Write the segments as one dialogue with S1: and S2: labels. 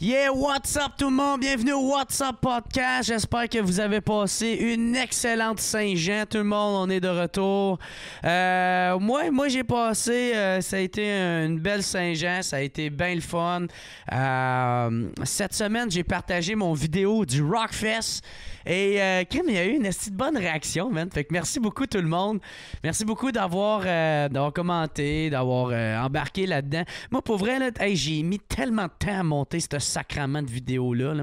S1: Yeah, what's up tout le monde? Bienvenue au What's Up Podcast. J'espère que vous avez passé une excellente Saint-Jean. Tout le monde, on est de retour. Euh, moi, j'ai passé, euh, ça a été une belle Saint-Jean. Ça a été bien le fun. Euh, cette semaine, j'ai partagé mon vidéo du Rockfest. Et Kim, il y a eu une assez bonne réaction, man. Fait que merci beaucoup tout le monde. Merci beaucoup d'avoir commenté, d'avoir embarqué là-dedans. Moi, pour vrai, j'ai mis tellement de temps à monter cette sacrament de vidéos-là.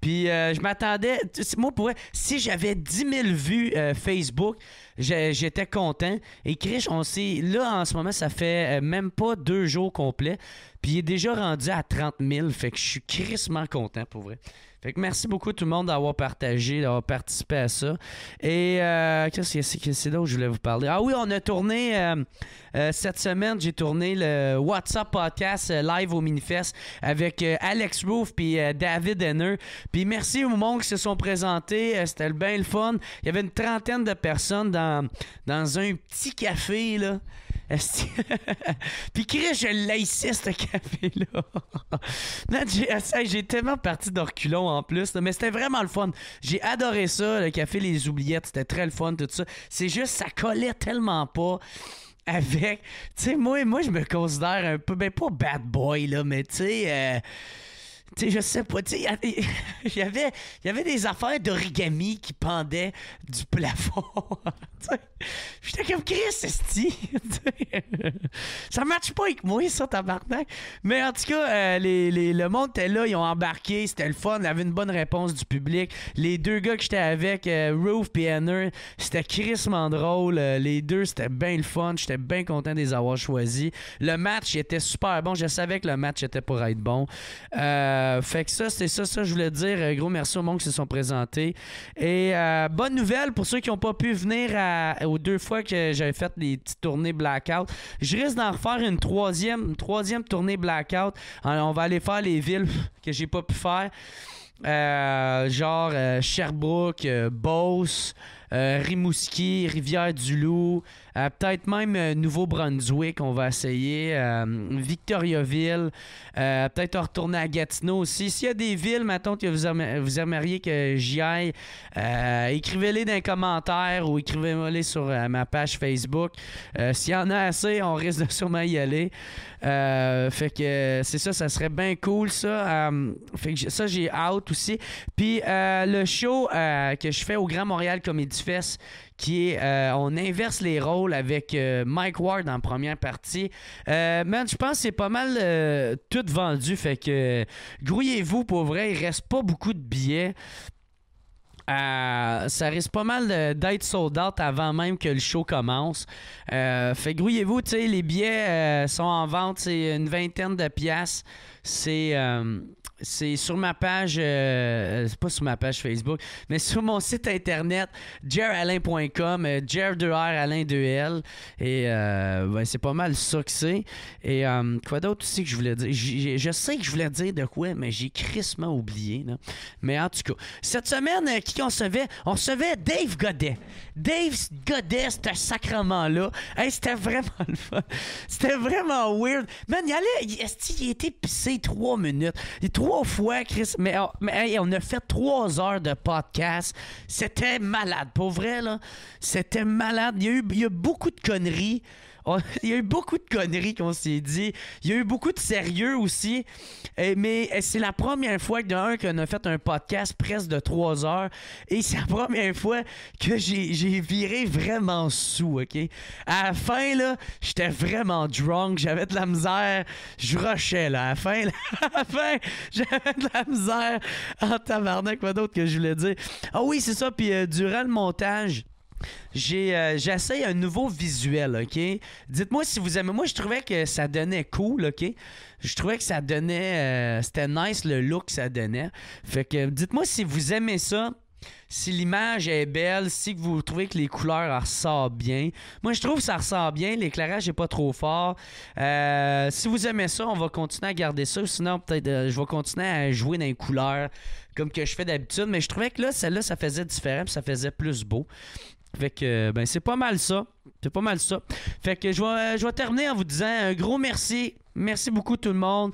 S1: Puis euh, je m'attendais. Moi, pour si j'avais 10 000 vues euh, Facebook, j'étais content. Et Chris on sait. Là, en ce moment, ça fait euh, même pas deux jours complets. Puis il est déjà rendu à 30 000. Fait que je suis crissement content pour vrai. Fait que merci beaucoup tout le monde d'avoir partagé, d'avoir participé à ça. Et euh, qu'est-ce que c'est là d'autre je voulais vous parler? Ah oui, on a tourné euh, euh, cette semaine, j'ai tourné le WhatsApp podcast live au Minifest avec Alex Roof puis David Henner. Puis merci au monde qui se sont présentés. C'était bien le fun. Il y avait une trentaine de personnes dans, dans un petit café là. Puis Chris, je laissais ce café-là. Ah, j'ai tellement parti d'orculon en plus, mais c'était vraiment le fun. J'ai adoré ça, le café Les Oubliettes, c'était très le fun, tout ça. C'est juste, ça collait tellement pas avec. Tu sais, moi, moi je me considère un peu, ben pas bad boy, là, mais tu sais, euh, je sais pas, tu sais, il y avait, des affaires d'origami qui pendaient du plafond. J'étais comme Chris, ça marche pas avec moi, ça, tabarnak. Mais en tout cas, euh, le monde était là, ils ont embarqué, c'était le fun, y avait une bonne réponse du public. Les deux gars que j'étais avec, Ruth Roof et c'était crissement drôle. Euh, les deux, c'était bien le fun, j'étais bien content de les avoir choisis. Le match était super bon, je savais que le match était pour être bon. Euh, euh, fait que ça, c'est ça, ça, je voulais dire. Euh, gros merci au monde qui se sont présentés. Et euh, bonne nouvelle pour ceux qui n'ont pas pu venir aux deux fois que j'avais fait les petites tournées Blackout. Je risque d'en refaire une troisième, troisième tournée Blackout. on va aller faire les villes que j'ai pas pu faire. genre Sherbrooke, Beauce, Rimouski, Rivière-du-Loup, euh, peut-être même euh, Nouveau-Brunswick, on va essayer. Euh, Victoriaville. peut-être retourner à Gatineau aussi. S'il y a des villes, maintenant que vous, aimeriez, que j'y aille, écrivez-les dans les commentaires ou écrivez-les sur ma page Facebook. S'il y en a assez, on risque de sûrement y aller. fait que c'est ça, ça serait bien cool, ça. fait ça, j'ai out aussi. Puis le show que je fais au Grand Montréal comédie Fest, euh, on inverse les rôles avec euh, Mike Ward en première partie. Euh, man, je pense que c'est pas mal tout vendu. Fait que grouillez-vous pour vrai, il reste pas beaucoup de billets. ça risque pas mal d'être sold out avant même que le show commence. fait grouillez-vous, les billets sont en vente, c'est une vingtaine de piastres. C'est c'est sur ma page, euh, euh, c'est pas sur ma page Facebook, mais sur mon site internet, jeralain.com, euh, 2 alain l Et euh, c'est pas mal ça que c'est. Et quoi d'autre aussi que je voulais dire? je sais que je voulais dire de quoi, mais j'ai crissement oublié. Mais en tout cas, cette semaine, qui on recevait? On recevait Dave Godet. Dave Godet, ce sacrement-là. c'était vraiment le fun. C'était vraiment weird. Man, il allait. est était pissé trois minutes? Trois fois, Chris. Mais, oh, on a fait trois heures de podcast. C'était malade. Pour vrai, là. C'était malade. Il y, a eu, il y a beaucoup de conneries. Il y a eu beaucoup de conneries qu'on s'est dit. Il y a eu beaucoup de sérieux aussi. mais c'est la première fois, d'un, qu'on a fait un podcast presque de trois heures. Et c'est la première fois que j'ai viré vraiment sous, OK? À la fin, là, j'étais vraiment drunk. J'avais de la misère. Je rushais, là. À la fin, là, à la fin j'avais de la misère en tabarnak. Quoi d'autre que je voulais dire? Ah oui, c'est ça. Puis euh, durant le montage... Euh, j'essaye un nouveau visuel, OK? Dites-moi si vous aimez. Moi, je trouvais que ça donnait cool, OK? Je trouvais que ça donnait euh, c'était nice le look que ça donnait. Fait que dites-moi si vous aimez ça. Si l'image est belle, si vous trouvez que les couleurs ressortent bien. Moi, je trouve que ça ressort bien. L'éclairage est pas trop fort. Euh, si vous aimez ça, on va continuer à garder ça. Sinon, peut-être, je vais continuer à jouer dans les couleurs comme que je fais d'habitude. Mais je trouvais que là, celle-là, ça faisait différent, ça faisait plus beau. Fait que, euh, ben, c'est pas mal ça. C'est pas mal ça. Fait que je vais, euh, je terminer en vous disant un gros merci. Merci beaucoup tout le monde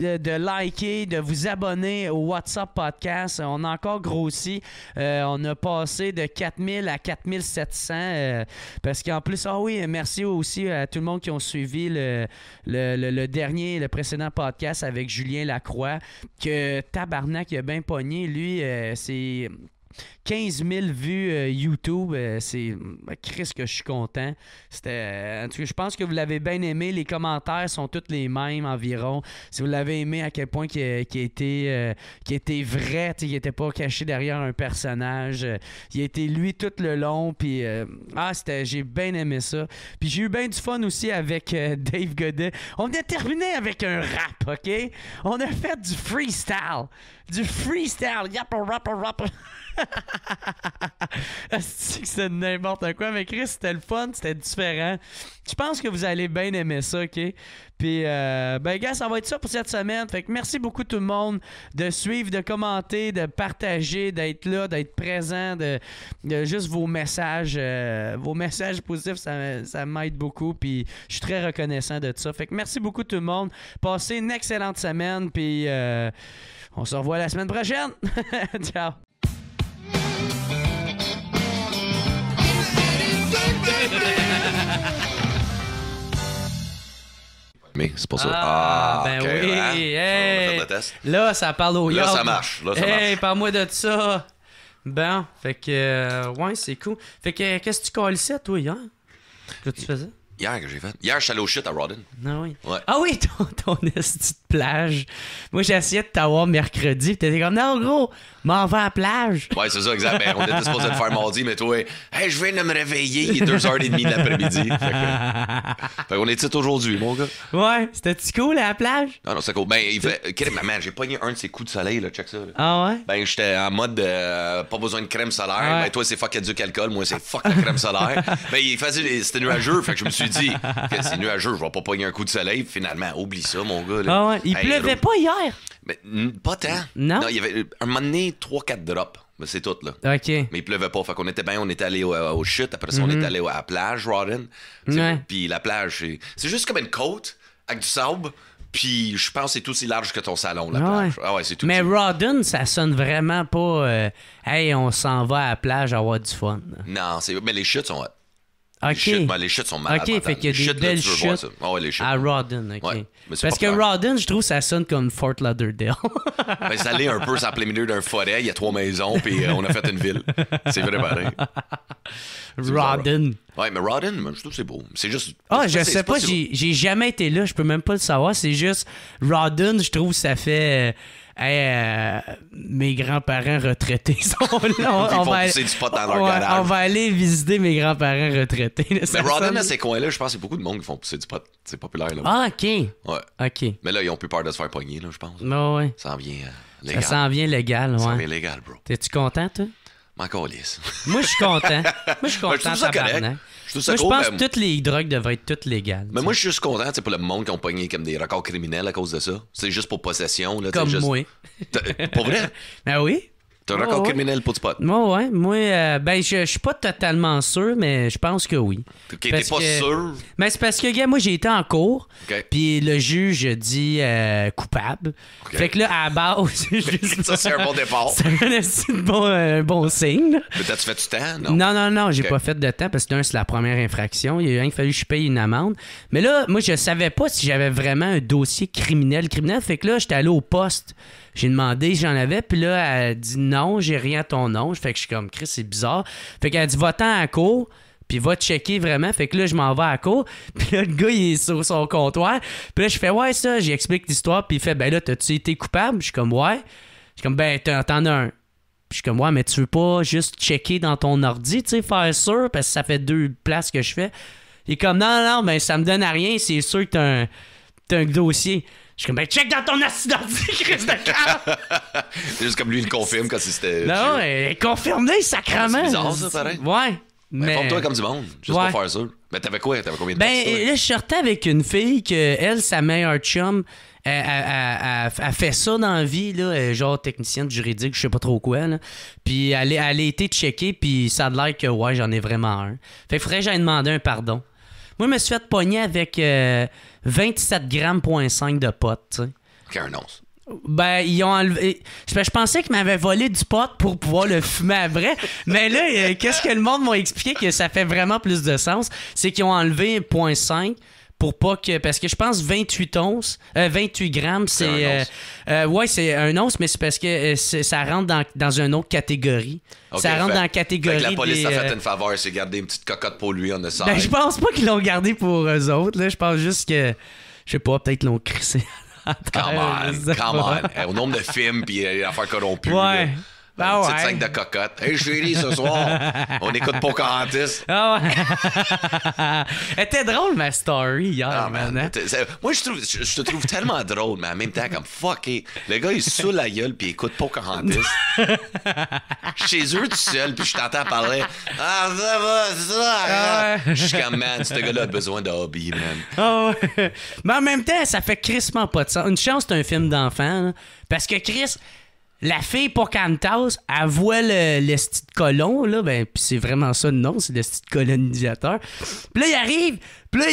S1: euh, de liker, de vous abonner au WhatsApp Podcast. On a encore grossi. on a passé de 4000 à 4700. parce qu'en plus, ah oui, merci aussi à tout le monde qui ont suivi le, le, le, dernier, le précédent podcast avec Julien Lacroix. Que Tabarnak, il a bien pogné. Lui, c'est 15 000 vues euh, YouTube. Euh, c'est ben, Chris que je suis content. C'était, euh, je pense que vous l'avez bien aimé. Les commentaires sont tous les mêmes environ. Si vous l'avez aimé, à quel point qui était, qu était vrai, il n'était pas caché derrière un personnage. Il était lui tout le long. Puis ah, c'était, j'ai bien aimé ça. Puis j'ai eu bien du fun aussi avec Dave Godet. On a terminé avec un rap, ok? On a fait du freestyle, du freestyle, Ha! Ha! Ha! c'est n'importe quoi. Mais Chris, c'était le fun, c'était différent. Je pense que vous allez bien aimer ça, OK? Puis, euh, ben, gars, ça va être ça pour cette semaine. Fait que merci beaucoup, tout le monde, de suivre, de commenter, de partager, d'être là, d'être présent, de, juste vos messages. Euh, vos messages positifs, ça, m'aide beaucoup. Puis, je suis très reconnaissant de ça. Fait que merci beaucoup, tout le monde. Passez une excellente semaine. Puis, euh, on se revoit la semaine prochaine. Ciao. Mais c'est pas ça. Ah, ah ben oui. Hein? Là, ça parle au Là, ça marche. Là, ça hey, parle-moi de ça. Ben, fait que, euh, ouais, c'est cool. Fait que, qu'est-ce que tu à toi, hier?
S2: Que tu faisais? Hier que j'ai fait. Hier, je suis allé au shit à Rodden. Ah oui. Ouais.
S1: Ah oui, ton, ton est plage. Moi, j'essayais de t'avoir mercredi, Tu t'étais comme, non, gros, m'en va à la plage.
S2: Ouais, c'est ça, exactement. on était supposé le faire mardi, mais toi, hey, je viens de me réveiller, il est 2h30 de l'après-midi. Fait, qu'on est titre
S1: aujourd'hui, mon gars. Ouais, c'était-tu cool à la plage?
S2: Non, non, c'était cool. Ben, il fait, maman, j'ai pogné un de ces coups de soleil, là, check ça. Ah ouais? Ben, j'étais en mode, euh, pas besoin de crème solaire. Ben, toi, c'est fuck du alcool, moi, c'est fuck la crème solaire. ben, il faisait, c'était nuageux, fait que je me suis dit, c'est nuageux, je vais pas pogner un coup de soleil. Finalement, oublie ça, mon gars. Ah il pleuvait pas hier. Mais, pas tant. Non? il y avait euh, un moment donné, 3-4 drops. Mais c'est tout, là. OK. Mais il pleuvait pas. Fait qu'on était bien, on était allé aux euh, chutes Après ça, on mm-hmm. est allé à la plage, Rodden. Puis la plage, c'est- juste comme une côte avec du sable. Puis je pense que c'est aussi large que ton salon, la ah plage.
S1: Ah ouais, c'est tout. Mais Rodden, ça sonne vraiment pas. Euh, hey, on s'en va à la plage avoir du fun. Non,
S2: c'est... mais les chutes sont les, chutes, ben, les chutes sont
S1: malades. Ok, y a des chutes, belles chutes,
S2: ah les chutes, à Rodden. ok. Parce que
S1: Rodden, je trouve, ça sonne comme Fort Lauderdale. ben, ça allait un peu, ça
S2: plein milieu d'un forêt, il y a trois maisons, puis euh, on a fait une ville. C'est vrai pareil. Rodden. Ouais, mais Rodden, je trouve que c'est beau. C'est juste. Ah, je sais pas,
S1: j'ai jamais été là, je peux même pas le savoir. C'est juste, Rodden, je trouve, ça fait. Euh, hey, euh, mes grands-parents retraités sont là. On, va, aller, on va aller, visiter mes grands-parents retraités. mais Rodden, à ces
S2: coins-là, je pense qu'il y a beaucoup de monde qui font pousser du pot. C'est populaire. Là. Ah, OK. OK. Mais là, ils ont plus peur de se faire pogner, là, je pense.
S1: Non, bah, ouais. Ça en vient euh, légal. Ça s'en vient légal, ouais. Ça en vient légal, bro. T'es-tu content, toi? M'en Moi, je suis content. Moi, je suis content, ben, ça je, pense que toutes les drogues devraient être toutes légales. Mais moi, je suis
S2: juste content pour le monde qui ont pogné comme des records criminels à cause de ça. C'est juste pour possession. Là, comme moi.
S1: pour vrai? ben oui. T'as un criminel pour du pot. Moi, ouais. Moi, euh, ben, je, suis pas totalement sûr, mais je pense que oui. Tu t'es pas sûr? Mais ben, c'est parce que, gars, moi, j'ai été en cours, puis le juge dit euh, coupable. Fait que là, à la base, Ça, c'est un bon départ. c'est un bon, un bon signe. Peut-être
S2: tu fais du temps, non? Non, non, non, j'ai pas
S1: fait de temps, parce que d'un, c'est la première infraction. Il a fallu que je paye une amende. Mais là, moi, je savais pas si j'avais vraiment un dossier criminel. Criminel, fait que là, j'étais allé au poste. J'ai demandé j'en avais, puis là, elle dit non, j'ai rien à ton nom. Fait que je suis comme, Chris, c'est bizarre. Fait qu'elle dit, va-t'en à court puis va checker vraiment. Fait que là, je m'en vais à court. Puis là, le gars, il est sur son comptoir. Puis là, je fais, ouais, ça, j'explique l'histoire. Puis il fait, ben là, t'as-tu été coupable? Je suis comme, ouais. Je suis comme, ben, t'en as un. Puis je suis comme, ouais, mais tu veux pas juste checker dans ton ordi, tu sais, faire sûr, parce que ça fait deux places que je fais. Il est comme, non, non, ben, ça me donne à rien, c'est sûr que t'as un dossier. Je suis comme, ben, check dans ton accident, Christ de
S2: c'est juste comme lui, il confirme quand c'était. Non,
S1: il confirme les sacrement! C'est bizarre, ça, pareil. Ouais. Ben,
S2: Mais... comme toi comme du monde, juste pour faire ça. Mais t'avais quoi? T'avais combien de Ben, là, je
S1: sortais avec une fille que, elle, sa meilleure chum, a fait ça dans la vie, là, euh, genre technicienne juridique, je sais pas trop quoi. Là. Puis elle, a été checkée, puis ça a l'air que ouais, j'en ai vraiment un. Fait faudrait que j'aille demander un pardon. Moi, je me suis fait pogner avec 27 euh, grammes.5 de pot, tu Ben, ils ont enlevé. Je, pensais qu'ils m'avaient volé du pot pour pouvoir le fumer à vrai. mais là, euh, qu'est-ce que le monde m'a expliqué que ça fait vraiment plus de sens? C'est qu'ils ont enlevé .5 pour pas que. Parce que je pense 28 onces, 28 euh, grammes, c'est. Euh, euh, ouais, c'est un once, mais c'est parce que ça rentre dans, dans, une autre catégorie. ça rentre dans la catégorie. la police a fait
S2: une faveur, c'est garder une petite cocotte pour lui, on ne ben, sait Je pense
S1: pas qu'ils l'ont gardé pour eux autres, là. Je pense juste que. Je sais pas, peut-être l'ont crissé. Come on, come
S2: on. au nombre de films, puis l'affaire corrompue. Ouais. Ben Petite 5 de cocotte. Hey, chérie, ce soir, on écoute Pocahontas.
S1: Ah ouais. Elle était drôle, ma story, hier. Ah,
S2: man, hein. Moi, je, trouve, je, te trouve tellement drôle, mais en même temps, comme fuck. it. Le gars, il saoule la gueule puis il écoute Pocahontas. Chez eux, tout seul, puis je t'entends parler. Ah, ça va, ça. Ah ah. Je suis comme, man, ce gars-là a besoin de hobby, man.
S1: Ah ouais. Mais en même temps, ça fait crissement pas de ça Une chance, c'est un film d'enfant. Parce que Chris la fille pour Cantas, elle voit le, le colon, là, ben, pis c'est vraiment ça le nom, c'est le style colonisateur. Puis là, il arrive, puis là,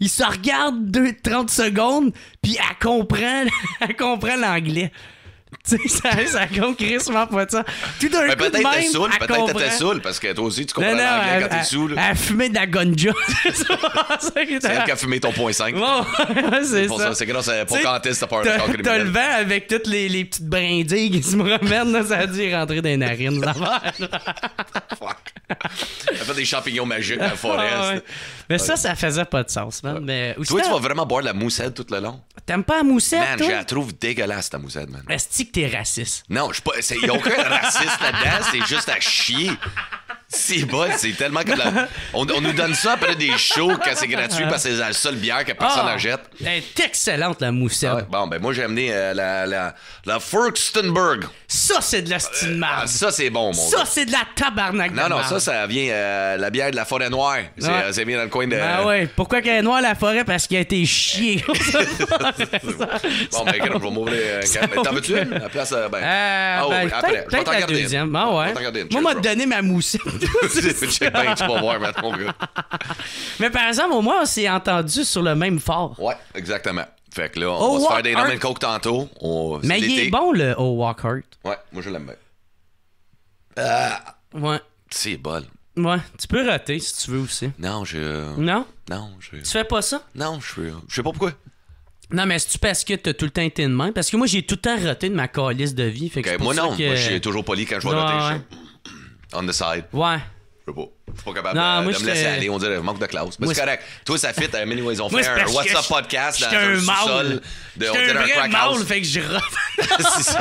S1: il, se regarde 2, 30 secondes, puis elle comprend, elle comprend l'anglais. tu sais, ça, compte crissement pas de ça. Tout d'un ben, coup, peut-être t'es saoul, peut-être t'étais saoul,
S2: parce que toi aussi, tu comprends l'anglais quand t'es saoul.
S1: Elle a fumé de la ganja. c'est elle qui a fumé ton point 5.
S2: Bon, c'est ça. C'est grâce à pour quand t'es peur de T'as le
S1: vent avec toutes les, les petites brindilles qui se me là, ça a dû rentrer dans les narines, la Fuck.
S2: Elle fait des champignons magiques dans la forêt.
S1: Mais ça, ça faisait pas de sens, man. Mais, toi, tu vas vraiment
S2: boire de la moussette tout le long?
S1: T'aimes pas la moussette? Man, je la
S2: trouve dégueulasse, ta moussette, man
S1: que t'es raciste.
S2: Non, je suis pas. Il n'y a aucun raciste là-dedans, c'est juste à chier. C'est bon, c'est tellement comme on, nous donne ça après des shows quand c'est gratuit parce que c'est la seule bière que personne ah, n'achète C'est jette. excellente, la moussette. Ah bon, ben moi, j'ai amené euh, la, la, la Ça, c'est de la euh, stine ah, Ça, c'est bon, mon Ça,
S1: c'est de la tabarnak. Non, non, ça,
S2: ça vient euh, la bière de la forêt noire. C'est bien dans le coin de. Ah ouais,
S1: pourquoi qu'elle est noire, la forêt Parce qu'elle a été chiée. bon, ben, quand on va T'en veux-tu une? La place, ben. ah, ouais, ben, après. Peut-être la deuxième. Ah, ouais. Moi, m'a donné ma moussette. Mais par exemple, au moins, on s'est entendu sur le même fort. Ouais, exactement.
S2: Fait que là, on va se faire des noms de coke tantôt. Mais il est
S1: bon, le O Walk Ouais, moi, je l'aime bien.
S2: Ah! Ouais. C'est bol.
S1: Ouais, tu peux rater si tu veux aussi. Non, je. Non? Non, je. Tu fais pas ça? Non, je. Je sais pas pourquoi. Non, mais c'est-tu parce que t'as tout le temps été de main? Parce que moi, j'ai tout le temps raté de ma calice de vie. Fait que moi, non. Moi, je suis
S2: toujours poli quand je vais rater. Ouais. on the side. Why? Robot. Je pas capable non, de, me laisser aller. On dirait manque de classe. Mais c'est correct. Toi, ça fit. Euh, anyway, ils ont fait un WhatsApp podcast dans un, sous-sol. De, on un, un vrai crack house.
S1: fait que je C'est ça.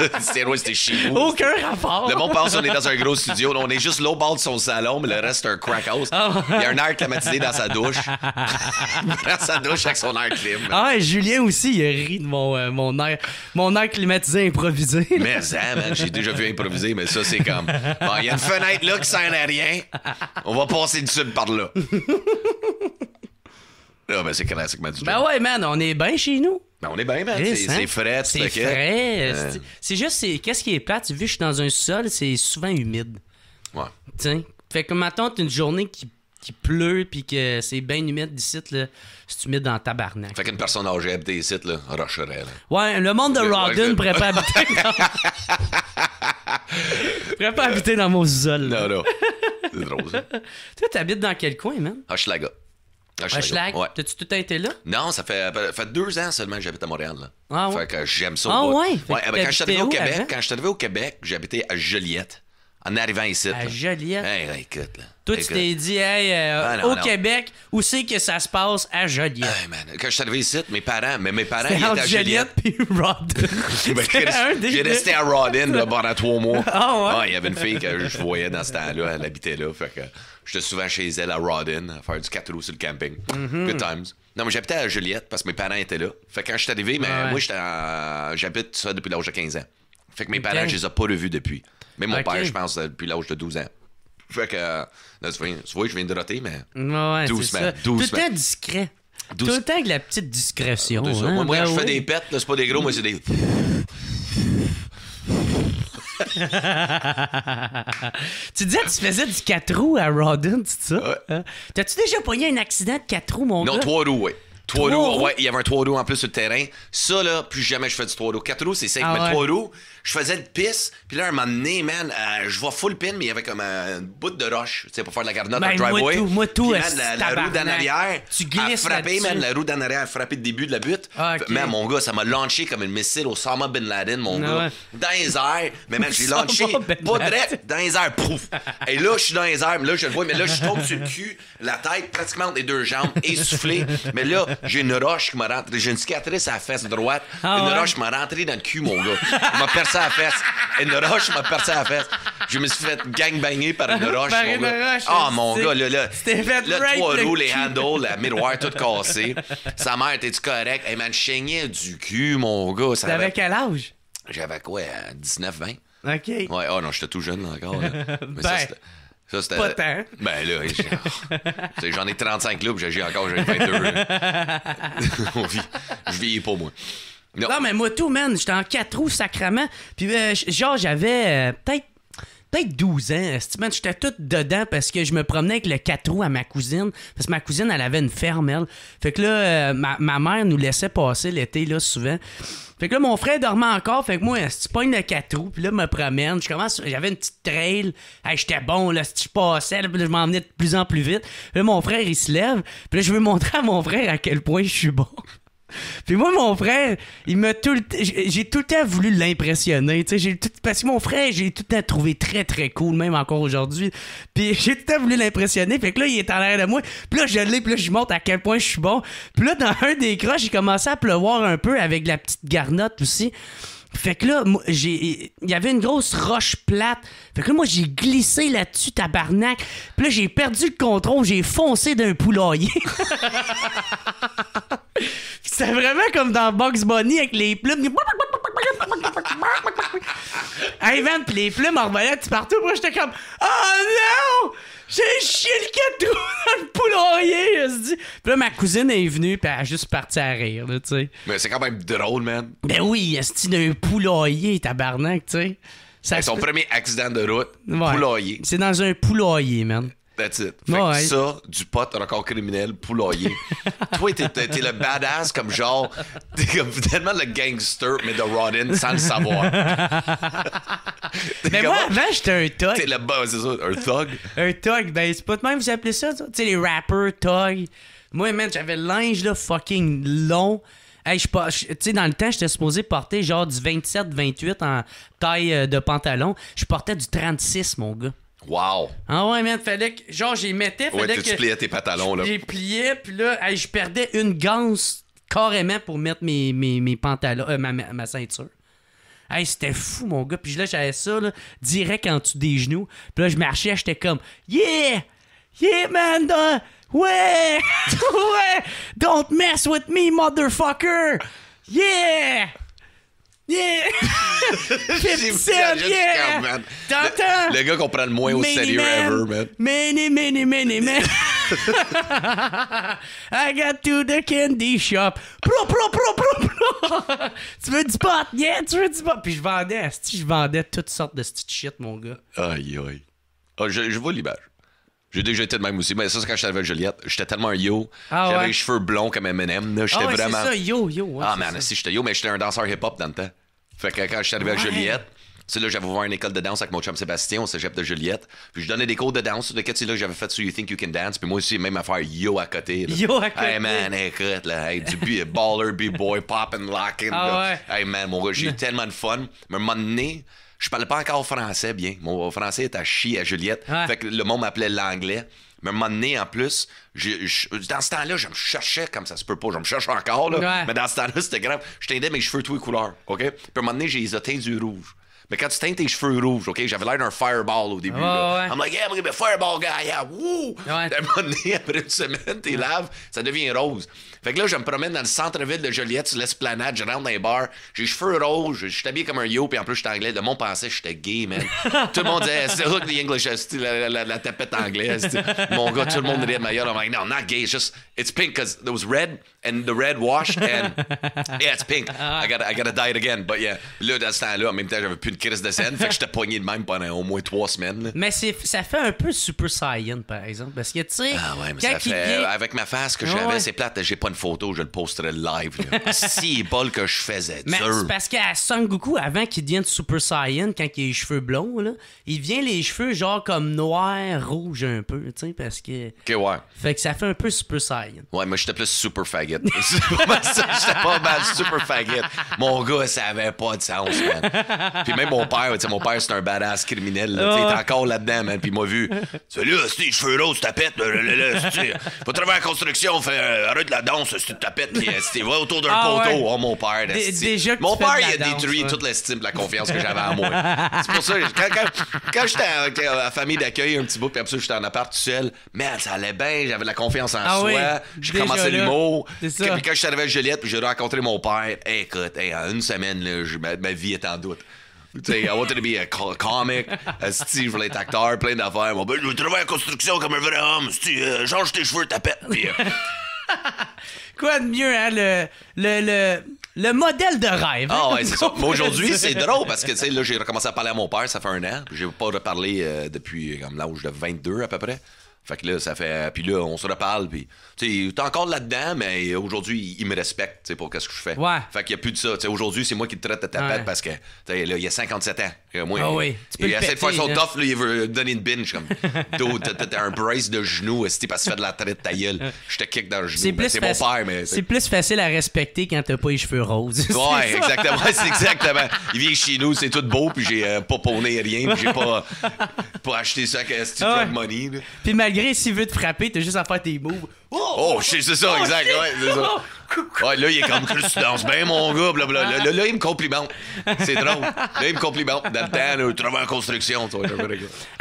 S2: c'était chez vous. Aucun
S1: rapport. Le monde pense qu'on est dans un gros studio.
S2: on est juste l'eau bord de son salon, mais le reste, c'est un crack house. Ah il y a un air climatisé dans sa douche.
S1: il
S2: prend sa douche avec son air clim.
S1: Ah, et Julien aussi, il rit de mon, euh, mon, air, mon air climatisé improvisé. Mais ça, hein, man, j'ai déjà
S2: vu improviser, mais ça, c'est comme. il y a une fenêtre
S1: là qui sert à rien.
S2: On va « On va passer du sud par là. Ah, ben c'est classiquement du Ben
S1: ouais, man, on est bien chez nous. Ben on est bien, man. Eh, c'est hein? frais, c'est frais. Euh. C'est juste, qu'est-ce qui est plat. Tu que je suis dans un sol, c'est souvent humide. Ouais. Tiens. Fait que maintenant, t'as une journée qui qui pleut puis que c'est bien humide d'ici, là, c'est humide dans le tabarnak.
S2: Fait qu'une personne âgée habite ici, là, rocherait,
S1: Ouais, le monde de Rodin pourrait pas habiter dans... pourrait pas habiter dans mon sol. Non, non. C'est drôle, ça. Toi, t'habites dans quel coin, man?
S2: Hochelaga. Hochelaga. Ouais.
S1: T'as-tu tout été là? Non,
S2: ça fait, fait deux ans seulement que j'habite à Montréal, là. Ah, ah ouais? Fait que j'aime ça. Ah ouais? Ben, ouais, quand je suis arrivé au Québec, quand je suis arrivé au Québec, j'habitais à Joliette en arrivant ici. À Joliette. Hey, écoute, Toi, tu t'es
S1: dit, euh, ah, au Québec, où c'est que ça se passe à Joliette? Quand je
S2: suis arrivé ici, mes parents, mais mes parents, ils étaient à Joliette.
S3: puis ben, J'ai resté à Rodin pendant
S2: trois mois. Ah, ouais. Ah, il y avait une fille que je voyais dans ce temps-là, elle habitait là. Fait que j'étais souvent chez elle à Rodin à faire du 4 sur le camping. Mhm. Good times. Non, mais j'habitais à Joliette parce que mes parents étaient là. Fait que quand je suis arrivé, mais moi, j'habite ça depuis l'âge de 15 ans. Fait que mes parents, je les ai pas revus depuis. Mais mon père, je pense, depuis l'âge de 12 ans. Fait que, euh, là, tu vois, je viens de roter, mais ouais, doucement, ça. Tout le temps
S1: discret. Douce... Tout le temps avec la petite discrétion. Hein. moi, je ben fais des
S2: pets, c'est pas des gros, Moi, c'est des.
S1: tu disais que tu faisais du 4 roues à Rodin, c'est ça? Ouais. Hein? T'as-tu déjà pogné un accident de 4 roues, mon gars? Non, 3 roues,
S3: oui. 3 roues,
S1: ouais,
S2: il y avait un trois roues en plus sur le terrain. Ça, là, plus jamais je fais du 3 roues. 4 roues, c'est 5 ah mais trois 3 roues, je faisais le piste, puis là, elle un moment man, euh, je vois full pin, mais il y avait comme un bout de roche, tu sais, pour faire de la carnotte ben, driveway. Moi la, roue d'en arrière. Tu glisses a frappé, man, la roue d'en arrière a frappé le début de la butte. Ah, man, mon gars, ça m'a lancé comme une missile au Sama Bin Laden, mon ah gars. Dans les airs, mais man, j'ai lancé, pas direct, dans les airs, pouf. Et là, je suis dans les airs, mais là, je le vois, mais là, je tombe sur le cul, la tête pratiquement les deux jambes, essoufflé Mais là, j'ai une roche qui m'a rentré. J'ai une cicatrice à la fesse droite. Ah une roche m'a rentré dans le cul, mon gars. m'a percé à la fesse. Une roche m'a percé à la fesse. Je me suis fait gangbanger par une roche, par mon une gars. Roche, ah, mon gars, là, là. C'était fait là, trois roues, les handles, la miroir, tout cassée. Sa mère, t'es-tu correct? Elle m'a chigné du cul, mon gars. T'avais
S1: quel âge?
S2: J'avais quoi, 19, euh, 20? OK. Ouais, oh non, j'étais tout jeune encore. Mais ben. Ça, c'était. Pas tant. Ben là, j'en ai 35 clubs, j'ai encore, j'ai 22. vit. Je vieillis pas, moi. Non.
S1: mais moi, tout, man, j'étais en quatre roues, sacrament. Puis, euh, genre, j'avais euh, peut-être peut-être 12 ans. j'étais tout dedans parce que je me promenais avec le 4 roues à ma cousine. Parce que ma cousine, elle avait une ferme, elle. Fait que là, euh, ma, mère nous laissait passer l'été, là, souvent. Fait que là, mon frère dormait encore. Fait que moi, si pognes le 4 roues, puis là, me promène. Je commence, j'avais une petite trail. Hey, j'étais bon, là, si je passais, là, je m'emmenais de plus en plus vite. mon frère, il se lève. Puis là, je veux montrer à mon frère à quel point je suis bon. Puis moi, mon frère, il m'a tout J'ai tout le temps voulu l'impressionner. tout... Parce que mon frère, j'ai tout le temps trouvé très, très cool, même encore aujourd'hui. Puis j'ai tout le temps voulu l'impressionner. Fait que là, il est en l'air de moi. Puis là, je l'ai, puis là, je montre à quel point je suis bon. Puis là, dans un des croches, il commençait à pleuvoir un peu avec la petite garnotte aussi. Fait que là, j'ai, il y avait une grosse roche plate. Fait que là, moi, j'ai glissé là-dessus, tabarnak. Puis là, j'ai perdu le contrôle, j'ai foncé d'un poulailler. C'était vraiment comme dans Box Bunny avec les plumes. hey man, pis les plumes en revenaient partout. Moi, j'étais comme Oh non! J'ai chié le catou dans le poulailler, je dit. Puis là, ma cousine est venue, puis elle a juste partie à rire, là, tu sais. Mais c'est quand même drôle, man. Ben oui, est-ce d'un poulailler, tabarnak, tu sais. c'est son premier accident de route, poulailler. C'est dans un poulailler, man
S2: that's it. Fait ça, du pote, record criminel, poulailler. Toi, t'es, le badass comme genre, t'es comme tellement le gangster, mais de Rodin sans le savoir.
S1: mais moi, avant, j'étais un thug. T'es le un thug. un thug, ben c'est pas de même, vous appelez ça, ça. tu sais, les rappers, thug. Moi, man, j'avais linge, là, fucking long. Hey, je tu sais, dans le temps, j'étais supposé porter genre du 27-28 en taille euh, de pantalon. Je portais du 36, mon gars. Wow! Ah ouais, man, fallait que. Genre, j'ai mettais. Fallait ouais,
S2: tu tes pantalons, là. J'y
S1: pliais, puis là, je perdais une ganse carrément pour mettre mes, mes, mes pantalons, euh, ma, ma, ceinture. Hey, c'était fou, mon gars. Puis là, j'avais ça, là, direct en dessous des genoux. Puis là, je marchais, j'étais comme, yeah! Yeah, man! ouais! ouais! Don't mess with me, motherfucker! Yeah! Yeah! C'est ça, yeah! Quand, T'entends? Le, gars qu'on prend le moins au sérieux ever, man. Many, many, many, man. I got to the candy shop. Pro, pro, pro, pro, pro! tu veux du pot? Yeah, tu veux du pot? Puis je vendais, je vendais toutes sortes de petites shit, mon gars.
S2: Aïe, aïe. Oh, je, je vois l'image. J'ai déjà été de même aussi. Mais ben, ça, c'est quand j'étais avec Juliette. J'étais tellement un yo. Ah J'avais les cheveux blonds comme M&M. J'étais ah, ouais, ça, yo,
S1: yo. ah, man, si
S2: j'étais yo, mais j'étais un danseur hip-hop dans le temps. Fait que quand je suis arrivé à Juliette, c'est là, j'avais ouvert une école de danse avec mon chum Sébastien au cégep de Juliette. Puis je donnais des cours de danse. De sais là, j'avais fait sur You Think You Can Dance. Puis moi aussi, même faire « yo à côté. Yo à côté. Hey man, écoute, là. Hey, du baller, b-boy, pop and locking. Ah hey man, mon j'ai eu tellement de fun. Mais à un moment donné, je parlais pas encore français bien. Mon français était à chier à Juliette. Fait que le monde m'appelait l'anglais. Mais à un moment donné, en plus, dans ce temps-là, je me cherchais comme ça se peut pas. Je me cherche encore, là. Mais dans ce temps-là, c'était grave. Je teindais mes cheveux tous les couleurs, OK? Puis à un moment donné, j'ai les teints du rouge. Mais quand tu teintes tes cheveux rouges, OK, j'avais l'air d'un fireball au début. I'm like, yeah, I'm a fireball guy, yeah, woo! Ouais. À un moment donné, après une semaine, tes laves, ça devient rose. Fait que là, je me promène dans le centre-ville de Joliette, sur l'esplanade, je rentre dans les bars, j'ai les cheveux rouges, je suis habillé comme un yo, puis en plus, je suis anglais. De mon pensée, j'étais gay, man. tout le monde disait, Look, the English, la, tapette anglaise. mon gars, tout le monde riait mais ma I'm like, no, not gay, it's just, it's pink, because there was red, and the red washed, and yeah, it's pink. I gotta, I gotta dye it again. But yeah, là, dans ce temps-là, en même temps, j'avais plus de crise de scène, fait que j'étais poigné de même pendant au moins trois semaines.
S1: Mais ça fait un peu Super Saiyan, par exemple, parce que, tu sais, ah ouais,
S2: avec ma face que j'avais, ouais. c'est j'ai photo, je le posterai live. Si, si le que je faisais. c'est parce
S1: qu'à Goku, avant qu'il devienne Super Saiyan, quand il a les cheveux blonds, il vient les cheveux genre comme noir, rouge un peu, tu sais, parce que. ouais. Fait que ça fait un peu Super Saiyan.
S2: Ouais, mais j'étais plus Super Faggot. j'étais pas mal Super Faggot. Mon gars, ça avait pas de sens, man. Puis même mon père, mon père, c'est un badass criminel, il est encore là-dedans, man. Puis il m'a vu, tu lui les cheveux roses, là, faut travailler en construction, fait, euh, arrête la danse c'est une tapette, euh, c'était autour d'un poteau. Ah, oh, mon père, Mon père, il a détruit toute l'estime, la confiance que j'avais en moi.
S3: c'est pour ça, quand,
S2: quand, j'étais avec euh, la famille d'accueil un petit bout, puis après j'étais en appart tout seul, merde ça allait bien, j'avais de la confiance en ah soi. j'ai commencé l'humour. Puis quand je suis arrivé à Juliette, j'ai rencontré mon père. écoute, en une semaine, ma, vie est en doute. tu sais, I wanted to be a comic comic. Steve je voulais acteur, plein d'affaires. je veux travailler en construction comme un vrai homme. Si, euh, change tes cheveux, tapette.
S1: Quoi de mieux, hein? Le, le, le, modèle de rêve. Hein? Ah ouais, Aujourd'hui, c'est drôle parce que, tu
S2: sais, là, j'ai recommencé à parler à mon père, ça fait un an. J'ai pas reparlé euh, depuis comme l'âge de 22 à peu près. Fait que là, ça fait. Euh, puis là, on se reparle. Puis, tu sais, t'es encore là-dedans, mais aujourd'hui, il me respecte, tu sais, pour qu'est-ce que je fais. Ouais. Fait qu'il n'y a plus de ça. Tu sais, aujourd'hui, c'est moi qui te traite à ta tête parce que, tu là, il y a 57 ans. ah oui. Il il essaie de faire son tough, il veut donner une binge. Comme, t'as un brace de genoux tu parce que tu fais de la traite ta gueule. Je te kick dans le genou. C'est mon père, mais. C'est
S1: plus facile à respecter quand t'as pas les cheveux roses. Ouais, exactement. C'est exactement.
S2: Il vient chez nous, c'est tout beau, puis j'ai euh, pas rien, puis j'ai pas, pas acheté ça avec Steve ah Money.
S1: Puis malgré veux si te frapper. t'as juste à faire tes moves.
S2: Oh, oh, oh c'est ça, oh, exact. Ouais, là, il est comme que tu danses bien, mon gars. Blablabla. Là, là, il me complimente. C'est drôle. Là, il me complimente. Dans le temps, travail en construction. Toi,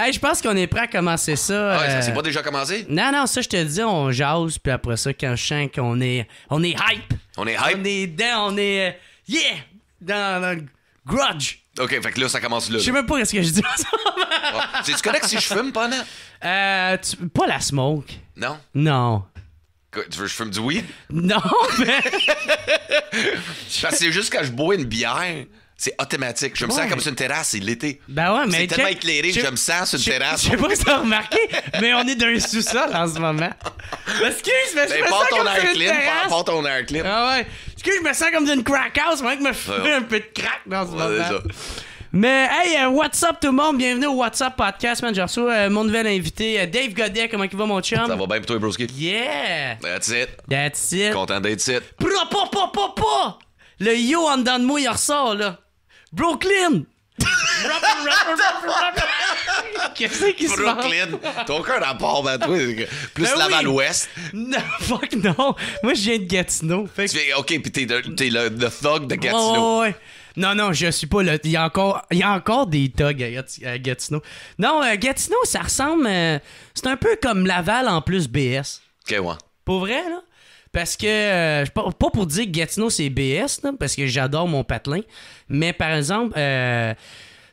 S1: je pense qu'on est prêt à commencer ça. ouais, ça c'est euh, pas déjà commencé? Non, non, ça, je te dis, on jase. Puis après ça, quand je sens qu'on est, on est hype. On est hype. On est on est. Euh, yeah! Dans, dans le grudge. OK, fait que là, ça commence là. Je sais même pas ce que je dis cest tu connais que si je fume pendant? Euh, pas la smoke. Non? Non. tu veux que je fume du oui? Non, mais...
S2: c'est juste quand je bois une bière... C'est automatique. Je me sens comme sur une terrasse,
S1: c'est l'été. Ben ouais, mais. C'est tellement éclairé je me sens sur une terrasse. Je sais pas si t'as remarqué, mais on est d'un sous-sol en ce moment.
S3: Excuse, mais ben, je me sens comme sur une
S1: ton air air-clean. Ah ouais que je me sens comme d'une crack house, vrai que me fait un peu de crack dans ce moment. Mais hey, euh, what's up tout le monde? Bienvenue au What's Up Podcast, man. Je reçois euh, mon nouvel invité, euh, Dave Godet. Comment il va, mon chum? Ça va
S2: bien pour toi, Broski? Yeah! That's it. That's it. Content d'être it.
S1: Pro, Le yo en dedans de moi, il ressort, là. Brooklyn! Qu'est-ce qui se passe? Brooklyn. T'as aucun rapport, ben, toi. Plus ben Laval-Ouest. Non, fuck non. Moi, je viens de Gatineau. tu
S2: OK, puis t'es, le, le, thug de Gatineau. Oh,
S1: ouais, Non, non, je suis pas le. Il y a encore, encore des thugs à, Gatineau. Non, euh, Gatineau, ça ressemble. Euh, c'est un peu comme Laval en plus BS. Ok, ouais. Pour vrai, là? Parce que, euh, pas pour dire que Gatineau c'est BS, là, parce que j'adore mon patelin, mais par exemple, euh,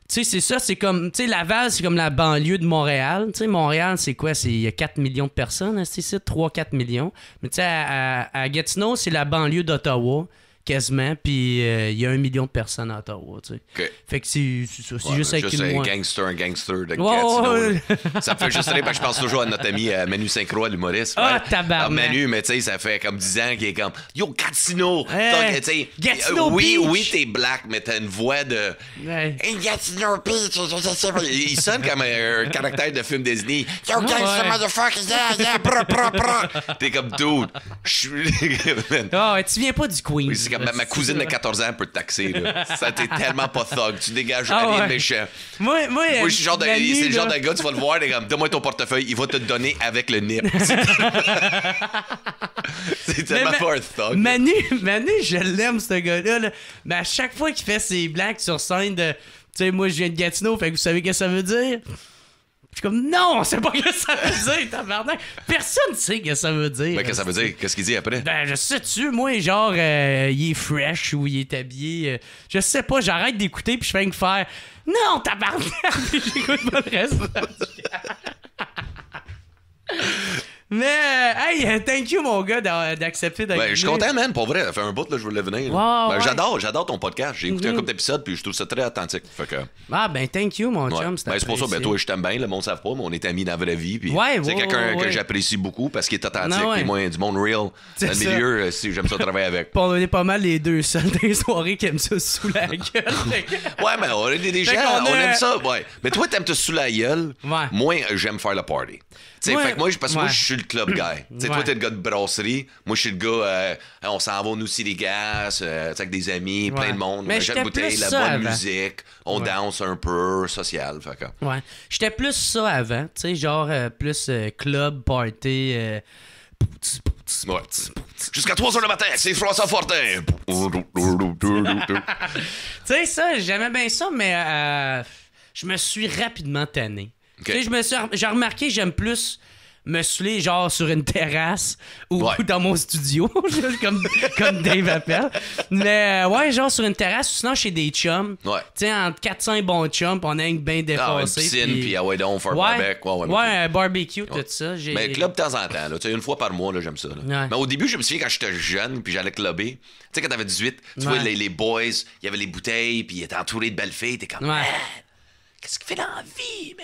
S1: tu sais, c'est ça, c'est comme. Tu sais, Laval, c'est comme la banlieue de Montréal. Tu sais, Montréal, c'est quoi C'est il y a 4 millions de personnes, hein, c'est ça, 3-4 millions. Mais tu sais, à, à Gatineau, c'est la banlieue d'Ottawa quasiment, puis euh, il y a un million de personnes à Ottawa, tu sais. Fait que c'est, c'est, juste avec juste un
S2: gangster, un gangster de Gatineau Ça me fait juste rire, parce que je pense toujours à notre ami euh, Manu Saint-Croix, l'humoriste. Ah, Manu, mais tu sais, ça fait comme 10 ans qu'il est comme « Yo, Gatineau!
S1: Hey, euh, Gatineau Oui, oui,
S2: t'es black, mais t'as une voix de hey. Gatineau Il sonne comme un, caractère de film Disney. « Yo, gangster motherfucker! Yeah, yeah! T'es comme « Dude! » oh, tu viens pas
S1: du Queen. Oui, ben, ma, cousine de
S2: 14 ans peut te taxer. ça, t'es tellement pas thug. Tu dégages ah, rien de méchant.
S1: Moi, je suis genre c'est le genre de gars,
S2: tu vas le voir, donne-moi ton portefeuille, il va te donner avec le nip. c'est tellement pas un thug.
S1: Manu, Manu je l'aime, ce gars-là. Mais à chaque fois qu'il fait ses blagues sur scène de. Tu sais, moi, je viens de Gatineau, fait que vous savez ce que ça veut dire? Je suis comme, non, on sait pas ce que ça veut dire, tabarnak. Personne sait ce que ça veut dire. Mais ben, qu'est-ce que ça veut dire? Qu'est-ce qu'il dit après? Ben, je sais-tu, moi, genre, euh, il est fresh ou il est habillé. Euh, je sais pas, j'arrête d'écouter puis je fais que faire, non, tabarnak, j'écoute pas le reste. Mais, hey, thank you, mon gars, d'accepter d'être. Ben, je suis content, man, pour vrai. Ça fait
S2: un bout, là, je voulais venir. Ben, j'adore, j'adore ton podcast. J'ai écouté un mhm. couple d'épisodes, puis je trouve ça très authentique.
S1: Ah, ben, thank you, mon chum. Ben, c'est pour ça, ben, toi, je
S2: t'aime bien. Le monde ne savent pas, mais on est amis dans la vraie vie. c'est quelqu'un que j'apprécie beaucoup parce qu'il est authentique, puis moi, du monde real. Dans le milieu, euh, si j'aime ça travailler avec.
S1: on est pas mal les deux seuls des soirées qui aiment ça sous la gueule.
S2: ouais, mais on est des gens, on, aime ça, ouais. Mais toi, t'aimes te sous la gueule. Moi, euh, j'aime faire la party. tu fait que moi, parce que moi, je suis le club guy. sais, Toi, t'es le gars de brasserie. Moi, je suis le gars, euh, on s'en va, nous, aussi, les gars, euh, avec des amis, plein de monde. Mais une bouteille, la bonne musique, on danse un peu, social.
S1: Ouais. J'étais plus ça avant, tu sais, genre euh, plus euh, club, party.
S2: Jusqu'à 3h le matin, c'est François
S1: Fortin.
S3: tu
S1: sais, ça, j'aimais bien ça, mais je me suis rapidement tanné. je me suis, j'ai remarqué, j'aime plus me saouler, genre sur une terrasse ou, dans mon studio, comme, comme Dave appelle. Mais euh, ouais, genre sur une terrasse, Ou sinon chez des chums. Ouais. Tu sais, entre 4-5 bons chums, on a une bien défoncée. Ah, une piscine, puis ah ouais, donc, faire ouais, barbecue. Ouais, un barbecue, tout ça. Mais club
S2: de temps en temps, là, une fois par mois, là, j'aime ça. Mais au début, je me souviens quand j'étais jeune, puis j'allais clubber. Tu sais, quand t'avais 18, tu vois, les, boys, il y avait les bouteilles, puis ils étaient entourés de belles filles, t'es comme,
S1: qu'est-ce qu'il fait dans la vie,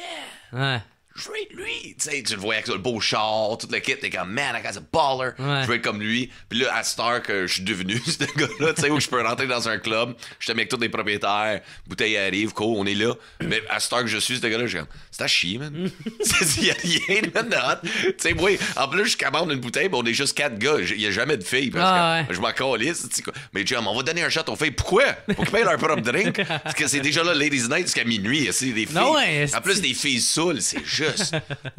S1: man? Ouais je veux être lui.
S2: Tu tu le vois avec le beau char, toute l'équipe, t'es comme, man, I got a baller. Je veux être comme lui. Puis là, à Star, que je suis devenu ce gars-là, tu sais, où je peux rentrer dans un club, je mets avec tous les propriétaires, bouteille arrive, cool, on est là. Mais à Star que je suis, ce gars-là, je comme, c'est à chier, man. Il y rien de Tu sais, oui en plus, je commande une bouteille, mais on est juste quatre gars. Il n'y a jamais de filles. Parce ah, que Je m'en Mais tu on va donner un shot aux filles. Pourquoi? Pour qu'ils leur propre drink. Parce que c'est déjà là, Ladies Night, jusqu'à minuit. C'est des filles. en plus, des filles saoules, c'est juste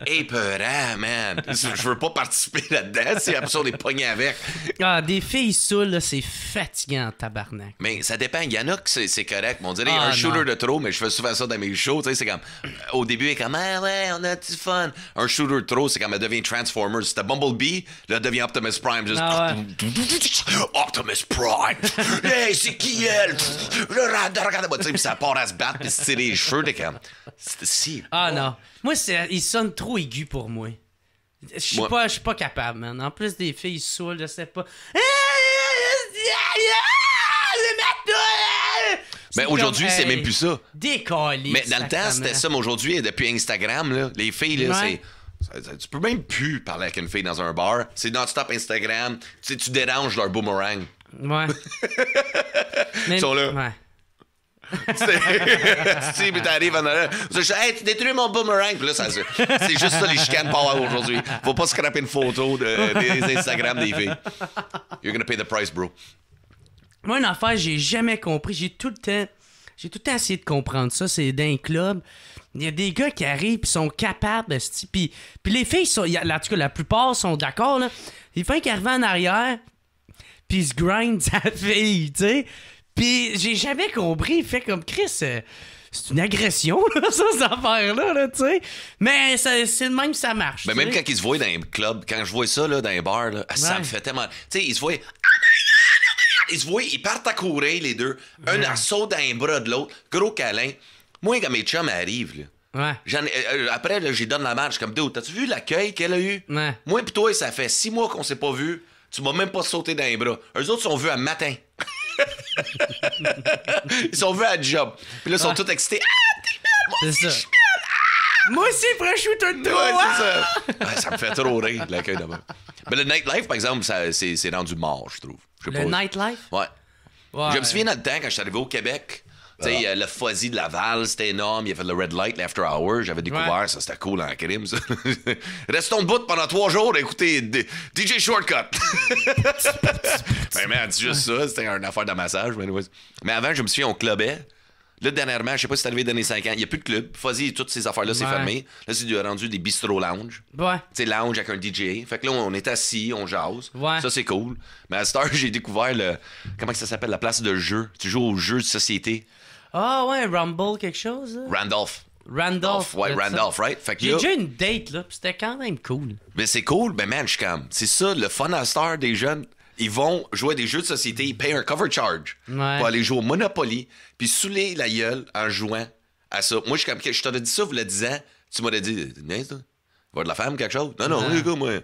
S2: épeurant, eh, hein, man. Je veux pas participer là-dedans. C'est absurde, les on avec.
S1: Ah, des filles saoules, c'est fatigant, tabarnak.
S2: Mais ça dépend. Il y en a que c'est correct. Mais on dirait ah, un shooter de trop, mais je fais souvent ça dans mes shows. C'est comme, euh, au début, elle est comme, ah ouais, on a du fun. Un shooter de trop, c'est comme, elle devient Transformers. C'était Bumblebee, là, elle devient Optimus Prime. Juste... Ah, Optimus Prime. hey, c'est qui elle? Le regarde-moi. ça part à se battre, puis se tirer les cheveux. T'es comme,
S1: si. Ah non. Moi, il sonne trop aigu pour moi. Je suis pas, pas capable, man. En plus, des filles saoulent, je sais pas.
S2: Mais ben, aujourd'hui, c'est même plus ça.
S1: Décollé. Mais dans le temps, c'était ça.
S2: Mais aujourd'hui, depuis Instagram, là, les filles, Tu peux même plus parler avec une fille dans un bar. C'est non-stop Instagram. Tu, tu déranges leur boomerang.
S1: Ouais. Ils sont là. Ouais.
S2: t'arrives en arrière. tu détruis mon boomerang. Puis là, C'est juste ça, les chicanes power aujourd'hui. Faut pas scraper une photo de, des Instagram des filles. You're gonna pay the price, bro.
S1: Moi, une affaire, j'ai jamais compris. J'ai tout le temps. J'ai tout le temps essayé de comprendre ça. C'est d'un club. Il y a des gars qui arrivent et sont capables de Puis, les filles, sont, en tout cas, la plupart sont d'accord. Là. Ils font qui arrivent en arrière, puis ils se grindent sa fille, tu sais. Puis j'ai jamais compris. Il fait comme Chris, euh, c'est une agression, ça, cette affaire-là, tu sais. Mais c'est le même ça marche. Mais ben, même quand ils
S2: se voient dans un club, quand je vois ça là, dans un bar ah, ça me fait tellement. Tu sais, ils se voient. Ils se voient, ils partent à courir, les deux. Un saute dans les bras de l'autre. Gros câlin. Moi, quand mes chums arrivent, là. Ouais. Euh, euh, après, j'ai donne la marche comme, d'autres t'as-tu vu l'accueil qu'elle a eu? Moi, pis toi, ça fait six mois qu'on s'est pas vu. Tu m'as même pas sauté dans les bras. Eux autres sont vus à matin ils sont venus à job. Puis là, ils sont ah. tous excités. Ah,
S1: t'es Moi, ah! moi aussi, pour je suis un c'est ça. ça me
S2: fait trop rire, l'accueil de Mais le nightlife, par exemple, c'est, rendu mort, je trouve. le
S1: night nightlife? Ouais. Je me souviens
S2: dans temps, quand je suis arrivé au Québec, ah. Euh, le Fuzzy de Laval, c'était énorme. Il y avait le Red Light, l'After Hour. J'avais découvert ça, c'était cool en crime, ça. Restons bout pendant trois jours écoutez DJ Shortcut. Ben, mais man, juste ça, c'était une affaire de massage. Mais, mais avant, je me suis on clubait. Là, dernièrement, je sais pas si c'est arrivé dans les 5 ans, il n'y a plus de club. Fuzzy toutes ces affaires-là, c'est fermé. Là, c'est rendu des bistro lounge. Ouais. Tu lounge avec un DJ. Fait que là, on est assis, on jase. Ouais. Ça, c'est cool. Mais à cette heure, j'ai découvert le. Comment ça s'appelle La place de jeu. Tu joues aux jeux de société.
S1: Ah ouais, Rumble quelque chose. là.
S2: Randolph. Randolph. ouais, Randolph, right? Fait que J'ai déjà
S1: une date, là, pis c'était quand même cool.
S2: Mais c'est cool, mais man, je suis comme, c'est ça, le fun à star des jeunes. Ils vont jouer à des jeux de société, ils payent un cover charge pour aller jouer au Monopoly, puis saouler la gueule en jouant à ça. Moi, je suis comme, je t'aurais dit ça, vous le disant, tu m'aurais dit, niaise, va de la femme, quelque chose. Non, non, les moi,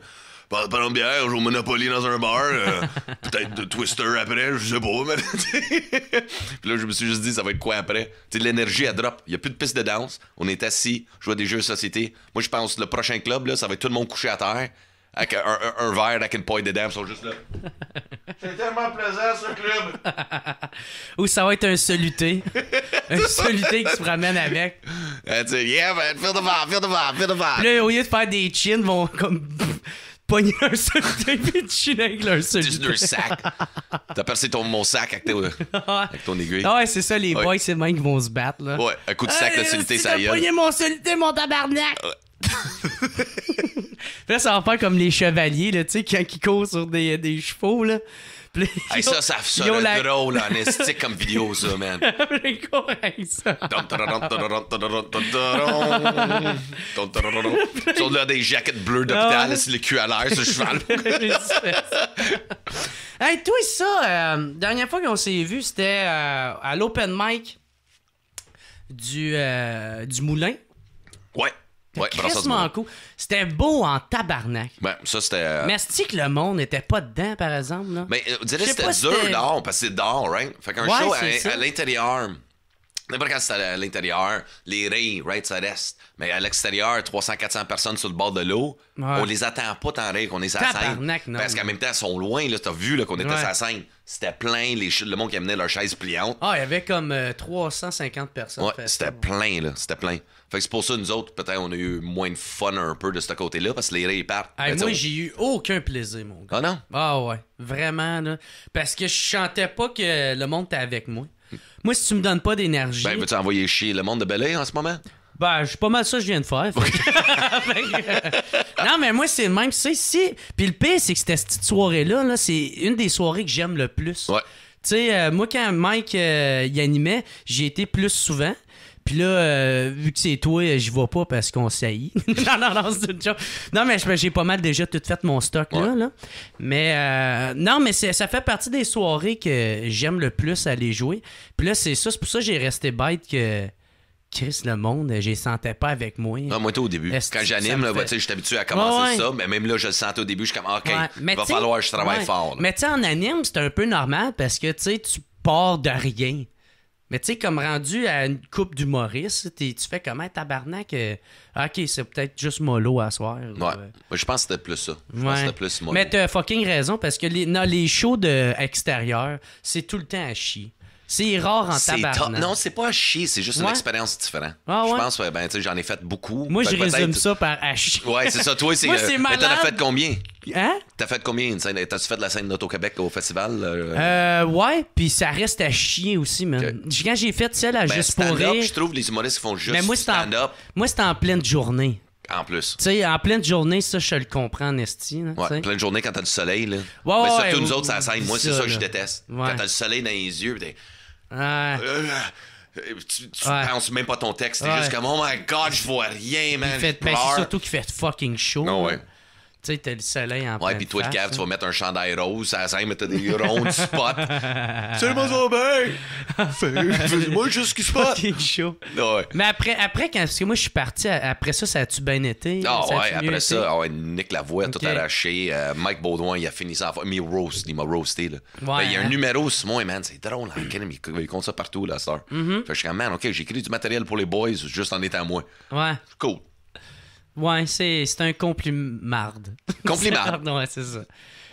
S2: prendre bière on joue au Monopoly dans un bar, euh, peut-être de Twister après, je sais pas, mais Puis là, je me suis juste dit, ça va être quoi après? Tu l'énergie, elle drop. Il n'y a plus de piste de danse. On est assis, je vois des jeux de société. Moi, je pense, le prochain club, là, ça va être tout le monde couché à terre. Avec un, verre, avec une poêle de dames. sont juste là.
S3: C'est tellement plaisant ce club!
S1: Ou ça va être un soluté. un soluté qui se ramène avec. Euh, sais, yeah, man, the de feel the de feel the de Puis Là, au lieu de faire des chins, vont comme pogner un seul début de chine avec leur seul. Juste un
S2: T'as percé ton, mon sac avec, ton, aiguille. ouais, c'est ça, les boys,
S1: c'est même qui vont se battre. Là. Ouais, un coup de sac de solité, ça y est. pogné mon solité, mon tabarnak! Ouais. ça va faire comme les chevaliers, là, tu sais, quand ils courent sur des, des chevaux, là ça, ça, serait drôle en estique
S2: comme vidéo, ça, man. Ils ont des jackets bleus d'hôpital, ah. c'est le cul à l'air, ce cheval.
S1: hey, tout ça, euh, dernière fois qu'on s'est vu, c'était euh, à l'open mic du, euh, du Moulin. Ouais. Ouais, C'était beau en tabarnak.
S2: ça, c'était. Euh, Mais
S1: cest que le monde n'était pas dedans, par exemple? Là? Mais ben, on dirait que c'était dur dehors,
S2: parce que c'est dehors, right? Fait qu'un show à, l'intérieur. N'importe quand c'est à l'intérieur, les rires, right, ça reste. Mais à l'extérieur, 300-400 personnes sur le bord de l'eau, on les attend pas tant rire qu'on est à la scène. Non, parce qu'en même temps, elles sont loin. Tu as vu qu'on était scène. C'était plein, les, le monde qui amenait leur chaise pliante.
S1: Ah, il y avait comme 350 euh, personnes. c'était
S2: plein, là. C'était plein. Fait que c'est pour ça, nous autres, peut-être, on a eu moins de fun un peu de ce côté-là, parce que les rires partent. moi, j'ai
S1: eu aucun plaisir, mon gars. Ah non? Ah ouais, vraiment, là. Parce que je chantais pas que le monde était avec moi. moi, si tu me donnes pas d'énergie. Ben, veux-tu
S2: envoyer chier le monde de Bel
S1: Air en ce moment? Ben, je suis pas mal ça que je viens de faire. Euh, non, mais moi, c'est le même. que si. Puis le pire, c'est que c'était cette petite soirée-là, c'est une des soirées que j'aime le plus. Ouais. Tu sais, euh, moi, quand Mike y euh, animait, j'y étais plus souvent. Puis là, euh, vu que c'est toi, j'y vais pas parce qu'on saillit. non, non, non, c'est une chose. Non, mais j'ai pas mal déjà tout fait mon stock là. Mais euh, non, mais ça fait partie des soirées que j'aime le plus aller jouer. Puis là, c'est ça, c'est pour ça que j'ai resté bête que. Chris, le monde, je les sentais pas avec moi. Non,
S2: moi, tout au début. Quand j'anime, là, je bah, suis habitué à commencer ça, mais même là, je le sentais au début, je suis comme, OK, il va falloir que je travaille fort.
S1: Mais tu sais, en anime, c'est un peu normal parce que tu sais, tu pars de rien. Mais tu sais, comme rendu à une coupe Maurice, tu fais comme un tabarnak. Euh, ok, c'est peut-être juste mollo à soir. Ouais. Moi, je
S2: pense que c'était plus ça. Je pense que c'était plus mollo. Mais
S1: as fucking raison parce que les, les shows de extérieur, c'est tout le temps à chier. C'est rare en tabarnak. Non,
S2: c'est pas à chier, c'est juste une expérience différente. Ah je pense, ouais, ben, j'en ai fait beaucoup. Moi, je résume ça
S1: par à chier. Ouais, c'est ça. Toi, c'est. Moi, euh, t'en as fait combien? Hein?
S2: T'as fait combien? T'as-tu fait de la scène d'Auto-Québec au festival? Euh... euh
S1: ouais, puis ça reste à chier aussi, man. Quand j'ai fait celle à ben, Juste pour rire... je
S2: trouve, les humoristes
S1: font juste Mais stand-up. Moi, c'était en pleine journée. En plus. Tu sais, en pleine journée, ça, je le comprends, Nestie. ouais, pleine
S2: journée quand t'as du soleil, là. Ouais, Mais surtout nous autres, ça scène. Moi, c'est ça, que je déteste. Quand t'as du soleil dans les yeux, t'es... Euh, tu, tu penses même pas ton texte. T'es Ouais. juste comme, oh my god, je vois rien, man. Il fait, surtout
S1: qu'il fait fucking chaud. Non, ouais. Tu sais, t'as le soleil en Ouais, puis toi, le cave, tu vas hein.
S2: mettre un chandail rose ça la scène, mais t'as des ronds de spots. C'est
S1: moi ça bien! Fais-moi juste ce qui se passe! chaud. Ouais. Mais après, après quand, parce que moi, je suis parti, après ça, ça a-tu bien été? Ah ouais, après ça,
S2: ah Nick Lavoie, a tout arraché. Euh, Mike Baudouin, il a fini ça. Mais il roast, il m'a roasté, là. Ben, il y a un hein. numéro, sur moi, man, c'est drôle, hein. il compte ça partout, là, star. Mm-hmm. Fait que je suis comme, man, ok, j'écris du matériel pour les boys juste en étant moi. Ouais. Cool.
S1: Ouais, c'est, c'est un compliment Compliment. ouais, c'est ça.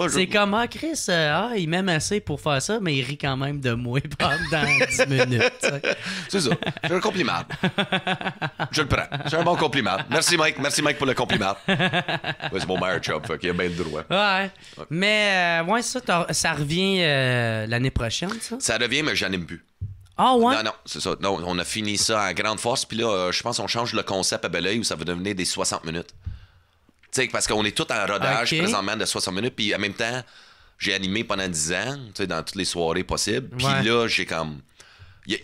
S1: c'est comme, ah, Chris, euh, ah, il m'aime assez pour faire ça, mais il rit quand même de moi pendant 10 minutes. c'est ça. C'est un compliment. Je le
S2: prends. C'est un bon compliment. Merci, Mike. Merci, Mike, pour le compliment. c'est mon meilleur job, fait qu'il a bien le droit.
S1: Ouais. ouais. Mais, euh, ouais, ça, ça revient euh, l'année prochaine, ça?
S2: Ça revient, mais j'en aime plus. Ah, non, non, c'est ça. Non, on a fini ça à grande force. Puis là, euh, je pense qu'on change le concept à Bel Belleuil où ça va devenir des 60 minutes. Tu sais, parce qu'on est tout en rodage présentement de 60 minutes. Puis en même temps, j'ai animé pendant 10 ans, tu sais, dans toutes les soirées possibles. Puis là, j'ai comme.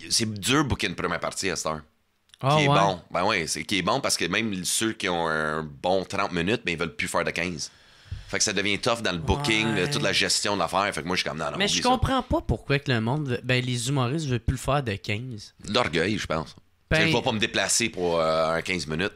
S2: C'est dur booker une première partie à cette heure.
S1: Ah, qui est bon.
S2: Ben oui, qui est bon parce que même ceux qui ont un bon 30 minutes, ben, ils veulent plus faire de 15. Fait que ça devient tough dans le booking, toute la gestion de l'affaire. Fait que moi, je suis comme dans Mais je comprends
S1: pas pourquoi que le monde, ben, les humoristes veulent plus le faire de 15.
S2: D'orgueil, je pense. Ben... Je vais pas me déplacer pour euh, un 15 minutes.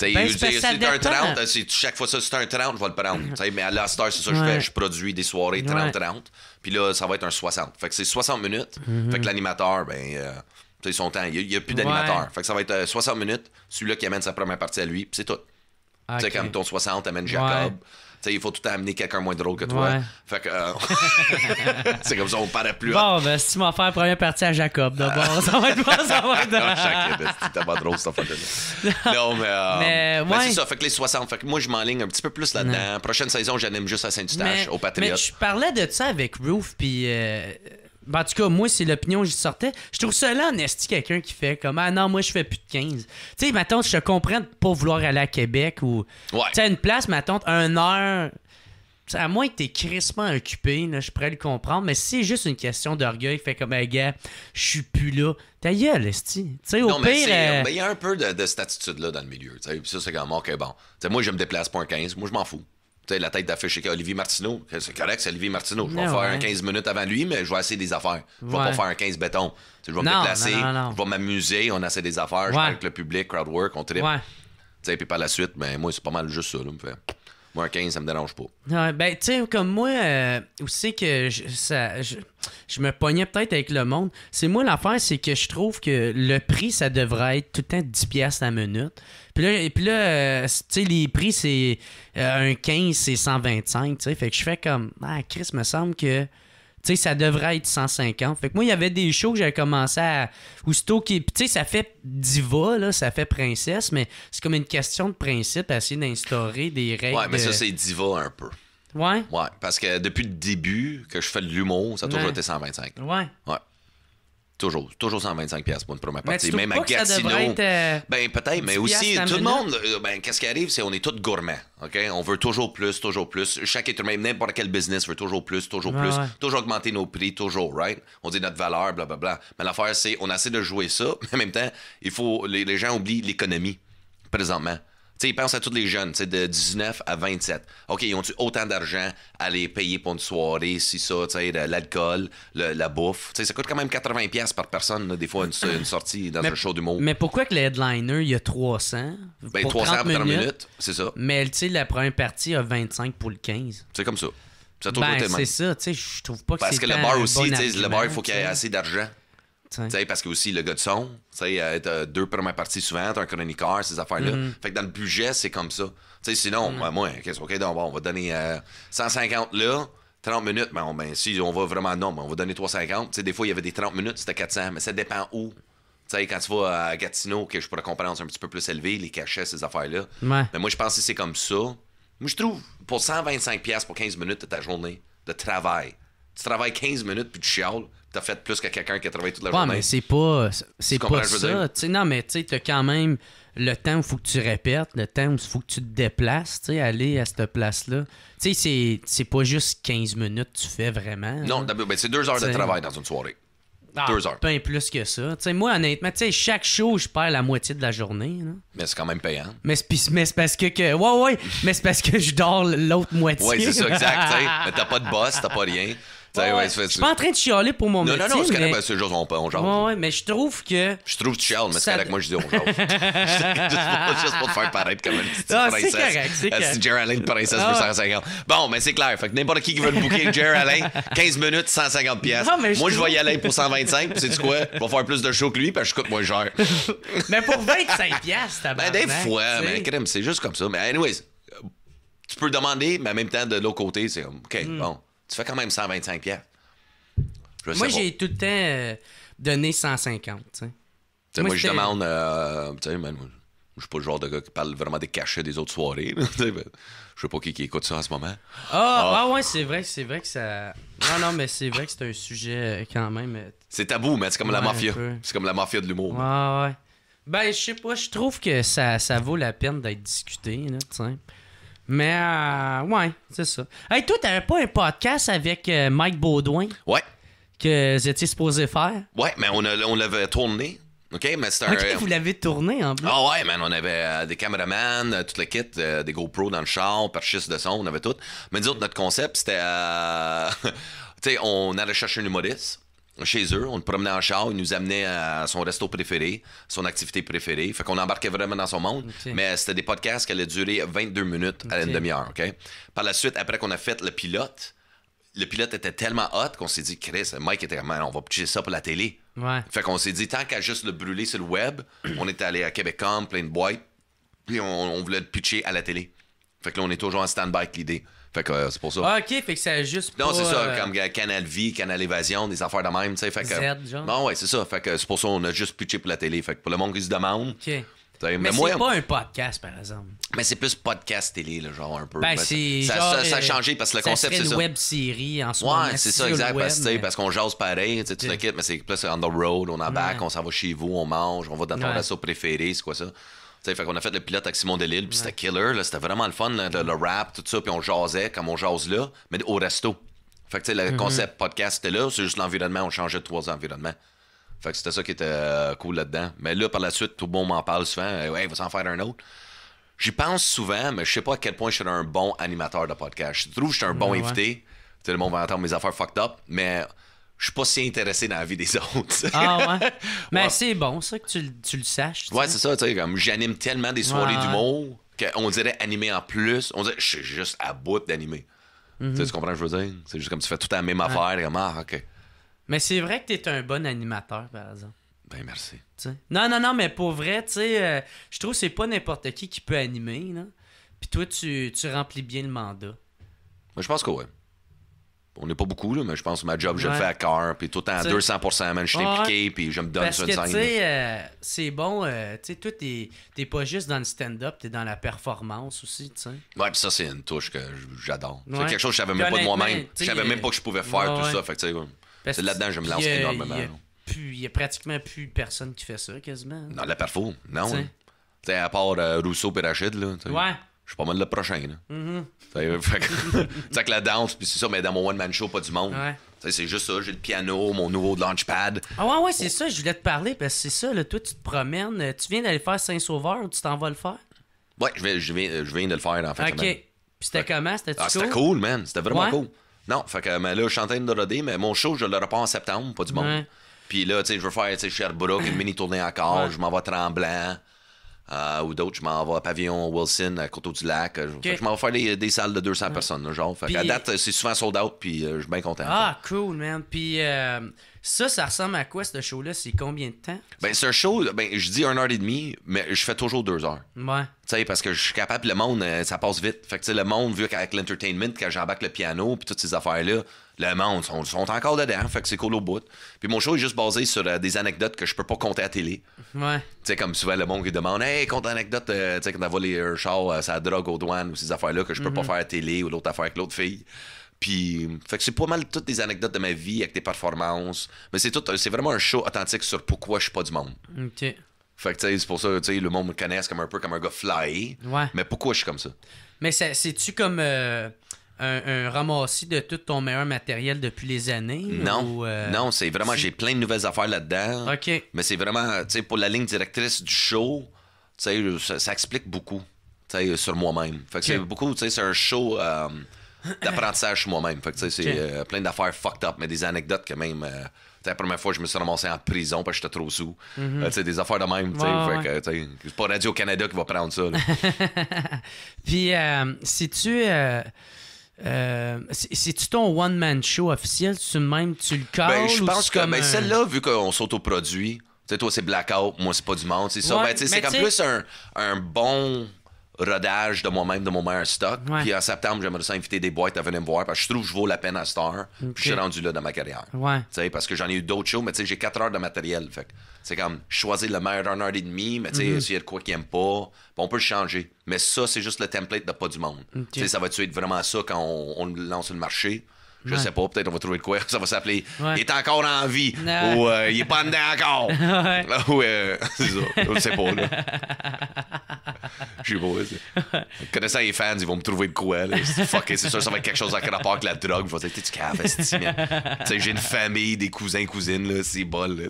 S2: Ben, c'est un 30, euh, chaque fois ça c'est un 30, je vais le prendre. mais à la c'est ça je fais, je produis des soirées 30-30. Puis là, ça va être un 60. Fait que c'est 60 minutes. Mhm. Fait que l'animateur, ben, euh, son temps, il n'y a, plus d'animateur. Fait que ça va être 60 minutes, celui-là qui amène sa première partie à lui, c'est tout. Tu sais, comme ton 60, amène Jacob il faut tout amener quelqu'un moins drôle que toi. Fait que. Euh, c'est comme ça, on paraît plus.
S1: Bon, ben, si tu m'en fais la première partie à Jacob, bon, ça va être bon, ça va être
S2: c'est pas drôle, cette de. Non, mais. Euh, mais ben, c'est ça, fait que les 60. Fait que moi, je m'enligne un petit peu plus là-dedans. Prochaine saison, j'anime juste à Saint-Eustache, au Patriote. Mais je
S1: parlais de ça avec Roof, puis. Euh, ben, en tout cas, moi, c'est l'opinion que j'y sortais. Je trouve ça là en quelqu'un qui fait comme Ah non, moi, je fais plus de 15. Tu sais, ma tante, je te comprends de pas vouloir aller à Québec ou. Tu sais, une place, ma tante, un heure. à moins que t'es crissement occupé, je pourrais le comprendre, mais si c'est juste une question d'orgueil, fait comme un gars, je suis plus là. Ta gueule, esti. Tu sais, au pire. Euh,
S2: il y a un peu de, cette attitude-là dans le milieu. Ça, c'est quand même, ok, bon. sais, moi, je me déplace pas un 15. Moi, je m'en fous la tête d'affiche, c'est Olivier Martineau. C'est correct, c'est Olivier Martineau. Je vais faire un 15 minutes avant lui, mais je vais essayer des affaires. Je vais pas faire un 15 béton. je vais me déplacer, je vais m'amuser, on essaie des affaires, je parle avec le public, crowd work, on tripe. Puis par la suite, mais ben, moi, c'est pas mal juste ça. me fait. Moi, 15, ça me dérange
S1: pas. ben, tu sais, comme moi, aussi euh, que je, ça, je, me pognais peut-être avec le monde. C'est moi l'affaire, c'est que je trouve que le prix, ça devrait être tout le temps 10 pièces la minute. Puis là, et puis là euh, tu sais, les prix, c'est euh, un 15, c'est 125, tu sais. Fait que je fais comme, ah, Chris, me semble que tu sais, ça devrait être 150. Fait que moi, il y avait des shows que j'avais commencé à. Aussitôt qui. Tu sais, ça fait diva, là, ça fait princesse, mais c'est comme une question de principe à essayer d'instaurer des règles. Ouais, mais ça, c'est
S2: diva un peu. Ouais. Ouais, parce que depuis le début que je fais de l'humour, ça a toujours été 125. Ouais. Ouais. Toujours, toujours 125 pièces pour une première partie. même à Gatineau. Euh, ben peut-être, mais aussi tout le monde. Euh, ben qu'est-ce qui arrive, c'est qu'on est tous gourmands. Ok, on veut toujours plus, toujours plus. Chaque être humain, n'importe quel business veut toujours plus, toujours plus, toujours augmenter nos prix, toujours, right? On dit notre valeur, bla bla bla. Mais l'affaire c'est, on essaie de jouer ça, mais en même temps, il faut les gens oublient l'économie présentement. Pense à tous les jeunes, tu de 19 à 27. OK, ils ont-tu autant d'argent à les payer pour une soirée, si ça, tu sais, l'alcool, la bouffe. ça coûte quand même 80$ par personne, des fois, une, sortie dans un show d'humour.
S1: Mais pourquoi que le headliner, il y a 300? Ben, pour 300 30 pour 30 minutes, c'est ça. Mais, tu sais, la première partie a 25 pour le 15. C'est comme ça. Ça ben, c'est ça, tu sais, je trouve pas que Parce que le bar aussi, tu le bar, il faut qu'il y ait assez
S2: d'argent sais parce que aussi, le gars de son, y être euh, deux premières parties souvent, t'as un chroniqueur, ces affaires-là. Mm-hmm. Fait que dans le budget, c'est comme ça. sais sinon, mm-hmm. ben, moi, donc bon, on va donner 150 euh, là. 30 minutes, mais on, ben, si on va vraiment, non, ben, on va donner 350. sais des fois, il y avait des 30 minutes, c'était 400, mais ça dépend où. sais quand tu vas à Gatineau, que je pourrais comprendre, c'est un petit peu plus élevé, les cachets, ces affaires-là. Mais moi, je pense que c'est comme ça. Moi, je trouve, pour 125$ pour 15 minutes de ta journée de travail, tu travailles 15 minutes puis tu chiales, t'as fait plus que quelqu'un qui a travaillé toute la journée. journée. mais c'est
S1: pas, c'est pas ça. non, mais tu as quand même le temps où il faut que tu répètes, le temps où il faut que tu te déplaces, tu sais, aller à cette place-là. Tu sais, c'est pas juste 15 minutes que tu fais vraiment. Non, mais
S2: ben, c'est deux heures de travail
S1: dans une soirée. Ah, deux heures. Pas plus que ça. moi, honnêtement, chaque show, je perds la moitié de la journée. Mais c'est quand même payant. Mais c'est, parce que, que, Ouais, ouais. mais c'est parce que je dors l'autre moitié. Ouais, c'est ça, exact.
S2: mais t'as pas de boss, t'as pas rien je suis pas en
S1: train de chialer pour mon non, métier. Non, non, non, mais... ben,
S2: c'est juste pas, on jase.
S1: Ouais, mais je trouve que. Je
S2: trouve que tu chiales, mais c'est correct, moi je dis on jase. juste pour te faire paraître comme une petite ah, princesse. Ah, c'est correct, c'est correct. C'est Princesse pour ah. 150. Bon, mais c'est clair. Fait que n'importe qui qui veut le booker Alain, 15 minutes, 150 pièces. Moi je vais y aller pour 125, c'est c'est quoi? Je vais faire plus de show que lui, parce que je coûte moins cher.
S1: mais pour 25 pièces, t'as Ben des fois, mais
S2: crème, c'est juste comme ça. Mais anyways, tu peux demander, mais en même temps, de l'autre côté, c'est OK, hmm. bon. Tu fais quand même 125 pièces. Moi, j'ai
S1: tout le temps euh, donné 150. moi, je demande.
S2: Euh, tu je suis pas le genre de gars qui parle vraiment des cachets des autres soirées. Je sais pas qui, écoute ça en ce moment.
S1: Ah, ah. ah, ouais, c'est vrai, c'est vrai que ça. Non, non, mais c'est vrai que c'est un sujet euh, quand même.
S2: C'est tabou, mais c'est comme la mafia. C'est comme la mafia de l'humour.
S1: ouais. Ben, je sais pas, je trouve que ça, ça vaut la peine d'être discuté, là, tu mais, euh, ouais, c'est ça. Hey, toi, t'avais pas un podcast avec euh, Mike Baudouin? Ouais. Que vous étiez supposé faire?
S2: Ouais, mais on, on l'avait tourné. OK, mais c'était un. vous
S1: l'avez tourné en plus. Ah
S2: ouais, man, on avait euh, des caméramans, toute tout le kit, des GoPro dans le char, perchiste de son, on avait tout. Mais nous notre concept, c'était. tu sais, on allait chercher un humoriste chez eux, on le promenait en char, il nous amenait à son resto préféré, son activité préférée. Fait qu'on embarquait vraiment dans son monde. Mais c'était des podcasts qui allaient durer 22 minutes à une demi-heure, OK? Par la suite, après qu'on a fait le pilote, le pilote était tellement hot qu'on s'est dit, Chris, Mike était comme, on va pitcher ça pour la télé. Fait qu'on s'est dit, tant qu'à juste le brûler sur le web, on est allé à Québec Québec-Com, plein de boîtes, puis on, on voulait le pitcher à la télé. Fait que là, on est toujours en stand-by avec l'idée. Fait que euh, c'est pour ça. Ah, ok, fait que ça juste. Non, c'est ça, euh, comme Canal Vie, Canal Évasion, des affaires de même, tu sais. ouais, c'est ça. Fait que c'est pour ça qu'on a juste pitché pour la télé. Fait que pour le monde qui se demande. Mais, c'est pas
S1: un podcast, par exemple.
S2: Mais c'est plus podcast télé, là, genre un peu. Ben, ben ça, a euh, changé parce que le concept, c'est une web
S1: série en ce ouais, moment. c'est ça, exact. Parce, parce,
S2: qu'on jase pareil, tu sais, mais c'est plus on the road, on a ouais. on s'en va chez vous, on mange, on va dans ton resto préféré, c'est quoi ça? fait qu'on a fait le pilote avec Simon Delille, puis c'était killer, là, c'était vraiment le fun, de le, rap, tout ça, puis on jasait comme on jase là, mais au resto. Fait que, tu le mhm. concept podcast était là, c'est juste l'environnement, on changeait de trois environnements. Fait que c'était ça qui était euh, cool là-dedans. Mais là, par la suite, tout le monde m'en parle souvent, ouais, euh, il va s'en faire un autre. J'y pense souvent, mais je sais pas à quel point je serais un bon animateur de podcast. Je trouve que je suis un bon invité. le monde va entendre mes affaires fucked up, mais je suis pas si intéressé dans la vie des autres. Ah ouais?
S1: Mais c'est bon, ça, que tu, le saches.
S2: ouais, c'est ça, tu sais, comme j'anime tellement des soirées ouais, d'humour qu'on dirait animé en plus. On dirait, je suis juste à bout d'animer. Mm-hmm. Tu comprends ce que je veux dire? C'est juste comme tu fais tout la même affaire, comme, ah, ok.
S1: Mais c'est vrai que tu es un bon animateur, par exemple. Ben, merci. Non, non, non, mais pour vrai, tu sais, euh, je trouve que c'est pas n'importe qui qui peut animer, Puis toi, tu, remplis bien le mandat. moi
S2: ben, je pense que oui on n'est pas beaucoup, là, mais je pense que ma job, je le fais à cœur, puis tout temps, à 200%, je suis impliqué, puis je me donne ça sur une que, tu sais,
S1: euh, c'est bon, euh, tu sais, toi, t'es pas juste dans le stand-up, t'es dans la performance aussi, tu sais.
S2: Ouais, puis ça, c'est une touche que j'adore. C'est quelque chose que je savais même pas de moi-même. Je savais euh, même pas que je pouvais faire tout ça, fait que, tu sais, là-dedans, je me lance énormément.
S1: Il n'y a pratiquement plus personne qui fait ça, quasiment. Non, Dans la perfo, non. Tu
S2: sais, à part Rousseau et Rachid, là. T'sais. Ouais je suis pas mal le prochain. Là. Mm que, la danse, puis c'est ça, mais dans mon one-man show, pas du monde. C'est juste ça, j'ai le piano, mon nouveau launchpad.
S1: Ah ouais, ouais, c'est ça, je voulais te parler, parce que c'est ça, là, toi, tu te promènes, euh, tu viens d'aller faire Saint-Sauveur ou tu t'en vas le faire?
S2: Ouais, je, je, viens, euh, je viens de le faire, en fait. OK. Puis
S1: c'était comment? Ah, c'était ah, cool? C'était cool,
S2: man. C'était vraiment cool. Non, fait que mais là, je suis en train de roder, mais mon show, je le repars en septembre, pas du monde. Puis là, tu sais, je veux faire, tu sais, Sherbrooke, une mini-tournée encore, je m'en vais tremblant. Euh, ou d'autres, je m'en vais à Pavillon Wilson, à Coteau du Lac. Euh, je m'en vais faire des, salles de 200 personnes, genre. À date, c'est souvent sold out, puis euh, je suis bien content.
S1: Ah, cool, man. Puis, ça, ça ressemble à quoi ce show-là? C'est combien de temps?
S2: Ben, ce show, ben, je dis 1 heure et demie, mais je fais toujours deux heures. Ouais. Tu sais, parce que je suis capable, le monde, euh, ça passe vite. Fait que, tu sais, le monde, vu qu'avec l'entertainment, quand j'embarque le piano, puis toutes ces affaires-là, le monde sont, sont encore dedans, fait que c'est cool au bout. Puis mon show est juste basé sur euh, des anecdotes que je peux pas compter à télé. Ouais. Tu sais, comme souvent le monde qui demande Hey, compte anecdote, euh, tu sais, quand on volé les char, euh, ça drogue aux douanes ou ces affaires-là que je peux mhm. pas faire à télé ou l'autre affaire avec l'autre fille. Puis, fait que c'est pas mal toutes les anecdotes de ma vie avec tes performances. Mais c'est tout, c'est vraiment un show authentique sur pourquoi je suis pas du monde. OK. Fait c'est pour ça, tu le monde me connaisse comme un peu comme un gars fly. Mais pourquoi je suis comme ça?
S1: Mais c'est-tu comme euh, un, ramassis de tout ton meilleur matériel depuis les années? Non. Euh, non,
S2: c'est vraiment, j'ai plein de nouvelles affaires là-dedans. OK. Mais c'est vraiment, tu sais, pour la ligne directrice du show, tu ça, explique beaucoup, tu sais, sur moi-même. Fait que c'est beaucoup, tu sais, c'est un show. Euh, d'apprentissage moi-même. c'est euh, plein d'affaires fucked up, mais des anecdotes que même. Euh, la première fois, je me suis ramassé en prison parce que j'étais trop sous. Mhm. Euh, des affaires de même. c'est pas Radio-Canada qui va prendre ça.
S1: Puis, si tu. si C'est-tu ton one-man show officiel? Tu même, tu le ben, calls? je pense que ben, celle-là,
S2: vu qu'on s'autoproduit, tu sais, toi, c'est Blackout, moi, c'est pas du monde, c'est ça. Ben, c'est comme plus un bon rodage de moi-même, de mon meilleur stock. Puis en septembre, j'aimerais ça inviter des boîtes à venir me voir parce que je trouve que je vaux la peine à Star. Puis je suis rendu là dans ma carrière. Ouais. sais parce que j'en ai eu d'autres shows, mais j'ai quatre heures de matériel. Fait c'est comme choisir le meilleur d'un heure et demie, mais tu sais, mhm. s'il y a de quoi qu'il aime pas, ben, on peut le changer. Mais ça, c'est juste le template de pas du monde. sais Ça va être vraiment ça quand on, lance le marché. Je sais pas, peut-être on va trouver de quoi. Ça va s'appeler Il est encore en vie ou euh, Il est pas dedans encore. c'est ça. Je sais pas, Je sais pas. Connaissant les fans, ils vont me trouver de quoi. c'est sûr, ça va être quelque chose à rapport avec la drogue. Ils vont dire, t'es-tu sais j'ai une famille, des cousins, cousines, là, c'est bol. Ma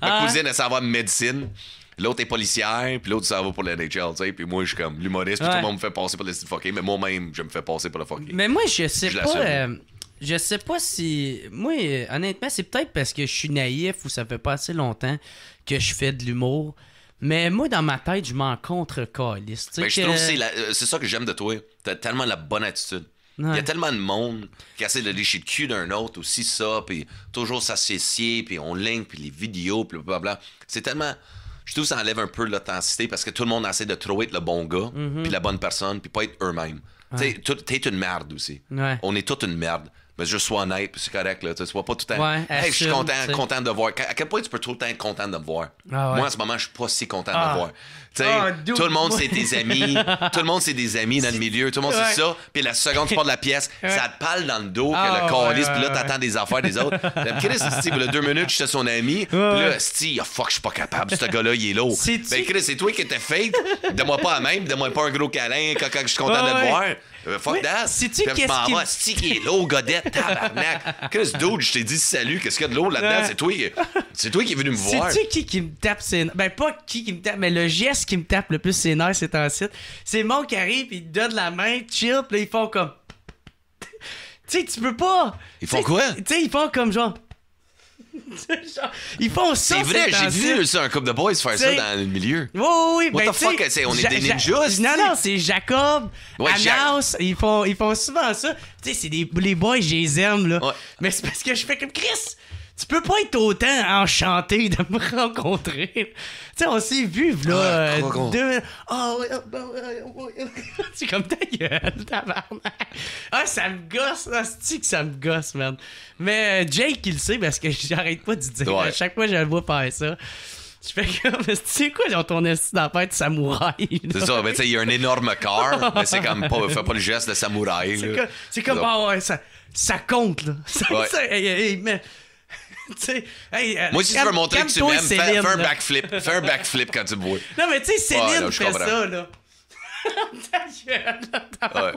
S2: ah. cousine, elle s'en va en médecine. L'autre est policière, puis l'autre ça va pour la NHL, tu sais. Puis moi, je suis comme l'humoriste, puis tout le monde me fait passer pour le style mais moi-même, je me fais passer pour le fucking
S1: Mais moi, je sais pas je sais pas si. Moi, honnêtement, c'est peut-être parce que je suis naïf ou ça fait pas assez longtemps que je fais de l'humour. Mais moi, dans ma tête, je m'en contre caliste. Mais ben, je que... c'est,
S2: euh, c'est ça que j'aime de toi. T'as tellement la bonne attitude. Il y a tellement de monde qui essaie de lécher le cul d'un autre, aussi ça, puis toujours s'associer, puis on link, puis les vidéos, puis blablabla. C'est tellement. Je trouve que ça enlève un peu l'authenticité parce que tout le monde essaie de trouver le bon gars, mhm. puis la bonne personne, puis pas être eux-mêmes. Ouais. T'es, une merde aussi. On est toute une merde mais ben, juste sois honnête, c'est correct. Là, vois pas tout le temps. je suis content, content de voir. À quel point tu peux tout le temps être content de me voir? Ah moi, en ce moment, je suis pas si content de me ah. voir. Ah, tout le monde, c'est tes amis. tout le monde, c'est des amis dans le milieu. Tout le monde, c'est ça. Puis la seconde, tu pars de la pièce, ça te parle dans le dos que le calice. Puis là, t'attends des affaires des autres. Chris, Steve, deux minutes, j'étais son ami. Puis là, Steve, oh, fuck, je suis pas capable. Ce gars-là, il est lourd. Ben, Chris, c'est toi qui étais fake. De moi pas à même. de moi pas un gros câlin quand, je suis content de le voir. Euh, fuck that. Si tu qu'est-ce qui est l'eau godette, tabarnak. Qu'est-ce d'autre, je t'ai dit salut, qu'est-ce qu'il y a de l'eau là-dedans, euh. c'est toi c'est toi qui est venu me voir. C'est
S1: tu qui qui me tape c'est ben pas qui qui me tape, mais le geste qui me tape le plus c'est nerfs c'est un site. C'est mon qui arrive, puis il donne la main, chill, puis ils font comme Tu sais, tu peux pas. Ils font quoi Tu sais, ils font comme genre
S2: ils font ça. C'est vrai, j'ai vu ça, un couple de boys faire ça dans le milieu. Oui, oui, What ben, the fuck, on est des ninjas?
S1: non, non, c'est Jacob, Anas, ils, font, ils font souvent ça. Tu sais, c'est des les boys, je les aime, là. Mais c'est parce que je fais comme Chris, tu peux pas être autant enchanté de me rencontrer. tu sais, on s'est vu, là. Ah, euh, c'est deux... oh, tu comme ta gueule, tabarnak. Ah, ça me gosse, ah, cest que ça me gosse, man. Mais euh, Jake, il le sait parce que j'arrête pas de dire. À chaque fois, je le vois faire ça. Je fais comme, tu sais quoi, ils ont tourné dans de samouraï. C'est ça, mais
S2: tu sais, il y a un énorme corps, mais c'est comme, pas, fait pas le geste de samouraï. C'est comme, bah
S1: ouais, ça, ça compte, là. mais Euh, moi, si tu veux montrer que tu m'aimes, fais, un backflip.
S2: fais un backflip quand tu bois Non, mais tu sais, Céline oh, fait ça,
S1: là.
S3: ouais.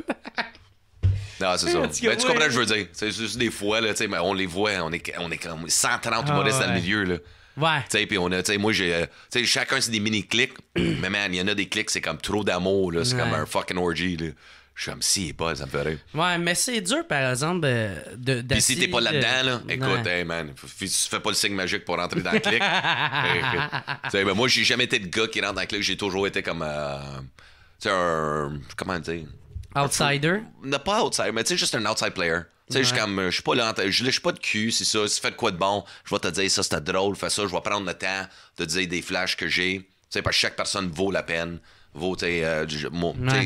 S2: Non, c'est ça. Mais ben, tu comprends ce que je veux dire. C'est juste des fois, là, mais on les voit, on est, on est comme 130 modestes dans le ah, milieu. Là. Ouais. Tu sais, puis on a, tu sais, moi, j'ai, euh, tu sais, chacun, c'est des mini-clics. mais man, il y en a des clics, c'est comme trop d'amour, là. C'est comme un fucking orgy, là. Je suis comme si, pas, ça me
S1: Ouais, mais c'est dur, par exemple, euh, de. Pis Puis si t'es pas euh, là-dedans, là, écoute,
S2: hey man, tu fais pas le signe magique pour rentrer dans le clic. Tu ben, moi, j'ai jamais été le gars qui rentre dans le clic. J'ai toujours été comme. Euh, tu sais, un. Comment dire
S1: Outsider Non, pas
S2: outsider, mais tu sais, juste un outside player. Tu sais, je suis comme, je suis pas je suis pas de cul, c'est ça. Si tu fais quoi de bon, je vais te dire ça, c'était drôle, fais ça, je vais prendre le temps de te dire des flashs que j'ai. Tu sais, parce que chaque personne vaut la peine. Euh,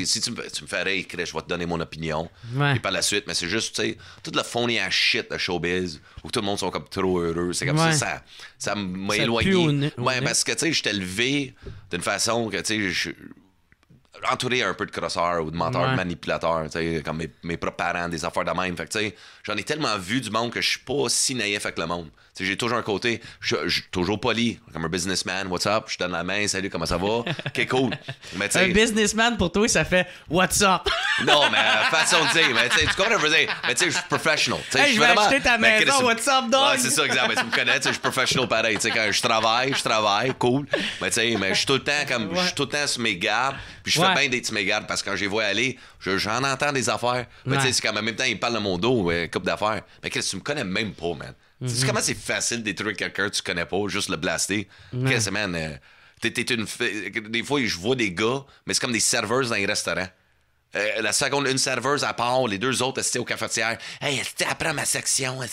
S2: si tu, me fais réécrire, je vais te donner mon opinion. et par la suite, mais c'est juste, tu sais, toute la phony à shit, de showbiz, où tout le monde sont comme trop heureux. C'est comme ça, ça, m'a éloigné. parce que, tu sais, j'étais élevé d'une façon que, tu sais, entouré un peu de crosseurs ou de menteurs, de manipulateurs, comme mes, propres parents, des affaires de même. Fait tu sais, j'en ai tellement vu du monde que je suis pas si naïf avec le monde j'ai toujours un côté, toujours poli, comme un businessman, what's up, je donne la main, salut, comment ça va? ok cool. un
S1: businessman pour toi, ça fait what's up.
S2: non, mais façon de dire, mais tu comprends, je veux dire, mais tu sais, je suis professionnel je vais acheter ta maison, what's up, dog? c'est ça, mais tu me connais, je suis professional pareil, tu sais, quand je travaille, je travaille, cool. Mais tu sais, mais je suis tout le temps comme, je tout le temps sur mes gardes, puis je fais bien des mes gardes parce que quand je les vois aller, j'en entends des affaires. Mais tu sais, c'est quand même, en même temps, ils parlent de mon dos, ouais, coupe d'affaires. Mais qu'est-ce que tu me connais même pas, man? c'est Tu sais mhm. comment c'est facile détruire quelqu'un que tu connais pas, juste le blaster? Qu'est-ce, man? Euh, t'es, une Des fois, je vois des gars, mais c'est comme des serveurs dans les restaurants. Euh, la seconde, une serveuse à part, les deux autres étaient au cafetières. Hey, elle après ma section, bla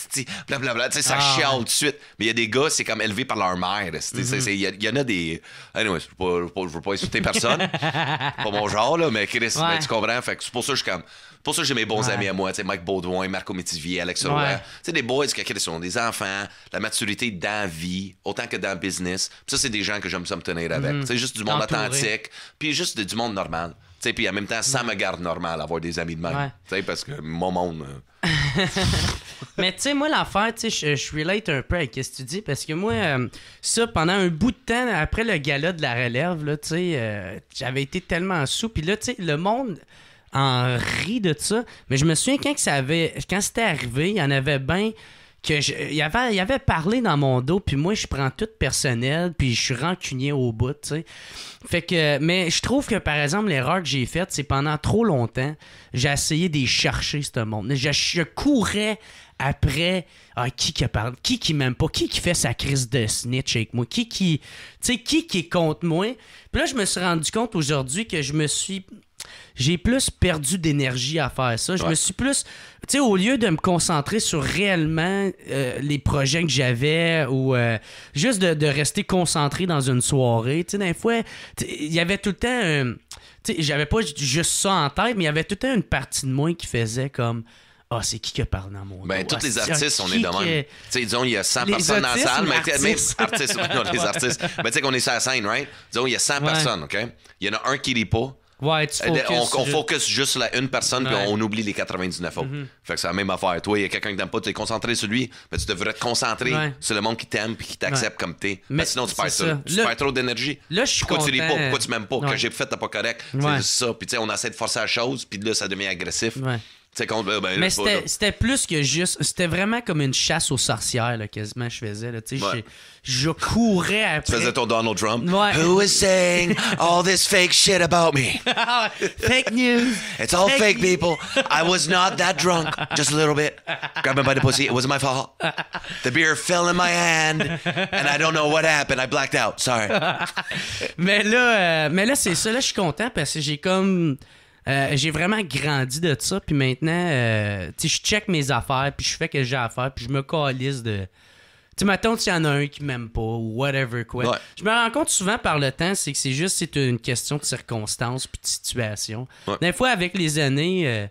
S2: blablabla. Tu sais, ça ah, chiale tout de suite. Mais il y a des gars, c'est comme élevé par leur mère. Mhm. Il y, en a des. Anyway, je veux pas, insulter personne.
S3: pas mon
S2: genre, là, mais Chris, ben, tu comprends. Fait que c'est pour ça que je suis comme. Pour ça, j'ai mes bons amis à moi, Mike Baudouin, Marco Métivier, Alex Roy. C'est des boys qui sont des enfants, la maturité dans la vie, autant que dans le business. ça, c'est des gens que j'aime ça me tenir avec. Mm. C'est juste du monde authentique, puis juste du monde normal. puis en même temps, ça mm. me garde normal avoir des amis de même. Parce que mon monde. Euh.
S1: Mais tu sais, moi, l'affaire, tu je relate un peu à ce que tu dis. Parce que moi, euh, ça, pendant un bout de temps, après le gala de la relève, tu euh, j'avais été tellement sous. Puis là, tu sais, le monde en ri de ça. Mais je me souviens quand que ça avait, quand c'était arrivé, il y en avait bien que je, il avait, avait parlé dans mon dos, puis moi je prends tout personnel, puis je suis rancunier au bout, Fait que, mais je trouve que par exemple l'erreur que j'ai faite, c'est pendant trop longtemps, j'ai essayé d'y chercher ce monde. Je, je courais après ah, qui qui parle, qui qui m'aime pas, qui qui fait sa crise de snitch avec moi, qui qui, tu sais, qui qui est contre moi. Puis là je me suis rendu compte aujourd'hui que je me suis j'ai plus perdu d'énergie à faire ça. Je me suis plus. Tu sais, au lieu de me concentrer sur réellement euh, les projets que j'avais ou euh, juste de, rester concentré dans une soirée, tu sais, des fois, il y avait tout le temps. tu sais, j'avais pas juste ça en tête, mais il y avait tout le temps une partie de moi qui faisait comme. Ah, c'est qui qui parle dans mon Ben, tous ah, les artistes, on est de même. Tu
S2: sais, disons, il y a 100 personnes dans la salle, mais non, les artistes. Mais tu sais qu'on est sur la scène, right? Disons, il y a 100 personnes, OK? Il y en a un qui lit pas,
S1: euh, on, focus
S2: juste sur la une personne, puis on oublie les 99 autres. Mhm. Fait que c'est la même affaire. Toi, il y a quelqu'un que t'aimes pas, tu es concentré sur lui, mais tu devrais te concentrer sur le monde qui t'aime puis qui t'accepte comme t'es. Mais sinon, tu perds ça. perds trop d'énergie. Pourquoi tu lis pas? Pourquoi tu m'aimes pas? Quand j'ai fait, t'as pas correct. C'est ça. Puis, tu sais, on essaie de forcer la chose, puis là, ça devient agressif. Ben, ben, mais c'était
S1: plus que juste. C'était vraiment comme une chasse aux sorcières, là, quasiment, je faisais. Là, ouais. Je courais après. Tu faisais
S2: ton Donald Trump. Ouais. Who
S1: is saying all
S2: this fake shit about me? Ah fake news. It's all fake, people. I was not that drunk. Just a little bit. Grabbed me by the pussy. It wasn't my fault. The beer fell in my hand. And I don't know what happened. I blacked out. Sorry.
S1: mais là, euh, mais là c'est ça. Là, je suis content parce que j'ai comme euh, j'ai vraiment grandi de ça. Puis maintenant, euh, je check mes affaires, puis je fais que j'ai à faire, puis je me calisse de. Tu m'attends s'il y en a un qui m'aime pas ou whatever quoi. Je me rends compte souvent par le temps, c'est que c'est juste c'est une question de circonstances puis de situation. Des fois, avec les années, euh,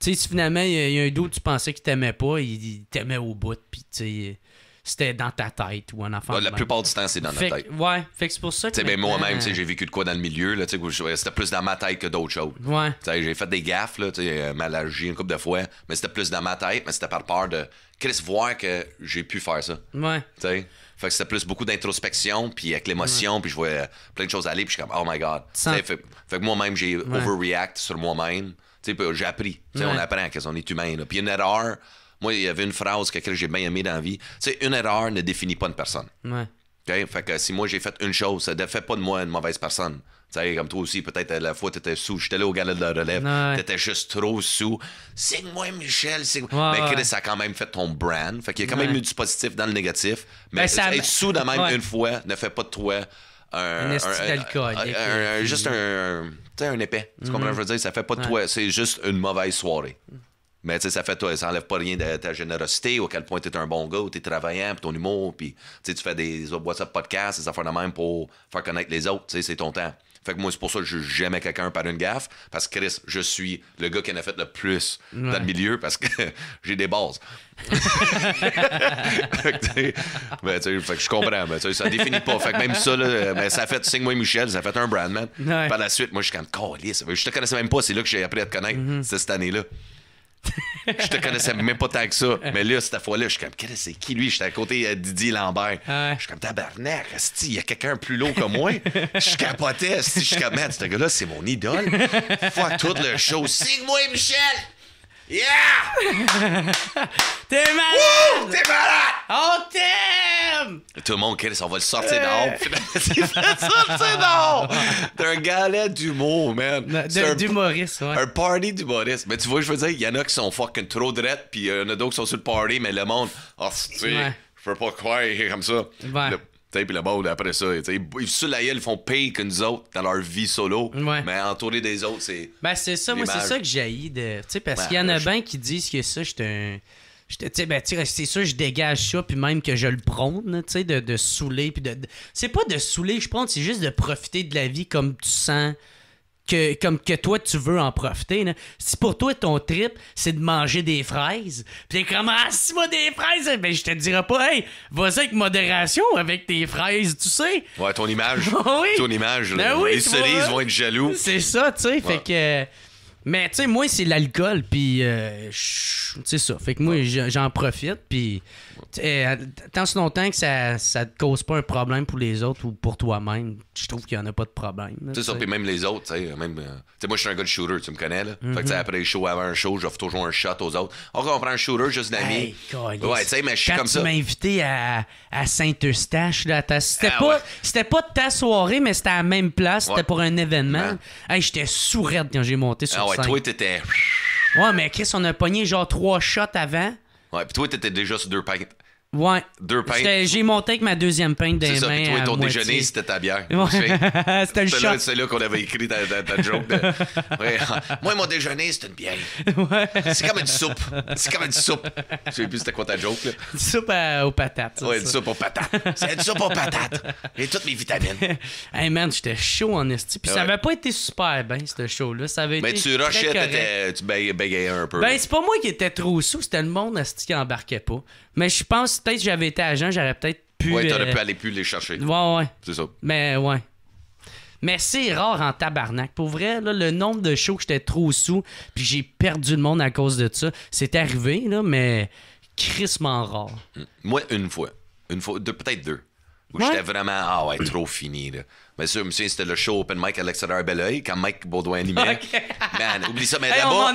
S1: tu sais, si finalement il y, a un doute, tu pensais qu'il t'aimait pas, il, il t'aimait au bout, puis tu sais c'était dans ta tête ou un enfant. la plupart du temps, c'est dans ta tête. Ouais, fait que c'est pour ça que. Ben, moi-même, j'ai
S2: vécu de quoi dans le milieu, là, c'était plus dans ma tête que d'autres choses. Ouais. J'ai fait des gaffes, là, euh, mal agi une couple de fois, mais c'était plus dans ma tête, mais c'était par peur de. Chris, voir que j'ai pu faire ça. Ouais. Fait que c'était plus beaucoup d'introspection, puis avec l'émotion, puis je voyais plein de choses aller, puis je suis comme, oh my god. Fait, que moi-même, j'ai overreact sur moi-même. Euh, j'ai appris. On apprend qu'on est humain. Puis une erreur, moi, il y avait une phrase que j'ai bien aimée dans la vie. Tu une erreur ne définit pas une personne. Fait que si moi j'ai fait une chose, ça ne fait pas de moi une mauvaise personne. Tu sais, comme toi aussi, peut-être euh, la fois, tu étais sous. J'étais allé au galet de la relève. tu étais juste trop sous. C'est moi, Michel. C'est... mais Chris, ça a quand même fait ton brand. Fait qu'il y a quand même eu du positif dans le négatif. Mais ben, être sous de même une fois ne fait pas de toi un, Juste un, Tu sais, un, épais. Tu comprends? Je veux dire, ça fait pas de toi, c'est juste une mauvaise soirée. Mais tu sais, ça fait toi, ça enlève pas rien de ta générosité, quel point tu es un bon gars, tu es travaillant, puis ton humour, puis tu fais des WhatsApp podcasts, ça fait la même pour faire connaître les autres, tu sais, c'est ton temps. Fait que moi, c'est pour ça que je juge jamais quelqu'un par une gaffe, parce que Chris, je suis le gars qui en a fait le plus dans le milieu, parce que j'ai des bases. fait que, sais ben, que je comprends, mais ça définit pas. Fait que même ça, là, ben, ça a fait, signe moi Michel, ça a fait un brandman. Par la suite, moi, je suis comme, calé, Je te connaissais même pas, c'est là que j'ai appris à te connaître, mm-hmm. cette année-là
S3: je te connaissais
S2: même pas tant que ça. Mais là, cette fois-là, je suis comme, c'est qui lui? J'étais à côté de euh, Didier Lambert. Ah je suis comme, tabarnak, il y a quelqu'un plus lourd que moi. je capotais, je suis comme, man, ce gars-là, c'est mon idole. Fuck tout le show. Signe-moi,
S1: Michel! Yeah! t'es malade! Wouh! T'es malade! On t'aime!
S2: Tout le monde, Chris, on va le sortir dehors.
S1: Il Le sortir dehors!
S2: T'es un galet d'humour, man. D'humoriste, ouais. Un party d'humoriste. Mais tu vois, je veux dire, il y en a qui sont fucking trop drettes, puis il y en a d'autres qui sont sur le party, mais le monde, oh, tu sais, je peux pas croire comme ça. Ouais. Puis le bas après ça, ils sur la gueule, ils font pire que nous autres dans leur vie solo. Mais entouré des autres, c'est. Ben, c'est ça, moi, c'est ça que
S1: j'ai de. T'sais, parce qu'il y en a ben qui disent que ça, j'étais un. ben, c'est sûr, je dégage ça, puis même que je le prône, tu sais, de, de saouler. Puis de, C'est pas de saouler, je prône, c'est juste de profiter de la vie comme tu sens que, comme que toi, tu veux en profiter. Si pour toi, ton trip, c'est de manger des fraises, puis t'es comme, ah, moi des fraises, eh ben je te dirais pas, hey, vas-y avec modération avec tes fraises, tu sais.
S2: Ouais, ton image. Ah ton image. Ben les cerises vont être jaloux. C'est ça, tu sais. Fait
S1: que. Mais tu sais, moi, c'est l'alcool, puis c'est euh, ça. Fait que moi, j'en profite, puis euh, tant si longtemps que ça ne te cause pas un problème pour les autres ou pour toi-même, je trouve qu'il n'y en a pas de problème. C'est ça, puis
S2: même les autres, euh, tu sais, moi, je suis un gars de shooter, tu me connais, là. Fait mhm. après les shows, avant un show, j'offre toujours un shot aux autres. On comprend un shooter, juste d'amis. ouais, tu sais, mais je suis comme ça. Tu m'as
S1: invité à, à Saint-Eustache, ah C'était pas, c'était pas ta soirée, mais c'était à la même place, c'était pour un événement. j'étais sourd quand j'ai monté sur ah, ouais, scène. toi, t'étais. Ouais, mais Chris, on a pogné genre trois shots avant.
S3: Ouais,
S2: puis toi, t'étais déjà sur deux packs.
S1: Ouais. Deux pintes. J'ai monté avec ma deuxième pinte des mains. C'est ça, puis toi, ton déjeuner, c'était ta bière. c'était le choc. C'est là,
S2: qu'on avait écrit ta, ta, joke.
S1: Moi, mon déjeuner, c'était une bière. C'est
S2: comme une soupe. C'est comme une soupe. Je sais plus c'était quoi ta joke. Là.
S1: Une soupe aux patates. Ouais, une soupe aux patates. C'est une soupe aux patates. Et toutes mes vitamines. hey man, j'étais chaud en esti. Puis ça avait pas été super bien, ce show-là. Ça avait Mais été tu rushais,
S2: tu bégayais un peu. Ben, c'est
S1: pas moi qui étais trop sous, c'était le monde esti qui embarquait pas. Mais je pense peut-être si j'avais été agent, j'aurais peut-être pu. Ouais, t'aurais euh, pu aller
S2: plus les chercher. Ouais, ouais. C'est ça.
S1: Mais ouais. Mais c'est rare en tabarnak. Pour vrai, là, le nombre de shows que j'étais trop sous, puis j'ai perdu le monde à cause de ça, c'est arrivé, là, mais crissement rare.
S2: Moi, une fois. Une fois, peut-être deux. Où j'étais vraiment, ah ouais, trop fini, Bien sûr, monsieur, c'était le show Open Mike à l'extérieur Belleuil quand Mike Baudouin animait. Okay. Man, oublie ça, mais là-bas,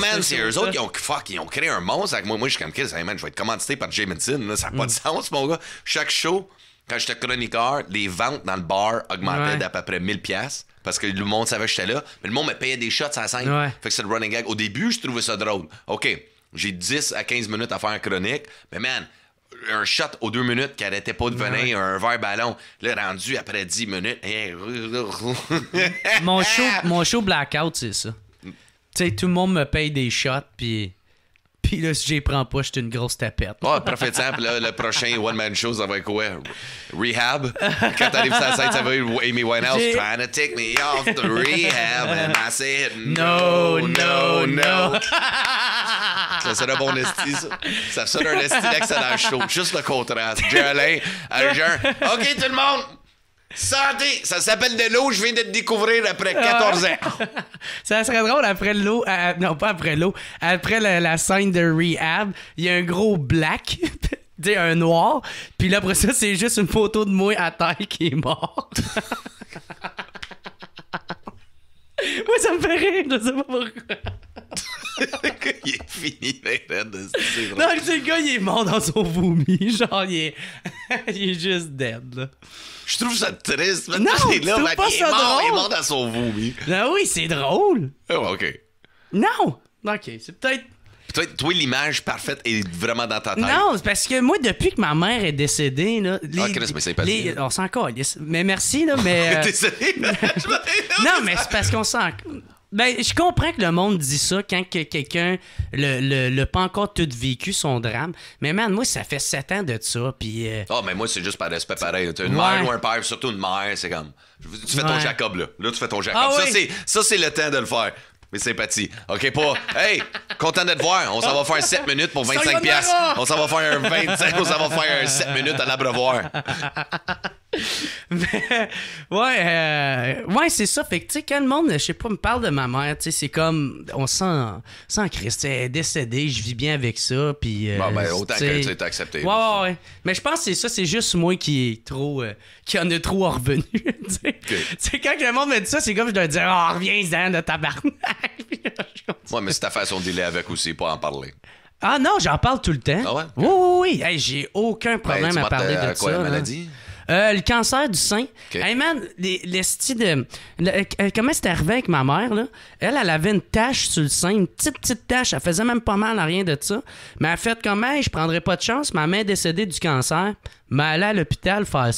S2: mais c'est eux autres qui ont, fuck, ils ont créé un monstre moi. Moi, je suis comme, hey, man, je vais être commandité par Jameson. ça n'a pas de mm. sens, mon gars. Chaque show, quand j'étais chroniqueur, les ventes dans le bar augmentaient d'à peu près 1000 pièces parce que le monde savait que j'étais là, mais le monde me payait des shots à la Fait que c'est le running gag. Au début, je trouvais ça drôle. OK, j'ai 10 à 15 minutes à faire un chronique, mais man, un shot aux deux minutes qui n'arrêtait pas de un verre ballon. le rendu après dix minutes. Hein,
S1: mon, show, mon show Blackout, c'est ça. Tu sais, tout le monde me paye des shots, puis puis là, si j'y prends pas, je une grosse tapette. Ah,
S2: Là, le prochain One Man Show, ça va être quoi? Rehab. Quand t'arrives sur la scène, ça va être Amy Winehouse trying to take me off the rehab. And I said, no, no, no. no.
S3: ça sera bon esti, ça. Ça sonne un esti d'excellent show. Juste
S2: le contraste. à genre OK, tout le monde, Santé! Ça s'appelle de l'eau, je viens de te découvrir après 14 ah.
S1: ans. ça serait drôle après l'eau. Euh, non, pas après l'eau. Après la, scène de Rehab, il y a un gros black. un noir. Puis là, après ça, c'est juste une photo de moi à taille qui est morte.
S3: moi, ça me fait rire, je sais pas pourquoi.
S1: il est
S2: fini, c'est Non, le
S1: gars, il est mort dans son vomi. Genre, il est, il est juste dead, là. Je trouve ça triste. Maintenant, non, c'est là, pas il, est ça mort, drôle. il est mort dans son vomi. Ben oui, c'est drôle. Oh, OK. Non! OK, c'est peut-être...
S2: peut toi, l'image parfaite est vraiment dans ta tête. Non,
S1: c'est parce que moi, depuis que ma mère est décédée, là. ah, Chris, mais c'est pas On s'en calisse. Mais merci, là, mais. Euh... Désolé. non, mais c'est parce qu'on s'en. Ben, je comprends que le monde dit ça quand que quelqu'un le, le, pas encore tout vécu son drame. Mais man, moi, ça fait sept ans de ça. Puis.
S2: Oh, mais moi, c'est juste par respect pareil. une mère ou un père, surtout une mère, c'est comme. Tu fais ton Jacob, là. Là, tu fais ton Jacob. Ah, Ça, c'est le temps de le faire. Mes sympathies. OK, pas. Hey, content de te voir. On s'en va faire 7 minutes pour 25$. On s'en va faire un 25. On s'en va faire un 7 minutes à l'abreuvoir.
S1: Mais, ouais, euh, ouais c'est ça. Fait que, tu sais, quand le monde, je sais pas, me parle de ma mère, tu sais, c'est comme, on sent, sent Christ, est décédé je vis bien avec ça, puis. Euh, bon, ben, autant que tu accepté. Ouais, ouais, Mais je pense que c'est ça, c'est juste moi qui est trop, euh, qui en est trop revenu. tu sais, quand le monde me dit ça, c'est comme je dois dire, oh, ah, reviens-en de tabarnak.
S2: ouais, mais c'est ta façon d'y aller avec aussi, pas en parler.
S1: Ah non, j'en parle tout le temps. Ah ouais? Oui, oui, oui. J'ai aucun ben, problème à parler de quoi, ça. Maladie? Euh, le cancer du sein. Hey man, les, les de. Euh, euh, comment c'est arrivé avec ma mère, là? Elle, elle avait une tache sur le sein, une petite, petite tache. Elle faisait même pas mal à rien de ça. Mais elle fait comme, je prendrais pas de chance. Ma mère est décédée du cancer. Mais elle est à l'hôpital, faire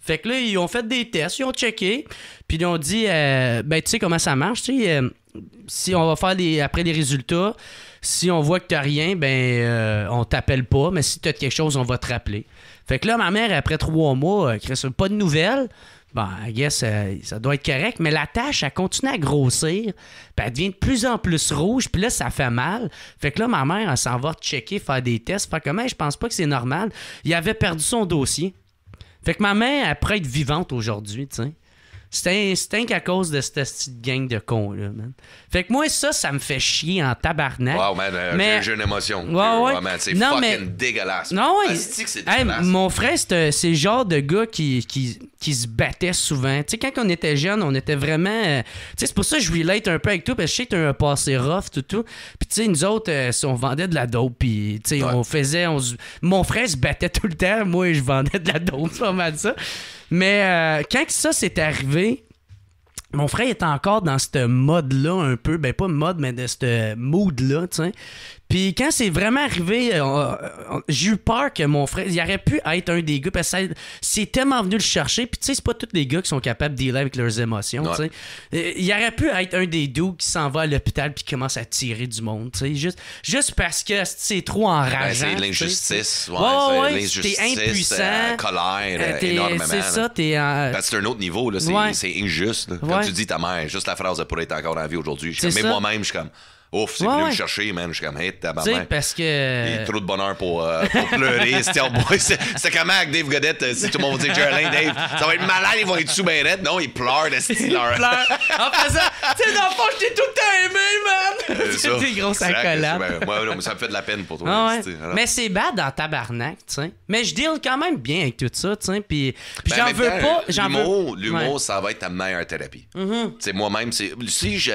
S1: Fait que là, ils ont fait des tests, ils ont checké. Puis ils ont dit, ben, tu sais comment ça marche, si on va faire après les résultats, si on voit que t'as rien, ben, on t'appelle pas. Mais si t'as quelque chose, on va te rappeler. Fait que là, ma mère, après trois mois, euh, crée pas de nouvelles. Bon, I guess, euh, ça doit être correct, mais la tâche, elle continue à grossir, puis elle devient de plus en plus rouge, puis là, ça fait mal. Fait que là, ma mère, elle s'en va checker, faire des tests, Fait que moi, je pense pas que c'est normal. Il avait perdu son dossier. Fait que ma mère, elle pourrait être vivante aujourd'hui, tu sais c'est un qu'à cause de cette petite gang de cons-là, man. Fait que moi, ça, ça me fait chier en tabarnak. Wow, man, euh, mais... j'ai
S2: une émotion. c'est fucking dégueulasse.
S1: mon frère, euh, c'est le genre de gars qui, qui, qui se battait souvent. Tu sais, quand on était jeunes, on était vraiment... Euh, tu sais, c'est pour ça que je relate un peu avec toi, parce que je sais que t'as un passé rough, tout, tout. Puis tu sais, nous autres, on vendait de la dope, puis tu sais, on faisait... Mon frère se battait tout le temps, moi, je vendais de la dope, pas mal ça. Mais euh, quand ça s'est arrivé, mon frère est encore dans ce mode-là un peu, ben pas mode, mais dans ce mood-là, tu sais. Puis quand c'est vraiment arrivé, euh, j'ai eu peur que mon frère, il aurait pu être un des gars parce que c'est tellement venu le chercher. Puis tu sais, c'est pas tous les gars qui sont capables de aller avec leurs émotions. sais. Euh, il aurait pu être un des deux qui s'en va à l'hôpital puis commence à tirer du monde. Juste, juste parce que c'est trop en rage. c'est l'injustice. Ouais, c'est ouais l'injustice. C'est euh, impuissant. colère énormément. C'est ça, t'es.
S2: c'est un autre niveau. C'est injuste. Quand tu dis ta mère, juste la phrase de pourrait être encore en vie aujourd'hui. Mais moi-même, je suis comme. Ouf, c'est venu chercher, man. Je suis comme, hey, tabarnak.
S1: parce que. Il y trop
S2: de bonheur pour, euh, pour pleurer. c'est comme avec Dave Godette. Euh, si tout le monde vous dit Gerlin, Dave, ça va être malade, ils vont être sous Non, ils pleurent, de style. il pleure.
S1: En faisant, tu sais, dans le fond, je t'ai tout aimé, man. C'est des grosses accolades. Ben,
S2: moi, ça me fait de la peine pour toi. Ah mais
S1: c'est bad dans tabarnak, tu sais. Mais je deal quand même bien avec tout ça, tu sais. Puis, ben, j'en veux pas. L'humour, l'humour
S2: ça va être ta meilleure thérapie. Mm-hmm. Tu sais, moi-même, si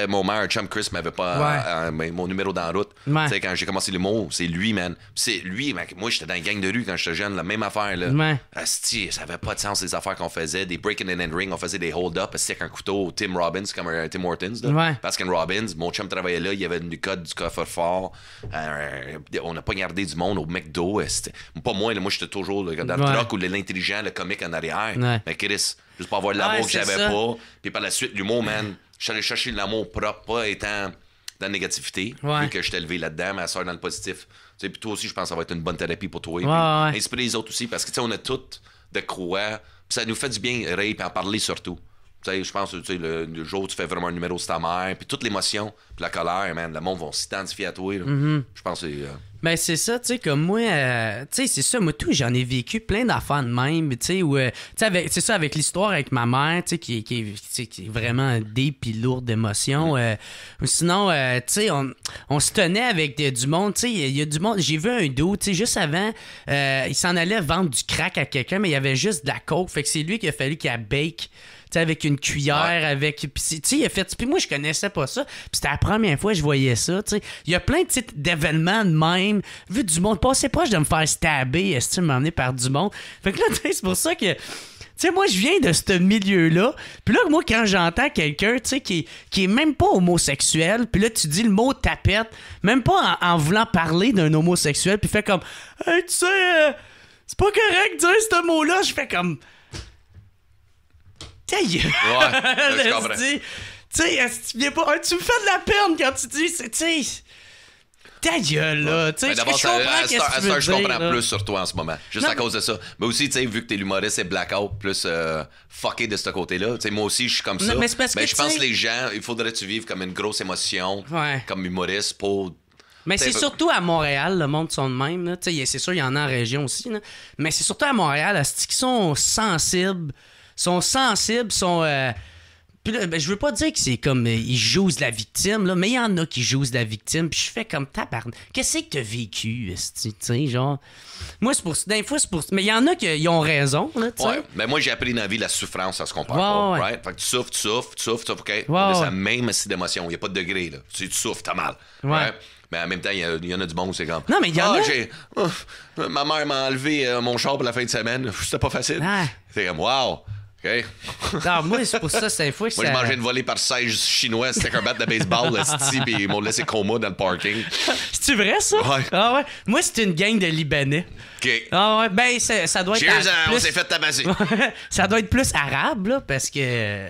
S2: mon meilleur chum Chris m'avait pas euh, mon numéro dans la route. Tu sais, quand j'ai commencé l'humour, c'est lui, man. C'est lui, man. Moi, j'étais dans une gang de rue quand j'étais jeune, la même affaire, là. Ouais. Asti, ça avait pas de sens, les affaires qu'on faisait. Des breaking and ring, on faisait des hold-up, avec un couteau, Tim Robbins, comme Tim Hortons, là. Baskin Robbins, mon chum travaillait là, il y avait du code du coffre-fort. Euh, on n'a pas gardé du monde au McDo. Pas moi, moi, j'étais toujours dans le truck ou l'intelligent, le comique en arrière. Mais Chris, juste pour avoir de l'amour que j'avais pas. Puis par la suite, l'humour, man. Je suis allé chercher l'amour propre, pas étant dans la négativité, vu que je t'ai élevé là-dedans, ma soeur dans le positif. Tu sais, puis toi aussi, je pense que ça va être une bonne thérapie pour toi. Ouais, pour les autres aussi, parce que tu sais, on est toutes de croire. Puis ça nous fait du bien rire et en parler surtout. Tu sais, je pense, tu sais, le, jour où tu fais vraiment un numéro sur ta mère, puis toute l'émotion, puis la colère, man, le monde vont s'identifier à toi. Mm-hmm. Je pense que c'est. Euh,
S1: ben, c'est ça, tu sais, comme moi, euh, tu sais, c'est ça, moi, tout, j'en ai vécu plein d'affaires de même, tu sais, ou, euh, tu sais, c'est ça, avec l'histoire avec ma mère, tu sais, qui, qui, est vraiment deep et lourd d'émotions. Euh, sinon, tu sais, on, on se tenait avec du monde, tu sais, il y a du monde, j'ai vu un dos, tu sais, juste avant, il s'en allait vendre du crack à quelqu'un, mais il y avait juste de la coke, fait que c'est lui qui a fallu qu'il bake sais, avec une cuillère, avec. Puis, il a fait. Puis moi, je connaissais pas ça. Puis c'était la première fois que je voyais ça, tu sais. Il y a plein d'événements de même. Vu du monde passer proche de me faire stabber, est-ce que m'emmener par du monde? Fait que là, c'est pour ça que. Tu sais, moi, je viens de ce milieu-là. Puis là, moi, quand j'entends quelqu'un, tu sais, qui, qui est même pas homosexuel, puis là, tu dis le mot tapette, même pas en, voulant parler d'un homosexuel, puis fait comme, hey, tu sais, euh, c'est pas correct de dire ce mot-là. Je fais comme, « T'es gueule. Ouais, je comprends. Tu tu viens pas. Hein, tu me fais de la peine quand tu dis. Tu sais ta là. Tu je comprends que je comprends plus
S2: sur toi en ce moment, juste à cause de ça. Mais aussi, tu sais, vu que t'es l'humoriste, et blackout, plus euh, fucké de ce côté-là. Tu moi aussi, je suis comme ça. mais je pense que les gens, il faudrait que tu vives comme une grosse émotion, comme humoriste, pour...
S1: Mais c'est surtout à Montréal, le monde sont de même. C'est sûr, il y en a en région aussi. Mais c'est surtout à Montréal, ceux qui sont sensibles sont sensibles, sont. Euh, puis ben, je veux pas dire que c'est comme euh, ils jouent de la victime, là, mais il y en a qui jouent de la victime. Puis je fais comme tabarnak. Qu'est-ce que t'as vécu, tu sais, genre. Moi, c'est pour Des fois, c'est pour Mais il y en a qui euh, ont raison, là, tu sais. Ouais,
S2: ben moi, j'ai appris dans la vie la souffrance, ça se qu'on parle pas. Right? Fait que tu souffres, tu souffres, tu souffres, tu souffres, OK? la même assis d'émotion. Il n'y a pas de degré, là. Tu, tu souffres, t'as mal. Ouais. Mais en même temps, il y, en a du bon, c'est comme. Non, mais il y en ah, a. ma mère m'a enlevé euh, mon char pour la fin de semaine.
S1: C'était pas facile. Ah.
S2: C'est comme, wow! OK?
S1: non, moi, c'est pour ça, c'est une fois que Moi, j'ai mangé une volée par siège chinois, c'était un bat de baseball, le Pis ils m'ont
S2: laissé coma dans le parking.
S1: C'est-tu vrai, ça? Ouais. Ah ouais. Moi, c'était une gang de Libanais. OK. Ah ouais, ben ça, doit être. Hein, plus... fait ça doit être plus arabe, là, parce que.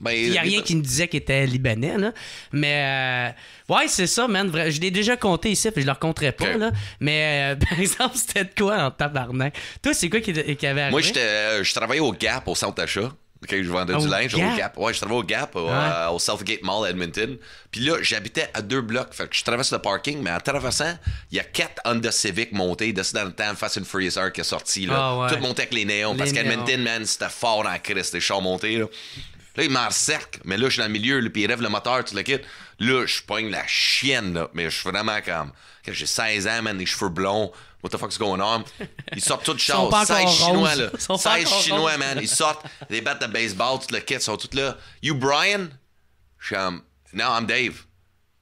S1: Ben, il n'y a rien euh, qui me disait qu'il était libanais, là. Mais. Euh, ouais, c'est ça, man. Je l'ai déjà compté ici, puis je le raconterai pas, là. Mais euh, par exemple, c'était de quoi en tabarnak? Toi, c'est quoi qui, qui avait arrivé? Moi,
S2: je travaillais au Gap, au centre d'achat quand je vendais ah, du linge au Gap. Ouais, je travaillais au Gap, euh, au Southgate Mall Edmonton. Puis là, j'habitais à deux blocs. Fait que je traverse le parking, mais en traversant, il y a quatre Honda Civic montées de dans le temps, Fast and une Freezer qui est sorti. Là. Ah, tout monté avec les néons. parce qu'Edmonton, man, c'était fort en crise, les chars montés. Là, il m'en cercle, Mais là, je suis dans le milieu, puis ils rêvent le moteur, tout le kit. Là, je pogne la chienne, là. Mais je suis vraiment comme j'ai 16 ans, man, les cheveux blonds. What the fuck's going on? Ils sortent toutes choses, 16 chinois, là. 16 chinois, man. Ils sortent ils battes de baseball, toutes les kit, sont toutes là. You Brian? Je suis I'm Dave.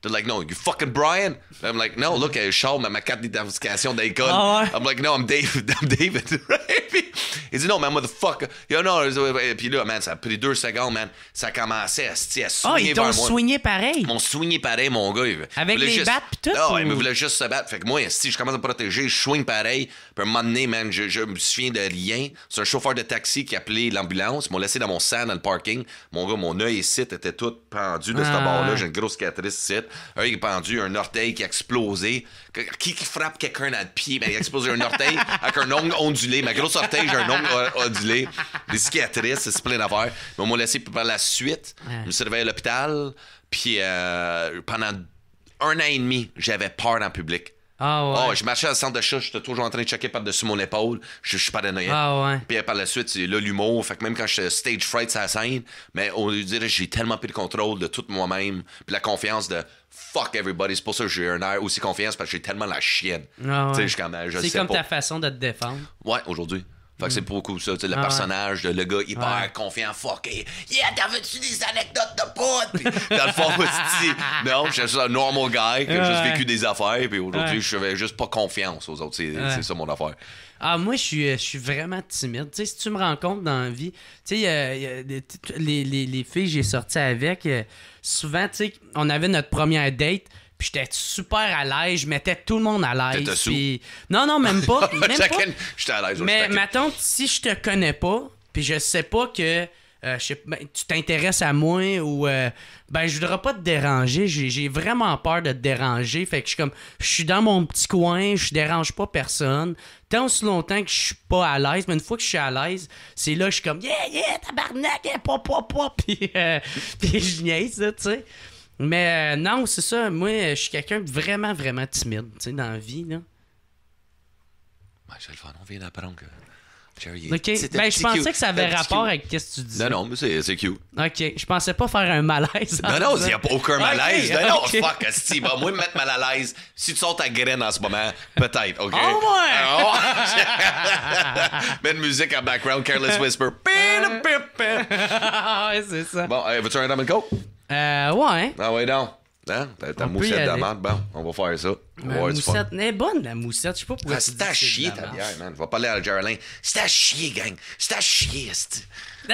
S2: They're like, no, you fucking Brian. I'm like, no, look, Charles m'a ma carte d'identification d'école. Ah I'm like, no, I'm David. I'm David. il dit, non, man, motherfucker. Yo, oh, non. puis là, man, ça a pris deux secondes, man. Ça commençait à, à ah, soigner. oh, ils t'ont soigné pareil. Ils m'ont soigné pareil, mon gars. Avec les juste... battes pis tout. Non, ah ils me voulaient juste se battre. Fait que moi, si je commence à me protéger, je soigne pareil. Puis à un moment donné, man, je, je me souviens de rien. C'est un chauffeur de taxi qui a appelé l'ambulance. Ils m'ont laissé dans mon sang, dans le parking. Mon gars, mon œil ici était tout pendu de ce bord-là. J'ai une grosse cicatrice site un est pendu, un orteil qui a explosé. Qui, frappe quelqu'un dans le pied? Ben, il a explosé un orteil avec un ongle ondulé. Ma grosse orteil, j'ai un ongle ondulé. Des cicatrices, c'est plein d'affaires. Mais m'ont laissé par la suite. Je me suis réveillé à l'hôpital. Puis euh, pendant un an et demi, j'avais peur en public. Ah ouais. Oh, je marchais à le centre de chasse, j'étais toujours en train de checker par-dessus mon épaule. Je, suis pas Ah ouais. Puis par la suite, c'est là l'humour. Fait que même quand je suis stage fright sur la scène, mais on dirait que j'ai tellement pris le contrôle de tout moi-même. Puis la confiance de fuck everybody. C'est pour ça que j'ai un air aussi confiance parce que j'ai tellement la chienne. Ah c'est comme ta
S1: façon de te défendre.
S2: Ouais, aujourd'hui. Fait c'est beaucoup mm. ça, tu sais, le ah personnage, de le gars hyper
S1: confiant, fuck, et, yeah, t'as vu-tu des anecdotes
S2: de potes? Puis, dans le fond, non, je suis un normal guy qui a juste vécu des affaires, puis aujourd'hui, je fais juste pas confiance aux autres, c'est ça mon affaire.
S1: Ah, moi, euh, je suis, vraiment timide. Tu sais, si tu me rencontres dans la vie, tu sais, les, les, les filles que j'ai sorties avec, euh, souvent, tu sais, on avait notre première date. Puis j'étais super à l'aise, je mettais tout le monde à l'aise. Puis... Non, non, même pas. J'étais à l'aise. Mais mettons, si je te connais pas, puis je sais pas que euh, ben, tu t'intéresses à moi ou euh, ben je voudrais pas te déranger, j'ai vraiment peur de te déranger, fait que je suis comme je suis dans mon petit coin, je dérange pas personne. Tant longtemps que je suis pas à l'aise, mais une fois que je suis à l'aise, c'est là que je suis comme yeah yeah tabarnak, yeah, pop pop pop euh, puis, je niaise tu sais. Mais non, c'est ça, moi je suis quelqu'un vraiment vraiment timide, tu sais dans la vie là.
S2: Ben, le on d'apprendre que ben,
S1: je pensais que ça avait ben, rapport avec ce que tu disais.
S2: Non, non, mais c'est cute.
S1: OK. Je pensais pas faire un malaise. Non, non, il n'y a pas aucun malaise. Okay, non, okay. non, fuck,
S2: si, bah, moi, me mettre mal à l'aise. Si tu sors ta graine en ce moment, peut-être, OK? Oh, ouais! Oh, de la musique en background, Careless Whisper. ouais, c'est ça. Bon, hey, tu un Diamond Coke?
S1: Euh, ouais.
S2: Ah, ouais, non. Hein? Ta, moussette de la bon, on va faire ça. La moussette,
S1: elle bonne, la moussette. Je sais pas pourquoi. Ah, c'est à chier, ta bière,
S2: man. Va parler à Gerlin. C'est à chier,
S1: gang. C'est à chier,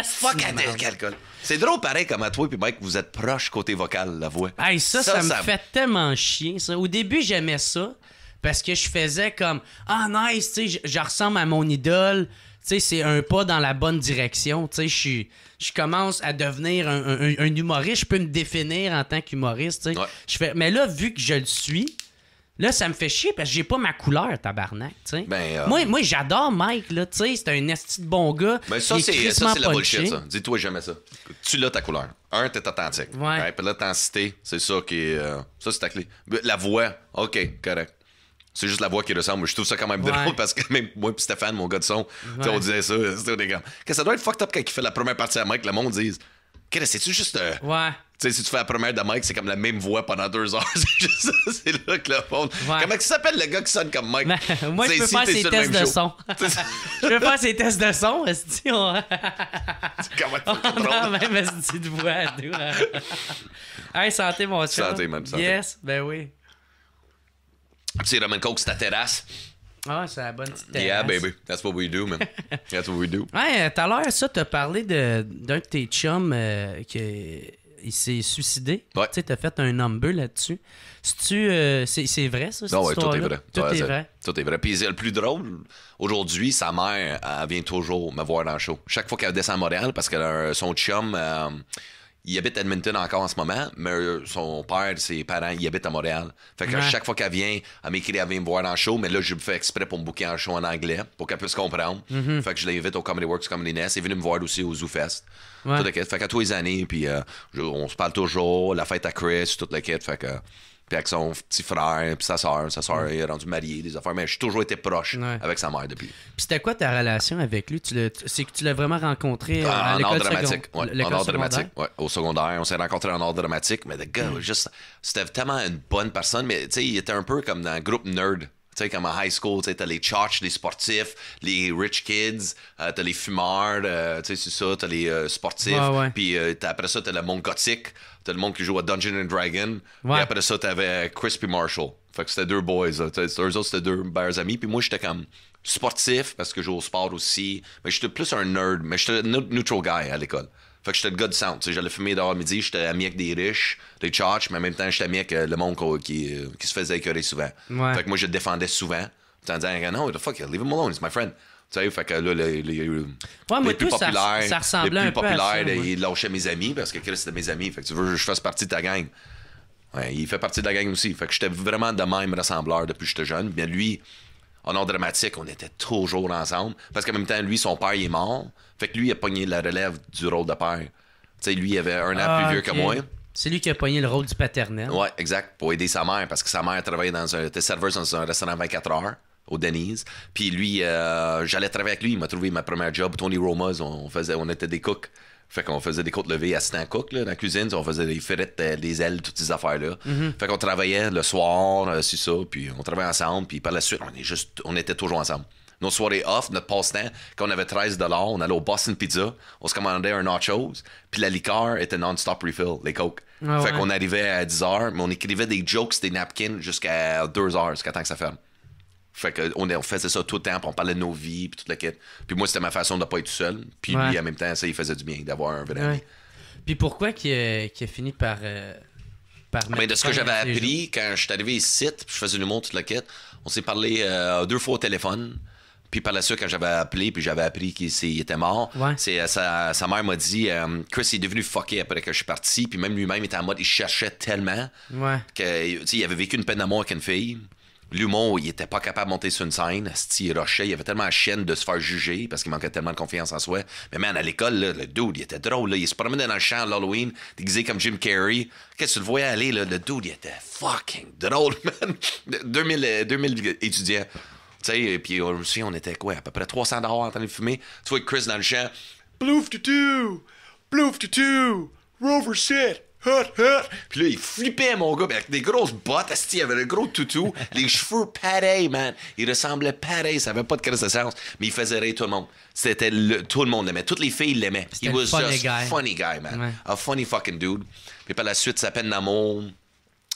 S1: Fuck
S2: alcool. C'est drôle, pareil, comme à toi puis Mike, vous êtes proche côté vocal, la voix.
S1: Hey, ça, ça, me fait tellement chier, ça. Au début, j'aimais ça parce que je faisais comme Ah, nice, tu sais, je ressemble à mon idole c'est un pas dans la bonne direction. Tu sais, je commence à devenir un, humoriste. Je peux me définir en tant qu'humoriste. fais, mais là, vu que je le suis, Là, ça me fait chier parce que j'ai pas ma couleur, tabarnak. Ben, euh, moi, moi j'adore Mike, là, tu sais, c'est un esti de bon gars. Mais ben, ça, c'est la bullshit,
S2: Dis-toi jamais ça. Tu l'as ta couleur. Un, t'es authentique. Ouais. Puis l'authenticité, c'est ça qui est. Euh, ça, c'est ta clé. La voix, OK, correct. C'est juste la voix qui ressemble. Je trouve ça quand même drôle parce que même moi et Stéphane, mon gars de son, on disait ça. C'était gars. Que ça doit être fucked up quand il fait la première partie à Mike, le monde dise Qu'est-ce c'est-tu juste. Euh, ouais. Tu sais, si tu fais la première de Mike, c'est comme la même voix pendant deux heures. c'est juste ça, c'est là que le monde. Comment ça s'appelle le gars qui sonne comme Mike? moi, je peux, faire ses tests de son.
S1: je peux faire ses tests de son. Est-ce que on... on même cette voix. Hein. hey, santé, mon chat. Santé, même ça. Yes, ben oui.
S2: Petit Roman Coke, c'est ta terrasse.
S1: Ah, c'est la bonne petite terrasse. Yeah, baby.
S2: That's what we do, man. That's what we do.
S1: Ouais, tout à l'heure, ça, t'as parlé d'un de, tes chums euh, qui s'est suicidé. Tu sais, t'as fait un number là-dessus. Euh, c'est vrai, ça? Cette non, ouais, tout est vrai. Tout, est vrai.
S2: Tout est vrai. Puis le plus drôle, aujourd'hui, sa mère, elle vient toujours me voir dans le show. Chaque fois qu'elle descend à Montréal, parce que euh, son chum il habite à Edmonton encore en ce moment, mais euh, son père, ses parents, ils habitent à Montréal. Fait que chaque fois qu'elle vient, elle m'écrit, elle vient me voir en show, mais là, je me fais exprès pour me bouquer en show en anglais, pour qu'elle puisse comprendre. Mm-hmm. Fait que je l'invite au Comedy Works, Comedy Nest. Elle est venue me voir aussi au Zoo Fest. Tout le kit. Fait qu'à tous les années, puis euh, on se parle toujours, la fête à Chris, tout la kit. Fait que puis avec son petit frère, puis sa soeur. Sa soeur est rendu mariée, des affaires. Mais j'ai toujours été proche avec sa mère depuis. Puis
S1: c'était quoi ta relation avec lui? C'est que tu l'as vraiment rencontré euh, ah, à, dramatique. en art dramatique,
S2: au secondaire. On s'est rencontrés en art dramatique, mais le gars, mm. juste, c'était tellement une bonne personne, mais tu sais, il était un peu comme dans un groupe nerd. Tu sais, comme à high school, tu t'as les church, les sportifs, les rich kids, euh, t'as les fumeurs, euh, tu sais, c'est ça, t'as les euh, sportifs. Puis après ça, t'as le monde gothique, t'as le monde qui joue à Dungeon and Dragon. et après ça, t'avais Crispy Marshall. Fait que c'était deux boys, eux autres, c'était deux meilleurs amis. Puis moi, j'étais comme sportif parce que je joue au sport aussi. Mais j'étais plus un nerd, mais j'étais un neutral guy à l'école. Fait que j'étais le gars de centre, J'allais fumer dehors midi, j'étais ami avec des riches, des charges, mais en même temps, j'étais ami avec euh, le monde qui, euh, qui se faisait écœurer souvent. Fait que moi, je le défendais souvent. En disant, non, the fuck, leave him alone, he's my friend. Tu sais, fait que là, les, euh, ouais, les plus populaires, ça, les plus populaires, peu à ils lâchaient mes amis parce que Chris, c'était mes amis. Fait que tu veux que je fasse partie de ta gang. Ouais, il fait partie de la gang aussi. Fait que j'étais vraiment de même rassembleur depuis que j'étais jeune. mais lui, en ordre dramatique, on était toujours ensemble. Parce qu'en même temps, lui, son père, est mort. Fait que lui, il a pogné la relève du rôle de père. Tu sais, lui, il avait un an ah, plus vieux que moi.
S1: C'est lui qui a pogné le rôle du paternel. Ouais,
S2: exact. Pour aider sa mère, parce que sa mère travaillait dans un. était dans un restaurant 24 heures au Denise. Puis lui, euh, j'allais travailler avec lui. Il m'a trouvé ma première job. Tony Roma's, on, faisait, on était des cooks. Fait qu'on faisait des côtes levées à cook, là, dans la cuisine. On faisait des frites, euh, des ailes, toutes ces affaires-là. Mhm. Fait qu'on travaillait le soir, euh, c'est ça. Puis on travaillait ensemble. Puis par la suite, on, est juste, on était toujours ensemble nos soirées off, notre passe-temps. Quand on avait 13 on allait au Boston Pizza, on se commandait un nachos, puis la liqueur était non-stop refill, les cokes. Ah fait qu'on arrivait à 10 h mais on écrivait des jokes, des napkins jusqu'à 2 h jusqu'à temps que ça ferme. Fait que on faisait ça tout le temps, on parlait de nos vies, puis toute la quête. Puis moi, c'était ma façon de ne pas être seul. Puis lui, en même temps, ça, il faisait du bien d'avoir un vrai ami.
S1: Puis pourquoi qui a, fini par. Euh, de ce que j'avais
S2: appris quand je suis arrivé ici, puis je faisais monde, toute la quête, on s'est parlé euh, deux fois au téléphone. Puis par la suite, quand j'avais appelé, puis j'avais appris qu'il était mort, c'est, euh, sa, mère m'a dit Chris est devenu fucké après que je suis parti. Puis même lui-même était en mode il cherchait tellement ouais. que, il avait vécu une peine d'amour avec une fille. Lumon, il était pas capable de monter sur une scène. Steve Rocher, il avait tellement la chaîne de se faire juger parce qu'il manquait tellement de confiance en soi. Mais man, à l'école, le dude, il était drôle. Là. Il se promenait dans le champ l'Halloween, déguisé comme Jim Carrey. Qu'est-ce que tu le voyais aller, là? le dude, il était fucking drôle, man. 2000, euh, étudiants. Tu sais, Et euh, puis aussi, on était quoi? À peu près 300 dehors en train de fumer. Tu vois Chris dans le champ.
S1: to do, bloof to do, Rover sit!
S2: Puis là, il flippait, mon gars, avec des grosses bottes. il avait un gros toutou, les cheveux pareils, man. Il ressemblait pareil, ça avait pas de crise de mais il faisait rire tout le monde. C'était tout le monde l'aimait. Toutes les filles l'aimaient. Il was funny just funny guy, man. A funny fucking dude. Puis par la suite, sa peine d'amour.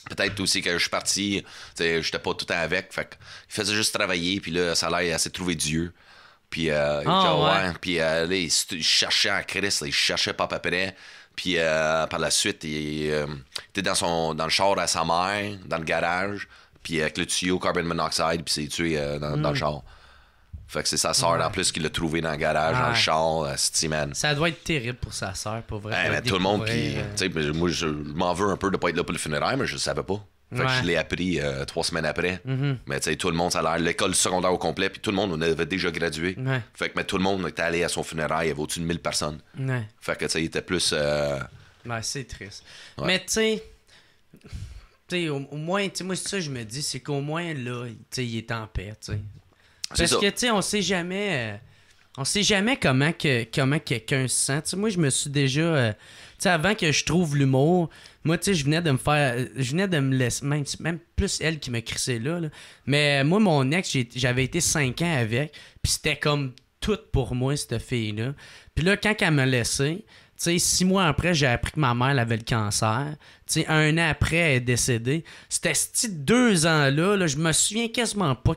S2: Peut-être aussi que je suis parti, j'étais pas tout le temps avec. Fait il faisait juste travailler, puis là, ça l'air, Il s'est trouvé Dieu. Puis, euh, oh, ah, allé ouais. Puis, euh, il cherchait en Christ, il cherchait pas à près. Puis euh, par la suite, il était euh, dans, son, dans le char à sa mère, dans le garage, puis euh, avec le tuyau carbon monoxide, puis s'est tué dans, le mm. char. Fait que c'est sa sœur en plus qui l'a trouvé dans le garage, dans le char, City Man.
S1: Ça doit être terrible pour sa sœur, pour vrai. Eh, ben, tout le monde, puis,
S2: ben, moi je, m'en veux un peu de pas être là pour le funéraire, mais je le savais pas. Fait que je l'ai appris euh, trois semaines après. Mm-hmm. Mais tu sais, tout le monde, ça a l'air. L'école secondaire au complet, puis tout le monde, on avait déjà gradué. Fait que mais tout le monde était allé à son funérail, il y avait au de 1000 personnes. Fait que tu il était plus. Euh,
S1: ben, c'est triste. Mais tu sais. au, moins, moi, c'est ça, je me dis, c'est qu'au moins, là, il est en paix, Parce que tu sais, on sait jamais... Euh, on sait jamais comment, que, comment quelqu'un se sent. moi, je me suis déjà... Tu avant que je trouve l'humour, moi, tu sais, je venais de me faire. Euh, je venais de me laisser. Même, même plus elle qui me crissait là, Mais euh, moi, mon ex, j'avais été cinq ans avec. Puis c'était comme tout pour moi, cette fille-là. Puis là, quand elle me laissait, tu sais, six mois après, j'ai appris que ma mère avait le cancer. Tu sais, un an après, elle est décédée. C'était ces deux ans-là, là, je me souviens quasiment pas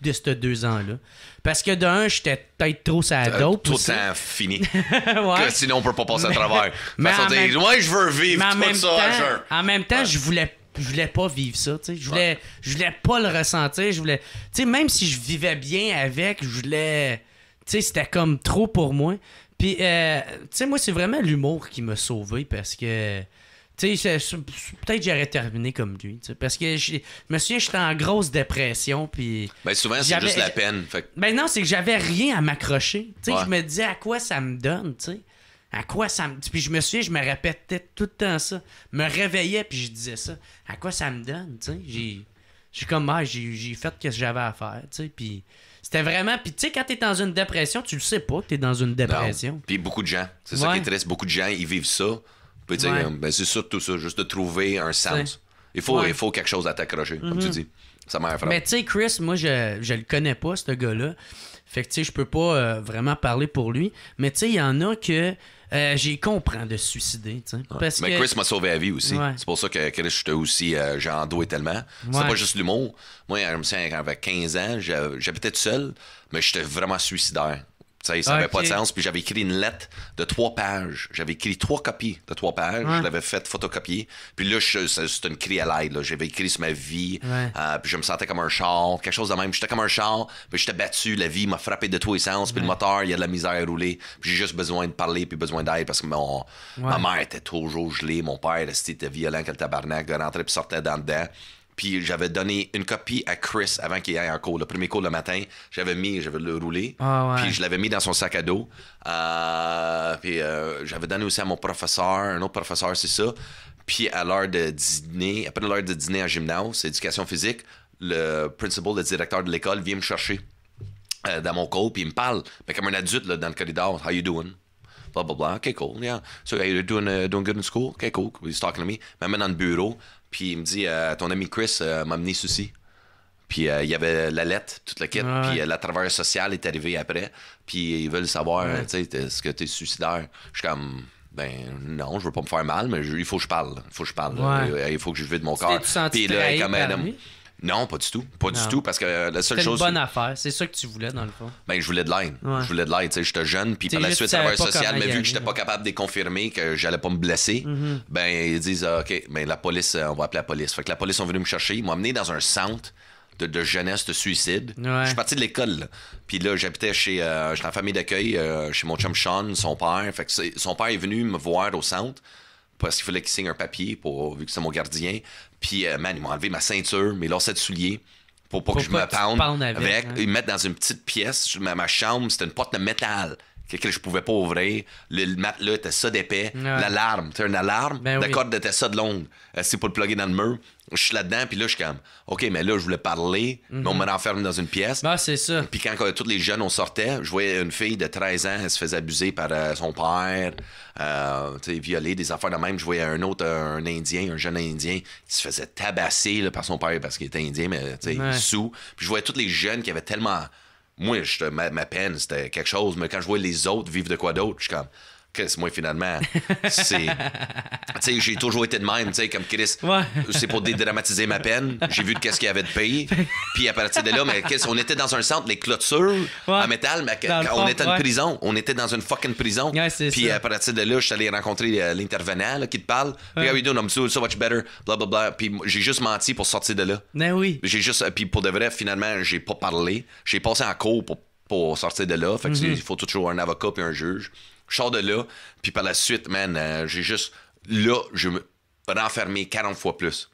S1: de ces deux ans-là. Parce que d'un, j'étais peut-être trop ça euh, dope. Trop ça
S2: fini. que sinon, on peut pas passer à travers. Mais moi je veux vivre tout
S1: En même temps, je voulais je voulais pas vivre ça, Je voulais, je voulais pas le ressentir. Je voulais, tu sais, même si je vivais bien avec, je voulais, tu sais, c'était comme trop pour moi. Puis, euh, tu sais, moi, c'est vraiment l'humour qui m'a sauvé parce que, peut-être j'aurais terminé comme lui. Parce que je me souviens, j'étais en grosse dépression. Puis
S2: ben souvent, c'est juste la peine. Fait...
S1: Ben, non, c'est que j'avais rien à m'accrocher. Je me disais à quoi ça me donne. tu À quoi ça me. Puis je me souviens, je me répétais tout le temps ça. me réveillais, puis je disais ça. À quoi ça me donne. tu sais. J'ai. comme, ah, j'ai fait ce que j'avais à faire. tu Puis c'était vraiment. Puis tu sais, quand t'es dans une dépression, tu le sais pas que es dans une dépression.
S2: Puis beaucoup de gens. C'est ça qui intéresse. Beaucoup de gens, ils vivent ça tu ouais. Euh, ben, c'est surtout ça, juste de trouver un sens. Il faut, il faut quelque chose à t'accrocher, comme tu mhm. dis. Ça m'a
S1: Mais tu sais, Chris, moi, je, je le connais pas, ce gars-là. Fait que tu sais, je peux pas euh, vraiment parler pour lui. Mais tu sais, il y en a que euh, j'ai compris de se suicider. Parce mais Chris m'a sauvé la vie aussi. C'est
S2: pour ça que Chris, j'étais aussi, euh, j'ai endoué tellement. C'est pas juste l'humour. Moi, je me souviens, quand j'avais 15 ans, j'habitais tout seul, mais j'étais vraiment suicidaire ça n'avait ah, pas de sens. Puis j'avais écrit une lettre de trois pages. J'avais écrit trois copies de trois pages. Je l'avais fait photocopier. Puis là, c'est une cri à l'aide. J'avais écrit sur ma vie. Euh, puis je me sentais comme un char. Quelque chose de même. J'étais comme un char. Puis j'étais battu. La vie m'a frappé de tous les sens. Puis le moteur, il y a de la misère à rouler. Puis j'ai juste besoin de parler. Puis besoin d'aide. Parce que ma mère était toujours gelée. Mon père, était violent que le tabarnak. De rentrer puis sortait dans dedans. Puis j'avais donné une copie à Chris avant qu'il aille en cours. Le premier cours le matin, j'avais mis, j'avais le roulé. Ah, puis je l'avais mis dans son sac à dos. Euh, puis euh, j'avais donné aussi à mon professeur, un autre professeur, c'est ça. Puis à l'heure de dîner, après l'heure de dîner en gymnase, éducation physique, le principal, le directeur de l'école, vient me chercher euh, dans mon cours, puis il me parle, mais comme un adulte dans le corridor, How you doing? blah blah blah. Okay, cool. Yeah. So you're doing uh, doing good in school. Okay, cool. He's talking to me. Même dans le bureau. Puis il me dit euh, Ton ami Chris euh, m'a amené souci. Puis euh, il y avait la lettre, toute la quête. Puis la travers sociale est arrivée après. Puis ils veulent savoir tu sais, Est-ce que tu es suicidaire Je suis comme. Ben non, je veux pas me faire mal, mais il faut que je parle. Il faut que je parle. Il faut que je vive de mon corps. Puis là, quand même. Non, pas du tout. Pas du tout, parce que euh, la seule chose. C'est une bonne
S1: affaire. C'est ça que tu voulais, dans le fond.
S2: Ben, je voulais de l'aide. Je voulais de l'aide. tu sais, J'étais jeune, puis par la suite, être social, mais vu que j'étais pas capable de confirmer que j'allais pas me blesser, mm-hmm. ben, ils disent, ah, OK, ben, la police, euh, on va appeler la police. Fait que la police sont venus me chercher. Ils m'ont amené dans un centre. De, jeunesse de suicide. Je suis parti de l'école. Puis là, j'habitais chez, euh, j'étais en famille d'accueil euh, chez mon chum Sean, son père. Fait que son père est venu me voir au centre parce qu'il fallait qu'il signe un papier pour, vu que c'est mon gardien. Puis, euh, man, ils m'ont enlevé ma ceinture, mes lancets de souliers pour pas que, je me pounde avec. Hein. Ils me mettent dans une petite pièce. ma chambre, c'était une porte de métal que je pouvais pas ouvrir. Le matelas était ça d'épais. L'alarme, une alarme. Ben la corde était ça de longue. Euh, c'est pour le plugger dans le mur. Je suis là-dedans, puis là, je suis comme, OK, mais là, je voulais parler, mais mhm. on me renferme dans une pièce. Ben, c'est ça. Puis quand, tous les jeunes, on sortait, je voyais une fille de 13 ans, elle se faisait abuser par euh, son père, euh, tu sais, des affaires de même. Je voyais un autre, un Indien, un jeune Indien, qui se faisait tabasser par son père parce qu'il était Indien, mais, tu sais, sous. Puis je voyais tous les jeunes qui avaient tellement moi, je, ma, ma peine, c'était quelque chose, mais quand je vois les autres vivre de quoi d'autre, je suis comme, Chris, moi, finalement, c'est. j'ai toujours été de même, tu sais, comme Chris. Ouais. C'est pour dédramatiser ma peine. J'ai vu qu'est-ce qu'il y avait de pays. Puis à partir de là, mais Chris, on était dans un centre, les clôtures en métal, mais on était en prison. On était dans une fucking prison. Puis à partir de là, je suis allé rencontrer euh, l'intervenant qui te parle. you I'm so, much better. Puis j'ai juste menti pour sortir de là. Mais ben oui. J'ai juste. Euh, puis pour de vrai, finalement, j'ai pas parlé. J'ai passé en cours pour, sortir de là. Fait que mm-hmm. il faut toujours un avocat puis un juge. Je de là, puis par la suite, man, euh, j'ai juste. Là, je me renfermé 40 fois plus.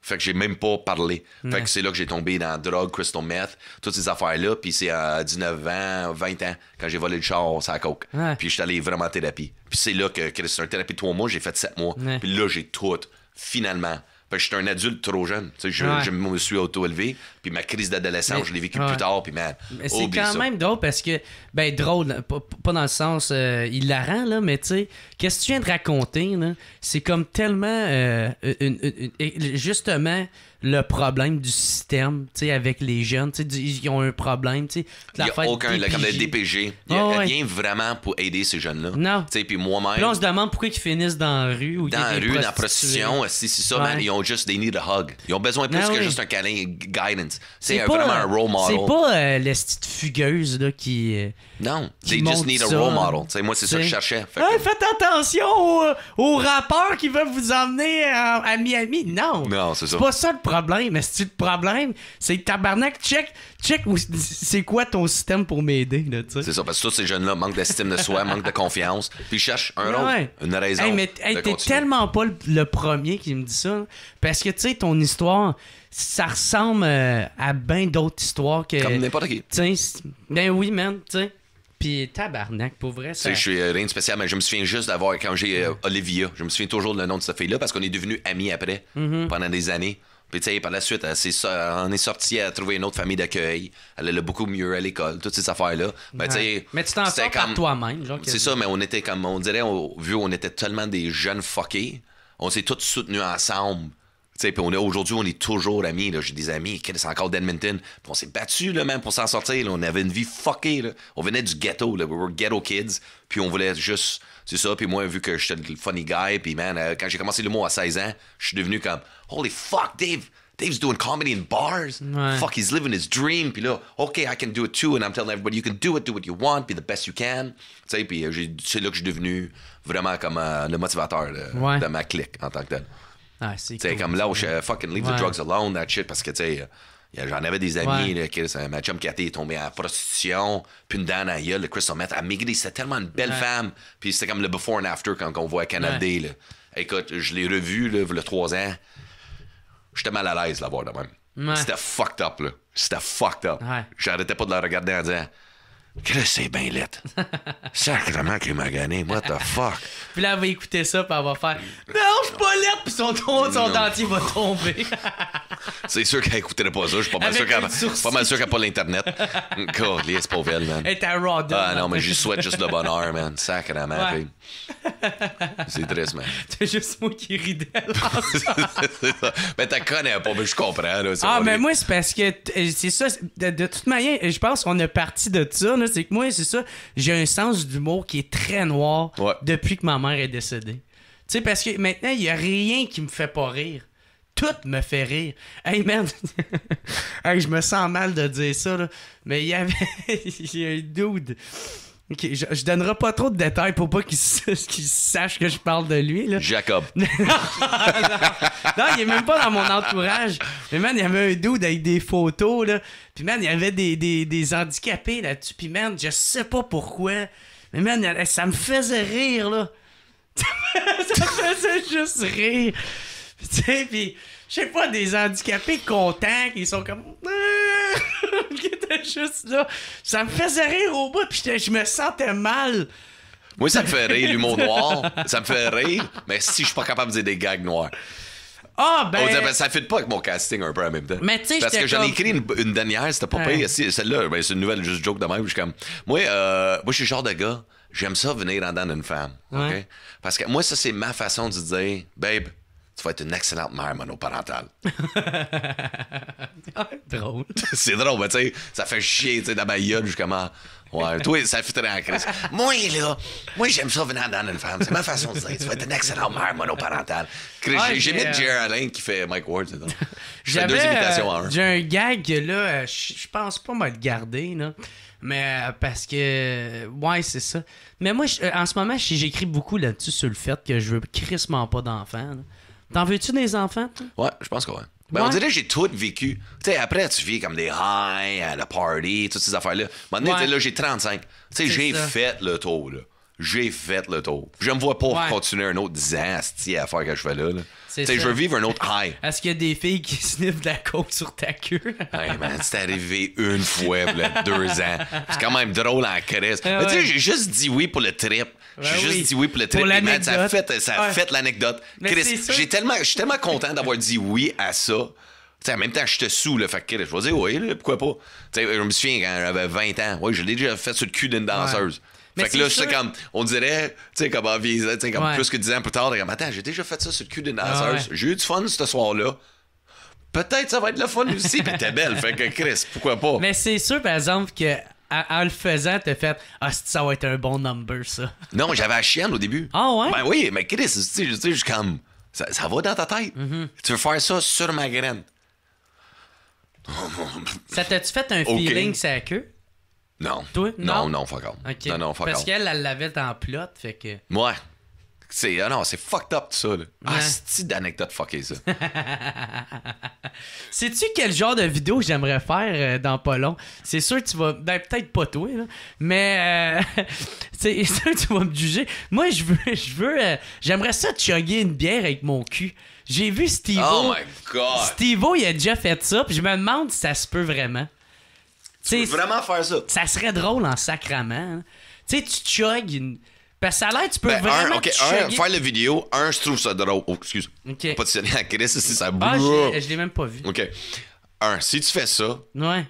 S2: Fait que j'ai même pas parlé. Fait que c'est là que j'ai tombé dans drogue, crystal meth, toutes ces affaires-là. Puis c'est à 19 ans, 20 ans, quand j'ai volé le char, ça coke. Puis je allé vraiment en thérapie. Puis c'est là que, c'est une thérapie de trois mois, j'ai fait sept mois. Puis là, j'ai tout, finalement, je suis un adulte trop jeune. je, me suis auto-élevé. Puis ma crise d'adolescence, je l'ai vécu plus tard. Puis mais c'est quand même
S1: drôle parce que, ben drôle, hein, pas, dans le sens euh, hilarant, là, mais tu sais, qu'est-ce que tu viens de raconter, C'est comme tellement. Euh, justement le problème du système, tu sais, avec les jeunes, tu sais, ils ont un problème, tu sais. Il n'y a aucun, DPG. comme le
S2: DPG, il n'y a rien vraiment pour aider ces jeunes-là. Non. Tu sais, puis moi-même... on se
S1: demande pourquoi ils finissent dans la rue ou Dans la rue, dans la prostitution, si c'est ça, ils
S2: ont juste, They need a hug. Ils ont besoin plus ah que juste un câlin, guidance. C'est vraiment un role model. C'est pas
S1: euh, la fugueuse, là, qui... Euh, non, ils they just need a role model. Tu sais, moi, c'est ça que je cherchais. Fait Faites attention aux, rappeur qui veulent vous emmener à, Miami. Non. Non, c'est ça. pas ça le problème. Mais c'est-tu le problème? C'est tabarnak, check, check, c'est quoi ton système pour m'aider, là, tu sais. C'est ça, parce que tous ces jeunes-là
S2: manquent d'estime de soi, manquent de confiance, puis ils cherchent un rôle une raison. mais t'es
S1: tellement pas le, premier qui me dit ça. Parce que, tu sais, ton histoire, ça ressemble euh, à bien d'autres histoires que. Comme n'importe qui. ben oui, man, tu sais. Puis tabarnak, pour vrai, ça... Je suis
S2: euh, rien de spécial, mais je me souviens juste d'avoir, quand j'ai euh, Olivia, je me souviens toujours le nom de cette fille-là parce qu'on est devenus amis après, mm-hmm. pendant des années. Puis, tu sais, par la suite, on est, elle à est une autre famille d'accueil. Elle allait beaucoup mieux à l'école, toutes ces affaires-là. Ben, mais tu t'en sors comme... toi-même. C'est ça, mais on était comme, on dirait, on, vu on était tellement des jeunes fuckés, on s'est tous soutenus ensemble. Aujourd'hui, on est toujours amis. J'ai des amis, connaissent encore d'Edmonton. on s'est battus, là, même, pour s'en sortir. On avait une vie fuckée. Là. On venait du ghetto. Là. We were ghetto kids. Puis on voulait juste. C'est ça. Puis moi, vu que j'étais le funny guy, puis man, euh, quand j'ai commencé le mot à 16 ans, je suis devenu comme Holy fuck, Dave! Dave's doing comedy in bars. Fuck, he's living his dream. Puis là, OK, I can do it too. And I'm telling everybody, you can do it, do what you want, be the best you can. Tu sais, puis euh, c'est là que je suis devenu vraiment comme euh, le motivateur de ma clique en tant que tel. Ah, c'est comme comme où je fucking leave the drugs alone, that shit, parce que tu sais. Euh, j'en avais des amis, là, qui, ma chum Cathy est tombée en prostitution, puis une dame à gueule, le Crystal Meth, a maigri c'était tellement une belle femme. Puis c'était comme le before and after quand on voit Canada ouais. Écoute, je l'ai revu, là, le trois ans. J'étais mal à l'aise, là voir, de même. C'était fucked up, là. C'était fucked up. J'arrêtais pas de la regarder en disant, que c'est bien lettre. Sacrement qu'il m'a gagné. What the fuck?
S1: puis là, elle va écouter ça, puis elle va faire Non, je suis pas lettre, puis son, ton, son dentier va tomber.
S2: c'est sûr qu'elle écouterait pas ça. Je suis pas mal
S1: sûr qu'elle
S2: pas mal sûr qu'elle pas l'Internet. Corley, c'est pauvre elle, man. Elle est à Ah non, mais je souhaite juste le bonheur, man. Sacrement, ouais. C'est triste, man.
S1: C'est juste moi qui ris d'elle.
S2: mais t'as connais pas, mais je comprends. Là, ah, mais
S1: moi, c'est parce que euh, c'est ça. De, de, toute manière, je pense qu'on est parti de ça. Là, c'est que moi, c'est ça, j'ai un sens d'humour qui est très noir depuis que ma mère est décédée. Tu sais, parce que maintenant, il n'y a rien qui me fait pas rire. Tout me fait rire. Hey, merde hey, je me sens mal de dire ça, Mais il y avait... J'ai un dude Ok, je, donnerai pas trop de détails pour pas qu'il sache que je parle de lui. Là. Jacob. non, il est même pas dans mon entourage. Mais man, il y avait un dude avec des photos. Là. Puis man, il y avait des, handicapés là-dessus. Puis man, je sais pas pourquoi. Mais man, ça me faisait rire. là. ça me faisait juste rire. Tu sais, puis je sais pas, des handicapés contents qui sont comme. qui étaient juste là. Ça me faisait rire au bout, puis je me sentais mal.
S2: Moi, ça me fait rire, l'humour noir. Ça me fait rire, mais si je suis pas capable de dire des gags noirs. Ah, ben... ben ça fit pas avec mon casting un peu en même temps. Mais tu sais, Parce que j'en ai écrit une, dernière, c'était pas ouais. Celle-là, ben, c'est une nouvelle juste joke de même. Je suis comme, moi, euh, moi je suis le genre de gars, j'aime ça venir en dedans d'une femme. Parce que moi, ça, c'est ma façon de dire, babe, tu vas être une excellente mère monoparentale.
S3: drôle.
S2: c'est drôle, mais tu sais, ça fait chier, tu sais, dans ma justement. Ah, ouais, toi, ça fait très... crise. Moi, là, moi, j'aime ça venir dans une femme. C'est ma façon de dire. Tu vas être une excellente mère monoparentale. j'ai mis euh, Jerry Allen qui fait Mike Ward, J'ai deux euh, imitations un. J'ai
S1: un gag, là, euh, je pense pas me le garder, là. Mais parce que. Ouais, c'est ça. Mais moi, en ce moment, j'écris beaucoup là-dessus sur le fait que je veux crissement pas d'enfants. T'en veux-tu des enfants? Ouais, je pense que oui. Ben, on dirait que
S2: j'ai tout vécu. Tu sais, après, tu vis comme des highs, à la party, toutes ces affaires-là. Maintenant, là, j'ai 35. Tu sais, j'ai fait le tour, là. J'ai fait le tour. Je me vois pas continuer un autre 10 ans à faire que je fais là. Tu sais, je veux vivre un autre high.
S1: Est-ce qu'il y a des filles qui sniffent de la coke sur ta queue? hey man,
S2: c'est arrivé une fois, deux ans. C'est quand même drôle en crise. Ah Mais tu sais, j'ai juste dit oui pour le trip. Ben j'ai juste dit oui pour le trip. ça a fait, ça fait l'anecdote. Chris, tellement, je suis tellement content d'avoir dit oui à ça. T'sais, en même temps, je te sous, le fait que je vais dire oui, là, pourquoi pas. je me souviens quand j'avais 20 ans, ouais, je l'ai déjà fait sur le cul d'une danseuse. Fait que là, sais comme, on dirait, tu sais, comme comme plus que 10 ans plus tard, attends, j'ai déjà fait ça sur le cul d'une ah danseuse. j'ai eu du fun ce soir-là. Peut-être ça va être le fun aussi, mais t'es belle. Fait que
S1: Chris, pourquoi pas? Mais c'est sûr, par exemple, que en, le faisant, t'as fait Ah, ça va être un bon number, ça.
S2: Non, j'avais la chienne au début. Ah ouais? Ben oui, mais quest Chris, tu sais, je suis comme. Ça, ça, va dans ta tête. Mm-hmm. Tu veux faire ça sur ma graine.
S1: ça tas tu fait un feeling sa c'est queue? Non. Toi?
S2: Non, non, fuck off. Non, non, fuck Parce qu'elle,
S1: elle l'avait en plot, fait que.
S2: Ouais, c'est, ah non, c'est fucked up tout ça. Là. Ah, cest c'est d'anecdote fuckée ça.
S1: Sais-tu quel genre de vidéo j'aimerais faire euh, dans pas long? C'est sûr que tu vas. Ben, peut-être pas toi, là, mais euh, c'est sûr que tu vas me juger. Moi, je veux. je veux euh, j'aimerais ça chugger une bière avec mon cul. J'ai vu steve Oh my god! steve il a déjà fait ça, puis je me demande si ça se peut vraiment. Tu vraiment faire ça? Ça serait drôle en sacrament. Hein. Tu sais, tu chugues une parce que ça a l'air, tu peux ben, vraiment. Un, faire
S2: la vidéo, un, je trouve ça drôle. Oh, excuse. Okay. Pas de à Chris, si ça ah, bouge. Ah, je l'ai même pas vu. Ok. Un, si tu fais ça. Ouais.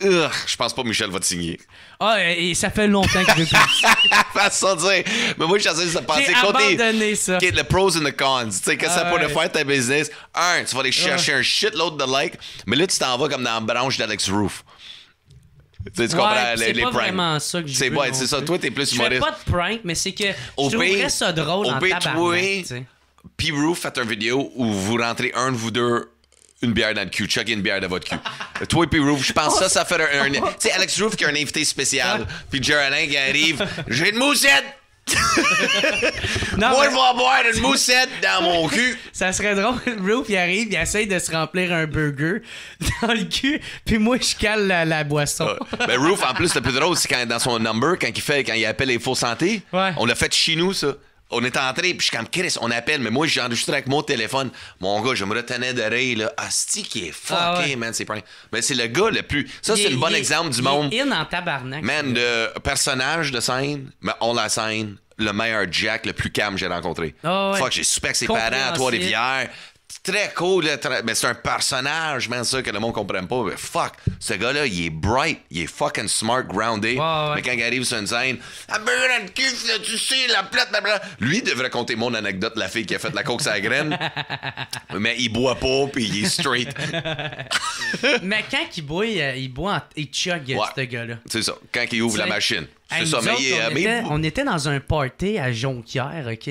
S2: je pense pas que Michel va te signer.
S1: Ah, et ça fait longtemps que je veux plus.
S2: ça dire. Mais moi, je suis en train de penser. abandonné ça. Okay, le pros and the cons. Tu sais, qu'est-ce que ça ah, pourrait faire ta business? Un, tu vas aller ah. chercher un shitload de likes, mais là, tu t'en vas comme dans la branche d'Alex Roof. Tu, comprends les, pranks. C'est vraiment ça que je C'est ça. Toi, t'es plus humoriste. Je pas
S1: de prank, mais c'est que je trouverais ça drôle au en tabarnak.
S2: Puis Roof fait un vidéo où vous rentrez un de vous deux une bière dans le cul, chuck une bière dans votre cul. Toi et Roof, je pense ça, ça fait un. c'est tu sais, Alex Roof qui a un invité spécial, puis Alain qui arrive, j'ai une moussette! Moi, je vais boire une moussette
S1: dans mon cul. Ça serait drôle. Roof, il arrive, il essaye de se remplir un burger dans le cul, puis moi, je cale la, boisson. Mais euh, ben, Roof, en
S2: plus, le plus drôle, c'est quand dans son number, quand il fait, quand il appelle les faux santé, on l'a fait chez nous, ça on est entré, puis je suis comme Chris, on appelle, mais moi j'ai enregistré avec mon téléphone. Mon gars, je me retenais d'oreille, là. Asti qui est ah fucké, man, c'est pas... Mais c'est le gars le plus. Ça, c'est le bon exemple du monde.
S1: Il en tabarnak.
S2: Man, de personnage de scène, mais on la scène, le meilleur Jack, le plus calme que j'ai rencontré. Oh Fuck, j'ai suspecté que ses parents à Trois-Rivières très cool. Mais c'est un personnage, man, ça, que le monde comprend pas. fuck, ce gars-là, il est bright, il est fucking smart, grounded. Mais quand il arrive sur une scène, ah, ben, tu sais, la plate, blablabla. Lui devrait compter mon anecdote, la fille qui a fait la coke à la graine. mais il boit pas, puis il est straight.
S1: mais quand il boit, euh, il boit, il chug, ce gars-là. C'est ça, quand il ouvre la machine. c'est ça, mais on, euh, était, on, était, dans un party à Jonquière, OK?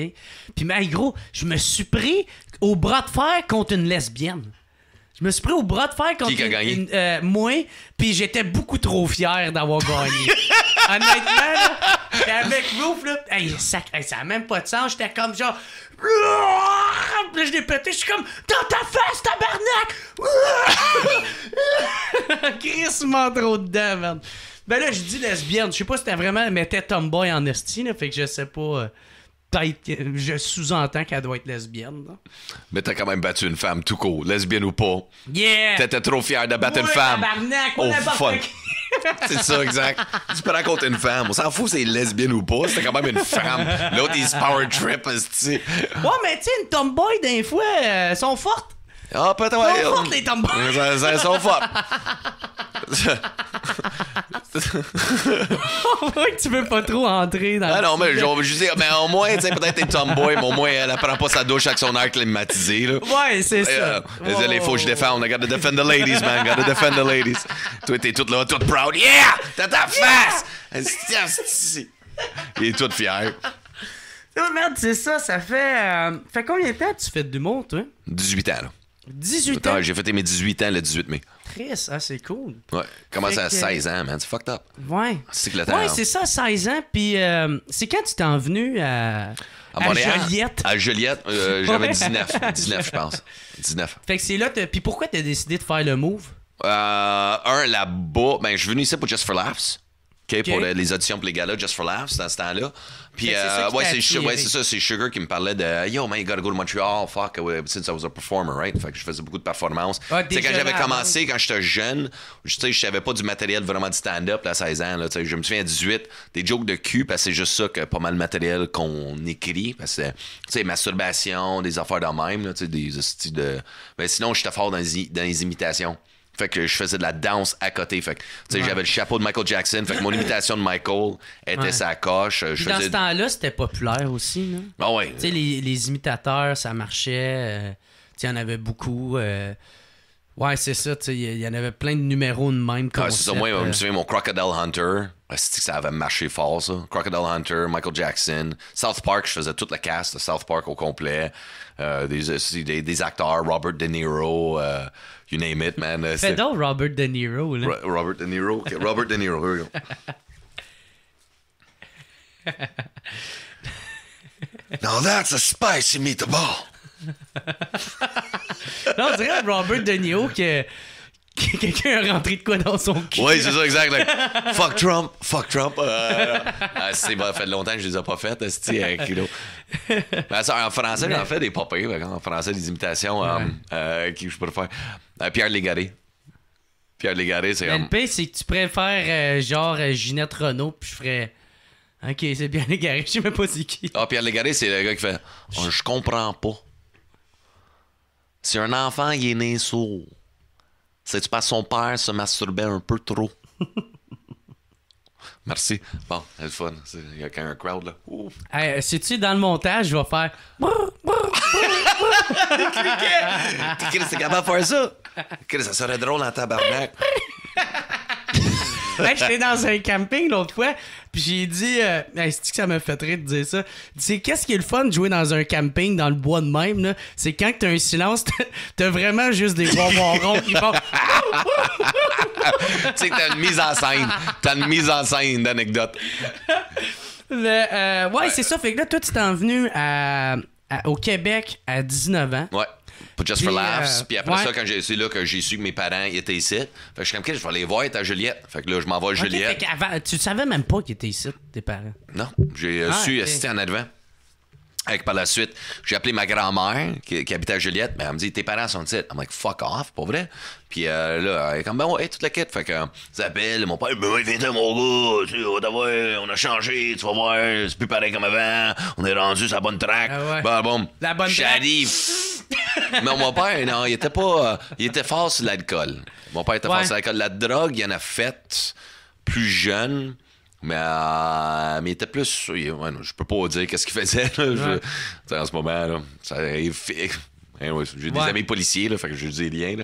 S1: Puis, mais gros, je me suis pris au bras de fer contre une lesbienne. Je me suis pris au bras de fer contre une- gagné? Euh, moi, puis j'étais beaucoup trop fier d'avoir gagné. Honnêtement, là, avec vous, là, hey, ça, ça même pas de sens. J'étais comme genre. Puis je l'ai pété, je suis comme dans ta face, tabarnak! Crissement trop dedans, man. Ben là, je dis lesbienne. Je sais pas si c'était vraiment. Elle mettait tomboy en esti, là, fait que je sais pas. Euh, peut-être je sous-entends qu'elle doit être lesbienne.
S2: Mais t'as quand même battu une femme tout court, lesbienne ou pas. Yeah! T'étais trop fier de battre une femme. oh fuck!
S1: c'est ça, exact.
S2: Tu peux raconter une femme. On s'en fout si c'est lesbienne ou pas. C'était quand même une femme. L'autre, il power trip, tu Ouais,
S1: mais tu une tomboy, d'un fois, euh, sont fortes.
S2: Ah, peut-être, Ils Sont fortes, les tambours. Ils sont fortes.
S1: On voit que tu veux pas trop entrer dans. Ah non, mais je je dire, mais
S2: au moins, tu sais, peut-être t'es tomboy, mais au moins, elle apprend pas sa douche avec son air climatisé, là. Ouais, c'est ça. Euh, Il faut que je défende. I gotta defend the ladies, man. Gotta defend the ladies. Toi, t'es toute là, toute proud. Yeah!
S1: T'as ta face!
S2: Il est tout fier.
S1: Oh merde, c'est ça, ça fait. Euh, fait combien de temps tu fais de monde toi?
S2: 18 ans, là. 18 ans. J'ai fêté mes 18 ans le 18 mai.
S1: Triste ah, c'est cool.
S2: Ouais, commence à 16 ans, man. C'est fucked up. Ouais. C'est Ouais, hein. c'est
S1: ça, 16 ans. Puis euh, c'est quand tu t'es envenu à. À, à Joliette.
S2: À Joliette, euh, j'avais 19. 19, je pense. 19.
S1: Fait que c'est là. Puis pourquoi t'as décidé de faire le move?
S2: Euh, un, là-bas. Ben, je suis venu ici pour Just for Laughs. ok Pour les, auditions pour les galas Just for Laughs dans ce temps-là. Puis, euh, ouais, c'est ouais, ça, c'est Sugar qui me parlait de Yo, man, you gotta go to Montreal, fuck, since I was a performer, right? Fait que je faisais beaucoup de performances. c'est ah, quand j'avais commencé, quand j'étais jeune, je, sais, je savais pas du matériel vraiment de stand-up à 16 ans. Là, je me souviens à 18, des jokes de cul, parce que c'est juste ça que pas mal de matériel qu'on écrit. Parce que, tu sais, masturbation, des affaires de même, sais des styles de. Mais ben, sinon, j'étais fort dans dans les imitations. Fait que je faisais de la danse à côté. Fait que, j'avais le chapeau de Michael Jackson. Fait que mon imitation de Michael était sa coche. Dans ce
S1: temps-là, c'était populaire aussi, non? Ah ouais. Tu sais, les, imitateurs, ça marchait. Euh, tu sais, il y en avait beaucoup. Euh, Ouais, c'est ça. Il y, en avait plein de numéros de même. Ah, comme ça. Moi, je me euh. souviens,
S2: mon Crocodile Hunter. C'est que ça avait marché fort, ça. Crocodile Hunter, Michael Jackson, South Park, je faisais toute la cast de South Park au complet. Euh, des, acteurs, Robert De Niro, euh, you name it, man. Fais
S1: donc Robert De Niro,
S2: Robert De Niro. Robert De Niro, here we go.
S1: Now that's a spicy meatball non, on dirait Robert De Niro que quelqu'un a rentré de quoi dans son cul. Oui, c'est ça, exact. fuck Trump,
S2: fuck Trump. Euh, euh c'est fait longtemps que je les ai pas faites, euh, ben, en français, j'en fais des papiers. en français, des imitations euh, euh qui je préfère. Pierre Légaré. Pierre Légaré, c'est ben,
S1: comme. Le c'est que tu préfères genre Ginette Renault, puis je ferais. Ok, c'est Pierre Légaré, je sais même pas c'est qui.
S2: Ah, Pierre Légaré, c'est le gars qui fait. je comprends pas. Si un enfant il est né sourd, c'est parce que son père se masturbait un peu trop. Merci. Bon, c'est le fun.
S1: Il y a quand même un crowd là. Hey, euh, si tu dans le montage, je vais faire. T'es c'est capable de faire ça.
S2: ça serait drôle en tabarnak
S1: hey, j'étais dans un camping l'autre fois, puis j'ai dit, euh, ce que ça m'a fait rire de dire ça. C'est qu'est-ce qui est le fun de jouer dans un camping dans le bois de même, là? C'est quand t'as un silence, t'as vraiment juste des voix morons qui font. tu
S2: sais, t'as une mise en scène. T'as une mise en scène d'anecdote.
S1: Euh, ouais, c'est ça. Fait que là, toi, tu t'en venu au Québec à 19 ans. Ouais
S2: just for laughs. Euh, Puis après ça, quand j'ai, là que j'ai su que mes parents étaient ici. Fait que je suis comme, je vais aller voir, être à Juliette. Fait que là, je m'envoie à Juliette.
S1: tu savais même pas qu'ils étaient ici, tes parents.
S2: Non, j'ai euh, ah, su okay. en avant par la suite, j'ai appelé ma grand-mère qui, habitait à Juliette, mais ben, elle me dit Tes parents sont ici. I'm like, fuck off, pas vrai. Puis euh, là, elle est comme, ben ouais, toute la quête. Fait que, ils mon père, ben ouais, viens mon gars, on a changé, tu vas voir, c'est plus pareil comme avant, on est rendu sur la bonne track. Bah Ben bon, la bonne j'arrive. mais mon père, non, il était pas, il était fort sur l'alcool. Mon père était fort sur l'alcool. La drogue, il en a fait plus jeune. Mais, euh, mais il était plus. ouais ouais, je peux pas dire qu'est-ce qu'il faisait. en ce moment, là, ça arrive. j'ai des amis policiers, fait que je dis rien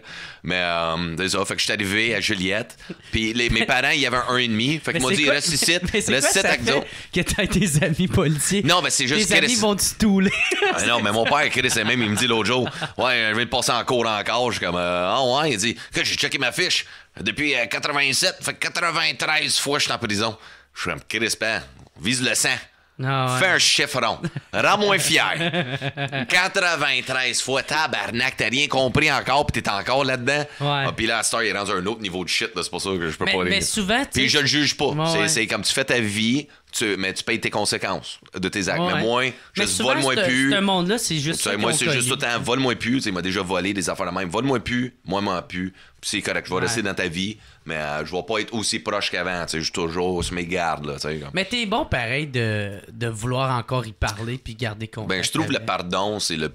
S2: Mais euh, fait que je suis arrivé à Juliette. Puis mes parents, il y avait un 1,5. Fait qu'ils m'ont dit, reste ici, reste avec nous
S1: Que t'as des amis policiers. Non, mais c'est juste. amis vont du tout, ah non, mais mon père,
S2: Chris, même, il me dit l'autre jour, ouais, je viens de passer en cours encore. Je suis comme, euh, ah ouais, il dit, j'ai checké ma fiche depuis 1987 euh, 87, fait 93 fois je suis en prison. Je suis un crispant. Vise le sang. Ah, fais un chiffron. Rends-moi fier. 93 fois, tabarnak, t'as rien compris encore, puis t'es encore là-dedans. Ouais. Ah, puis là, Star, il est rendu à un autre niveau de shit, c'est pour ça que je peux pas... Mais souvent, Puis je le juge pas. c'est comme tu fais ta vie, mais tu payes tes conséquences de tes actes. Mais moi, je vole moins plus. Ce monde-là,
S1: c'est juste. moi, c'est juste tout
S2: le temps, vole moins plus. Il m'a déjà volé des affaires de même. Vole moins plus, moi, m'en plus. C'est correct, je vais rester dans ta vie mais euh, je vais pas être aussi proche qu'avant. Je suis toujours sur mes gardes. Là, comme...
S1: Mais t'es bon pareil de, vouloir encore y parler puis garder contact. Ben, je trouve le
S2: pardon, c'est le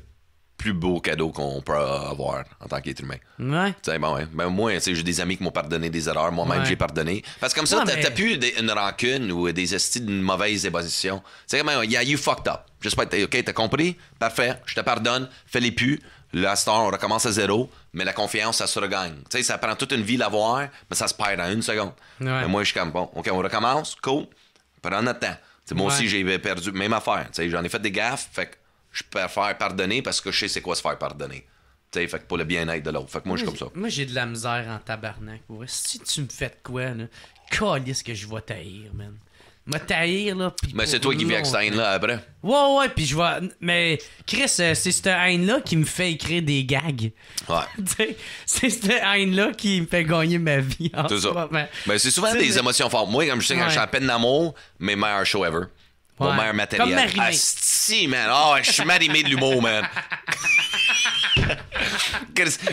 S2: plus beau cadeau qu'on peut avoir en tant qu'être humain. Ouais. ben ouais. Ben moi, j'ai des amis qui m'ont pardonné des erreurs, moi-même j'ai pardonné. Parce que comme ça, t'as plus une rancune ou des estides d'une mauvaise émotion. Tu sais, y a you fucked up. J'espère que t'as compris. Parfait, je te pardonne, fais les plus. Là, star, on recommence à zéro, mais la confiance, ça se regagne. Tu sais, ça prend toute une vie l'avoir, mais ça se perd en une seconde. Mais moi, je suis comme, bon, OK, on recommence, cool, prends notre temps. moi aussi, j'ai perdu, même affaire. J'en ai fait des gaffes, fait que je préfère pardonner parce que je sais c'est quoi se faire pardonner. sais, fait que pour le bien-être de l'autre. Fait que moi, je suis comme ça.
S1: Moi, j'ai de la misère en tabarnak. Si tu me fais de quoi, là, ce que je vais taïr, man me taillir, là. mais c'est toi qui viens avec cette haine-là après. Ouais, ouais, puis je vois. Mais Chris, euh, c'est cette haine-là qui me fait écrire des gags. Ouais. c'est cette haine-là qui me fait gagner ma vie. En c'est ça. Mais ben, c'est souvent des
S2: émotions fortes. Moi, comme je sais, quand je suis à peine d'amour, mes meilleurs show ever. Ouais. Mon meilleur matériel. Comme Asti, man. Ah, je suis marimé de l'humour, man.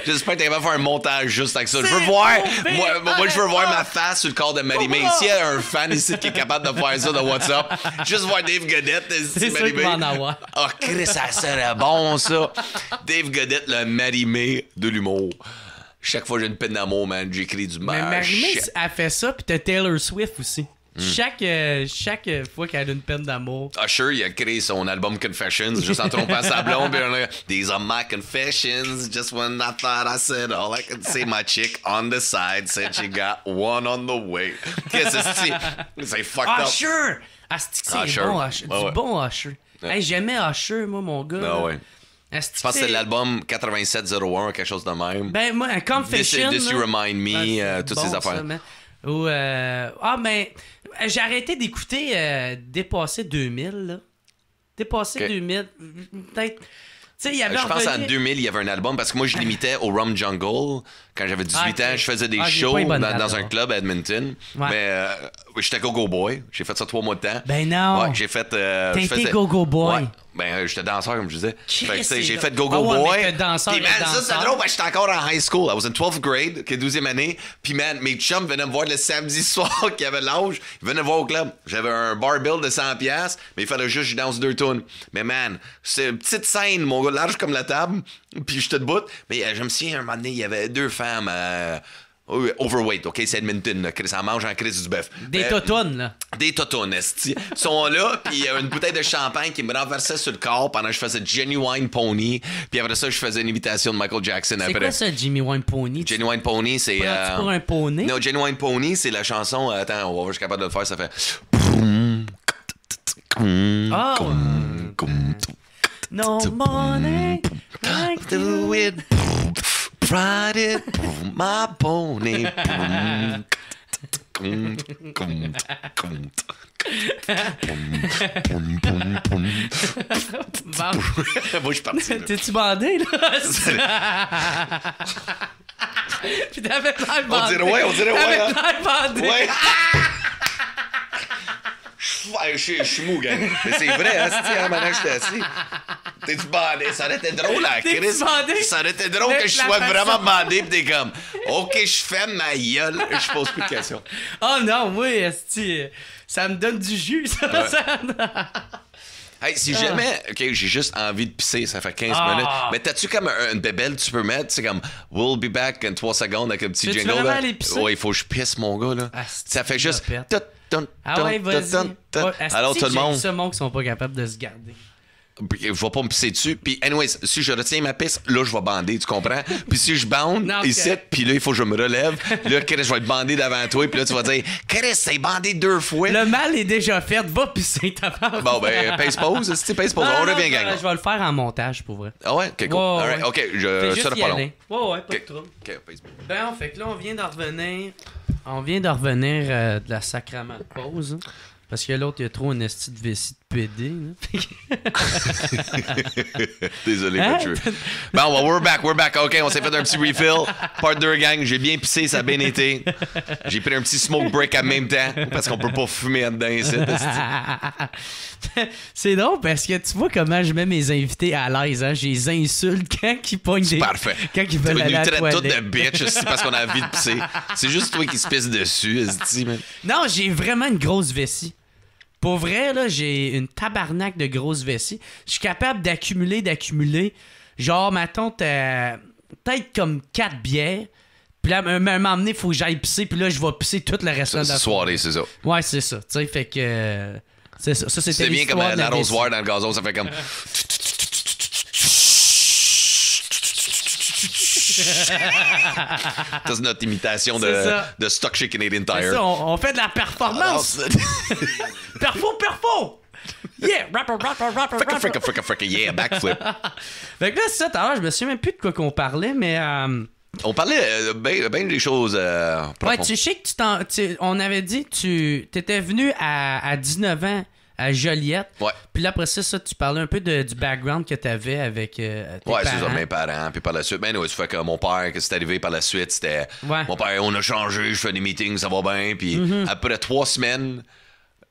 S2: J'espère que t'es capable faire un montage juste avec ça. Je veux voir, moi, je veux voir ma face sur le corps de marie May. S'il y a un fan ici qui est capable de faire ça de WhatsApp, juste voir Dave Godette. C'est Marimé oh, ah, Chris, ça serait bon, ça. Dave Godette, le Marimé de l'humour chaque fois j'ai une peine d'amour, man, j'écris du mal. Mais Marimé
S1: a fait ça, puis t'as Taylor Swift aussi. Mm. Chaque, euh, chaque fois qu'elle a une peine d'amour.
S2: Ah, Usher, il a créé son album Confessions juste en trompant sa blonde. Puis on a These are my confessions. Just when I thought I said all I could say, my chick on the side said she got one on the way. Qu'est-ce que c'est? fucked ah, up.
S1: Usher! Ah, c'est Usher. bon, Usher. Ouais, Du bon Usher. Hey, J'aimais Usher, moi, mon gars. Ah ouais. Je pense que c'est
S2: l'album 8701, quelque chose de même. Ben, moi, Confession. This, this You Remind Me, euh, toutes ces affaires.
S1: Ou, euh, ah, mais ben, j'ai arrêté d'écouter euh, dépasser 2000. Là. Dépasser 2000, peut-être. Tu sais, il y avait euh, je pense en 2000,
S2: il y avait un album parce que moi je limitais au Rum Jungle quand j'avais 18 ah, ans, je faisais des ah, shows dans, un club à Edmonton. Mais euh, j'étais go-go boy, j'ai fait ça trois mois de temps. Ben
S1: non. j'ai fait
S2: euh, go-go boy. Ben, euh, j'étais danseur, comme je disais. Fait que, j'ai fait Go Go ah Boy. Pis puis, man, ça, c'est drôle, ben, j'étais encore en high school. I was in 12th grade, qui est 12e année. Puis, man, mes chums venaient me voir le samedi soir, y avait l'ange. Ils venaient me voir au club. J'avais un bar bill de 100$, mais il fallait juste que je danse deux tunes. Mais, man, c'est une petite scène, mon gars, large comme la table. Puis, j'étais debout. Mais, euh, je me souviens, un moment donné, il y avait deux femmes. Euh, Oh, oui, Overweight, OK? C'est Edmonton, ça mange en crise du bœuf. Des euh, là. Des totones, esti. sont là, puis il y a une bouteille de champagne qui me renversait sur le corps pendant que je faisais Genuine Pony. Puis après ça, je faisais une imitation de Michael Jackson après. C'est
S1: quoi ça, Genuine Pony?
S2: Genuine Pony, c'est. Euh... pour un poney? Non, Genuine Pony, c'est la chanson. Euh, attends, on va voir, je suis capable de le faire, ça fait. Oh.
S1: No money,
S2: do it. Friday, it, my
S1: T'es-tu bandé, là?
S3: bandé. On dirait ouais, on dirait ouais. Hein. Ouais. je
S2: suis mou, Mais c'est vrai, hein, c'est un j'étais assis. T'es du bandé, ça aurait été drôle, la hein, Chris. Ça aurait été drôle que je sois vraiment bandé,
S1: pis des comme, ok, je fais ma gueule, je pose plus de questions. Oh non, oui, Esti, ça me donne du jus, ça. ça... Hey, si ah. jamais,
S2: ok, j'ai juste envie de pisser, ça fait 15 ah. minutes. Mais t'as-tu comme un, une bébelle que tu peux mettre, c'est comme We'll be back in 3 secondes avec un petit jingle. Là. Ouais, il faut que je pisse, mon gars, là. Ah, ça fait juste. ah ouais, vas-y. Alors tout le monde. Ceux
S1: qui sont pas capables de se garder
S2: il va pas me pisser dessus. Puis, anyways, si je retiens ma piste, là, je vais bander, tu comprends? Puis, si je bande ici, puis là, il faut que je me relève. Là, Chris, je vais être bander devant toi. Puis là, tu vas dire, Chris, c'est bandé deux fois. Le mal est déjà fait. Va pisser ta part. Bon, ben, pace pause. Si tu pace pause, on revient, gang. Je
S1: vais le faire en montage pour vrai.
S2: Ah ouais? Ok, cool. alright Ok, je serai pas long. Ouais,
S1: ouais, pas de trouble. Ok, pause. Ben, fait là, on vient d'en revenir. On vient d'en revenir euh, de la sacrament pause. Hein. parce que l'autre, il y a trop une esthétique de vessie BD.
S3: Désolé, hein?
S2: Bon, well, we're back, we're back. OK, on s'est fait un petit refill. Part la gang, j'ai bien pissé, ça a bien été. J'ai pris un petit smoke break en même temps parce qu'on peut pas fumer dedans
S1: C'est drôle parce que tu vois comment je mets mes invités à l'aise. Hein? Je les insulte quand ils pognent des... Parfait. Quand ils veulent aller à la toute de bitch parce qu'on a envie de pisser. C'est juste toi qui se pisse dessus, Non, j'ai vraiment une grosse vessie. Pour vrai, là, j'ai une tabarnak de grosses vessies. Je suis capable d'accumuler, d'accumuler. Genre, ma tante, peut-être comme quatre bières. Puis là, un moment donné, il faut que j'aille pisser. Puis là, je vais pisser tout le reste de la soirée. c'est ça. Ouais, c'est ça. Tu sais, fait que. Euh, c'est ça. c'était. C'est bien comme la, la, dans le
S2: gazon. Ça fait comme.
S1: c'est
S2: notre imitation de, de, stock chicken Canadian
S1: on, fait de la performance. perfo, perfo! Yeah, rapper, rapper, rapper, fricka,
S2: Fricka, fricka, yeah, backflip.
S1: fait que là, c'est ça, tout je me souviens même plus de quoi qu'on parlait, mais... Euh,
S2: on parlait euh, bien ben des choses. Euh, ouais, tu sais
S1: que tu, on avait dit tu t'étais venu à, à 19 ans à Joliette. Puis là, après ça, tu parlais un peu du background que tu avais avec euh, ouais, c'est ça, mes
S2: parents. Puis par la suite, ben, ça fait que mon père, que c'est arrivé par la suite, c'était mon père, on a changé, je fais des meetings, ça va bien. Puis mm-hmm. après trois semaines,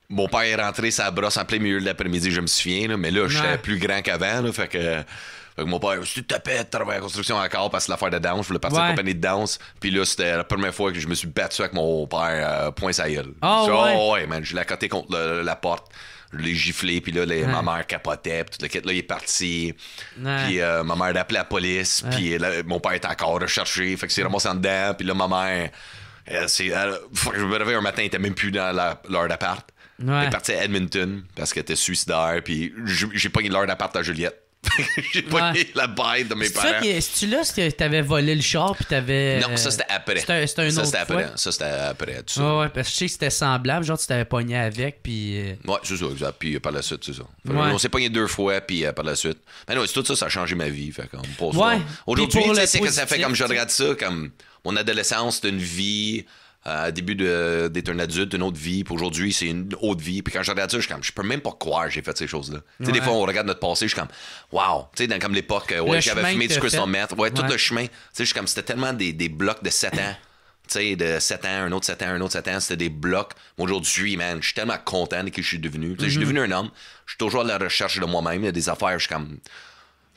S2: mon père est rentré sa brosse en plein milieu de l'après-midi, je me souviens, là, mais là, j'étais plus grand qu'avant, fait que. Fait que mon père, si tu tapais, tu travailles en construction encore parce que l'affaire de danse, je voulais partir en compagnie de danse. Puis là, c'était la première fois que je me suis battu avec mon père, point sa Oh, ouais. man, je l'ai coté contre la porte je l'ai giflé, puis là, ma mère capotait, puis tout la quête, là, il est parti. Puis euh, ma mère a appelé la police, puis mon père était encore recherché, fait que c'est ramassé en dedans, puis là, ma mère, elle, je me réveille un matin, elle était même plus dans leur appart. Elle est partie à Edmonton parce qu'elle était suicidaire, puis j'ai pogné l'heure d'appart à Juliette. j'ai pas la baille de mes parents.
S1: C'est-tu là que t'avais volé le char puis t'avais. Euh, non, ça c'était après. C'était un, un ça, autre.
S2: Ça c'était après. ouais,
S1: parce que je sais que c'était semblable. Genre, tu t'avais pogné avec puis. Euh,
S2: ouais, c'est ça, exact. Puis euh, par la suite, c'est ça. On s'est pogné deux fois puis par la suite. Mais non, tout ça, ça a changé ma vie. Fait comme, Aujourd'hui, tu sais que ça fait comme je regarde ça, comme mon adolescence, c'est une vie à euh, début d'être un adulte, une autre vie, puis aujourd'hui, c'est une autre vie. Puis quand je regarde ça, je suis comme, je peux même pas croire que j'ai fait ces choses-là. des fois, on regarde notre passé, je suis comme, wow, tu sais, dans comme l'époque, euh, ouais, j'avais fumé du crystal meth, ouais, tout le chemin. Tu sais, je suis comme, c'était tellement des, des blocs de 7 ans. tu sais, de 7 ans, un autre 7 ans, un autre 7 ans, c'était des blocs. Aujourd'hui, man, je suis tellement content de qui je suis devenu. Je suis mhm. devenu un homme. Je suis toujours à la recherche de moi-même. Il y a des affaires, je suis comme,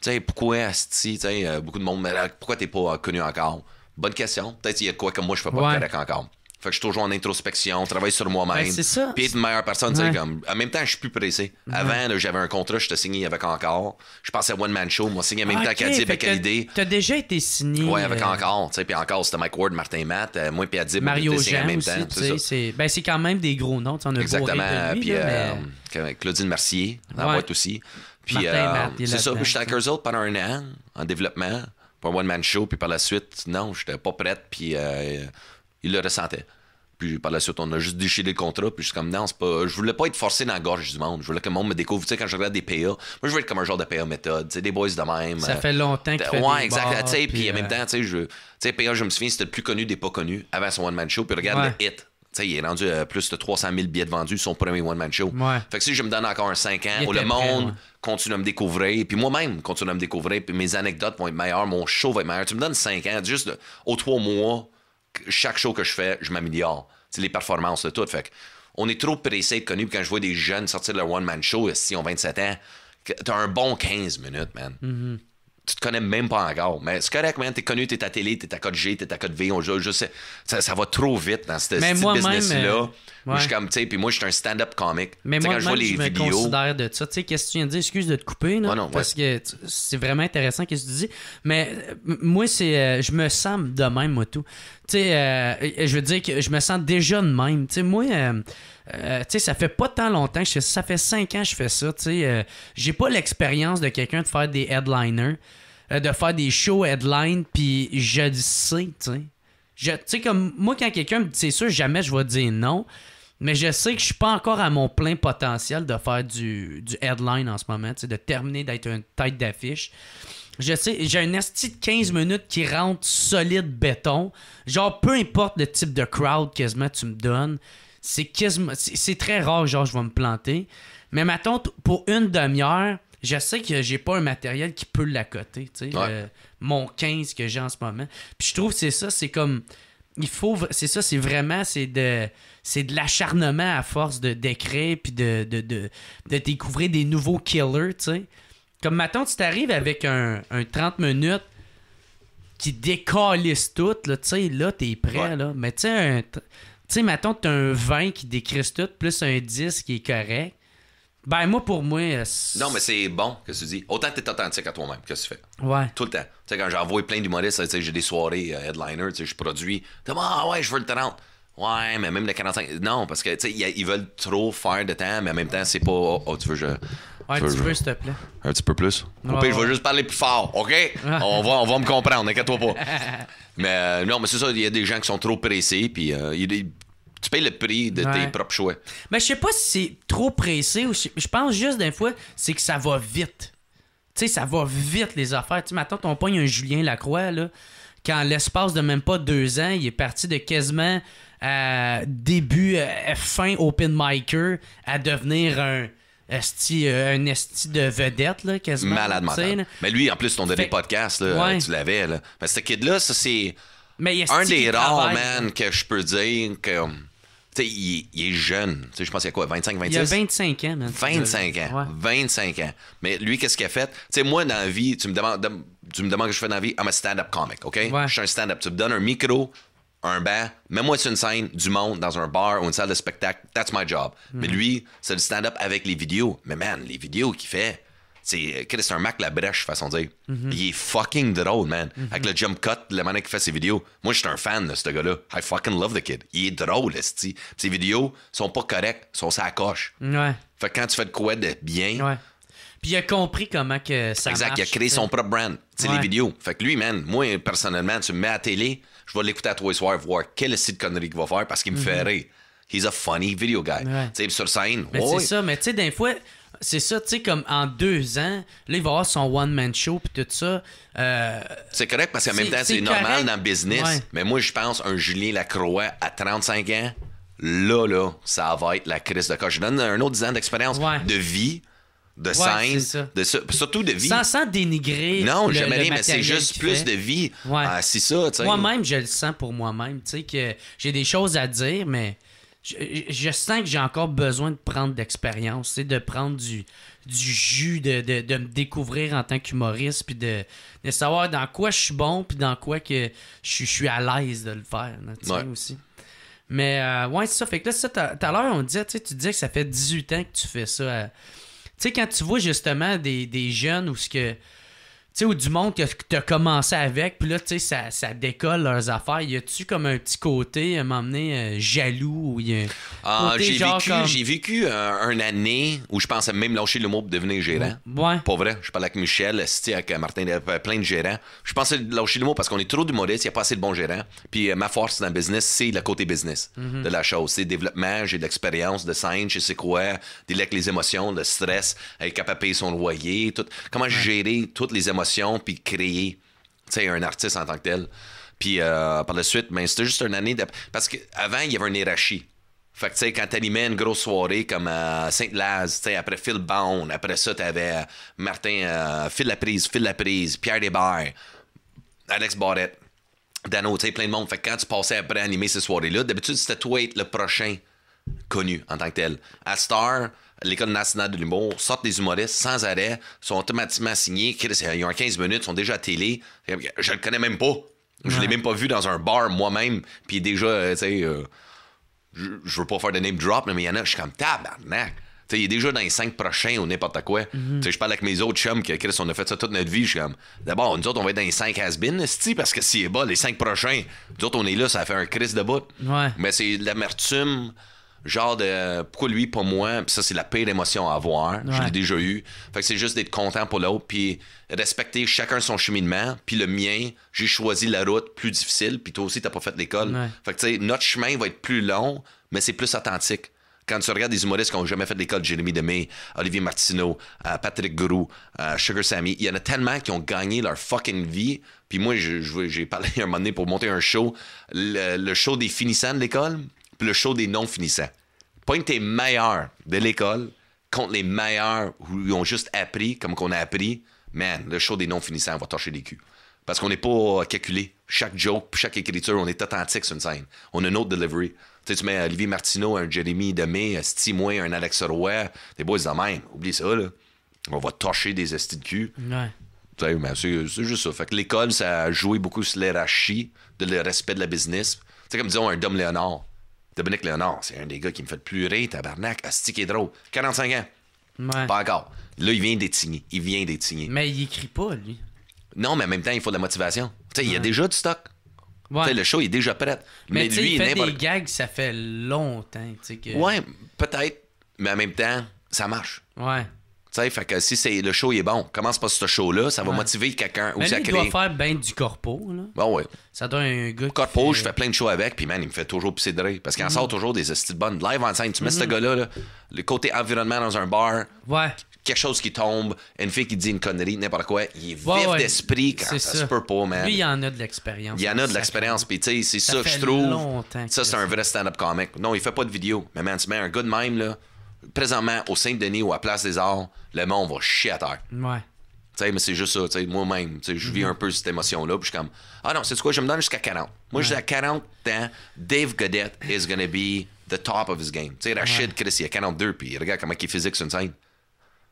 S2: tu sais, pourquoi est tu sais, euh, beaucoup de monde, mais pourquoi t'es pas connu encore? Bonne question. Peut-être qu'il y a quoi que moi je peux pas ouais. encore. Fait que je suis toujours en introspection, travaille sur moi-même. Ben, c'est ça. Puis être une meilleure personne, tu sais comme. En même temps, je suis plus pressé. Avant, j'avais un contrat, je t'ai signé avec Encore. Je passais à One Man Show, moi, signé en même ah, temps qu'Adib et Khalidé. T'as déjà été signé. Ouais, avec euh, Encore. tu sais. Puis Encore, c'était Mike Ward, Martin Matt, euh, moi et Adib. Mario Jean en même aussi, temps.
S1: C'est ben, quand même des gros noms. On a Exactement. Puis euh,
S2: Claudine Mercier, la boîte aussi. Puis euh, Matt, c'est ça. J'étais avec eux pendant un an en développement pour un one-man show. Puis par la suite, non, j'étais pas prête. Puis il le ressentait. Puis par la suite, on a juste déchiré le contrat. Puis je suis comme, non, c'est pas. Je voulais pas être forcé dans la gorge du monde. Je voulais que le monde me découvre. Tu sais, quand je regarde des PA, moi, je veux être comme un genre de PA méthode. Tu sais, des boys de même. Ça fait euh, longtemps que Ouais, exact. tu sais, puis, en même euh, temps, tu sais, je... tu sais, PA, je me souviens, c'était le plus connu des pas connus avant son one-man show. Puis regarde le hit. Tu sais, il est rendu à euh, plus de 300 000 billets vendus, son premier one-man show. Ouais. Fait que si je me donne encore un 5 ans, où le monde continue à me découvrir, puis moi-même continue à me découvrir, puis mes anecdotes vont être meilleures, mon show va être meilleur. Tu me donnes 5 ans, juste au 3 mois chaque show que je fais, je m'améliore. C'est les performances, de tout. Fait on est trop pressé de connu. Quand je vois des jeunes sortir de leur one-man show, euh, si ont 27 ans, t'as un bon 15 minutes, man. Mm-hmm. Tu te connais même pas encore. Mais c'est correct, tu T'es connu, t'es à télé, t'es à code G, t'es à code V. On, je, sais, ça, va trop vite dans ce business-là. Euh, je suis comme, puis moi, je suis un stand-up comic. Mais moi, quand je vois les je me considère
S1: de ça. Tu qu'est-ce que tu viens de dire? Excuse de te couper, ah non, parce que c'est vraiment intéressant ce que tu dis. Mais euh, moi, c'est, je me sens de même, moi, tout tu euh, je veux dire que je me sens déjà de même. Tu moi, euh, euh, tu ça fait pas tant longtemps ça. fait cinq ans que je fais ça. Tu j'ai pas l'expérience de quelqu'un de faire des headliners, de faire des shows headlines puis je le sais, tu Tu comme moi, quand quelqu'un me dit c'est sûr, jamais je vais dire non. Mais je sais que je suis pas encore à mon plein potentiel de faire du, du headline en ce moment, de terminer d'être une tête d'affiche. Je sais, j'ai un esti de 15 minutes qui rentre solide béton. Genre, peu importe le type de crowd quasiment tu me donnes, c'est quasiment, c'est très rare, genre, je vais me planter. Mais mettons, pour une demi-heure, je sais que j'ai pas un matériel qui peut l'accoter, tu mon 15 que j'ai en ce moment. Puis je trouve que c'est ça, c'est comme il faut c'est ça c'est vraiment c'est de de l'acharnement à force de d'écrire puis de de, de de, découvrir des nouveaux killers, tu sais. Comme maintenant, tu t'arrives avec un, 30 minutes qui décalisse tout, là, tu sais, là, t'es prêt, là. Mais tu sais, tu sais, t'as un 20 qui décrisse tout, plus un 10 qui est correct. Ben, moi, pour moi. Non,
S2: mais c'est bon que tu dis. Autant que t'es authentique à toi-même, que tu fais. Ouais. Tout le temps. Tu sais, quand j'envoie plein d'humoristes, j'ai des soirées euh, headliners, headliner, tu sais, je produis. Tu ah ouais, je veux le 30. Ouais, mais même le 45. Non, parce que, tu sais, ils veulent trop faire de temps, mais en même temps, c'est pas. oh, oh tu veux, je
S1: un petit peu, s'il te plaît. Un petit peu plus. je vais
S2: juste parler plus fort, OK? on, va, on va me comprendre, n'inquiète-toi pas. mais euh, non, mais c'est ça, il y a des gens qui sont trop pressés, puis euh, tu payes le prix de tes propres choix.
S1: Mais je sais pas si c'est trop pressé ou je pense juste des fois, c'est que ça va vite. Tu sais, ça va vite, les affaires. Tu m'attends, ton pogne un Julien Lacroix, là, quand l'espace de même pas deux ans, il est parti de quasiment. Euh, début, fin open micer à devenir un euh, un esti de vedette, là, quasiment. Malade
S2: Mais lui, en plus, ton dernier des podcasts, tu l'avais. Là. Mais ce kid-là, ça, c'est
S1: un des rares, man,
S2: que je peux dire que... Tu il, est jeune. Tu sais, je pense qu'il y a quoi, 25, 26? Il a
S1: 25 ans, man. 25 ans.
S2: 25 ans. Mais lui, qu'est-ce qu'il a fait? Tu sais, moi, dans la vie, tu me demandes... Tu me demandes que je fais dans la vie, I'm a stand-up comic, OK? Je suis un stand-up. Tu me donnes un micro, un bain, mets-moi sur une scène, du monde, dans un bar ou une salle de spectacle, that's my job. Mais hmm. lui, c'est le stand-up avec les vidéos. Mais man, les vidéos qu'il fait, c'est euh, c'est un Mac la brèche, façon de dire. Mhm. Il est fucking drôle, man. Mhm. Avec le jump cut, le manière qui fait ses vidéos. Moi, je suis un fan de ce gars-là. I fucking love the kid. Il est drôle, esti. Ses vidéos sont pas correctes, sont sa coche. Ouais. Fait que quand tu fais de quoi de bien, ouais.
S1: Puis il a compris comment que ça exact, marche. Exact, il a créé
S2: son propre brand, ouais. les vidéos. Fait que lui, man, moi, personnellement, tu me mets à la télé, je vais l'écouter à trois soirs, voir quel site de conneries qu'il va faire parce qu'il me mhm. fait rire. He's a funny video guy. Tu sais, sur scène. c'est ça,
S1: mais tu sais, des fois, c'est ça, tu sais, comme en deux ans, là, il va avoir son one-man show puis tout ça. Euh, c'est
S2: correct parce qu'en même temps, c'est normal dans le business. Mais moi, je pense, un Julien Lacroix à 35 ans, là, là, ça va être la crise de cas. Je donne un autre 10 ans d'expérience de vie de surtout de vie.
S1: Sans, dénigrer. Non, jamais mais c'est juste plus de vie. Ah, ça, Moi-même, je le sens pour moi-même, que j'ai des choses à dire, mais je, sens que j'ai encore besoin de prendre d'expérience, de prendre du, du jus, de, me découvrir en tant qu'humoriste, puis de, savoir dans quoi je suis bon, puis dans quoi je, suis à l'aise de le faire, aussi. Mais euh, ouais, c'est ça. Fait que là, tout à l'heure, on disait, tu disais que ça fait 18 ans que tu fais ça. À, euh, tu sais, quand tu vois justement des, des jeunes où ce que sais, ou du monde que tu as commencé avec, puis là, tu sais, ça, décolle leurs affaires. Y a-tu comme un petit côté, à m'emmener euh, jaloux ou y a ah, j'ai vécu,
S2: vécu euh, une année où je pensais même lâcher le mot pour devenir gérant. Ouais. Pas vrai. Je parlais avec Michel, avec euh, Martin, plein de gérants. Je pensais lâcher le mot parce qu'on est trop d'humoristes, il n'y a pas assez de bons gérants. Puis ma force dans le business, c'est le côté business mhm. de la chose. C'est développement, j'ai de l'expérience de scène, je sais quoi, délai avec les émotions, le stress, être capable de payer son loyer, tout, comment gérer toutes les émotions puis créer un artiste en tant que tel. Puis euh, par la suite, ben, c'était juste une année. Parce qu'avant, il y avait une hiérarchie. Fait que, tu sais, quand t'animais une grosse soirée comme à Sainte-Laz, après Phil Bone, après ça, tu avais euh, Martin, euh, Phil Laprise, Phil Laprise, Pierre Desbarres, Alex Barrett, Dano, tu sais, plein de monde. Fait que quand tu passais après animer ces soirées-là, d'habitude, c'était toi être le prochain connu en tant que tel. À Star, l'École nationale de l'humour, sortent des humoristes sans arrêt, sont automatiquement signés, euh, ils ont 15 minutes, sont déjà à télé. Je le connais même pas. Je l'ai même pas vu dans un bar moi-même. Puis déjà, euh, tu sais, euh, je, veux pas faire de name drop, mais il y en a, je suis comme tabarnak. sais, il est déjà dans les cinq prochains ou n'importe quoi. Mhm. tu sais, Je parle avec mes autres chums que Chris, on a fait ça toute notre vie. Je suis comme, d'abord, nous autres, on va être dans les cinq has-been, parce que s'il est bas, les cinq prochains, nous autres, on est là, ça fait un Chris de bout. Mais c'est l'amertume genre de pourquoi lui, pas moi, ça, c'est la pire émotion à avoir. Je l'ai déjà eu. Fait que c'est juste d'être content pour l'autre, puis respecter chacun son cheminement, puis le mien, j'ai choisi la route plus difficile, puis toi aussi, t'as pas fait l'école. Fait que tu sais, notre chemin va être plus long, mais c'est plus authentique. Quand tu regardes des humoristes qui ont jamais fait l'école, Jérémy Demey, Olivier Martineau, euh, Patrick Gourou, euh, Sugar Sammy, il y en a tellement qui ont gagné leur fucking vie. Puis moi, j'ai parlé un moment donné pour monter un show, le show des finissants de l'école le show des non-finissants. Pointe tes meilleurs de l'école contre les meilleurs où ils ont juste appris comme qu'on a appris. Man, le show des non-finissants va torcher des culs. Parce qu'on n'est pas calculé. Chaque joke, chaque écriture, on est authentique sur une scène. On a notre delivery. Tu, sais, tu mets Olivier Martineau, un Jeremy Demé, un Moy, un Alex Roy, des boys de même. Oublie ça, là. On va torcher des estis de cul. Ouais. C'est juste ça. Fait que l'école, ça a joué beaucoup sur de le respect de la business. Tu sais, comme disons un Dom Léonard. Dominique Léonard, c'est un des gars qui me fait pleurer, tabarnak. Asti qui drôle. 45 ans. Pas encore. Là, il vient d'étigner. Il vient d'étigner. Mais il écrit pas, lui. Non, mais en même temps, il faut de la motivation. Tu sais, il y a déjà du stock. Le show il est déjà prêt. Mais, lui, il fait des
S1: gags, ça fait longtemps. Que... Ouais,
S2: peut-être. Mais en même temps, ça marche. Ouais sais, fait que si c'est le show il est bon, commence pas ce show-là, ça va motiver quelqu'un. Ou ça doit faire
S1: bien du corpo. Là.
S2: Ah ouais. Ça donne un gars. Corpo, je fais plein de shows avec, puis man, il me fait toujours pisser de rire. Parce qu'il en sort mhm. toujours des estides bonnes. Live en scène, tu mets ce mhm. gars-là, le côté environnement dans un bar. Ouais. Quelque chose qui tombe, une fille qui dit une connerie, n'importe quoi. Il est vif d'esprit quand ça, se peut pas, man. Lui, il
S1: y en a de l'expérience. Il y en a de l'expérience,
S2: puis tu sais, c'est ça, je trouve. Ça, c'est un vrai stand-up comic. Non, il fait pas de vidéo. Mais man, tu mets un good de là présentement, au Saint-Denis ou à Place des Arts, le monde va chier à terre. Ouais. sais mais c'est juste ça, moi-même, je vis mhm. un peu cette émotion-là, puis je suis comme, ah non, c'est quoi, je me donne jusqu'à 40. Moi, je à 40 ans, Dave Godet is gonna be the top of his game. Tu sais, Rachid, Chris, il a 42, puis regarde comment il est physique sur une scène.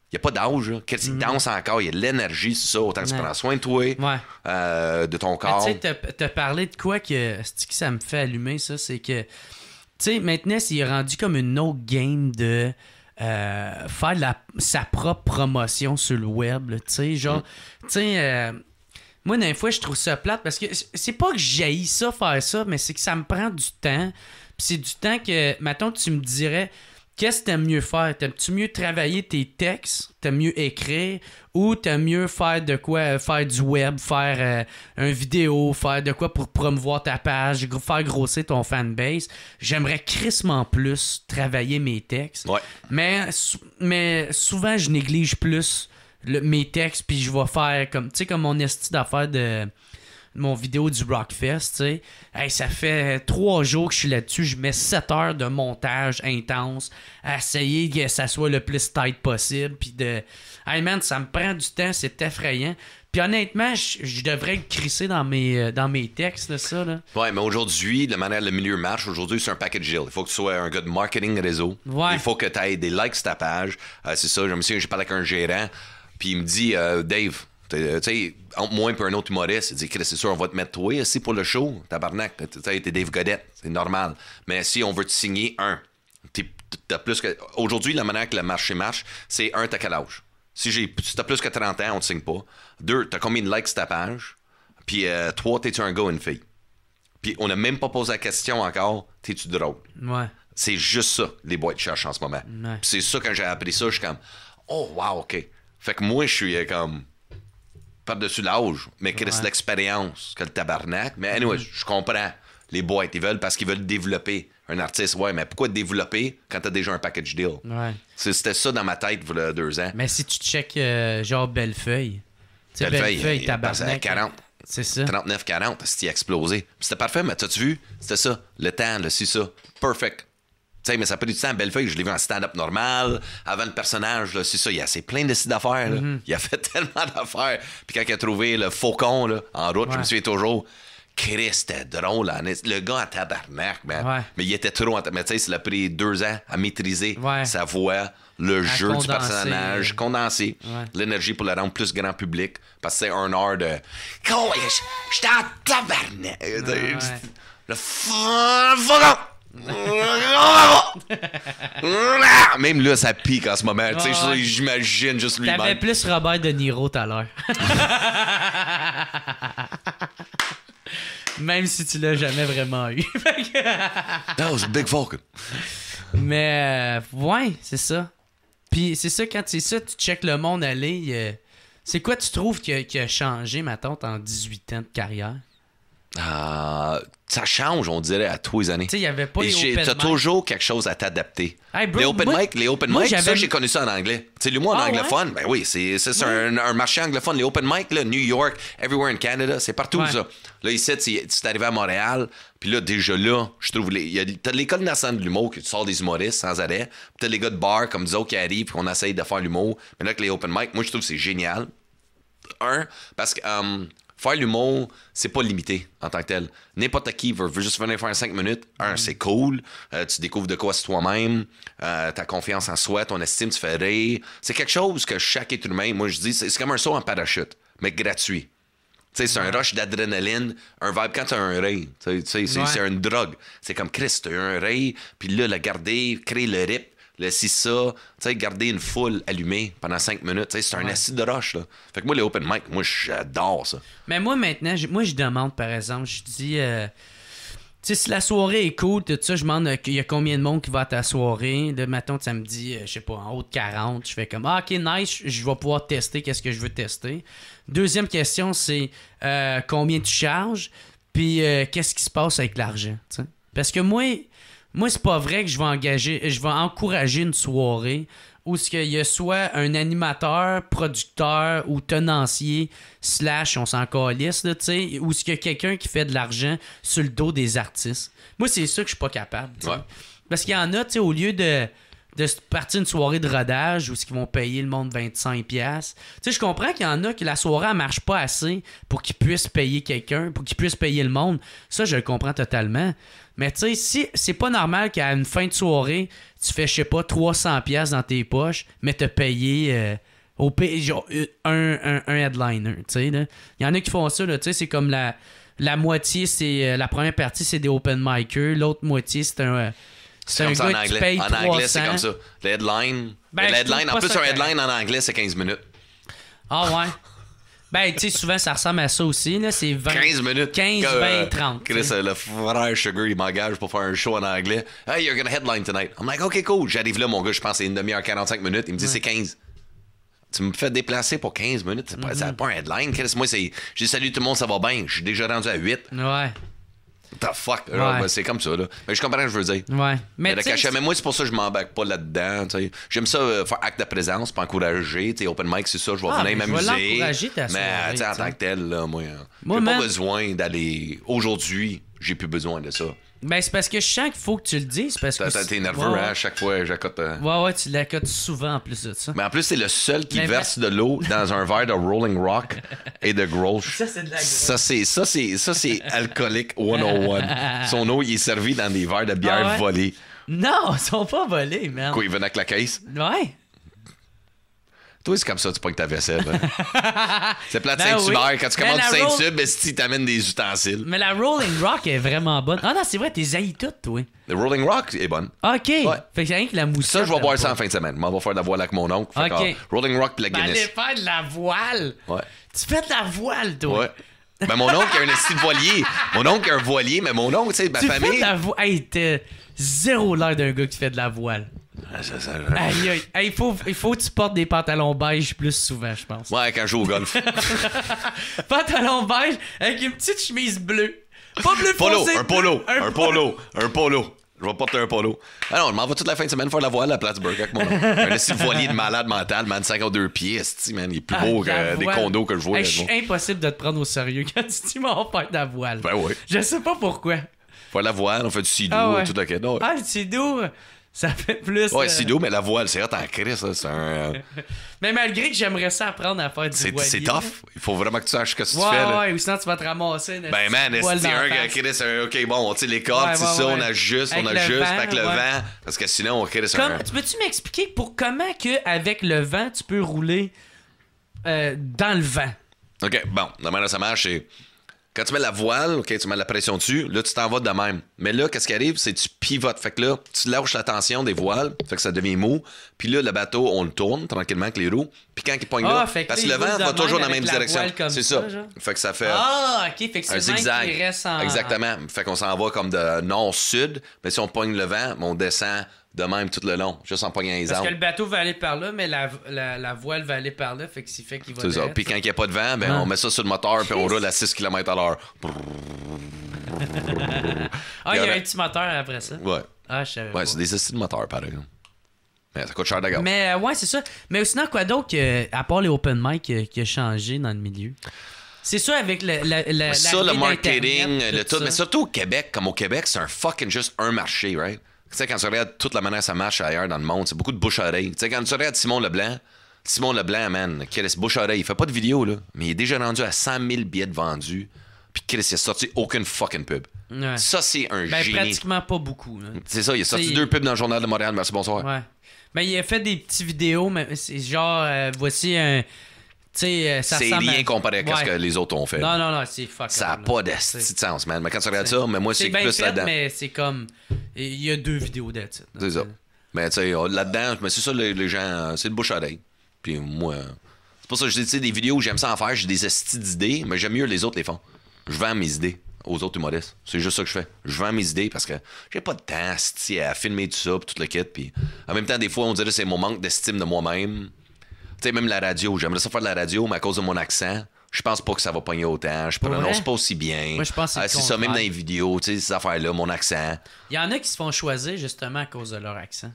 S2: Il n'y a pas d'âge. Chris, il mhm. danse encore, il y a de l'énergie, c'est ça. Autant que tu prends soin de toi, ouais. Euh, de ton corps. Tu
S1: sais, t'as parlé de quoi que, que ça me fait allumer, ça, c'est que tu sais, maintenant, c'est rendu comme une autre game de. Euh, faire sa propre promotion sur le web. Tu genre, euh, moi, d'une fois, je trouve ça plate parce que c'est pas que jaillis ça, faire ça, mais c'est que ça me prend du temps. Puis c'est du temps que, maintenant, tu me dirais, qu'est-ce que t'aimes mieux faire? T'aimes-tu mieux travailler tes textes? T'aimes mieux écrire? Ou t'aimes mieux faire de quoi? Euh, faire du web, faire euh, un une vidéo, faire de quoi pour promouvoir ta page, faire grossir ton fanbase? J'aimerais crissement plus travailler mes textes. Mais, mais souvent, je néglige plus mes textes, puis je vais faire comme, tu sais, comme mon esti d'affaire de mon vidéo du Rockfest, tu sais. ça fait trois jours que je suis là-dessus. Je mets 7 heures de montage intense à essayer que ça soit le plus tight possible. Puis de. Hey man, ça me prend du temps, c'est effrayant. Puis honnêtement, je, devrais le crisser dans mes, euh, dans mes textes, là,
S2: Ouais, mais aujourd'hui, la manière le milieu marche, aujourd'hui, c'est un package deal. Il faut que tu sois un gars de marketing réseau. Il faut que tu aies des likes sur ta page. Euh, c'est ça, je me souviens, j'ai parlé avec un gérant, puis il me dit euh, Dave, euh, tu sais, entre moi et un autre humoriste, il dit Chris, c'est sûr, on va te mettre toi aussi pour le show, tabarnak. Tu sais, t'es Dave Godette, c'est normal. Mais si on veut te signer un, t'as plus que. Aujourd'hui, la manière que le marché marche, c'est un, t'as quel âge Si, t'as plus que 30 ans, on te signe pas. Deux, t'as combien de likes ta page Puis euh, trois, t'es-tu un gars ou une fille Puis on n'a même pas posé la question encore t'es-tu drôle Ouais. C'est juste ça, les boîtes cherchent en ce moment. c'est ça, quand j'ai appris ça, je suis comme Oh, wow, ok. Fait que moi, je suis euh, comme par-dessus l'âge, mais Chris, ouais. l'expérience que le tabarnak. Mais anyway, mm-hmm. je comprends les boîtes. Ils veulent parce qu'ils veulent développer un artiste. Ouais, mais pourquoi développer quand t'as déjà un package deal? Ouais. C'était ça dans ma tête, il deux ans.
S1: Mais si tu checkes, euh, genre, Bellefeuille. Bellefeuille, Bellefeuille tabarnak. 40.
S2: C'est ça. 39-40, c'était explosé. C'était parfait, mais t'as-tu vu? C'était ça. Le temps, le si ça. Perfect sais, mais ça pris du temps, Bellefeuille, je l'ai vu en stand-up normal. Avant le personnage, c'est ça, il y a assez plein de d'affaires. Mm-hmm. Il a fait tellement d'affaires. Puis quand il a trouvé le faucon là, en route, je me suis toujours. Chris, c'était drôle. Le gars à tabarnak, man. Mais il était trop en Mais tu sais, il a pris deux ans à maîtriser sa voix, le jeu du personnage, condensé, l'énergie pour le rendre plus grand public. Parce que c'est un art de. J'étais en tabarnak. Le faucon! Même là, ça pique en ce moment. J'imagine juste lui-même. T'avais plus
S1: Robert De Niro tout à l'heure. Même si tu l'as jamais vraiment eu. That big Mais, euh, ouais, c'est ça. Puis c'est ça, quand c'est ça, tu checkes le monde aller. Euh, c'est quoi tu trouves qui a, a, changé, ma tante, en 18 ans de carrière?
S2: Euh, ça change, on dirait, à tous les années. Tu sais,
S3: il pas les open T'as
S2: toujours quelque chose à t'adapter. les open mic, les open mic, ça, j'ai connu ça en anglais. Tu sais, l'humour en ah, anglophone, ben oui, c'est un, marché anglophone. Les open mic, là, New York, everywhere in Canada, c'est partout ça. Là, ici, tu arrivé à Montréal, puis là, déjà là, je trouve, t'as l'école nationale de l'humour qui sort des humoristes sans arrêt, puis t'as les gars de bar comme Zo qui arrivent, puis qu'on essaye de faire l'humour. Mais là, avec les open mic, moi, je trouve que c'est génial. Un, parce que... Hum, faire l'humour, c'est pas limité en tant que tel. N'importe qui veut, juste venir faire 5 minutes. Un, mm. c'est cool. Euh, tu découvres de quoi c'est toi-même. Euh, ta confiance en soi, ton estime, tu fais rire. C'est quelque chose que chaque être humain, moi je dis, c'est comme un saut en parachute, mais gratuit. C'est un rush d'adrénaline, un vibe quand t'as un sais, C'est une drogue. C'est comme Christ, t'as un ray, puis là, le garder, créer le rip, laisser ça, tu sais, garder une foule allumée pendant cinq minutes, tu sais, c'est un acide de roche, là. Fait que moi, les open mic, moi, j'adore ça.
S1: Mais moi, maintenant, moi, je demande, par exemple, je dis, euh, tu sais, si la soirée est cool, tout ça, je demande, qu'il y a combien de monde qui va à ta soirée? De matin, ça me dit, euh, je sais pas, en haut de 40, je fais comme, ah, ok, nice, je vais pouvoir tester, qu'est-ce que je veux tester. Deuxième question, c'est euh, combien tu charges, puis qu'est-ce qui se passe avec l'argent, tu sais. Parce que moi, moi, c'est pas vrai que je vais engager, je vais encourager une soirée où ce qu'il y a soit un animateur, producteur ou tenancier slash on s'en calisse là, tu sais, ou ce qu'il y a quelqu'un qui fait de l'argent sur le dos des artistes. Moi, c'est ça que je suis pas capable. Parce qu'il y en a, tu sais, au lieu de de partir une soirée de rodage où qu'ils vont payer le monde 25$. Tu sais, je comprends qu'il y en a qui la soirée, marche pas assez pour qu'ils puissent payer quelqu'un, pour qu'ils puissent payer le monde. Ça, je le comprends totalement. Mais tu sais, si c'est pas normal qu'à une fin de soirée, tu fais, je sais pas, 300$ dans tes poches, mais te payer. Euh, au euh, un, un, headliner, tu sais. Il y en a qui font ça, tu sais, c'est comme la, la moitié, c'est euh, la première partie, c'est des open micers, l'autre moitié, c'est un, c'est comme ça en anglais. En anglais, c'est comme ça.
S2: Le headline. Ben, le headline. En plus, un headline en anglais, c'est 15 minutes.
S1: Ah ouais. Ben, tu sais, souvent, ça ressemble à ça aussi. C'est 15 minutes. 15, 20, 30. Chris,
S2: le frère Sugar, il m'engage pour faire un show en anglais. Hey, you're gonna headline tonight. I'm like, OK, cool. J'arrive là, mon gars, je pense que c'est une demi-heure, 45 minutes. Il me dit, c'est 15. Tu me fais déplacer pour 15 minutes. C'est pas, mm-hmm. pas un headline. Chris, moi, c'est. J'ai salué salut tout le monde, ça va bien. Je suis déjà rendu à 8. Ouais. The fuck? Ben, c'est comme ça, là. Mais je comprends ce que je veux dire.
S1: Mais, mais
S2: moi, c'est pour ça que je m'embarque pas là-dedans. J'aime ça euh, faire acte de présence, pas encourager. open mic, c'est ça, je vais ah, venir m'amuser. Mais t'sais, en tant que tel, là, moi j'ai pas besoin d'aller. Aujourd'hui, j'ai plus besoin de ça.
S1: Ben, c'est parce que je sens qu'il faut que tu le dises. parce que T'es nerveux hein, à
S2: chaque fois, j'accote. Euh.
S1: Ouais, ouais, tu l'accotes souvent en plus de ça.
S2: Mais en plus, c'est le seul qui verse de l'eau dans un verre de Rolling Rock et de Grolsch. Ça, c'est de la grosse. Ça, c'est alcoolique 101. Son eau, il est servi dans des verres de bière ah volée.
S1: Non, ils sont pas volés, man. Quoi,
S2: ils venaient avec la caisse? Ouais. Toi, c'est comme ça, tu pas ta vaisselle. Hein. c'est plat de saint Quand tu commandes du Saint-Tube, si t'amènes des ustensiles.
S1: Mais la Rolling Rock est vraiment bonne. Ah non, c'est vrai, t'es aïe toutes, toi.
S2: La Rolling Rock est bonne. OK. Fait que rien que la mousse. Ça, je vais boire ça en fin de semaine. on va faire de la voile avec mon oncle. Ah, Rolling Rock pis la ben, Guinness.
S1: Ben, faire de la voile. Ouais. Tu fais de la voile, toi.
S2: Ouais. Ben, mon oncle a un de voilier. Mon oncle a un voilier, mais mon oncle, tu sais, ma famille. Fais de la
S1: voile. Hey, zéro l'air d'un gars qui fait de la voile. Ah, faut, il faut que tu portes des pantalons beige plus souvent, je pense. Ouais, quand je joue au golf. pantalon beige avec une petite chemise bleue. Pas bleu polo, foncé, un polo, un, un polo, un polo.
S2: Je vais porter un polo. Ah non, je m'en va toute la fin de semaine faire la voile à Plattsburgh avec mon nom. un voilier de malade mental, man, 52 pieds, man. Il est plus ah, beau que des condos que je vois. je suis
S1: impossible de te prendre au sérieux quand tu dis, mon faire de la voile. Ben oui. Je sais pas pourquoi.
S2: Faire la voile, on fait du sidou, ah, tout Ah, le sidou. Ça fait plus. Ouais, euh, c'est doux, mais la voile, c'est un en crise, c'est un. Euh,
S1: mais malgré que j'aimerais ça apprendre à faire du voilier. C'est tough.
S2: Il faut vraiment que tu saches ce que tu fais. Ouais,
S1: ou sinon tu vas te ramasser. Ben, man, c'est un
S2: crise, un. Ok, bon, tu sais, les cordes, c'est ça, on ajuste, on ajuste, avec le vent. Parce que sinon, on crée un. Tu
S1: peux-tu m'expliquer pour comment que avec le vent, tu peux rouler euh, dans le vent?
S2: Ok, bon, la manière ça marche, c'est quand tu mets la voile, tu mets la pression dessus, là, tu t'en vas de même. Mais là, qu'est-ce qui arrive, c'est que tu pivotes. Fait que là, tu lâches la tension des voiles, fait que ça devient mou. Puis là, le bateau, on le tourne tranquillement avec les roues. Puis quand il pogne ah, là, parce que le vent va toujours dans la même direction. C'est ça. fait que ça fait, ah,
S1: fait que un zigzag. reste en...
S2: Exactement. Fait qu'on s'en va comme de nord-sud. Mais si on pogne le vent, on descend de même tout le long, juste en pognant les Parce que le
S1: bateau va aller par là, mais la, la, voile va aller par là, fait que s'il fait qu'il va. C'est ça. Puis quand
S2: il n'y a pas de vent, ben, on met ça sur le moteur, puis on roule à 6 km à l'heure. ah, il y a un petit
S1: moteur après ça. Ouais. Ah, je savais. Ouais, c'est
S2: des assises de moteur, exemple. Mais ça coûte cher de
S1: Mais euh, ouais, c'est ça. Mais sinon, quoi d'autre, à part les open mic, euh, qui a changé dans le milieu? C'est ça avec le, la, C'est ça, le marketing, le tout. mais
S2: surtout au Québec, comme au Québec, c'est un fucking juste un marché, right? Tu sais, quand tu regardes toute la manière ça marche ailleurs dans le monde, c'est beaucoup de bouche-oreille. Tu sais, quand tu regardes Simon Leblanc, Simon Leblanc, man, Chris, bouche-oreille, il fait pas de vidéo, là, mais il est déjà rendu à 100 000 billets vendus. Puis Chris, il a sorti aucune fucking pub. Ça, c'est un ben, génie. pratiquement pas beaucoup. C'est ça, il a sorti deux pubs dans le Journal de Montréal. Merci, bonsoir.
S1: Ouais. Ben, il a fait des petites vidéos, mais c'est genre, euh, voici un. Euh, c'est rien comparé à ce que les autres ont fait. Non, non, non, c'est Ça n'a pas de sens,
S2: man. Mais quand tu regardes ça, mais moi, c'est plus là-dedans. mais
S1: c'est comme. Il y a deux vidéos d'être.
S2: C'est ça. Mais tu sais, oh, là-dedans, c'est ça, les, gens. Euh, c'est de bouche à oreille. Puis moi. C'est pour ça que je dis, des vidéos, où j'aime ça en faire, j'ai des estimes d'idées, mais j'aime mieux les autres les font. Je vends mes idées aux autres humoristes. C'est juste ça que je fais. Je vends mes idées parce que j'ai pas de temps à filmer tout ça, puis tout le kit. Puis en même temps, des fois, on dirait que c'est mon manque d'estime de moi-même tu sais, même la radio, j'aimerais ça faire de la radio, mais à cause de mon accent, je pense pas que ça va pogner autant. Je prononce pas aussi bien. Moi, je pense que c'est, ah, ça, même dans les vidéos, tu sais, ces affaires-là, mon accent.
S1: Il y en a qui se font choisir justement à cause de leur accent.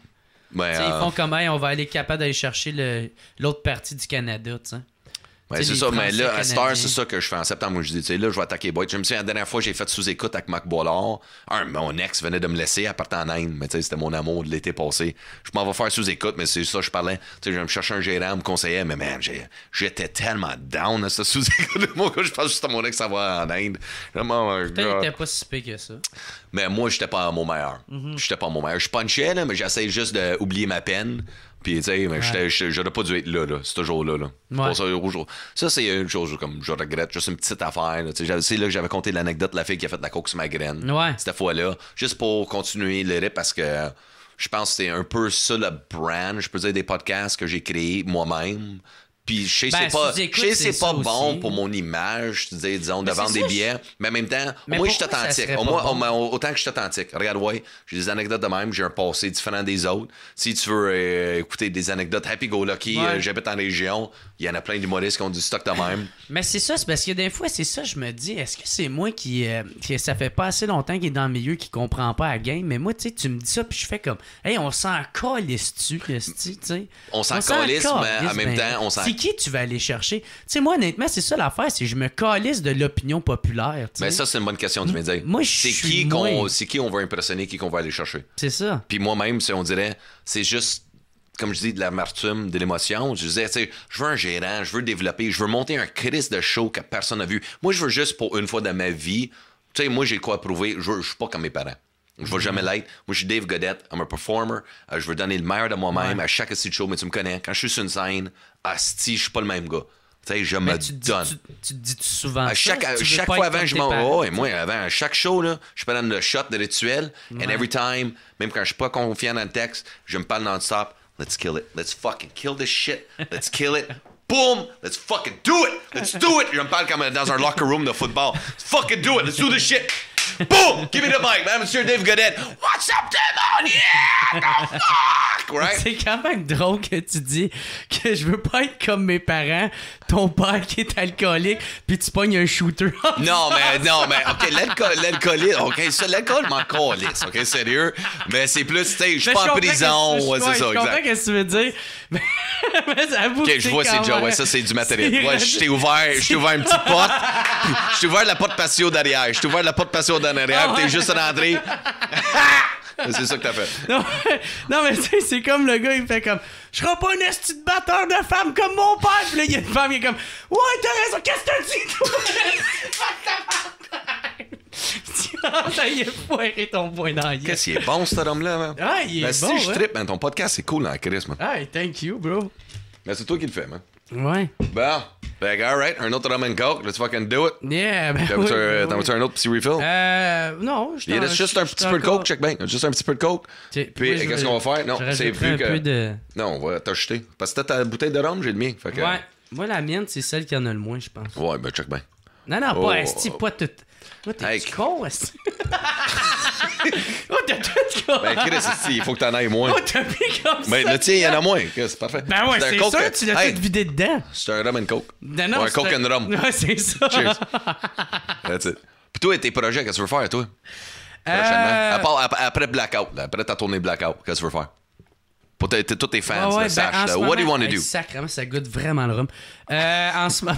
S1: Ils euh, font comment hey, on va aller capable d'aller chercher le, l'autre partie du Canada, tu sais. Ouais, c'est ça, mais là, à Star, c'est ça
S2: que je fais en septembre. Où je dis, tu sais, là, je vais attaquer Boyd. Je me souviens, la dernière fois, j'ai fait sous-écoute avec Mac Bollard. Un, mon ex venait de me laisser, à partir en Inde, mais tu sais, c'était mon amour de l'été passé. Je m'en vais faire sous-écoute, mais c'est ça, je parlais. Tu sais, je vais me chercher un gérant, me conseiller, mais man, j'étais tellement down à ce sous-écoute. moi je pense juste à mon ex voir en Inde. Vraiment, n'était
S1: pas si que ça.
S2: Mais moi, j'étais pas mon meilleur. Mm-hmm. J'étais pas mon meilleur. Je punchais, là, mais j'essaie juste d'oublier ma peine. Puis, tu sais, je j'aurais pas dû être là, là C'est toujours là Là. Ouais. Ça, ça c'est une chose comme je regrette, juste une petite affaire. C'est là que j'avais compté l'anecdote de la fille qui a fait de la coke sur ma graine. Ouais. Cette fois-là, juste pour continuer le rip parce que euh, je pense que c'est un peu ça le brand, je peux dire, des podcasts que j'ai créés moi-même. Puis je sais c'est ben, pas, pas bon pour mon image, tu disons, de vendre des billets. Mais en même temps, moi, je suis authentique. autant que je suis authentique. Regarde, ouais, j'ai des anecdotes de même, j'ai un passé différent des autres. Si tu veux euh, écouter des anecdotes happy-go-lucky, euh, j'habite en région, il y en a plein d'humoristes qui ont du stock de même.
S1: mais c'est ça, c'est parce que des fois, c'est ça, je me dis, est-ce que c'est moi euh, qui, Ça fait pas assez longtemps qu'il est dans le milieu, qui comprend pas la game, mais moi, tu sais, tu me dis ça, puis je fais comme, hey, on s'en calisse-tu, tu sais. On s'en calisse, mais en même ben, temps, on s'en c'est qui tu vas aller chercher? Tu sais, moi, honnêtement, c'est ça l'affaire, c'est je me calisse de l'opinion populaire. Mais ben, ça,
S2: c'est une bonne question, de dire. Moi, c'est qui qu'on, qui on veut impressionner, qui qu'on va aller chercher? C'est ça. Puis moi-même, si on dirait, c'est juste comme je dis, de l'amertume, de l'émotion. Je je veux un gérant, je veux développer, je veux monter un Christ de show que personne n'a vu. Moi, je veux juste pour une fois dans ma vie, tu sais, moi, j'ai quoi prouver, je, ne je suis pas comme mes parents. Je vais jamais l'être. Moi, je suis Dave Godette. I'm a performer. Euh, je veux donner le meilleur de moi-même à chaque de show. Mais tu me connais. Quand je suis sur une scène, asti, je suis pas le même gars. Tu sais, je me donne. Dis,
S1: tu, te dis souvent. À chaque, ça, chaque fois avant, je m'en. Oh, et moi,
S2: avant, à chaque show, là, je dans le shot de rituel. And every time, même quand je suis pas confiant dans le texte, je me parle non-stop. Let's kill it. Let's fucking kill this shit. Let's kill it. boom, let's fucking do it, let's do it. Je me parle comme dans un locker room de football. Let's fucking do it, let's do this shit. Boom! Give me the mic, man. Monsieur Dave Godet. What's up,
S3: Damon?
S1: Yeah! The fuck! Right? C'est quand même drôle que tu dis que je veux pas être comme mes parents ton père qui est alcoolique, puis tu pognes un shooter. non, mais non, mais OK,
S2: l'alcoolique, OK, ça, l'alcool m'en OK, sérieux. Mais c'est plus, tu sais, je suis pas en prison, c'est ça, exact. Je comprends
S1: ce que tu veux dire. mais j'avoue OK, je vois, c'est déjà, ouais, ça, c'est du matériel. je t'ai ouvert, je t'ai ouvert une petite porte.
S2: Je t'ai ouvert la porte patio derrière. Je t'ai ouvert la porte patio derrière, ah, t'es juste rentré. c'est ça que t'as fait.
S1: Non, mais tu sais, c'est comme le gars, il fait comme Je serai pas un esti de batteur de femme comme mon père. Puis là, il y a une femme qui est comme Ouais, t'as raison, qu'est-ce que tu dis, toi Ça y est, foiré ton point dans Qu'est-ce qu'il est bon,
S2: cet homme-là, man. Ah, il est ben, bon. Si je hein. trippe, ton podcast, c'est cool dans hein, Chris, man.
S1: Ah, thank you, bro. Mais
S2: ben, c'est toi qui le fais, man. Ouais. ben Fait que, right. un autre rum and coke, let's fucking do it. Yeah, ben. ben t'en veux-tu un, autre petit refill? Euh, non, je t'en Il juste un petit peu de coke, check bien. Juste un petit
S1: peu de coke. Puis, qu'est-ce qu'on va faire? Non, c'est plus que.
S2: Non, on va t'acheter. Parce que t'as ta bouteille
S1: de rhum, j'ai le mien. Ouais. Moi, la mienne, c'est celle qui en a le moins, je pense. Ouais, ben, check bien. Non, non, pas, oh. esti, pas tout.
S2: Toi, t'es hey, con,
S1: est Oh, t'as tout con. Ben, Chris, il faut que t'en ailles moins. Oh, t'as mis comme ben, le
S2: tien, il y en a moins. C'est parfait. Ben c'est sûr, euh, que... tu l'as hey, tout
S1: vidé dedans.
S2: C'est un rum and coke. un coke and rum. Ouais, c'est ça. Cheers. That's it. Puis toi, tes projets, qu'est-ce que tu veux faire, toi? Prochainement. Euh, après, Blackout, après ta tournée Blackout, qu'est-ce que tu veux faire? pour tous tes fans ben, What do you want to do?
S1: Sacrément, ça goûte vraiment le rhum. Euh, en ce moment,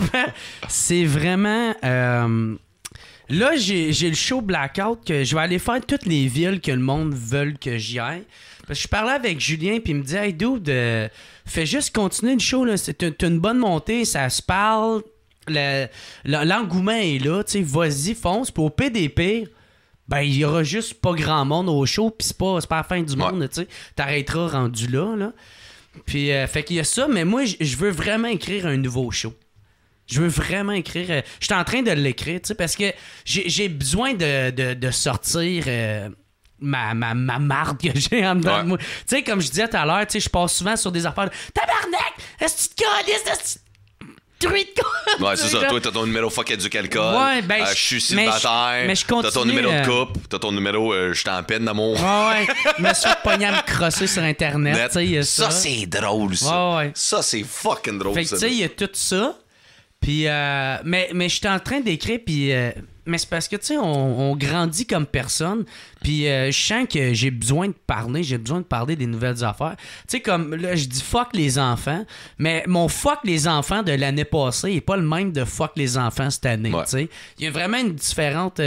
S1: c'est vraiment. Euh, Là, j'ai le show Blackout que je vais aller faire toutes les villes que le monde veut que j'y aille. Parce que je parlais avec Julien, puis il me dit Hey, dude, euh, fais juste continuer le show. C'est une bonne montée, ça se parle. L'engouement est là. Vas-y, fonce. pour au PDP, ben, il y aura juste pas grand monde au show, puis c'est pas, pas la fin du monde. tu T'arrêteras rendu là. Puis, euh, fait qu'il y a ça, mais moi, je veux vraiment écrire un nouveau show. Je veux vraiment écrire. Euh, je suis en train de l'écrire, tu sais, parce que j'ai besoin de, sortir. Euh, ma, marde que j'ai en dedans de moi. Tu sais, comme je disais tout à l'heure, tu sais, je passe souvent sur des affaires de Tabarnak! Est-ce que tu te Est-ce que de Ouais, c'est ça. Toi,
S2: t'as ton numéro fuck du alcool. Ouais, ben. Euh, je suis célibataire. Mais je continue. T'as ton numéro de couple. T'as ton numéro euh, je en peine d'amour. Ouais,
S1: ouais. Mais sur Pognam pogné sur Internet. sais Ça, ça c'est drôle, ça.
S2: Ouais, ouais. Ça, c'est fucking drôle, fait ça. Tu sais, il y a
S1: tout ça. Puis, euh, mais, mais je suis en train d'écrire, puis. Euh, mais c'est parce que, tu sais, on, grandit comme personne, puis euh, je sens que j'ai besoin de parler, j'ai besoin de parler des nouvelles affaires. Tu sais, comme là, je dis fuck les enfants, mais mon fuck les enfants de l'année passée est pas le même de fuck les enfants cette année, tu sais. Il y a vraiment une différente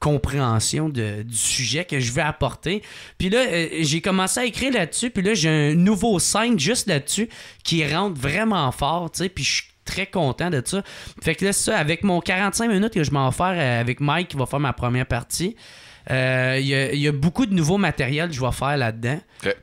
S1: compréhension du sujet que je vais apporter. Puis là, j'ai commencé à écrire là-dessus, puis là, j'ai un nouveau signe juste là-dessus qui rentre vraiment fort, tu sais, puis je suis très content de ça. Fait que là, ça, avec mon 45 minutes que je m'en faire euh, avec Mike qui va faire ma première partie. Euh, il y, a beaucoup de nouveaux matériels que je vais faire là-dedans.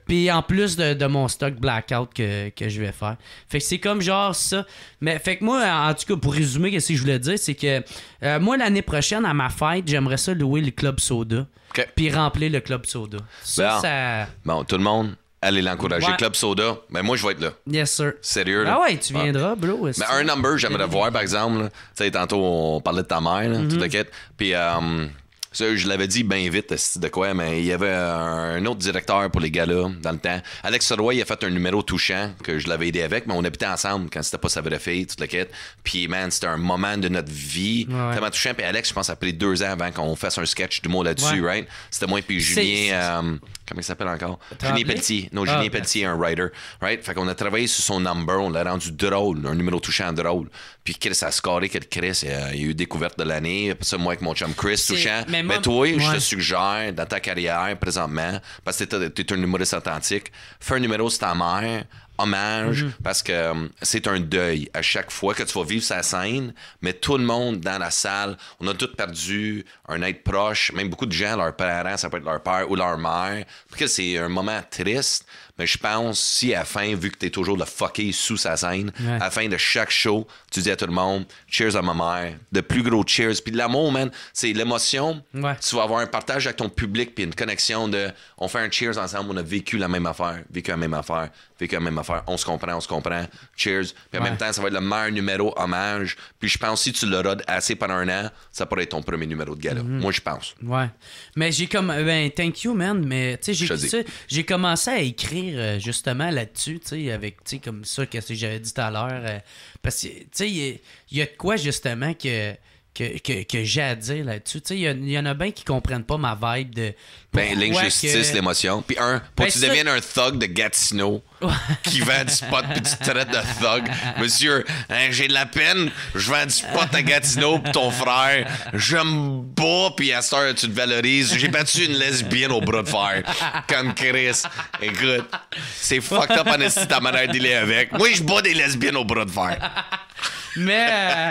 S1: Puis en plus de, mon stock Blackout que, je vais faire. Fait que c'est comme genre ça. Mais fait que moi, en tout cas, pour résumer, qu'est-ce que je voulais dire, c'est que euh, moi, l'année prochaine, à ma fête, j'aimerais ça louer le Club Soda. Puis remplir le Club Soda. ça... Ben,
S2: bon, tout le monde, allez l'encourager. Club Soda, mais moi, je vais être là. Yes, sir. Sérieux. Ah ouais, tu viendras, bro. Mais un number, j'aimerais voir, par exemple. Tu sais, tantôt, on parlait de ta mère, là, toute mhm. Puis, euh, ça, je l'avais dit bien vite, de quoi, mais il y avait un autre directeur pour les gars-là dans le temps. Alex Roy, il a fait un numéro touchant que je l'avais aidé avec, mais on habitait ensemble quand c'était pas sa vraie fille, toute la quête. Puis, man, c'était un moment de notre vie tellement touchant. Puis Alex, je pense, a pris deux ans avant qu'on fasse un sketch du mot là-dessus, right? C'était moi et puis Julien... Euh, comment il s'appelle encore? Julien Pelletier. Non, Julien ah, Pelletier est un writer. Right? Fait qu'on a travaillé sur son number, on l'a rendu drôle, un numéro touchant drôle. Puis Chris a scoré, quel Chris, euh, il y a eu découverte de l'année. ça, moi, avec mon chum Chris touchant. Mais, toi, je te suggère, dans ta carrière, présentement, parce que tu es un humoriste authentique, fais un numéro sur ta mère, hommage mhm. parce que euh, c'est un deuil à chaque fois que tu vas vivre sa scène, mais tout le monde dans la salle, on a tous perdu un être proche, même beaucoup de gens, leurs parents, ça peut être leur père ou leur mère. parce que c'est un moment triste, mais je pense, si à la fin, vu que tu es toujours le fucké sous sa scène, à la fin de chaque show, tu dis à tout le monde, cheers à ma mère, de plus gros cheers. Puis l'amour, man, c'est l'émotion. Tu vas avoir un partage avec ton public, puis une connexion de, on fait un cheers ensemble, on a vécu la même affaire, vécu la même affaire, vécu la même affaire, on se comprend, on se comprend, cheers. Puis en même temps, ça va être le meilleur numéro hommage. Puis je pense, si tu le rodes assez pendant un an, ça pourrait être ton premier numéro de gala. Mhm. Moi, je pense.
S1: Ouais. Mais j'ai comme, ben, thank you, man, mais tu sais, j'ai commencé à écrire euh, justement là-dessus, tu sais, avec, tu sais, comme ça, que j'avais dit tout à l'heure. Euh, parce que, tu sais, il y, a de quoi justement que que, j'ai à dire là-dessus. Tu sais, il y, en a bien qui comprennent pas ma vibe de. Ben, l'injustice,
S2: l'émotion. Puis un, pour ben, que tu deviennes un thug de Gatineau qui vend du spot puis tu traites de thug. Monsieur, hein, j'ai de la peine, je vends du spot à Gatineau pour ton frère. J'aime pas, puis à soeur tu te valorises. J'ai battu une lesbienne au bras de fer. Comme Chris. Écoute, c'est fucked up en ta manière d'y aller avec. Moi, je bats des lesbiennes au bras de fer
S1: mais euh,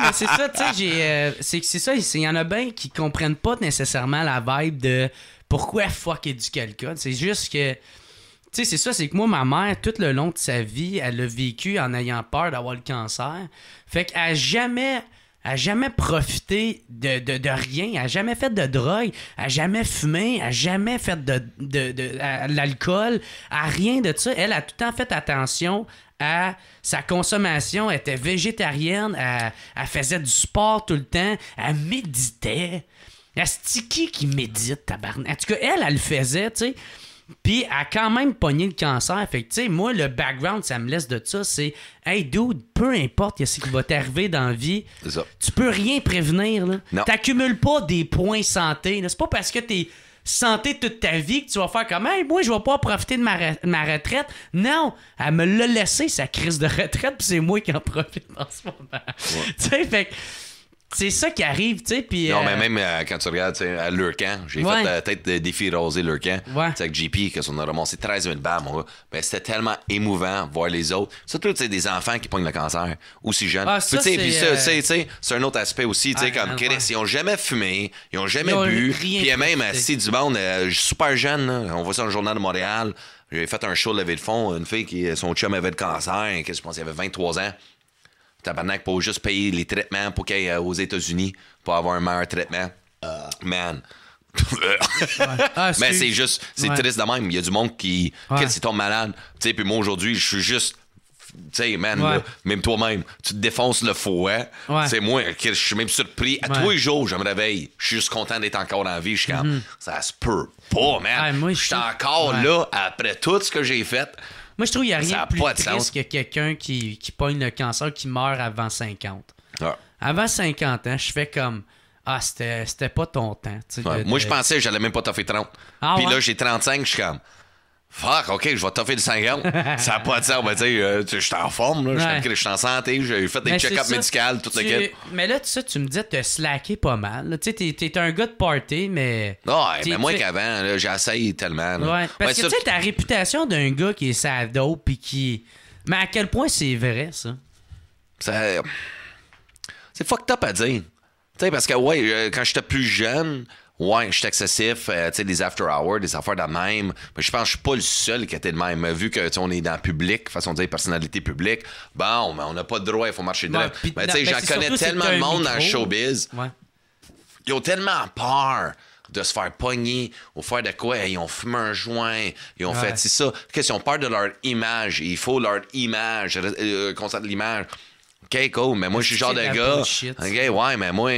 S1: mais c'est ça, tu sais, j'ai, euh, c'est ça, il y en a bien qui comprennent pas nécessairement la vibe de pourquoi fuck éduquer du C'est juste que, tu sais, c'est ça, c'est que moi, ma mère, tout le long de sa vie, elle l'a vécu en ayant peur d'avoir le cancer. Fait qu'elle jamais a jamais profité de, de, elle rien, a jamais fait de drogue, elle a jamais fumé, elle n'a jamais fait de, de, de l'alcool, a rien de ça. Elle a tout le temps fait attention à sa consommation, était végétarienne, elle, faisait du sport tout le temps, elle méditait. La sticky qui médite, tabarnak. En tout cas, elle, elle le faisait, tu sais. Puis elle a quand même pogné le cancer. Fait que, tu sais, moi, le background, ça me laisse de ça. C'est, hey, dude, peu importe ce qui va t'arriver dans la vie, tu peux rien prévenir. Là. T'accumules pas des points santé. C'est pas parce que t'es santé toute ta vie que tu vas faire comme hey, moi, je vais pas profiter de ma, ma retraite. Non, elle me l'a laissé, sa crise de retraite, puis c'est moi qui en profite en ce moment. tu sais, c'est ça qui arrive, tu sais. Puis, non, mais euh, même
S2: euh, quand tu regardes à Lurcan, j'ai fait la euh, tête de défi rosé Lurcan. Ouais. avec JP, quand on a remonté 13 000 balles, mon gars. Ben, c'était tellement émouvant voir les autres. Surtout, tu sais, des enfants qui pognent le cancer, aussi jeunes. Ah, ça, puis, tu sais, c'est un autre aspect aussi, tu sais, ah, comme Chris, ils ont jamais fumé, ils ont jamais bu. Puis, même, assis du monde, super jeune, on voit ça dans le Journal de Montréal. J'avais fait un show de de fond, une fille qui, son chum avait le cancer, je pense, il avait 23 ans tabarnak pour juste payer les traitements pour qu'elle euh, aux États-Unis pour avoir un meilleur traitement. Euh. Man. Ah, mais c'est juste, c'est triste de même. Il y a du monde qui, qu'est-ce malade. Tu sais, puis moi aujourd'hui, je suis juste. Tu sais, man, même toi-même, tu te défonces le fouet. Hein. C'est moi, je suis même surpris. À tous les jours, je me réveille. Je suis juste content d'être encore en vie. Je suis comme, mhm. ça se peut pas, man. Ah, je suis encore là après tout ce que j'ai fait. Moi, je trouve qu'il n'y a rien de plus triste y
S1: que quelqu'un qui, qui pogne le cancer qui meurt avant 50. Ah. Avant 50 ans, je fais comme. Ah, c'était pas ton temps. Moi, je pensais
S2: que j'allais même pas t'offrir 30. Ah, Puis là, j'ai 35, je suis comme. Fuck, OK, je vais toffer le 50. ça n'a pas de sens. Ben, tu euh, je suis en forme, là. je suis en santé, j'ai fait des ben, check-ups médicaux, tout le kit.
S1: Mais là, tu me dis, te slacké pas mal. Tu sais, t'es, un gars de party, mais. Non, ouais, mais moins
S2: qu'avant, j'essaye tellement. Ouais, parce que tu sais,
S1: ta réputation d'un gars qui est sado, puis qui. Mais à quel point c'est vrai, ça?
S2: ça... C'est fucked up à dire. Tu sais, parce que, ouais, euh, quand j'étais plus jeune, Ouais, je suis excessif, euh, tu sais, des after hours, des affaires de même. Mais je pense que je suis pas le seul qui était de même. Vu que on est dans le public, façon de dire personnalité publique, bon, on n'a pas de droit, il faut marcher de mais tu sais, j'en connais tellement de monde dans le showbiz. Ils ont tellement peur de se faire pogner au faire de quoi. ils ont fumé un joint, ils ont fait ça. Qu'est-ce qu'ils ont peur de leur image? Il faut leur image, euh, euh l'image. OK, cool, mais moi, je suis genre de gars. OK, ouais, mais moi,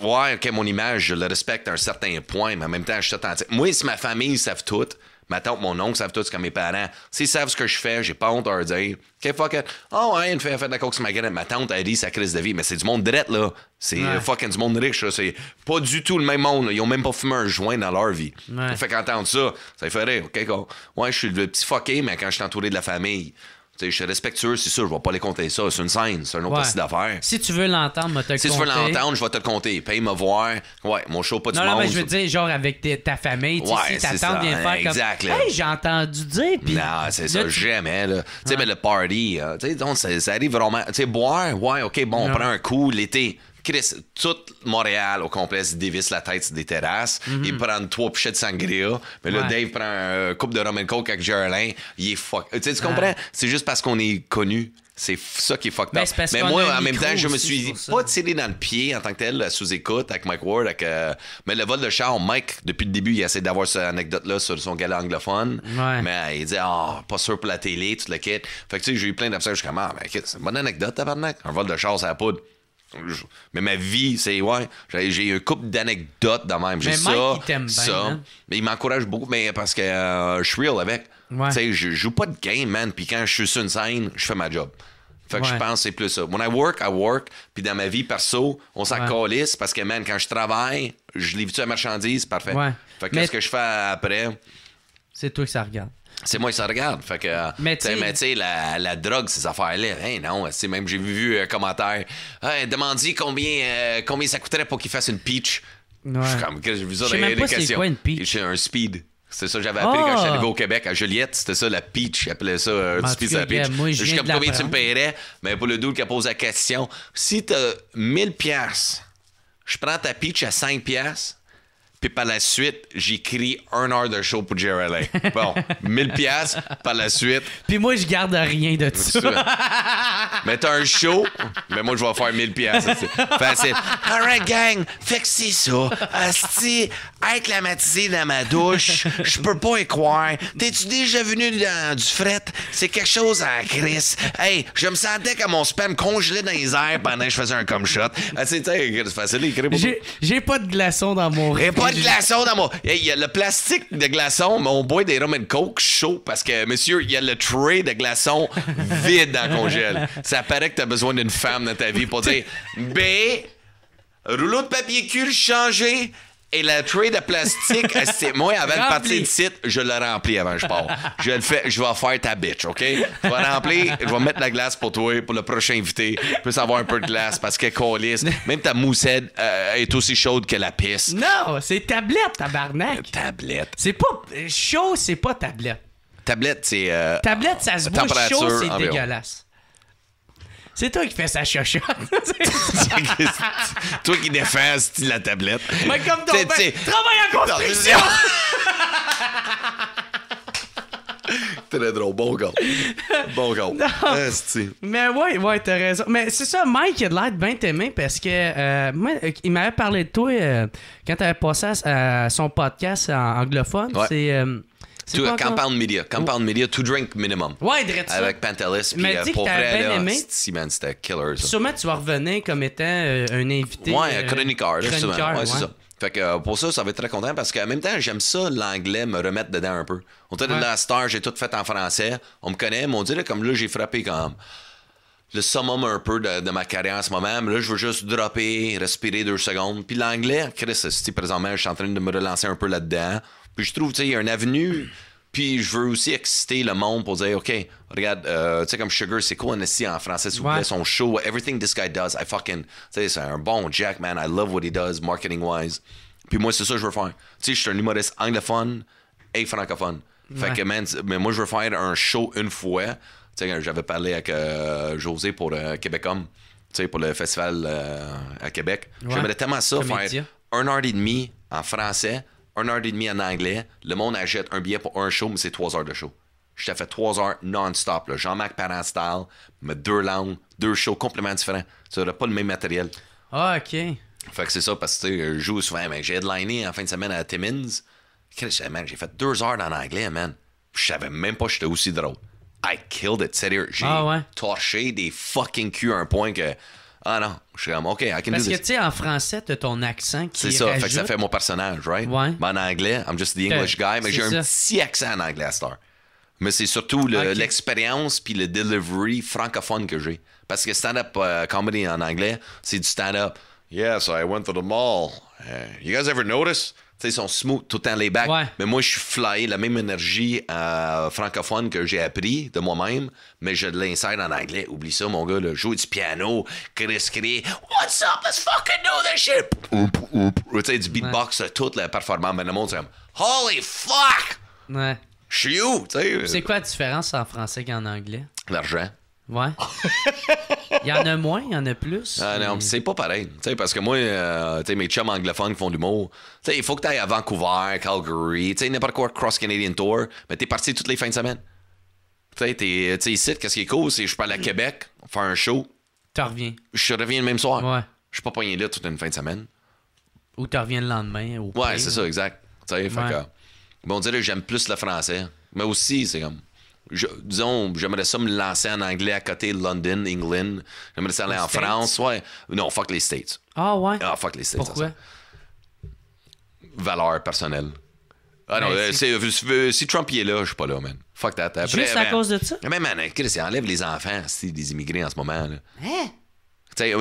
S2: ouais, ok, mon image, je le respecte à un certain point, mais en même temps, je suis authentique. Moi, si ma famille savent tout, ma tante, mon oncle savent tout ce que mes parents, s'ils savent ce que je fais, j'ai pas honte de leur dire, ok, fuck Oh, ouais, une fille a fait de la coke sur ma gueule. Ma tante, elle dit sa crise de vie, mais c'est du monde direct, là. C'est euh, fucking du monde riche, C'est pas du tout le même monde, Ils ont même pas fumé un joint dans leur vie. Fait qu'entendre ça, ça rire, ok, quoi. Ouais, je suis le petit fucké, mais quand je suis entouré de la famille je suis respectueux, c'est sûr, je vais pas les compter ça. C'est une scène, c'est un autre ouais. d'affaires.
S1: Si tu veux l'entendre, te Si tu veux l'entendre,
S2: je vais te le compter. Paye me voir. Ouais, mon show, pas du non, monde. Non, mais je veux
S1: dire, genre, avec ta famille, tu si ta tante faire hein, comme. exactement. Hey, j'ai entendu dire. Pis
S2: non, c'est ça, jamais, hein, Tu sais, mais le party, euh, tu sais, ça arrive vraiment. Tu sais, boire, ouais, ok, bon, on prend un coup l'été. Chris, tout Montréal au complexe, dévisse la tête sur des terrasses. Mm -hmm. Ils prennent trois pichets de sangria. Mais là, Dave prend un euh, couple de rum and coke avec Gerlin. Il est fuck. Tu, sais, tu ah. comprends? C'est juste parce qu'on est connu. C'est ça qui est fucked ben, up. Mais, moi, en même temps, je me suis pas tiré dans le pied en tant que tel, sous écoute, avec Mike Ward. Avec, euh, mais le vol de char, Mike, depuis le début, il essaie d'avoir cette anecdote-là sur son gala anglophone. Mais euh, il dit, oh, pas sûr pour la télé, tu le kit. » Fait que tu sais, j'ai eu plein d'absurdes Je comme, ah, mais ben, c'est une bonne anecdote, tabarnak. Un vol de char, ça la poudre mais ma vie, c'est ouais, j'ai un couple d'anecdotes dans même. J'ai ça, hein. Mais il m'encourage beaucoup, mais parce que euh, je suis real avec. Tu sais, je joue pas de game, man. Puis quand je suis sur une scène, je fais ma job. Fait que je pense c'est plus ça. When I work, I work. Puis dans ma vie perso, on s'en parce que, man, quand je travaille, je livre-tu la marchandise? Parfait. Fait que qu'est-ce que je fais après?
S1: C'est toi que ça regarde.
S2: C'est moi qui ça regarde. Fait que, mais tu sais, la, la, drogue, ces affaires-là, hey, non, même j'ai vu un euh, commentaire. Hey, demande combien, euh, combien ça coûterait pour qu'il fasse une peach. Je suis comme, j'ai vu ça dans les questions. Quoi, une peach? un speed. C'est ça que j'avais appelé quand ah! arrivé au Québec à Juliette. C'était ça, la peach. J'appelais ça un euh, speed la peach. je suis comme combien tu me paierais. Mais pour le doute qui a posé la question, si t'as 1000 je prends ta peach à 5 puis par la suite, j'écris un heure de show pour Jerry Bon, 1000 pièces par la suite. Puis moi, je garde rien de ça. mais t'as un show, mais moi, je vais faire 1000 pièces. Facile. Alright, gang, fixez ça. Asti, être climatisé dans ma douche, je peux pas y croire. T'es-tu déjà venu dans du fret? C'est quelque chose à Chris. Hey, je me sentais comme mon spam congelé dans les airs pendant que je faisais un come shot. Ah, c'est facile, J'ai
S1: pas de glaçons dans mon
S2: riz de Il y a le plastique de glaçons mais on boit des rum and coke chaud parce que, monsieur, il y a le tray de glaçons vide dans le congèle. Ça paraît que t'as besoin d'une femme dans ta vie pour dire B, ben, rouleau de papier cul changé, et la tray de plastique, c'est moi, avant de partir de site, je le remplis avant que je pars. Je le fais, je vais faire ta bitch, OK? Je vais remplir, je vais mettre la glace pour toi, pour le prochain invité. Tu peux avoir un peu de glace parce que colisse, même ta moussette euh, est aussi chaude que la piste.
S1: Non, c'est tablette, tabarnak. Euh, tablette. C'est pas chaud, c'est pas tablette. Tablette, c'est. Euh, tablette, ça se voit c'est dégueulasse c'est toi qui fais sa chochotte. toi qui défends la tablette. Mais comme ton père, travaille en construction.
S2: Très drôle, bon gars. Bon gars.
S1: mais ouais, ouais, t'as raison. Mais c'est ça, Mike, il a l'air de bien t'aimer parce que euh, euh, il m'avait parlé de toi euh, quand t'avais passé à, son podcast en anglophone. C'est. To, compound
S2: Media. Compound Media, To Drink Minimum. Ouais, direct ça. Avec Pantelis. Puis euh, pour vrai, là, si, man, c'était killer. Ça. Sûrement,
S1: tu vas revenir comme étant euh, un invité. Ouais, euh, chroniqueur. Chroniqueur, ouais, ouais. c'est ça.
S2: Fait que pour ça, ça va être très content parce qu'en même temps, j'aime ça, l'anglais, me remettre dedans un peu. On était dans la star, j'ai tout fait en français. On me connaît, mais on dirait comme là, j'ai frappé comme le summum un peu de, ma carrière en ce moment. Mais là, je veux juste dropper, respirer deux secondes. Puis l'anglais, Chris, si présentement, je suis en train de me relancer un peu là-dedans. Puis je trouve, tu sais, il y a une avenue. Puis je veux aussi exciter le monde pour dire, OK, regarde, euh, tu sais, comme Sugar, c'est quoi cool, en français, s'il vous plaît, son show, everything this guy does, I fucking, tu sais, c'est un bon Jack, man, I love what he does, marketing-wise. Puis moi, c'est ça que je veux faire. Tu sais, je suis un humoriste anglophone et francophone. Fait que, man, mais moi, je veux faire un show une fois. Tu sais, j'avais parlé avec euh, José pour euh, Québec Homme, tu sais, pour le festival à Québec. J'aimerais tellement ça, faire un heure et demi en français, une heure et demie en anglais. Le monde achète un billet pour un show, mais c'est trois heures de show. Je t'ai fait trois heures non-stop. Jean-Marc Parent style, mais deux langues, deux shows complètement différents. Ça n'auras pas le même matériel.
S1: Ah, OK. Fait
S2: que c'est ça, parce que je joue souvent. Mais j'ai headliné en fin de semaine à Timmins. J'ai fait deux heures en anglais, man. Je savais même pas que j'étais aussi drôle. I killed it, sérieux. J'ai ah, torché des fucking culs à un point que ah non, je suis comme, OK, I can Parce do que tu sais,
S1: en français, t'as ton accent qui. C'est ça, fait que ça fait
S2: mon personnage, right? Ouais. Mais en anglais, I'm just the English guy, mais j'ai un petit accent en anglais à Star. Mais c'est surtout l'expérience puis le delivery francophone que j'ai. Parce que stand-up euh, comedy en anglais, c'est du stand-up. Yes, I went to the mall. Euh, you guys ever notice? ils sont smooth, tout en les bacs Mais moi, je suis fly la même énergie euh, francophone que j'ai appris de moi-même, mais je l'insère en anglais. Oublie ça, mon gars, le joue du piano, Chris crie,
S3: What's up, let's fucking do
S1: this
S2: shit! Tu sais, du beatbox, euh, toute la performance. Mais le monde, c'est comme,
S1: Holy fuck! Ouais.
S2: Je suis où, C'est
S1: quoi la différence en français qu'en anglais? L'argent. Ouais. Il y en a moins, il y en a plus. Ah,
S2: non, c'est pas pareil. parce que moi, euh, mes chums anglophones qui font du mot, il faut que tu ailles à Vancouver, Calgary, n'importe quoi, Cross Canadian Tour, mais tu es parti toutes les fins de semaine. Tu sais, ils ici, qu'est-ce qui est cool, c'est je parle à Québec, faire un show. Tu reviens. Je reviens le même soir. Ouais. Je suis pas pogné là toute une fin de semaine.
S1: Ou tu reviens le lendemain. ouais, c'est ça,
S2: exact. fait que, bon, on dirait que j'aime plus le français. Mais aussi, c'est comme disons, j'aimerais ça me lancer en anglais à côté de London, England. J'aimerais ça aller en France. Ouais. Non, fuck les States.
S1: Ah ouais? Ah,
S2: fuck les States. Pourquoi? Valeurs personnelles Ah non, ben, euh, euh, euh, si Trump y est là, je suis pas là, man. Fuck that. Après, Juste à cause de ça? Mais man, Chris, enlève les enfants, des immigrés en ce moment. Là. Hein?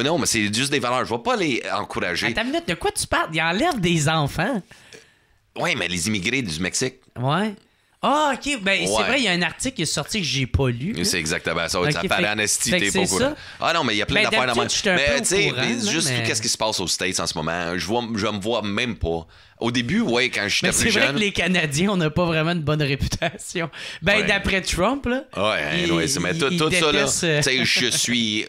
S2: non, mais c'est juste des valeurs. Je vais pas les
S1: encourager. Attends une minute, de quoi tu parles? Il enlève des enfants. Oui, mais les immigrés du Mexique. Ouais. Ah, OK. Ben, c'est vrai, il y a un article qui est sorti que j'ai pas lu. C'est exactement ça. Okay, ça paraît en beaucoup.
S2: Ah non, mais il y a plein ben, d'affaires dans Mais tu sais, juste qu'est-ce qui se passe aux States en ce moment. Je, vois, je me vois même pas. Au début, oui, quand je suis plus jeune. C'est vrai que les
S1: Canadiens, on n'a pas vraiment une bonne réputation. Ben, d'après Trump, là. Ouais, oui, c'est mais tout, ça, là. Euh, tu sais, je
S2: suis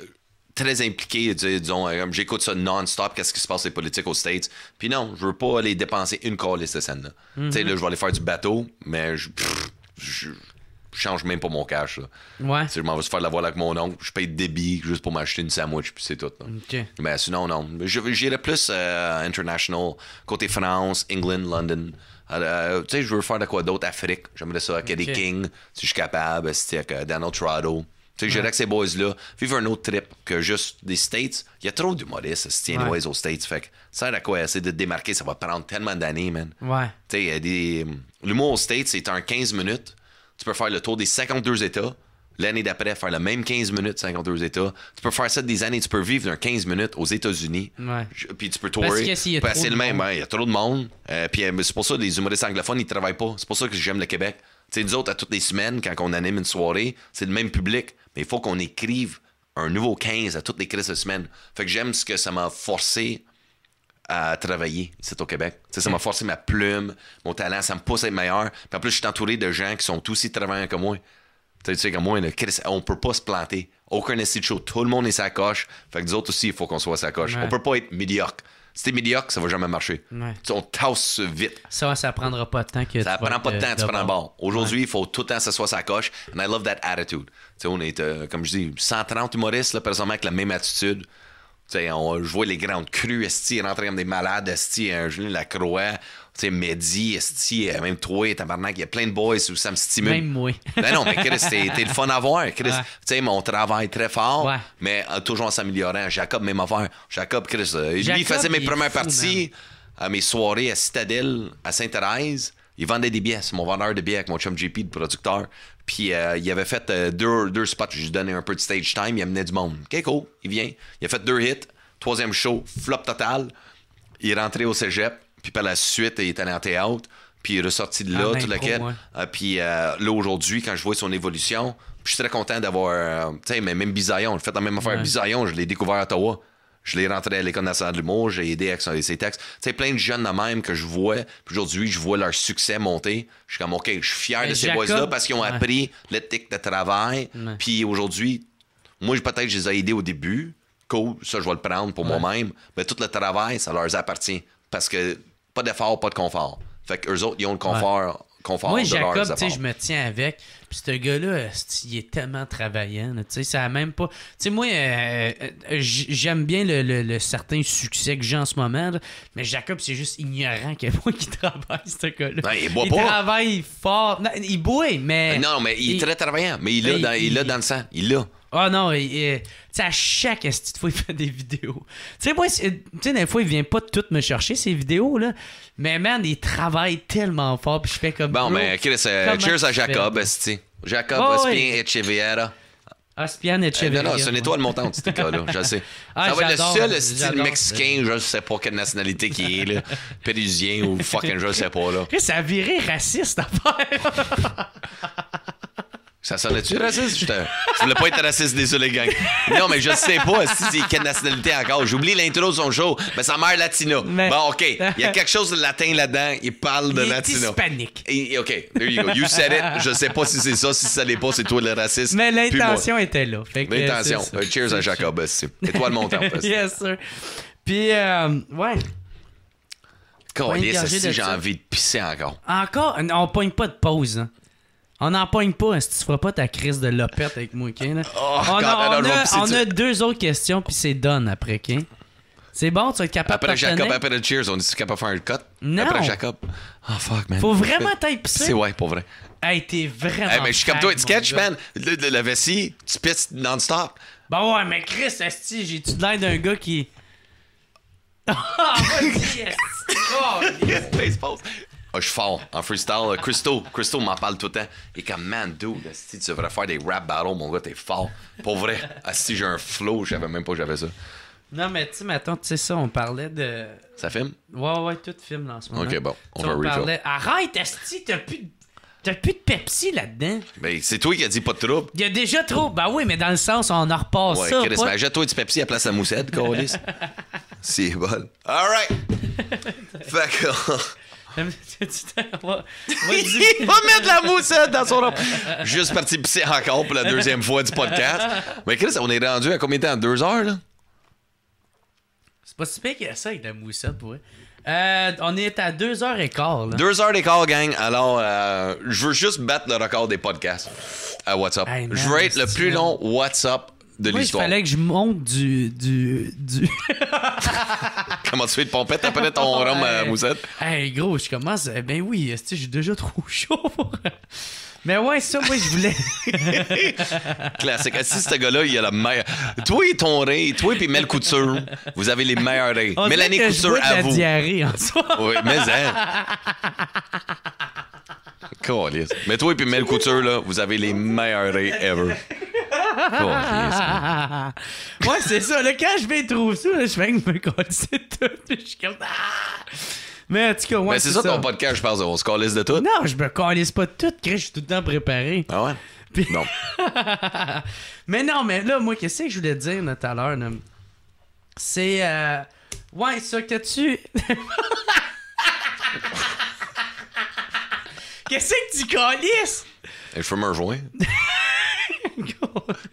S2: très impliqué, disons, euh, j'écoute ça non-stop, qu'est-ce qui se passe les politiques aux States. Puis non, je veux pas aller dépenser une call les scène-là. Tu sais, là, je vais aller faire du bateau, mais je, change même pas mon cash. Là. Ouais. je m'en vais faire de la voile avec mon oncle, je paye des billes juste pour m'acheter une sandwich, puis c'est tout. Mais sinon, non. J'irai plus euh, international, côté France, England, London. Euh, tu sais, je veux faire de quoi d'autre, Afrique. J'aimerais ça avec okay. King, si je suis capable, si avec que Daniel tu sais, que ces boys-là, vivent un autre trip que juste des States. Il y a trop d'humoristes, si tiens, aux States. Fait ça sert à quoi essayer de te démarquer? Ça va prendre tellement d'années, man. Ouais. Tu l'humour aux States, c'est en 15 minutes. Tu peux faire le tour des 52 États. L'année d'après, faire le même 15 minutes, 52 États. Tu peux faire ça des années. Tu peux vivre dans 15 minutes aux États-Unis. Puis tu peux tourner le même. Hein, il y a trop de monde. Euh, puis euh, c'est pour ça que les humoristes anglophones, ils travaillent pas. C'est pour ça que j'aime le Québec. Tu sais, nous autres, à toutes les semaines, quand on anime une soirée, c'est le même public. Mais il faut qu'on écrive un nouveau 15 à toutes les crises de semaine. Fait que j'aime ce que ça m'a forcé à travailler c'est au Québec. ça m'a mm. forcé ma plume, mon talent, ça me pousse à être meilleur. Puis en plus, je suis entouré de gens qui sont aussi travaillants que moi. Tu sais, comme moi, on peut pas se planter. Aucun institut tout le monde est sa coche. Fait que nous autres aussi, il faut qu'on soit sa coche. On peut pas être médiocre. Si t'es médiocre, ça va jamais marcher. on tasse vite.
S1: Ça, ça prendra pas de temps que Ça prend pas de temps, tu prends bon.
S2: Aujourd'hui, il faut tout le temps que ça soit sa coche. And I love that attitude. T'sais, on est, euh, comme je dis, 130 humoristes, là, personnellement, avec la même attitude. On, je vois les grandes crues, esti, rentrer comme des malades, esti, un genou, la croix sais, Mehdi, Esti, euh, même toi, Tabarnak, il y a plein de boys où ça me stimule. Même moi. Ben non, mais Chris, t'es le fun à voir. Chris, tu sais, on travaille très fort, mais euh, toujours en s'améliorant. Jacob, même affaire. Jacob, Chris, euh, lui, il faisait mes premières parties à mes soirées à Citadel à Sainte-Thérèse. Il vendait des billets. mon vendeur de billets avec mon chum JP, le producteur. Puis il avait fait deux, deux spots. Je lui donnais un peu de stage time. Il amenait du monde. OK, cool. Il vient. Il a fait deux hits. Troisième show, flop total. Il est rentré au cégep puis par la suite, il est allé en théâtre. Puis il est ressorti de ah, là, ben, tout lequel. Ah, puis euh, là, aujourd'hui, quand je vois son évolution, je suis très content d'avoir. Euh, tu sais, même Bisaillon, le fait la même affaire. Bisaillon, je l'ai découvert à Ottawa. Je l'ai rentré à l'École nationale de l'humour, j'ai aidé avec ses textes. Tu sais, plein de jeunes de même que je vois. aujourd'hui, je vois leur succès monter. Je suis comme, OK, je suis fier de ces boys-là parce qu'ils ont appris l'éthique de travail. Puis aujourd'hui, moi, peut-être, je les ai aidés au début. Cool, ça, je vais le prendre pour moi-même. Mais tout le travail, ça leur appartient. Parce que pas d'effort, pas de confort. Fait qu'eux autres, ils ont le confort. Ouais. confort Moi, Jacob, tu sais,
S1: je me tiens avec. Puis ce gars-là, il est tellement travaillant. Tu sais, ça n'a même pas. Tu sais, moi, euh, euh, j'aime bien le, le, certain succès que j'ai en ce moment. mais Jacob, c'est juste ignorant qu'il moi qui travaille, ce gars-là. Ben, il boit pas. Il travaille fort. il boit, mais. Ben non, mais il est très travaillant. Mais il l'a dans, il... dans
S2: le sang. Il l'a.
S1: Ah oh non, il, tu sais, à chaque fois, il fait des vidéos. Tu sais, moi, tu sais, des fois, il vient pas tout me chercher, ces vidéos-là. Mais man, il travaille tellement fort, puis je fais comme. Bon, mais ok, c'est... cheers à Jacob,
S2: Jacob oh, et oui. Echeverra.
S1: Ospien euh, non, non, c'est une
S2: étoile montante, cet quoi là je sais. Ah, ça va être le seul style mexicain, je sais pas quelle nationalité qui est, là. Pérusien ou fucking, je sais pas, là.
S1: Ça a viré raciste, à
S2: Ça sonnait-tu raciste? Je, je voulais pas être raciste, désolé, gang. Non, mais je sais pas si c'est quelle nationalité encore. J'oublie l'intro de son show. Mais sa mère latina. Bon, OK. Il y a quelque chose de latin là-dedans. Il parle de il latino. Est hispanique. Et, OK.
S1: There you go. You said it. Je
S2: sais pas si c'est ça. Si ça l'est pas, c'est toi le raciste. Mais l'intention
S1: était là. L'intention. Euh,
S2: cheers à Jacob. en montante. yes,
S1: sir. Puis, euh, ouais. ça, si j'ai envie
S2: de pisser encore.
S1: Encore? On pogne pas de pause. Hein. On n'en pogne pas, que tu feras pas ta crise de lopette avec moi, qu'est-ce oh, on, a, on, a, deux autres questions, puis c'est done après, que C'est bon, tu vas être capable après de Jacob, après
S2: le Cheers, on est capable de faire un cut? Non. Après Jacob. Oh
S3: fuck, man.
S1: Faut vraiment pissé. C'est ouais, pour vrai. Hey, t'es vraiment. Hey, mais je suis comme toi, sketch, man.
S2: Le, la vessie, tu pisses
S1: non-stop. Bon, bah ouais, mais Chris, est-ce que j'ai-tu de l'air d'un gars qui.
S3: Ah, oh, yes!
S2: Oh, ah, je suis fort en freestyle. Euh, Christo, Christo m'en parle tout le temps. Et comme, man, dude, si tu devrais faire des rap battles, mon gars, t'es fort. Pour vrai, si j'ai un flow, je savais même pas que j'avais ça.
S1: Non, mais tu sais, attends, tu sais ça, on parlait de. Ça filme? Ouais, ouais, tout filme en ce moment. Ok, bon, on va on parlait... Arrête, Asti, t'as plus de. T'as plus de Pepsi là-dedans.
S2: Ben, c'est toi qui as dit pas de trouble. Il
S1: y a déjà trop. bah ben oui, mais dans le sens, on en repasse ouais, ça. Chris, mais ben,
S2: jette-toi du Pepsi à place à moussette, Colis. c'est bon.
S1: alright right.
S2: fait Il
S1: va mettre la moussette dans son
S2: Juste parti pisser encore pour la deuxième fois du podcast. Mais Chris, on est rendu à combien de temps? Deux heures, là?
S1: C'est pas si pire qu'il y a ça avec la moussette, pour euh, on est à heures et quart deux heures et quart gang. Alors,
S2: euh, je veux juste battre le record des podcasts à WhatsApp. je veux être le plus long WhatsApp de Il fallait
S1: que je monte du. du, du...
S2: Comment tu fais de pompette après ton rhum à euh, moussette?
S1: Hey, gros, je commence. Euh, ben oui, j'ai déjà trop chaud. Euh, mais ouais, ça, moi, je voulais.
S2: Classique. Si ce gars-là, il a la meilleure. Toi et ton rein, toi et Mel Couture, vous avez les meilleurs rires. Mélanie Couture, à vous. diarrhée
S1: en soi. Oui, mais elle. Hein.
S2: Calice. Mais toi et puis Mel Couture, là, vous avez les meilleurs rires ever.
S1: ouais, c'est ça. Là, quand je vais trouver ça, je vais me coller tout. Ah! Mais en tout cas, ouais. Mais c'est ça, ton
S2: podcast, je pense.
S1: On se calisse de tout. Non, je me calisse pas de tout. Je suis tout le temps préparé. Ah ouais? Non. mais non, mais là, moi, qu'est-ce que je voulais te dire tout à l'heure? C'est. Euh... Ouais, ça que tu. Qu'est-ce que tu calisses?
S2: Il faut me rejoindre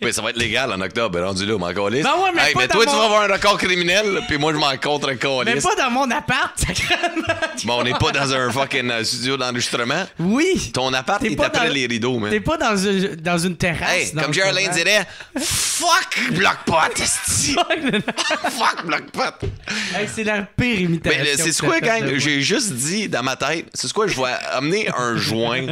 S2: mais ça va être légal en octobre, rendu là, m'en calisse. Ben ouais, mais, toi, tu vas avoir un record criminel, puis moi, je m'en contre un Mais pas
S1: dans mon appart,
S2: Bon, on n'est pas dans un fucking euh, studio d'enregistrement. Oui. Ton appart est après les rideaux, mais T'es
S1: pas dans, une, dans une terrasse. comme Jarlene dirait, fuck Blockpot, Fuck Blockpot. Hey, c'est la pire imitation. Mais euh, c'est quoi, gang?
S2: J'ai juste dit dans ma tête, c'est quoi, je vais amener un joint,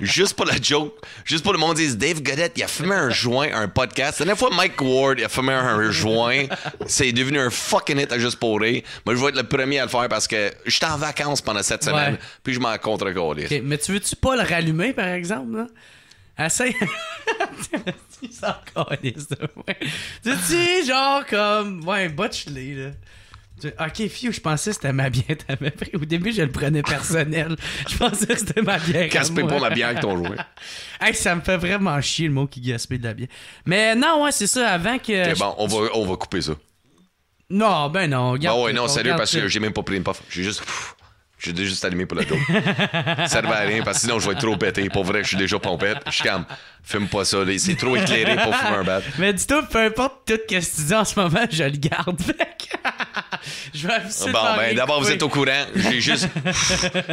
S2: juste pour la joke, juste pour le monde dise Dave Godette, il a fumé un joint un podcast. La dernière fois, Mike Ward a fermé un joint. C'est devenu un fucking hit à juste pourri Moi, je vais être le premier à le faire parce que j'étais en vacances pendant cette semaine. Puis je m'en contre okay,
S1: Mais tu veux-tu pas le rallumer, par exemple? Là? Essaye. tu Tu sais, genre comme. Ouais, botch-les, là. Ok, Fiu, je pensais que c'était ma bière t'avais pris. Au début, je le prenais personnel. je pensais que c'était ma bière. Gaspé pour la bière que t'as joué. hey, ça me fait vraiment chier le mot qui gaspille de la bière. Mais non, ouais, c'est ça. Avant que. bon, on va, on va couper ça. Non, ben non. Bah ouais, non, sérieux, parce que j'ai
S2: même pas pris une paffe. J'ai juste. Je déjà juste allumé pour le joke. ça servait à rien parce que sinon je vais être trop pété. Pour vrai, je suis déjà pompette. Je suis comme, fume pas ça, c'est trop éclairé pour fumer un bad.
S1: Mais dis-toi, peu importe tout ce que tu dis en ce moment, je le garde. je vais absolument. Bon, ben d'abord, vous êtes au
S2: courant. J'ai juste.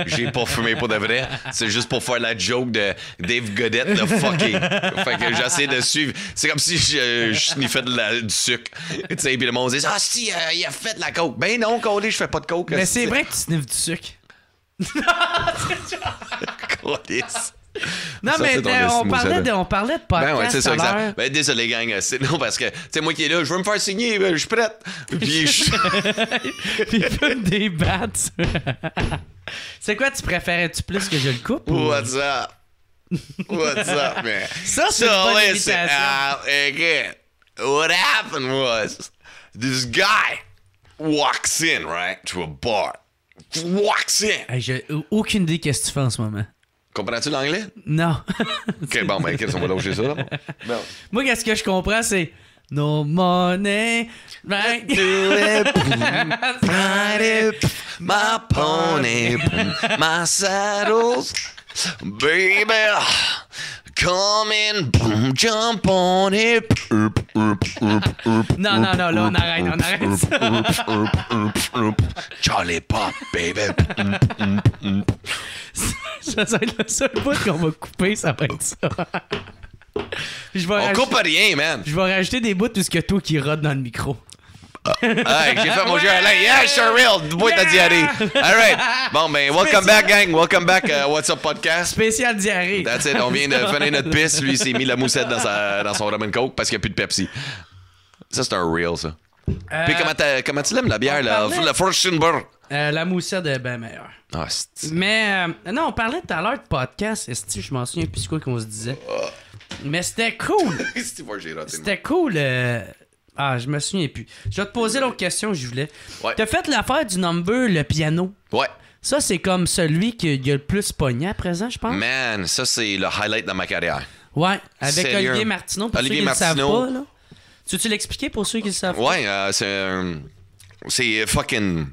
S2: J'ai pas fumé pour de vrai. C'est juste pour faire la joke de Dave Godette, le fucking Fait que j'essaie de suivre. C'est comme si je, sniffais du sucre. Et puis le monde dit Ah, si, euh, il a fait de la coke. Ben non, collé, je fais pas de
S1: coke. Mais c'est vrai que tu sniffes du sucre. Non, mais on, parlait de, on parlait de podcast. Ben ouais, c'est ça, exact.
S2: Ben, désolé, gang, c'est non parce que, tu sais, moi qui est là, je veux me faire signer, ben, je suis prête. Puis je.
S1: Puis faut des c'est quoi, tu préférais-tu plus que je le coupe? Ou... What's up? What's up, man? Ça, c'est so, une bonne uh, again, what
S2: happened was this guy walks in, right, to a
S1: bar it! J'ai aucune idée qu'est-ce que tu fais en ce moment. Comprends-tu l'anglais? Non.
S2: ok, bon, mais ben, qu'est-ce qu'on va loger ça, là?
S1: Moi, qu'est-ce que je comprends, c'est. No money, right? my pony, my saddles,
S2: baby. Comment jump on it. non, non, non, là, on arrête, on arrête ça. Charlie Pop, baby.
S1: ça, va être le seul bout qu'on va couper, ça va être ça. Je vais on rajouter, coupe rien, man. Je vais rajouter des bouts tout ce que toi qui rôde dans le micro. Ah, « Hey, j'ai fait mon jeu Alain. Yeah, sure real.
S2: Boîte yeah. diarrhée. Alright. Bon, ben, welcome back, gang. Welcome back, uh, What's Up Podcast. Spécial
S1: diarrhée. That's it. On vient de finir notre piste. Lui, il s'est mis la
S2: moussette dans, sa, dans son rum coke parce qu'il n'y a plus de Pepsi. Ça, c'est un real, ça.
S1: Euh, Puis comment,
S2: comment tu l'aimes, la bière, là? La
S1: euh, la moussette est bien meilleure. Ah, Mais, euh, non, on parlait tout à l'heure de podcast. Est-ce que je m'en souviens plus quoi qu'on se disait? Ah. Mais c'était cool. c'était cool. Euh, ah, je me souviens plus. Je vais te poser l'autre question que je voulais. T'as fait l'affaire du number, le piano. Ouais. Ça, c'est comme celui y a le plus pogné à présent, je pense.
S2: Man, ça, c'est le highlight de ma carrière.
S1: Ouais, avec Olivier Martineau, pour Olivier ceux qui savent pas. Là.
S2: Tu veux l'expliquer pour ceux qui le savent ouais, pas? Ouais, euh, c'est... Euh, c'est fucking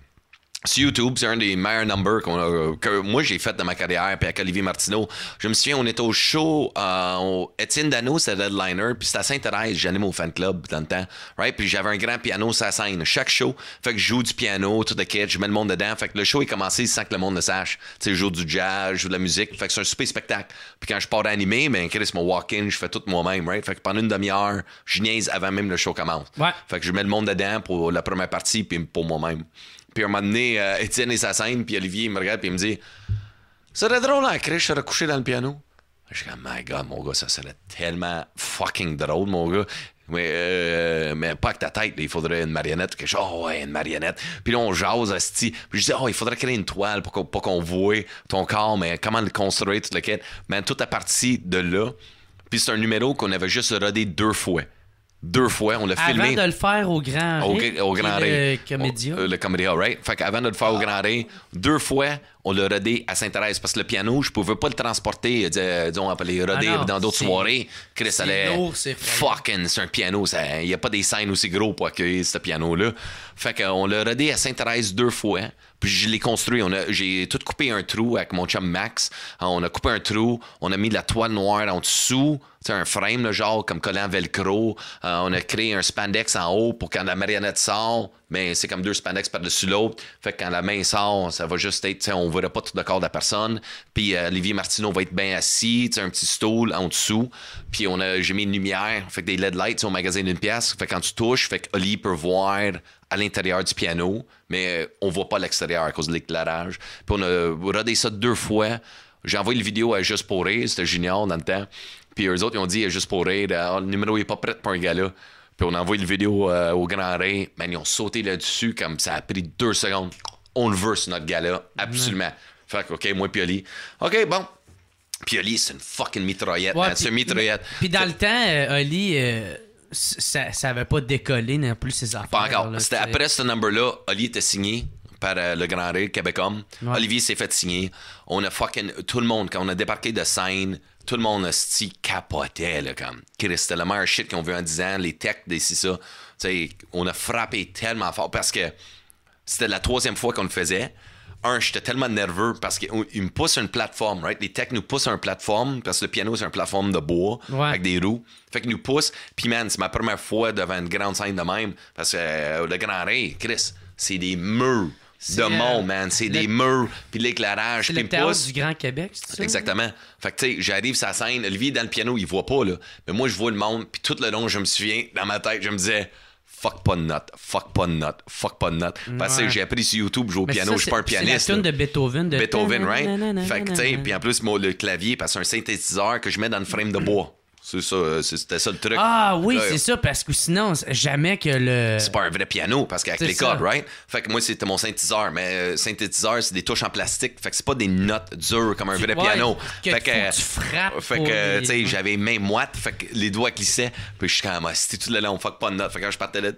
S2: sur YouTube, c'est un des meilleurs numbers euh, que moi j'ai fait dans ma carrière, puis avec Olivier Martineau. Je me souviens, on était au show, euh, Étienne Dano, le headliner, puis c'était à Sainte-Thérèse, j'anime au fan club dans le temps, right? Puis j'avais un grand piano sur la scène. Chaque show, fait que je joue du piano, tout de kit, je mets le monde dedans, fait que le show est commencé sans que le monde le sache. Tu sais, je joue du jazz, je joue de la musique, fait que c'est un super spectacle. Puis quand je pars d'animer ben Chris, mon walk-in, je fais tout moi-même, right? Fait que pendant une demi-heure, je niaise avant même le show commence. Fait que je mets le monde dedans pour la première partie, puis pour moi-même. Puis à un moment donné, euh, Étienne et sa scène, puis Olivier, il me regarde, puis il me dit Ça serait drôle à hein, crèche, je serais couché dans le piano. Je suis comme, my god, mon gars, ça serait tellement fucking drôle, mon gars. Mais, euh, mais pas que ta tête, il faudrait une marionnette. Quelque chose. Oh, ouais, une marionnette. Puis là, on jase à Puis je dis, oh, il faudrait créer une toile pour qu'on, qu'on voit ton corps, mais comment le construire, tout le quête. Mais toute la partie de là. Puis c'est un numéro qu'on avait juste rodé deux fois deux fois. On l'a filmé. Avant de
S1: le faire au Grand Ré. Au, Grand Le Comédia.
S2: Euh, le Comédia, right? Fait qu'avant de le faire au Grand Ré, deux fois, on l'a rodé à Sainte-Thérèse. Parce que le piano, je pouvais pas le transporter, euh, euh, disons, les rodé ah dans d'autres soirées. Chris allait. fucking, c'est un piano. Il n'y a pas des scènes aussi gros pour accueillir ce piano-là. Fait qu'on l'a rodé à Sainte-Thérèse deux fois. Puis je l'ai construit. J'ai tout coupé un trou avec mon chum Max. Hein, on a coupé un trou, on a mis de la toile noire en dessous, c'est un frame, genre comme collant velcro. Euh, on a créé un spandex en haut pour quand la marionnette sort, mais c'est comme deux spandex par-dessus l'autre. Fait que quand la main sort, ça va juste être, on ne verra pas tout le corps de la personne. Puis euh, Olivier Martineau va être bien assis, un petit stool en dessous. Puis on a, j'ai mis une lumière, fait que des LED lights au magasin d'une pièce. Fait que quand tu touches, fait que Oli peut voir à l'intérieur du piano, mais euh, on voit pas l'extérieur à cause de l'éclairage. Puis on a rodé ça deux fois. J'ai envoyé le vidéo à Juste pour rire, c'était génial dans le temps. Puis eux autres, ils ont dit euh, Juste pour rire, euh, oh, le numéro est pas prêt pour un gars Puis on a envoyé le vidéo au Grand raid mais ils ont sauté là-dessus comme ça a pris deux secondes. On le veut c'est notre gala, absolument. Fait que, OK, moi, Pioli. OK, bon, Pioli, c'est une fucking mitraillette, C'est une mitraillette. Puis dans
S1: le temps, Oli, ça, ça avait pas décollé non plus ces affaires. Pas encore.
S2: c'était après ce number-là, Olivier était signé par euh, le Grand Rire, Québecom. Olivier s'est fait signer. On a fucking. Tout le monde, quand on a débarqué de scène, tout le monde a sti capoté là, comme. C'était le meilleur shit qu'on veut en 10 ans, les techs, des si ça. sais, on a frappé tellement fort parce que c'était la troisième fois qu'on le faisait un, j'étais tellement nerveux parce qu'ils oh, me poussent une plateforme, right? Les techs nous poussent une plateforme parce que le piano, c'est une plateforme de bois avec des roues. Fait qu'ils nous poussent. Puis, man, c'est ma première fois devant une grande scène de même parce que euh, le Grand Ray, Chris, c'est des murs de euh, monde, man. C'est des murs, puis l'éclairage, puis le théâtre du
S1: Grand Québec, c'est
S2: ça? Exactement. Fait que, tu sais, j'arrive sur la scène, Olivier dans le piano, il voit pas, là. Mais moi, je vois le monde, puis tout le long, je me souviens, dans ma tête, je me disais fuck pas de notes, fuck pas de notes, fuck pas de note. Parce que j'ai appris sur YouTube, je joue au piano, je suis pas un pianiste. C'est la de Beethoven. De... Beethoven, right? fait que, tu puis en plus, moi, le clavier, parce c'est un synthétiseur que je mets dans une frame de bois. C'est ça, euh, c'était ça le truc. Ah oui, c'est
S1: ça, parce que sinon, jamais que le. C'est pas un
S2: vrai piano, parce qu'avec les cordes, right? Fait que moi, c'était mon synthétiseur, mais euh, synthétiseur, c'est des touches en plastique. Fait que c'est pas des notes dures comme un vrai piano. fait que, tu
S3: frappes. Euh, fait que, tu sais,
S2: j'avais mains moites fait que les doigts glissaient. Puis je suis même c'était ah, tout le long, fuck pas de notes. Fait que je partais là.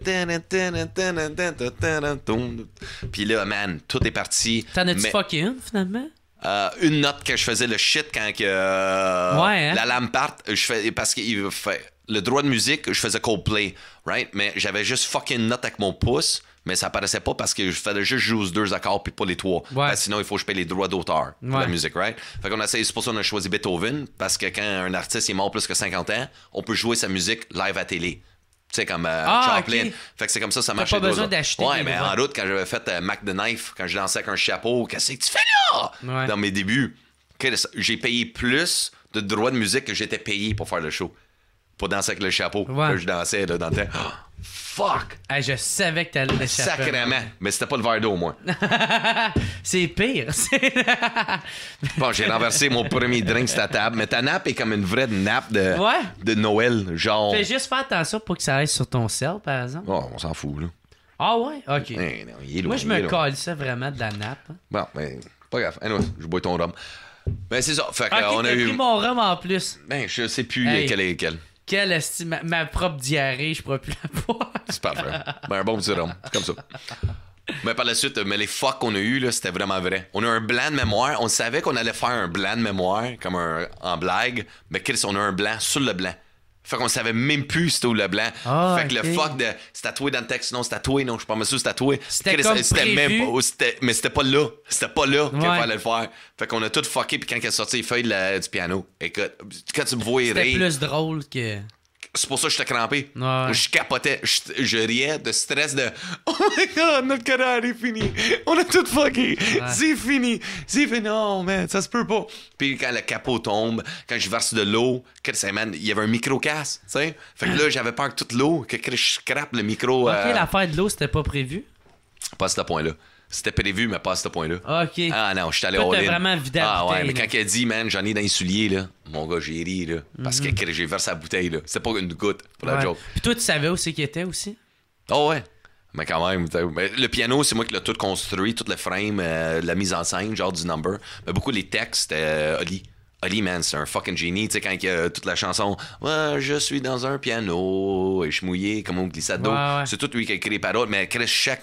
S2: Puis là, man, tout est parti. T'en as-tu fucké
S1: une, finalement?
S2: Euh, une note que je faisais le shit quand que, euh, hein? la lame part. Je fais, parce que le droit de musique, je faisais Coldplay, right? Mais j'avais juste fucking note avec mon pouce, mais ça paraissait pas parce que je fallait juste jouer deux accords puis pas les trois. sinon, il faut que je paye les droits d'auteur de la musique, right? Fait qu'on c'est pour ça qu'on a choisi Beethoven, parce que quand un artiste est mort plus que 50 ans, on peut jouer sa musique live à télé tu sais, comme euh, ah, Chaplin. Fait que c'est comme ça, ça marchait. pas besoin d'acheter. Ouais, mais en route, quand j'avais fait euh, Mac the Knife, quand je lançais avec un chapeau, qu'est-ce que tu fais là? Dans mes débuts, j'ai payé plus de droits de musique que j'étais payé pour faire le show pour danser avec le chapeau. que je dansais là, dans le temps. Ah,
S1: fuck! je savais que t'allais chapeau. Sacrément.
S2: Mais c'était pas le verre d'eau, moi.
S1: c'est pire.
S2: bon, j'ai renversé mon premier drink sur ta table. Mais ta nappe est comme une vraie nappe de, de Noël. Genre. Fais
S1: juste faire attention pour que ça reste sur ton sel, par exemple.
S2: Oh, on s'en fout, là. Ah ouais? OK. Eh, moi, je me colle
S1: ça vraiment de la nappe. Hein.
S2: Bon, mais ben, pas grave. Anyway, je bois ton rhum. Mais ben, c'est ça. Fait okay, on a eu. pris
S1: mon rhum en plus.
S2: Ben, je sais plus quel est lequel.
S1: Quelle estime ma, propre diarrhée, je pourrais plus la
S2: voir C'est parfait. Mais ben, un bon petit rhum, comme ça. Mais par la suite, mais les fucks qu'on a eu, c'était vraiment vrai. On a un blanc de mémoire. On savait qu'on allait faire un blanc de mémoire, comme en blague. Mais Chris, on a un blanc sur le blanc. Fait qu'on savait même plus c'était où le blanc. Ah, fait que le fuck de c'est tatoué dans le texte, non, c'est tatoué, non, je suis pas sûr, c'est tatoué. C'était même mais c'était pas là. C'était pas là qu'il fallait le faire. Fait qu'on a tout fucké, puis quand il est sorti les feuilles du piano, écoute, quand tu me vois rire. C'était plus
S1: drôle que
S2: c'est pour ça que j'étais crampé. Je capotais. Je, riais de stress de
S1: Oh my god, notre carrière est fini. On a
S2: tout fucké. C'est fini. C'est fini. Non, man, ça se peut pas. Puis quand le capot tombe, quand je verse de l'eau, il y avait un micro-casse. Fait que là, j'avais peur que toute l'eau, que je scrape le micro. Ok, la euh,
S1: l'affaire de l'eau, c'était pas prévu.
S2: Pas à ce point-là. C'était prévu, mais pas à ce point-là. Ah, ah non, je suis allé au vraiment Ah ouais, mais quand elle dit, man, j'en ai dans les souliers, là, mon gars, j'ai ri, là. Parce que mhm. j'ai versé la bouteille, là. c'est pas une goutte pour la joke. Puis toi, tu savais
S1: où c'est qu'il était aussi?
S2: Oh ouais. Mais quand même, le piano, c'est moi qui l'ai tout construit, toutes les frame, euh, la mise en scène, genre du number. Mais beaucoup les textes, euh, Oli. Oli, man, c'est un fucking génie. Tu sais, quand il y a toute la chanson Je suis dans un piano et je suis mouillé comme on glissade d'eau. C'est tout lui qui a écrit les paroles, mais elle crée chaque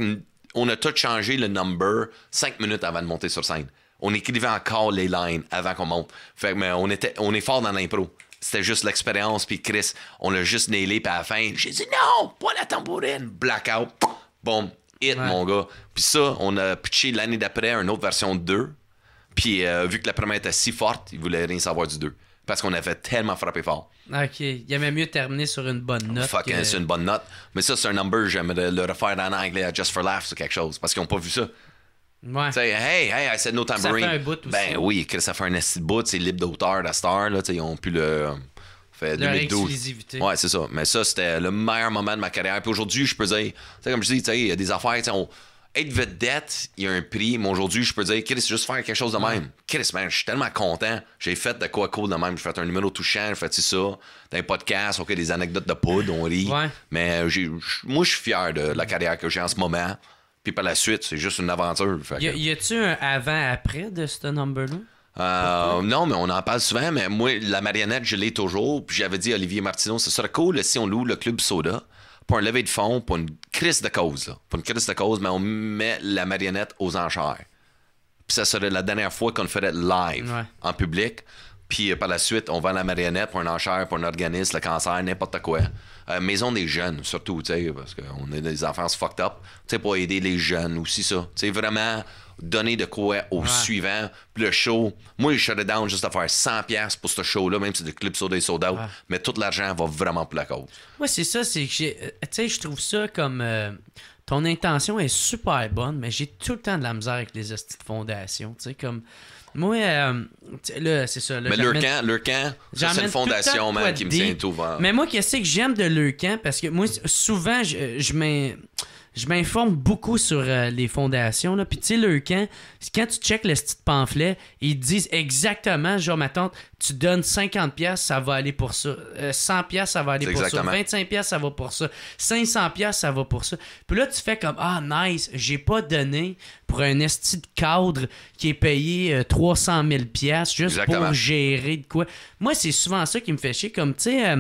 S2: on a tout changé le number cinq minutes avant de monter sur scène. On écrivait encore les lines avant qu'on monte. mais on, était, on est fort dans l'impro. C'était juste l'expérience, puis Chris, on l'a juste nailé, puis à la fin, j'ai dit non, pas la tambourine, blackout, Bon, hit, mon gars. Puis ça, on a pitché l'année d'après une autre version 2, puis euh, vu que la première était si forte, il voulait rien savoir du 2 parce qu'on avait tellement frappé fort.
S1: Ok, il aimait mieux terminer sur une bonne note. Fucking, c'est une
S2: bonne note. Mais ça, c'est un number, j'aimerais le refaire en anglais à Just for Laughs ou quelque chose, parce qu'ils n'ont pas vu ça. Ouais. T'sais, hey, hey, I said no tambourine. Ça fait un bout aussi. Ben oui, que ça fait un assis de bout, c'est libre d'auteur, la star, là, ils ont pu le. Fait 2012. Ouais, c'est ça. Mais ça, c'était le meilleur moment de ma carrière. Puis aujourd'hui, je peux dire, tu sais comme je dis, il y a des affaires, on, être vedette, il y a un prix, mais aujourd'hui, je peux dire, Chris, juste faire quelque chose de même. Chris, man, je suis tellement content. J'ai fait de quoi cool de même. J'ai fait un numéro touchant, j'ai fait ça, un podcast, OK, des anecdotes de poudre, on rit. Mais euh, moi, je suis fier de la carrière que j'ai en ce moment. Puis par la suite, c'est juste une aventure. y,
S1: a-tu un avant-après de ce number-là?
S2: Euh, non, mais on en parle souvent, mais moi, la marionnette, je l'ai toujours. Puis j'avais dit à Olivier Martineau, ce serait cool si on loue le club Soda. Pour un lever de fonds, pour une crise de cause. pour une crise de cause, mais on met la marionnette aux enchères. Puis ça serait la dernière fois qu'on ferait live en public. Puis euh, par la suite, on vend la marionnette pour une enchère, pour un organisme, le cancer, n'importe quoi. Euh, maison des jeunes, surtout, tu sais, parce qu'on est des enfants fucked up. Tu sais, pour aider les jeunes aussi, ça. Tu sais, vraiment donner de quoi au suivant. Puis le show, moi, je shut down juste à faire 100$ pour ce show-là, même si des clips sur des sold Mais tout l'argent va vraiment pour la cause.
S1: Moi, c'est ça. C'est euh, Tu sais, je trouve ça comme. Euh, ton intention est super bonne, mais j'ai tout le temps de la misère avec les hosties de fondation. Tu sais, comme. Moi, euh, là, c'est ça. mais le c'est une fondation, man, qui me tient tout vent. Mais moi, qu'est-ce que j'aime de lequin Parce que moi, souvent, je, je je m'informe beaucoup sur euh, les fondations. Puis tu sais, le quand tu checkes l'esti de pamphlet, ils disent exactement, genre, ma tante, tu donnes 50$, ça va aller pour ça. 100 euh, 100$, ça va aller pour ça. 25$, ça va pour ça. 500$, ça va pour ça. Puis là, tu fais comme, ah, nice, j'ai pas donné pour un esti de cadre qui est payé 300 euh, 000$ juste pour gérer de quoi. Moi, c'est souvent ça qui me fait chier. Comme, tu sais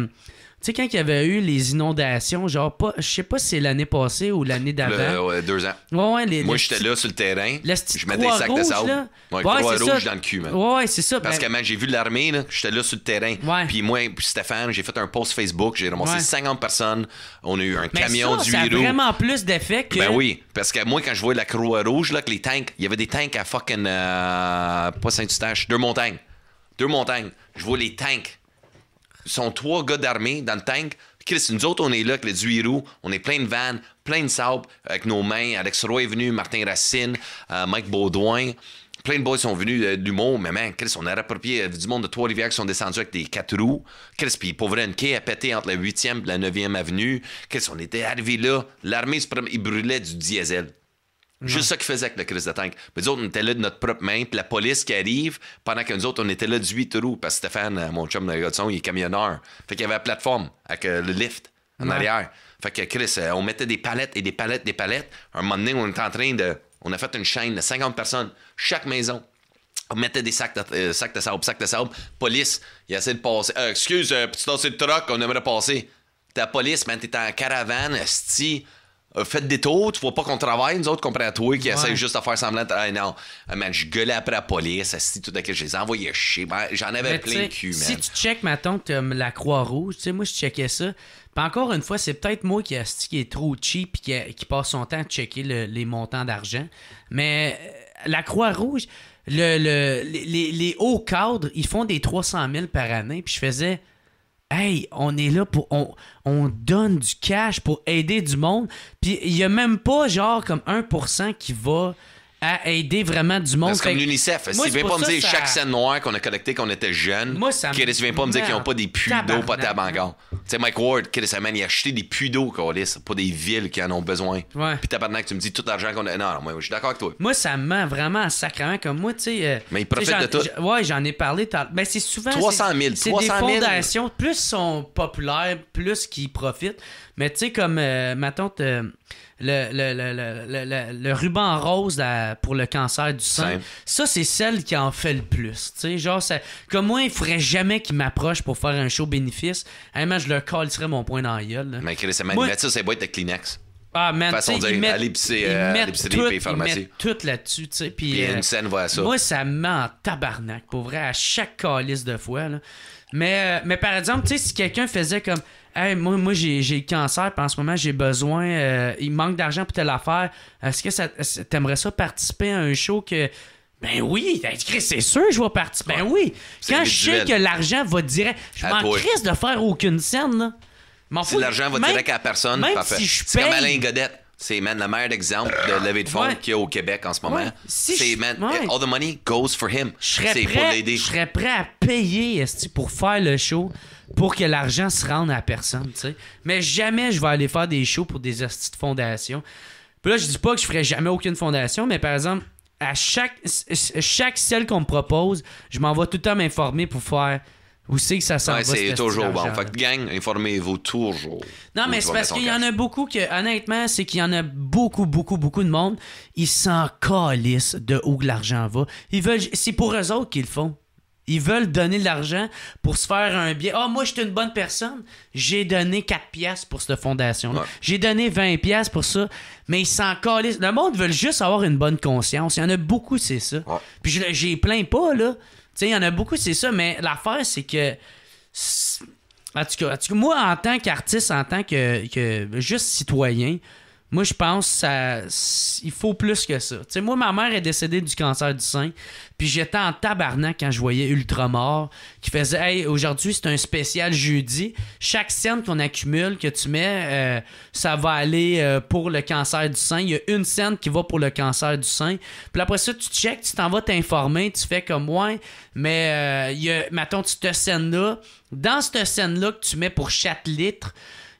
S1: tu sais, quand il y avait eu les inondations, genre, pas, je sais pas si c'est l'année passée ou l'année d'avant.
S2: Ouais, deux ans. Ouais, ouais, les, Moi, j'étais là sur le terrain. je mettais des sacs rouge, de sable. Là. Ouais, croix rouge dans le cul, man. Ouais, ouais c'est ça. Parce ben que, man, j'ai vu l'armée, là, j'étais là sur le terrain. Puis moi, Stéphane, j'ai fait un post Facebook, j'ai ramassé 50 personnes. On a eu un camion ben camion ça, du ça a vraiment
S1: plus d'effet que. Ben
S2: oui, parce que moi, quand je voyais la croix rouge, là, que les tanks, il y avait des tanks à fucking. Euh, pas Saint-Eustache, deux montagnes. Deux montagnes. Je vois les tanks sont trois gars d'armée dans le tank. Chris, nous autres, on est là avec les du roues. on est plein de vannes, plein de sable, avec nos mains. Alex Roy est venu, Martin Racine, euh, Mike Baudouin. Plein de boys sont venus du euh, monde, mais man, Chris, on a rapproché euh, du monde de Trois-Rivières qui sont descendus avec des quatre roues. Chris, puis pauvre pauvraient une a pété entre la 8e et la 9e avenue. Chris, on était arrivé là, l'armée, il brûlait du diesel. Juste ça qu'ils faisaient avec le Chris de tank. Mais nous autres, on était là de notre propre main, puis la police qui arrive, pendant que nous autres, on était là de 8 roues, parce que Stéphane, euh, mon chum de son, il est camionneur. Fait qu'il y avait la plateforme avec euh, le lift en arrière. Fait que Chris, euh, on mettait des palettes et des palettes, des palettes. Un moment donné, on était en train de. On a fait une chaîne de 50 personnes, chaque maison. On mettait des sacs de, sacs de sable, sacs de sable. Police, il essaie de passer. excuse, petit dossier de truck? on aimerait passer. la police, mais t'es en caravane, sti. Euh, faites des taux, tu vois pas qu'on travaille, nous autres, qu'on à toi, qui ouais. essayent juste de faire semblant de Non, ah, je gueulais après la police, tout à je les envoyais chier, ben, j'en avais plein le cul, man. Si tu
S1: checkes, mettons, comme la Croix-Rouge, tu sais, moi, je checkais ça. Puis encore une fois, c'est peut-être moi qui, qui est trop cheap et qui, qui, passe son temps à checker les montants d'argent. Mais euh, la Croix-Rouge, le, le, les, les hauts cadres, ils font des 300 000 par année, puis je faisais. Hey, on est là pour. On, donne du cash pour aider du monde. Puis il n'y a même pas, genre, comme 1% qui va à aider vraiment du monde. C'est comme l'UNICEF. Si viens pas me dire chaque scène
S2: noire qu'on a collectée quand on était jeune, tu viens pas me dire qu'ils n'ont pas des puits d'eau pas gang. Tu sais, Mike Ward, Chris, il a acheté des puits d'eau, Colis, pas des villes qui en ont besoin. Ouais. Puis tabarnak, tu me dis tout l'argent qu'on a. Non, moi, je suis d'accord avec toi.
S1: Moi, ça me ment vraiment sacrément comme moi, tu sais. Euh, Mais ils profitent de tout. Ouais, j'en ai parlé. Mais ben, c'est souvent. 300 000, 300 000. C'est fondations. Plus sont populaires, plus qu'ils profitent. Mais tu sais, comme, euh, mettons, euh, le, le, le, le, ruban rose pour le cancer du sein, ça, c'est celle qui en fait le plus. Tu sais, genre, comme moi, il faudrait jamais qu'il m'approche pour faire un show bénéfice. moi, je le calcerais mon point dans la gueule. Mais Chris, ça mettre ça,
S2: c'est boîtes de Kleenex.
S1: Ah, man, façon de dire, mettent, aller euh, tout, là-dessus, tu sais. Puis, une scène voit ça. Moi, ça me met en tabarnak, pour vrai, à chaque calice de fois. Là. Mais, mais par exemple, tu sais, si quelqu'un faisait comme Hey, moi, moi j'ai, j'ai cancer, puis en ce moment, j'ai besoin, euh, il manque d'argent pour telle affaire. Est-ce que ça, t'aimerais ça participer à un show que. Ben oui, ben, c'est sûr que je vais participer. Ben oui. Quand je sais que l'argent va direct. Je ah, m'en triste de faire aucune scène,
S2: là. si l'argent va direct à la personne, même c'est comme Alain Godette. C'est, man, le meilleur exemple de ah, levée de fonds qu'il y a au Québec en ce moment. c'est, man, all the money goes for him. Je serais prêt
S1: à payer pour faire le show pour que l'argent se rende à personne, tu sais. Mais jamais je vais aller faire des shows pour des hosties de fondation. Puis là, je dis pas que je ferai jamais aucune fondation, mais par exemple, à chaque, chaque celle qu'on me propose, je m'en tout le temps m'informer pour faire où c'est que ça s'en ouais, c'est toujours bon. Fait
S2: que gang, informez-vous toujours. Non, mais c'est parce qu'il y en
S1: a beaucoup que, honnêtement, c'est qu'il y en a beaucoup, beaucoup, beaucoup de monde, ils s'en calissent de où l'argent va. Ils veulent, c'est pour eux autres qu'ils le font. Ils veulent donner de l'argent pour se faire un bien. Ah, moi, je suis une bonne personne. J'ai donné 4 pièces pour cette fondation-là. J'ai donné 20 pièces pour ça. Mais ils s'en calissent. Le monde veut juste avoir une bonne conscience. Il y en a beaucoup, c'est ça. Puis j'ai plein pas, là. Tu sais, il y en a beaucoup, c'est ça. Mais l'affaire, c'est que... En tout, cas, moi, en tant qu'artiste, en tant que juste citoyen, moi, je pense ça, il faut plus que ça. Tu sais, moi, ma mère est décédée du cancer du sein, puis j'étais en tabarnak quand je voyais Ultramort qui faisait Hey, aujourd'hui, c'est un spécial jeudi. Chaque scène qu'on accumule, que tu mets, euh, ça va aller euh, pour le cancer du sein. Il y a une scène qui va pour le cancer du sein. Puis après ça, tu checkes, tu t'en vas t'informer, tu fais comme moi, mais euh, mettons, tu te scène-là. Dans cette scène-là que tu mets pour chaque litre,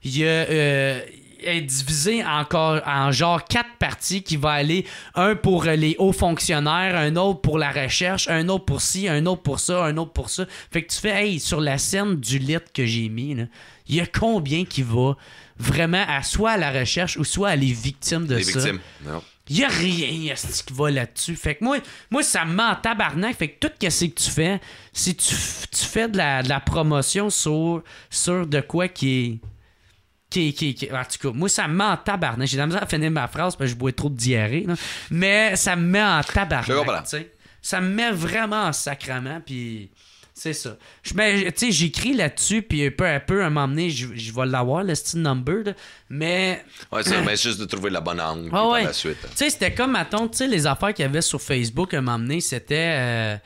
S1: il y a est divisé encore en genre quatre parties qui va aller un pour les hauts fonctionnaires, un autre pour la recherche, un autre pour ci, un autre pour ça, un autre pour ça. Fait que tu fais, hey, sur la scène du lit que j'ai mis, il y a combien qui va vraiment à soit à la recherche ou soit à les victimes de les ça? Victimes. Non. a rien qui va là-dessus. Fait que moi, moi ça me tabarnak. Fait que tout ce que tu fais, si tu, tu fais de la, promotion sur, sur de quoi qui est qui, qui, qui, en tout cas, moi, ça me met en tabarnak. J'ai de la à finir ma phrase parce que je bois trop de diarrhée. Mais ça me met en tabarnak. Ça me met vraiment en sacrement. Puis c'est ça. Je j'écris là-dessus, puis peu à peu, à un moment donné, je, vais l'avoir, le style number. mais. Ouais, ça, mais juste
S2: de trouver la bonne angle pour la suite. Hein.
S1: Tu sais, c'était comme, mettons, tu sais, les affaires qu'il y avait sur Facebook, à un moment donné, c'était. Euh,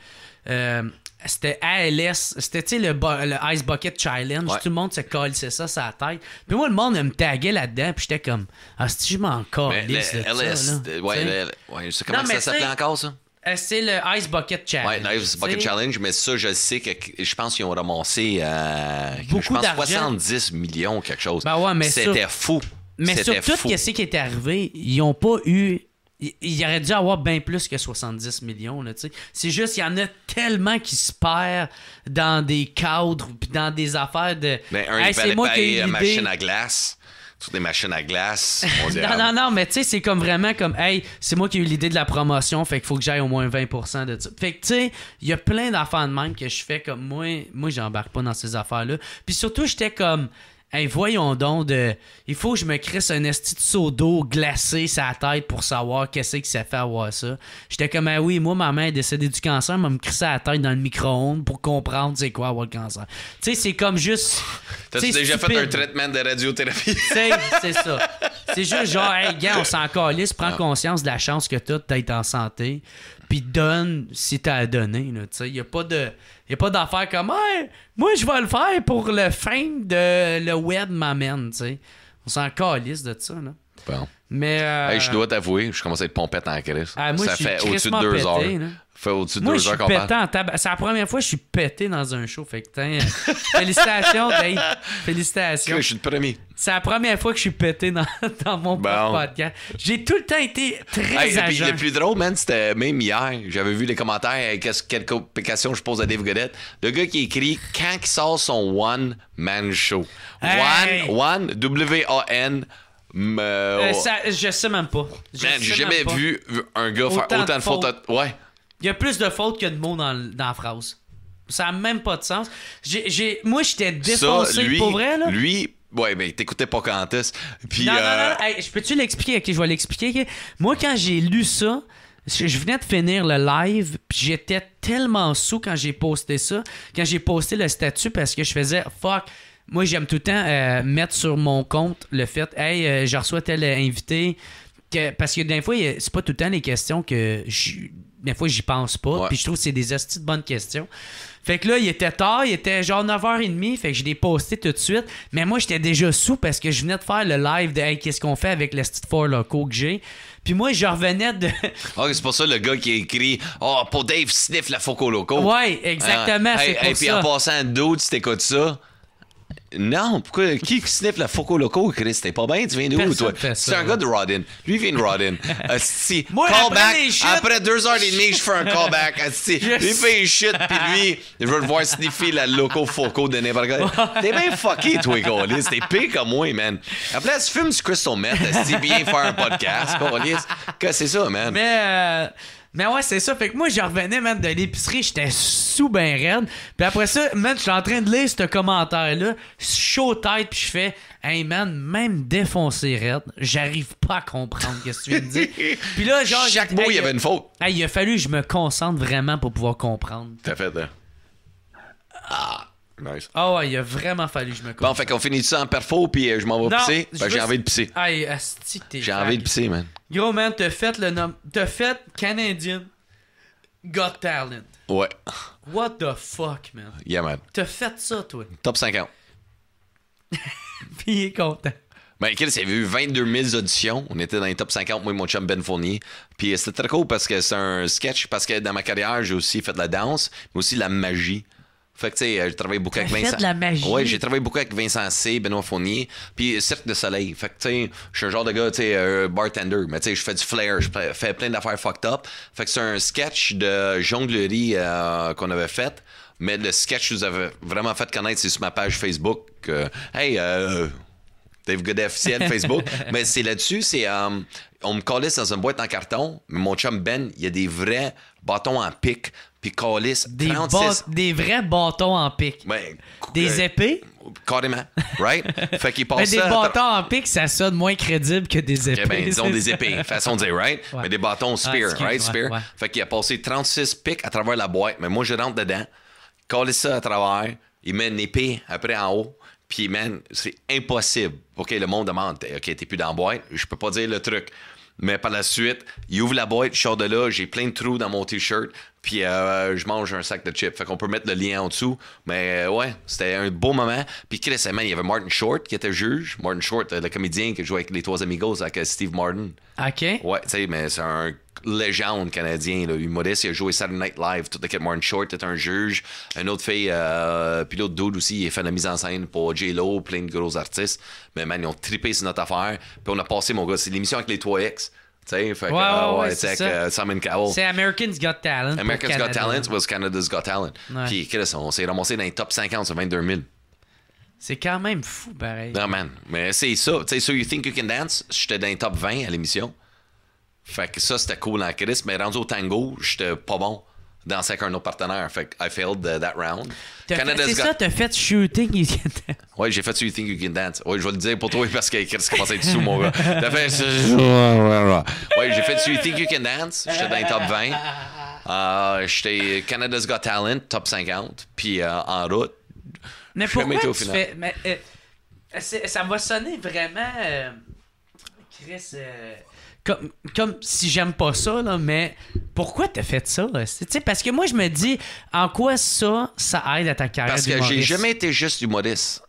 S1: euh, c'était ALS, c'était le, le, Ice Bucket Challenge, tout le monde se collissait ça sa tête. Puis moi, le monde me taguait là-dedans, puis j'étais comme, ah, si je m'en colle LS, ça, ouais,
S2: ouais, comment ça s'appelait encore
S1: ça? Euh, c'est le Ice Bucket
S2: Challenge. Ouais, Ice Bucket Challenge, mais ça, je sais que je pense qu'ils ont ramassé à euh, je pense 70 millions, quelque chose. Ben ouais, mais C'était fou. Mais surtout, qu'est-ce
S1: qui est arrivé? Ils n'ont pas eu il, aurait dû avoir bien plus que 70 millions. C'est juste, il y en a tellement qui se perdent dans des cadres puis dans des affaires de. Mais ben, un, c'est moi qui ai machine à
S2: glace. Toutes des machines à glace. non, non,
S1: non, mais tu sais, c'est comme vraiment comme, hey, c'est moi qui ai eu l'idée de la promotion, fait qu'il faut que j'aille au moins 20% de ça. Fait que tu sais, il y a plein d'affaires de même que je fais comme moi, moi, j'embarque pas dans ces affaires-là. Puis surtout, j'étais comme, Hey, voyons donc, il faut que je me crisse un esti de seau d'eau glacé sa tête pour savoir qu'est-ce que ça fait avoir ça. J'étais comme, ah oui, moi, ma mère est décédée du cancer, m'a me crissé la tête dans le micro-ondes pour comprendre c'est quoi avoir le cancer. Tu sais, c'est comme juste. T'as-tu déjà fait un traitement de radiothérapie? c'est ça. C'est juste genre, hey, gars, on s'en calisse, prends ah. conscience de la chance que t'as d'être en santé puis donne si t'as à donner. Il n'y a pas de. Y pas d'affaire comme hey, moi je vais le faire pour le fin de le web m'amène. On s'en calisse de ça. Là. Mais. Euh, je dois
S2: t'avouer, je commence à être pompette en crise. Ah, ça fait au-dessus de deux heures. Ça
S1: Fait au-dessus de deux heures qu'on parle. C'est la première fois que je suis pété dans un show. Fait que, euh, félicitations, Dave. Ben, félicitations. Je suis le premier. C'est la première fois que je suis pété dans, dans mon podcast. J'ai tout le temps été très Et agent. Le plus drôle, c'était
S2: même hier. J'avais vu les commentaires. quest quelques quelle je pose à Dave Godette. Le gars qui écrit quand il sort son one man show. One, one, W-A-N euh, oh.
S1: je sais même pas. j'ai jamais vu
S2: un gars faire autant de fautes. Ouais.
S1: Il y a plus de fautes que de mots dans, la phrase. Ça n'a même pas de sens. moi, j'étais défoncé pour vrai. Là.
S2: lui, ouais, mais t'écoutais pas quand Puis, non, non, non, euh,
S1: je peux-tu l'expliquer? Ok, je vais l'expliquer. Moi, quand j'ai lu ça, je venais de finir le live, j'étais tellement sous quand j'ai posté ça, quand j'ai posté le statut, parce que je faisais fuck moi, j'aime tout le temps euh, mettre sur mon compte le fait, hey, euh, je reçois tel euh, invité. Que, parce que des fois, c'est pas tout le temps les questions que des fois, j'y pense pas. Puis je trouve que c'est des astuces de bonnes questions. Fait que là, il était tard, il était genre 9h30, fait que je l'ai posté tout de suite. Mais moi, j'étais déjà sous parce que je venais de faire le live de hey, qu'est-ce qu'on fait avec le de Four locaux que j'ai. Puis moi, je revenais de.
S2: oh, c'est pour ça le gars qui a écrit Oh, pour Dave, sniff la Foco Loco. Ouais, exactement. Hein? c'est pour Puis en passant, d'autres, si t'écoutes ça. Non, pourquoi, qui sniffe la Foco Loco, Chris? T'es pas bien? Tu viens d'où, toi? C'est un gars de Rodin. Lui, vient de Rodin. Asti, Moi, callback. Après, shit... après, deux heures et demie, je fais un callback. back. » je... lui fait une shit, puis lui, je veux le voir sniffer la Loco Foco de quoi. T'es bien fucké, toi, Colis. T'es pire que moi, man. Après, tu fumes du Crystal Meth, Asti, bien faire un podcast, Colis. Que c'est ça, man? Mais,
S1: euh, mais ouais, c'est ça. Fait que moi, je revenais, man, de l'épicerie, j'étais sous ben raide. Puis après ça, man, je en train de lire ce commentaire-là, chaud tête, puis je fais, hey man, même défoncé raide, j'arrive pas à comprendre ce que tu viens de
S2: dire. puis là, genre. Chaque mot, il y avait une faute.
S1: Hey, il a fallu que je me concentre vraiment pour pouvoir comprendre.
S2: T'as fait, hein? Ah! Nice.
S1: Ah ouais, il a vraiment fallu que je me coupe.
S2: Bon, fait qu'on finit ça en perfo, puis euh, je m'en vais pisser. j'ai envie de pisser.
S1: Aïe, t'es J'ai envie de pisser, man. yo man, t'as fait le nom. te fait Canadian Got Talent. Ouais. What the fuck, man? Yeah, man. T'as fait ça, toi.
S2: Top 50. Puis il est content. Ben, quest il y a 22 000 auditions. On était dans les top 50, moi et mon chum Ben Fournier. Puis euh, c'était très cool parce que c'est un sketch. Parce que dans ma carrière, j'ai aussi fait de la danse, mais aussi de la magie. Fait que, tu sais, euh, je travaille beaucoup avec Vincent. Ouais, j'ai travaillé beaucoup avec Vincent C, Benoît Fournier, puis Cirque de Soleil. Fait que, je suis un genre de gars, tu euh, bartender, mais je fais du flair, je fais plein d'affaires fucked up. Fait que c'est un sketch de jonglerie euh, qu'on avait fait, mais le sketch que vous avez vraiment fait connaître, c'est sur ma page Facebook. hey, euh, Dave Godet officiel Facebook. mais c'est là-dessus, c'est on me collait dans une boîte en carton, mais mon chum Ben, il y a des vrais bâtons en pic. Puis des 36. Des vrais
S1: bâtons en pic, ben, des euh, épées.
S2: Carrément, right? fait qu'il ben, passe Mais des bâtons
S1: en pic, ça sonne moins crédible que des épées. Okay, ben, des épées, façon de dire,
S2: right? Mais des bâtons ah, spear, right? Spear. Fait qu'il a passé 36 pics à travers la boîte. Mais moi, je rentre dedans, colis ça à travers, il met une épée après en haut. Puis, man, c'est impossible. OK, le monde demande, OK, t'es plus dans la boîte, je peux pas dire le truc. Mais par la suite, il ouvre la boîte, je sors de là, j'ai plein de trous dans mon t-shirt puis euh, je mange un sac de chips. Fait qu'on peut mettre le lien en dessous. Mais euh, ouais, c'était un beau moment. Puis récemment, il y avait Martin Short qui était juge. Martin Short, euh, le comédien qui jouait avec les Trois Amigos, avec Steve Martin. OK. Ouais, tu sais, mais c'est un légende canadien, là, humoriste. Il a joué Saturday Night Live. Tout le Martin Short était un juge. Une autre fille, euh, puis l'autre dude aussi, il a fait la mise en scène pour J-Lo, plein de gros artistes. Mais man, ils ont trippé sur notre affaire. Puis on a passé, mon gars, c'est l'émission avec les trois ex ouais, c'est C'est
S1: American's Got Talent. American's Got Talent was
S2: Canada's Got Talent. Ouais. Puis, on s'est ramassé dans les top 50 sur 22 000.
S1: C'est quand même fou, pareil. Non, man.
S2: Mais c'est ça. Tu sais, So You Think You Can Dance, j'étais dans les top 20 à l'émission. Fait que ça, c'était cool en Chris. Mais rendu au tango, j'étais pas bon danser avec un autre partenaire. Fait que I failed that round. C'est ça,
S1: t'as fait Shooting You Can Dance.
S2: Oui, j'ai fait Shooting You Can Dance. Oui, je vais le dire pour toi parce que Chris commence à être sous, mon gars. T'as fait. oui, j'ai fait Shooting You Can Dance. J'étais dans les top 20. Euh, j'étais Canada's Got Talent, top 50. Puis euh, en route.
S1: Mais pourquoi tu au final. Euh, ça m'a sonné vraiment. Chris comme, si j'aime pas ça, là, mais pourquoi t'as fait ça? parce que moi, je me dis, en quoi ça, ça aide à ta carrière Parce que j'ai
S2: jamais été juste humoriste.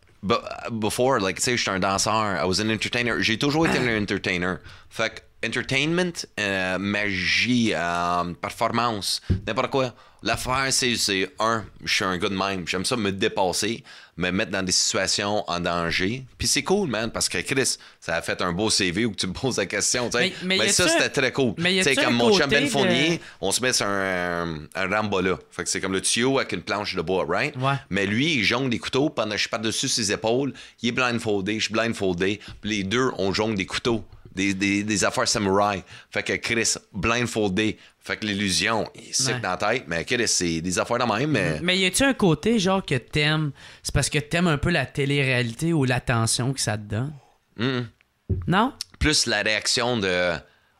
S2: before, like, tu sais, j'étais un danseur, I was an entertainer. J'ai toujours été un entertainer. Fait que entertainment, euh, magie, euh, performance, n'importe quoi. L'affaire, c'est un, je suis un gars de même. J'aime ça me dépasser, me mettre dans des situations en danger. Puis c'est cool, man, parce que Chris, ça a fait un beau CV où tu me poses la question. Mais, ben ça, c'était très cool. Mais sais, comme mon chum Ben Fournier, on se met sur un, un rambola. Fait que c'est comme le tuyau avec une planche de bois, right? Mais lui, il jongle des couteaux pendant que je suis dessus ses épaules. Il est blindfoldé, je suis blindfoldé. les deux, on jongle des couteaux des, des, affaires samouraï. Fait que Chris, blindfoldé. Fait que l'illusion, il sick ouais. dans la tête, mais Chris, c'est des affaires de même. Mais,
S1: mais y a-tu un côté, genre, que t'aimes C'est parce que t'aimes un peu la télé-réalité ou l'attention que ça te donne hmm. Non
S2: Plus la réaction de.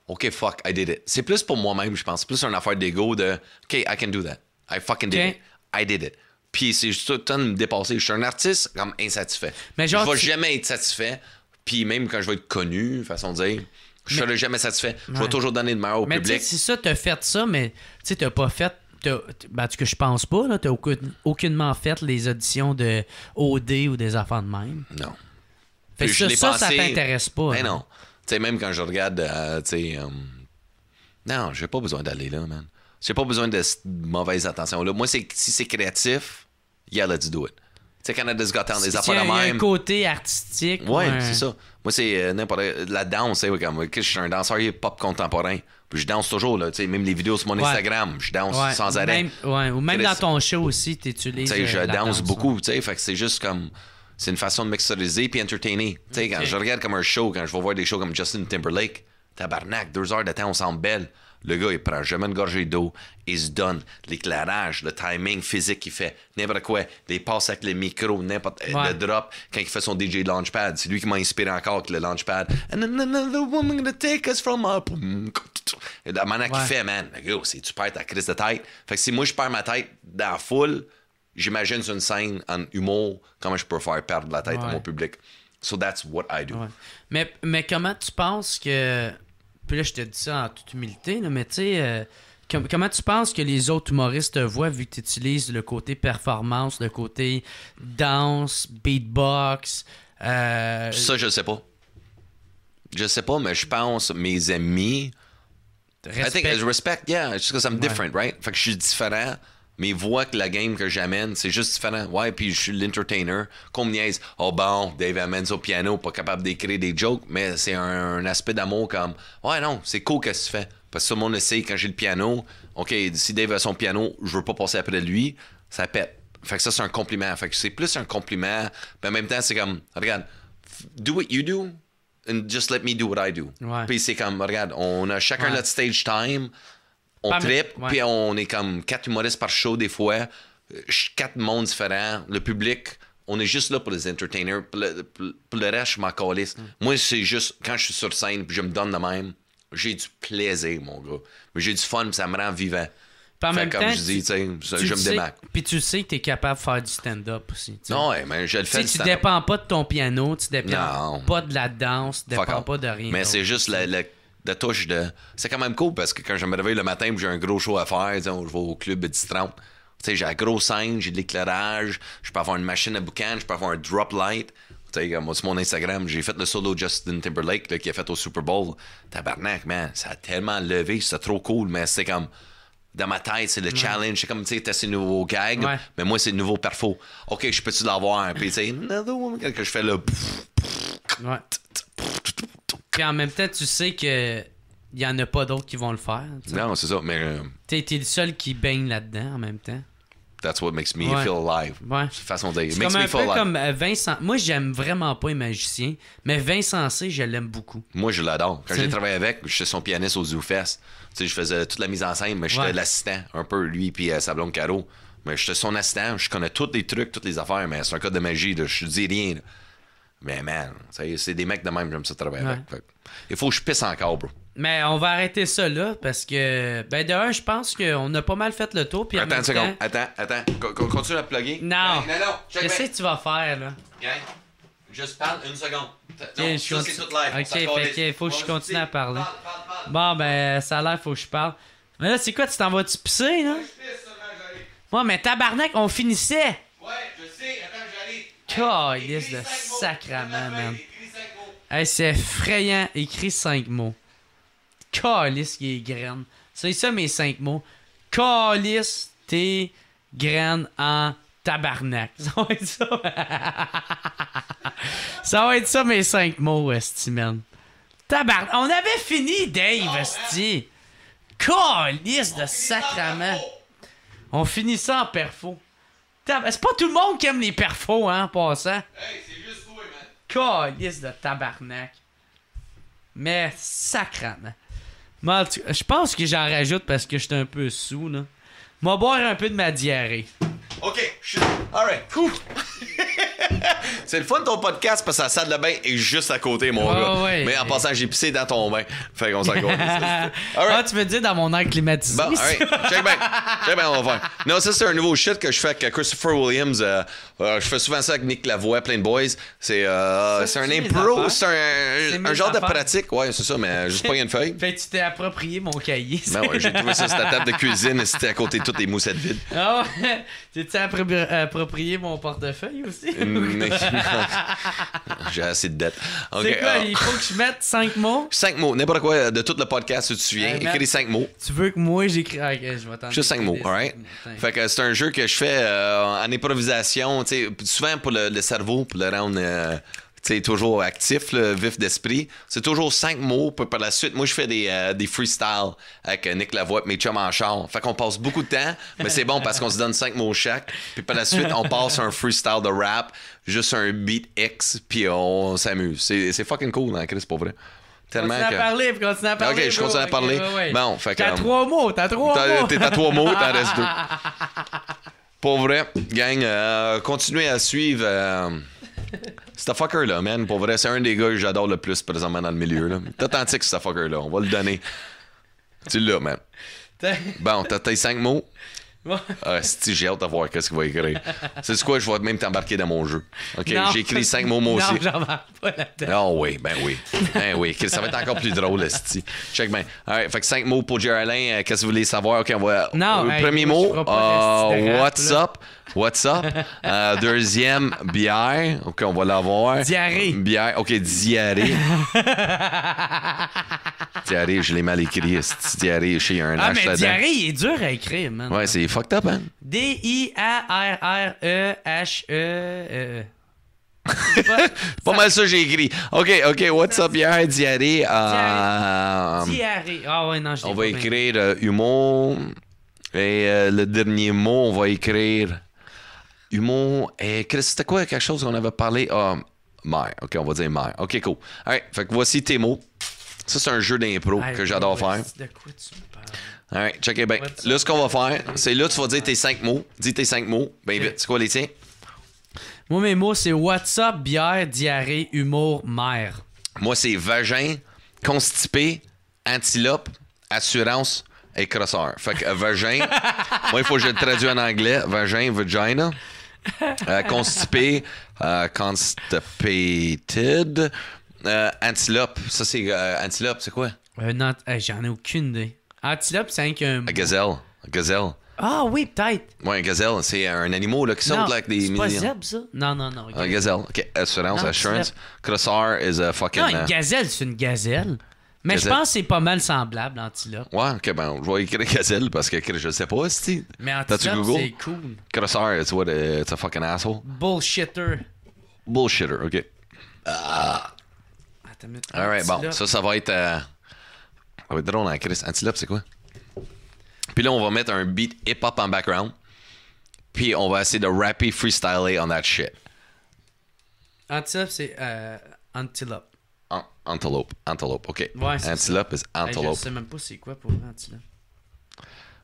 S2: OK, fuck, I did it. C'est plus pour moi-même, je pense. C'est plus une affaire d'ego de OK, I can do that. I fucking did it. I did it. Puis c'est juste tout le temps de me dépasser. Je suis un artiste comme insatisfait. Mais genre, je vais jamais être satisfait puis même quand je vais être connu, façon de dire, je serai jamais satisfait. Je vais toujours donner de meilleur au public. Mais si
S1: ça, t'as fait ça, mais tu t'as pas fait. T'as, que ben, je pense pas, là, t'as aucunement fait les auditions de OD ou des enfants de même. Non. Fait que ça, ça, t'intéresse pas. Mais ben hein.
S2: non. Tu même quand je regarde, euh, tu sais. Euh, non, j'ai pas besoin d'aller là, man. J'ai pas besoin de mauvaise attention Moi, c'est, si c'est créatif, yeah, let's do it sais, Canada's
S1: Got Talent, des affaires même. Il y a un côté artistique. Ouais, c'est ça.
S2: Moi, c'est euh, n'importe La danse, sais comme, je suis un danseur hip-hop contemporain. je danse toujours, là, même les vidéos sur mon Instagram, je danse sans arrêt.
S1: Même, ou même dans ton show aussi, tu utilises. sais je euh, danse, beaucoup, tu
S2: sais, fait que c'est juste comme c'est une façon de mixeriser puis entertainer. Tu sais, quand je regarde comme un show, quand je vais voir des shows comme Justin Timberlake, tabarnak, deux heures de temps, on semble belle. Le gars, il prend jamais une gorgée d'eau, il se donne l'éclairage, le timing physique qu'il fait, n'importe quoi, Il passe avec le micro, n'importe euh, ouais. le drop, quand il fait son DJ Launchpad, c'est lui qui m'a inspiré encore avec le Launchpad. And another woman gonna take us from our... » la manière qu'il fait, man, c'est tu perds ta crise de tête. Fait que si moi je perds ma tête dans la foule, j'imagine une scène en humour comment je peux faire perdre la tête à mon public. So that's what I do.
S1: Mais, mais comment tu penses que puis là, je te dis ça en toute humilité, mais tu sais, euh, comment tu penses que les autres humoristes te voient vu que tu utilises le côté performance, le côté danse, beatbox euh, Ça,
S2: je sais pas. Je sais pas, mais je pense mes amis. Respect. I respect, yeah, Just because I'm different, right? Fait que je suis différent mais il que la game que j'amène, c'est juste différent. Ouais, puis je suis l'entertainer. Comme me niaise. Oh bon, Dave amène au piano, pas capable d'écrire des jokes, mais c'est un, aspect d'amour comme Ouais, non, c'est cool que tu fais. Parce que tout le monde quand j'ai le piano, OK, si Dave a son piano, je veux pas passer après lui, ça pète. Fait que ça, c'est un compliment. Fait que c'est plus un compliment, mais en même temps, c'est comme Regarde, do what you do, and just let me do what I do. Puis c'est comme, regarde, on a chacun notre stage time on tripe, puis on est comme quatre humoristes par show des fois, quatre mondes différents, le public. On est juste là pour les entertainers. Pour le, reste, je m'en mm. Moi, c'est juste quand je suis sur scène puis je me donne de même, j'ai du plaisir, mon gars. Mais j'ai du fun, ça me rend vivant.
S1: Pas en fait, même comme je dis, tu, sais je me démarque. Puis tu sais que tu es capable de faire du stand-up aussi. Non, mais je le fais. Tu dépends pas de ton piano, tu dépends pas de la danse, tu dépends pas de rien. Mais c'est
S2: juste le de touche de. C'est quand même cool parce que quand je me réveille le matin j'ai un gros show à faire, je vais au club et 10 tu 30 J'ai la grosse scène, j'ai de l'éclairage, je peux avoir une machine à boucan, je peux avoir un drop light. moi, sur mon Instagram, j'ai fait le solo Justin Timberlake qui a fait au Super Bowl. Tabarnak, man, ça a tellement levé, c'est trop cool, mais c'est comme dans ma tête, c'est le challenge. C'est comme, tu sais, t'as ces nouveaux gags, mais moi, c'est le nouveau perfo. OK, je peux-tu l'avoir? Puis, tu sais, que je fais le... Ouais.
S1: Puis en même temps, tu sais que il en a pas d'autres qui vont le faire.
S2: Non, c'est ça, mais. Euh...
S1: le seul qui baigne là-dedans en même temps. That's what makes me feel alive. Ouais. Façon comme Vincent. Moi, j'aime vraiment pas les magiciens, mais Vincent C, je l'aime beaucoup.
S2: Moi, je l'adore. Quand j'ai travaillé avec, j'étais son pianiste au ZooFest. Tu sais, je faisais toute la mise en scène, mais j'étais l'assistant un peu, lui, puis euh, Sablon Caro. Mais j'étais son assistant, je connais tous les trucs, toutes les affaires, mais c'est un code de magie, je dis rien. Mais man, c'est des mecs de même, j'aime ça travailler avec. il faut que je pisse encore, bro.
S1: Mais on va arrêter ça là parce que, ben, de un, je pense qu'on a pas mal fait le tour. Puis attends une seconde, attends, attends, continue à plugger. Non, non, non, qu'est-ce que tu vas faire là?
S2: Gang, juste parle une seconde. Non, ça, c'est tout live. Ok, fait faut que je continue à parler.
S1: Bon, ben, ça a l'air, faut que je parle. Mais là, c'est quoi, tu t'en vas-tu pisser là? Ouais, mais tabarnak, on finissait! Ouais, je sais, calice de sacrament, man. Hey, c'est effrayant. Écris cinq mots. Calice qui est graine. C'est ça mes cinq mots. Calice tes graines en tabarnak. Ça va être ça. ça va être ça mes cinq mots, Esti, man. Tabarnak. On avait fini, Dave, Esti. Calice de sacrament. On finit ça en perfo. C'est pas tout le monde qui aime les perfos, hein, en passant. Hey, c'est juste toi, man. Calice de tabarnak. Mais sacrament. Je pense que j'en rajoute parce que j'étais un peu sous, là. M'a boire un peu de ma diarrhée. OK, All right.
S2: c'est le fun de ton podcast parce que ça salle de bain est juste à côté, mon gars. Mais en passant, j'ai pissé dans ton bain. Fait qu'on s'en right.
S1: Ah, tu me dis dans mon air climatisé? Bon, right.
S2: Check back. Check back, on va Non, ça, c'est un nouveau shit que je fais avec Christopher Williams. Euh, euh, je fais souvent ça avec Nick Lavoie, Plain boys. C'est euh, un impro, c'est un, genre de pratique. Ouais, c'est ça, mais juste pas une feuille.
S1: Fait ben, tu t'es approprié mon cahier. Ben ouais, j'ai trouvé ça sur ta table de cuisine
S2: et c'était à côté de toutes les moussettes vides.
S1: Ah ouais t'es euh, approprié mon portefeuille aussi? Mm,
S2: J'ai assez de dettes. C'est quoi? Il
S1: faut que je mette cinq mots?
S2: Cinq mots, n'importe quoi euh, de tout le podcast, où tu viens. Écris cinq mots.
S1: Tu veux que moi j'écris? Ah, ok, je m'attends. Juste cinq mots,
S2: alright? Fait que c'est un jeu que je fais euh, en improvisation, tu sais, souvent pour le, cerveau, pour le rendre tu toujours actif, vif d'esprit. C'est toujours cinq mots. Puis par la suite, moi, je fais des, euh, des freestyles avec euh, Nick Lavoie et mes chums en char. Fait qu'on passe beaucoup de temps, mais c'est bon parce qu'on se donne cinq mots chaque. Puis par la suite, on passe un freestyle de rap, juste un beat X, puis on s'amuse. C'est fucking cool, hein, Chris, pour vrai. Tellement continue à parler,
S1: puis continue à parler. Ok, je continue à parler. Bon, fait T'as trois euh, mots, t'as trois mots. T'as trois mots, t'en restes deux.
S2: Pour vrai, gang, continuez à suivre. Ce fucker-là, man, pour vrai, c'est un des gars que j'adore le plus présentement dans le milieu. Là. T'es authentique, ce fucker-là. On va le donner. Tu l'as, man. Bon, t'as tes cinq mots. si ah, j'ai hâte de voir qu'est-ce qu'il va écrire. C'est quoi, je vais même t'embarquer dans mon jeu. Ok, j'ai écrit cinq mots moi aussi.
S3: Non, pas la tête ah oui, ben oui,
S2: ben oui. Ça va être encore plus drôle, Sti. Check ben faut fait que cinq mots pour Jerry Alain. Euh, qu'est-ce que vous voulez savoir Ok, on va. Non, euh, premier mot. Euh, what's up? What's up? Euh, deuxième, bière. OK, on va l'avoir. Diarrhée. Bière. OK, diarrhée. diarrhée, je l'ai mal écrit. Diarrhée, chez un Ah, H là-dedans. diarrhée,
S1: il est dur à écrire, man. Ouais,
S2: c'est fucked up, hein?
S1: D-I-A-R-R-E-H-E-E. E
S2: e. Pas mal ça, j'ai écrit. OK, OK, what's up, bière, diarrhée. euh, Diarrhée.
S1: Ah, ouais, non, je l'ai on va écrire
S2: euh, humour. Et euh, le dernier mot, on va écrire Humour et c'était quoi quelque chose qu'on avait parlé? Ah, mère. OK, on va dire mère. OK, cool. All right, fait que voici tes mots. Ça, c'est un jeu d'impro que j'adore faire. De All right, check it back. Là, ce qu'on va faire, c'est là, tu vas dire tes cinq mots. Dis tes cinq mots. Ben vite, c'est quoi les tiens?
S1: Moi, mes mots, c'est WhatsApp, bière, diarrhée, humour, mère.
S2: Moi, c'est vagin, constipé, antilope, assurance et crosseur. Fait que euh, vagin, moi, il faut que je le traduise en anglais. Vagin, vagina.
S3: Euh, constipé,
S2: euh, constipated, euh, antilope. Ça, c'est antilope, c'est quoi?
S1: non, j'en ai aucune idée. Antilope, c'est un.
S2: gazelle. Gazelle. Ah oui, peut-être. Oui, un gazelle, c'est un animal là, qui saute like des millions. C'est pas
S1: zèbre, ça? Non, non, non. Un
S2: gazelle. OK, assurance, assurance. Crossar is a fucking... Non, une
S1: gazelle, c'est une gazelle. Mais je pense que c'est pas mal semblable, Antilope.
S2: Ouais, ok, ben, je vais écrire Gazelle parce que je sais pas, si.
S1: Mais Antilope, c'est cool.
S2: Crosser, it's what, a, fucking asshole. Bullshitter. Bullshitter, ok. Ah.
S1: Alright, bon, ça,
S2: ça va être. Euh... Ça va être drôle, hein, Chris. Antilope, c'est quoi? Puis là, on va mettre un beat hip-hop en background. Puis on va essayer de rapper freestyler on that shit.
S1: Antilope, c'est. Euh, antilope.
S2: Antelope. Antelope, OK. Ouais, antelope ça. antelope. je sais
S1: même pas c'est quoi pour antelope.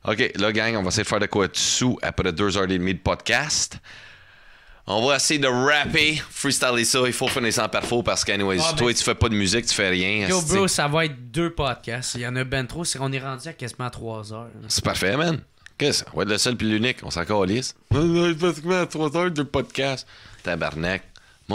S2: OK, là, gang, on va essayer de faire de quoi dessous après deux heures et demie de podcast. On va essayer de rapper, freestyler ça. Il faut finir sans en parce qu'anyways, ah, ben toi, tu fais pas de musique, tu fais rien. Yo, bro,
S1: ça va être deux podcasts. Il y en a ben trop. On est rendu à quasiment trois heures.
S2: C'est parfait, man. Qu'est-ce? On va être le seul puis l'unique. On s'en calisse. On est à trois heures de podcast. Tabarnak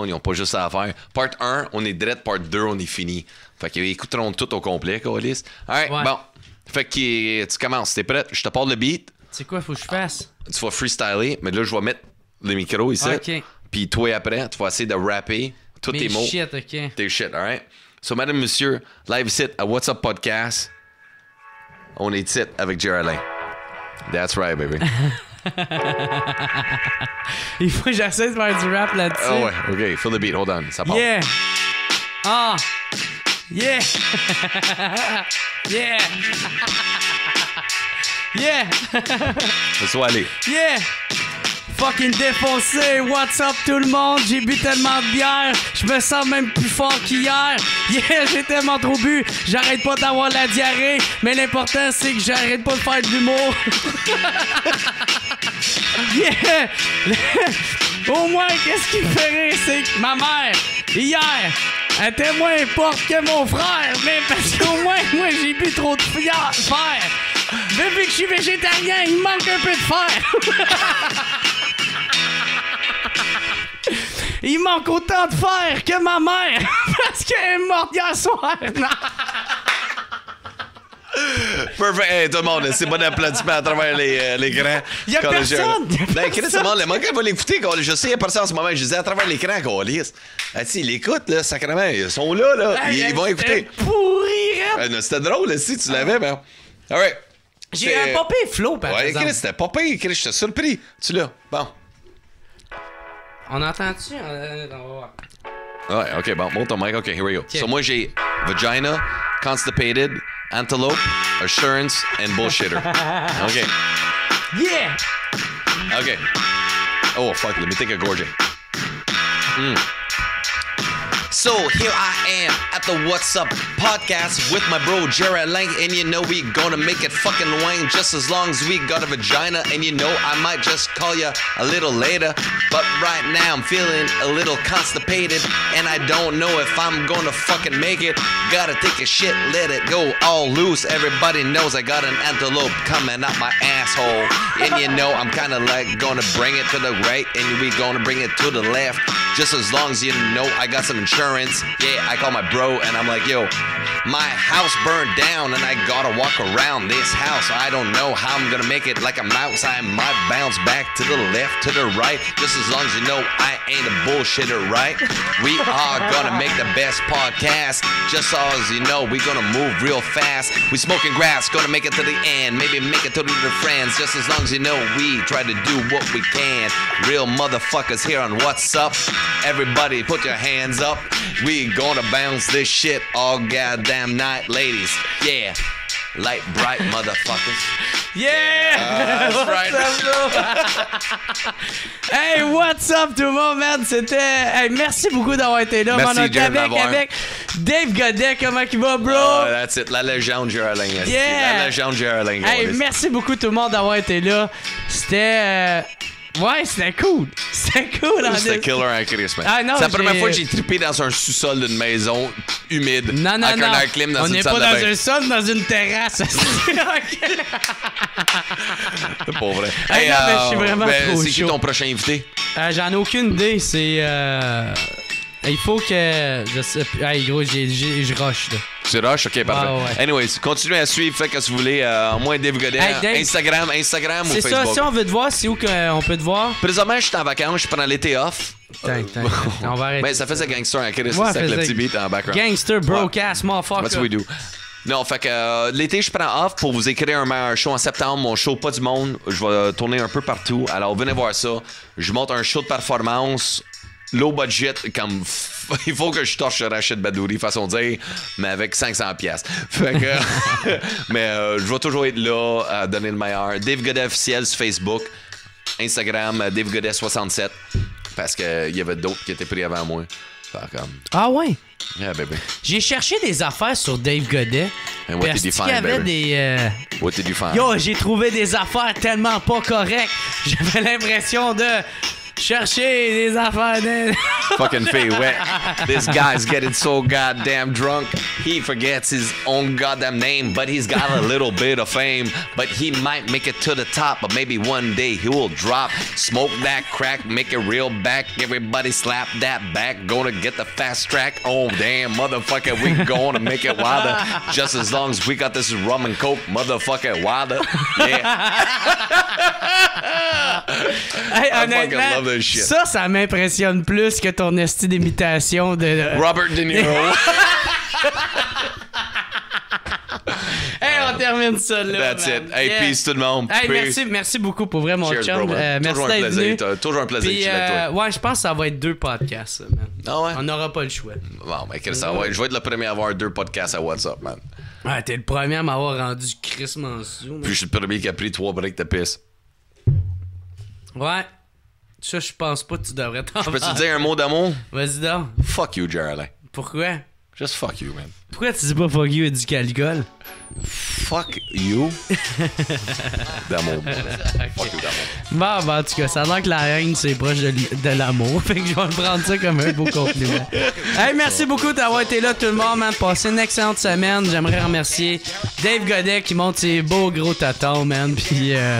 S2: ils n'ont pas juste ça à faire. Part 1, on est direct. Part 2, on est fini. Fait qu'ils écouteront tout au complet, Colis. Alright, bon. Fait que tu commences. T'es prêt? Je te parle le beat. C'est quoi, faut que je fasse? Tu vas freestyler, mais là, je vais mettre Le micro ici. OK. Puis toi, après, tu vas essayer de rapper tous tes mots. shit, OK. Tes shit, right So, madame, monsieur, live sit à What's Up Podcast. On est sit avec Jeralyn That's right, baby.
S1: Il faut que j'essaie de faire du rap là-dessus. Oh ouais,
S2: ok, feel the beat, hold on, ça part.
S1: Yeah! Ah! Yeah! yeah! yeah! Laisse-moi aller. Yeah! Fucking défoncé, what's up tout le monde? J'ai bu tellement de bière, je me sens même plus fort qu'hier. Yeah, j'ai tellement trop bu, j'arrête pas d'avoir la diarrhée, mais l'important c'est que j'arrête pas de faire de l'humour. Au moins, qu'est-ce qu'il ferait c'est que ma mère, hier, elle était moins forte que mon frère, mais parce qu'au moins, moi, j'ai plus trop de fer. Depuis que je suis végétarien, il manque un peu de fer. il manque autant de fer que ma mère, parce qu'elle est morte hier soir.
S2: Perfect. Hey, tout le monde, c'est bon applaudissement à travers les, euh, l'écran. Il y a personne. Je... Ben, Chris, c'est bon, le mec va l'écouter. Je sais, il y a personne en ce moment. Je disais à travers l'écran qu'on lise. Ah, tu il écoute, là, sacrément. Ils sont là, là. Ils, vont écouter.
S3: Pourrir. ben,
S2: hein? ah, C'était drôle, si tu l'avais, mais. All right. J'ai un popé flow,
S1: par ouais, exemple. Chris, c'était
S2: popé. Chris, je suis surpris. Tu l'as.
S1: Bon. On entend-tu? Euh, va voir.
S2: Ouais, ok, bon, monte ton mic. Ok, here we go. Okay. So, moi, j'ai vagina, constipated. antelope, assurance, and bullshitter. Okay. Yeah. Okay. Oh fuck! Let me think of gorging. Mm. So here I am at the What's Up podcast with my bro Jared Lang, and you know we gonna make it fucking wang just as long as we got a vagina, and you know I might just call ya a little later, but right now I'm feeling a little constipated, and I don't know if I'm gonna fucking make it. Gotta take a shit, let it go all loose. Everybody knows I got an antelope coming out my asshole, and you know I'm kinda like gonna bring it to the right, and we gonna bring it to the left, just as long as you know I got some insurance insurance. Yeah, I call my bro and I'm like, yo, my house burned down and I gotta walk around this house. I don't know how I'm gonna make it like I'm outside. I might bounce back to the left, to the right. Just as long as you know I ain't a bullshitter, right? We are gonna make the best podcast. Just so as you know, we gonna move real fast. We smoking grass, gonna make it to the end. Maybe make it to the friends. Just as long as you know we try to do what we can. Real motherfuckers here on What's Up. Everybody put your hands up. we gonna bounce this shit all goddamn night, ladies. Yeah. Light bright motherfuckers.
S1: Yeah! Uh, what's up, hey, what's up tout le monde, man? C'était. Hey, merci beaucoup d'avoir été là. Merci, On Jerm, avec, avec Dave Godet. Comment il va, bro? Ah,
S2: that's it. La légende Gerling. Yeah! La légende Gerling. Hey, merci
S1: beaucoup tout le monde d'avoir été là. C'était. Euh, Ouais, c'était cool. C'était cool en C'était killer
S2: en Christmas. Ah, c'est la première fois que j'ai tripé dans un sous-sol d'une maison humide. avec non. Un air clim dans On n'est pas dans
S1: un sol, dans une terrasse. c'est
S2: pas vrai.
S1: Euh, vraiment ben, C'est qui ton prochain invité? Euh, j'en ai aucune idée. C'est. Euh, il faut que. Je Hey, gros, j'ai, je rush, là.
S2: Tu rush? Ok, parfait. Ah, Anyways, continuez à suivre, faites que vous voulez. en euh, moins Dave Instagram, Instagram ou Facebook. C'est ça, si on
S1: veut te voir, c'est où qu'on euh, peut te voir? Présentement, je suis en vacances, je prends l'été off. Tank, tank, euh,
S2: on va arrêter. Mais ça faisait gangster en Chris, avec le petit beat en background. Gangster, broadcast,
S1: ouais. motherfucker. That's we do.
S2: Non, fait que l'été, je prends off pour vous écrire un meilleur show en septembre. Mon show Pas du Monde, je vais tourner un peu partout. Alors, venez voir ça. Je monte un show de performance low budget comme il faut que je torche Rachid Badouri façon de dire mais avec 500 pièces fait que mais euh, je vais toujours être là à donner le meilleur Dave Godet officiel sur Facebook Instagram euh, Dave Godet 67 parce qu'il
S1: y avait d'autres qui étaient pris avant moi ah ouais yeah, j'ai cherché des affaires sur Dave Godet And what did des euh, what did you find? yo j'ai trouvé des affaires tellement pas correctes j'avais l'impression de Chercher des affaires Fucking fille, wet. This guy's getting so goddamn drunk. He
S2: forgets his own goddamn name, but he's got a little bit of fame. But he might make it to the top, but maybe one day he will drop. Smoke that crack, make it real back. Everybody slap that back. Gonna get the fast track. Oh, damn, motherfucker, we gonna make it wilder. Just as long as we got this rum and coke, motherfucker, wilder. Yeah.
S1: I, I fucking love Ça, ça m'impressionne plus que ton esti d'imitation de. Euh, Robert De Niro. hey, on termine ça là. That's it. Hey, peace tout le monde. Hey, merci, merci beaucoup pour vrai, mon Cheers, euh, merci Toujours un plaisir. Euh, ouais, je pense que ça va être deux podcasts, man. Ah ouais? On n'aura pas le choix.
S2: Non, mais va Je vais être le premier à avoir deux podcasts à WhatsApp, man.
S1: Ouais, t'es le premier à m'avoir rendu Chris Mansou. Puis je suis
S2: le premier qui a pris trois breaks de pisse.
S1: Ouais. Ça, je pense pas que tu devrais t'en Je peux te dire un mot
S2: d'amour? Vas-y donc. Fuck you, Jerry. Pourquoi? Just fuck you, man.
S1: Pourquoi tu dis pas fuck you et du calcul? Fuck you.
S2: d'amour.
S3: Fuck you d'amour.
S1: Bon, ben, en tout cas, ça a l'air que la haine, c'est proche de, l'amour. Fait que je vais prendre ça comme un beau compliment. hey, merci beaucoup d'avoir été là, tout le monde, man. Passez une excellente semaine. J'aimerais remercier Dave Godet qui monte ses beaux gros tatons, man. Puis. Euh,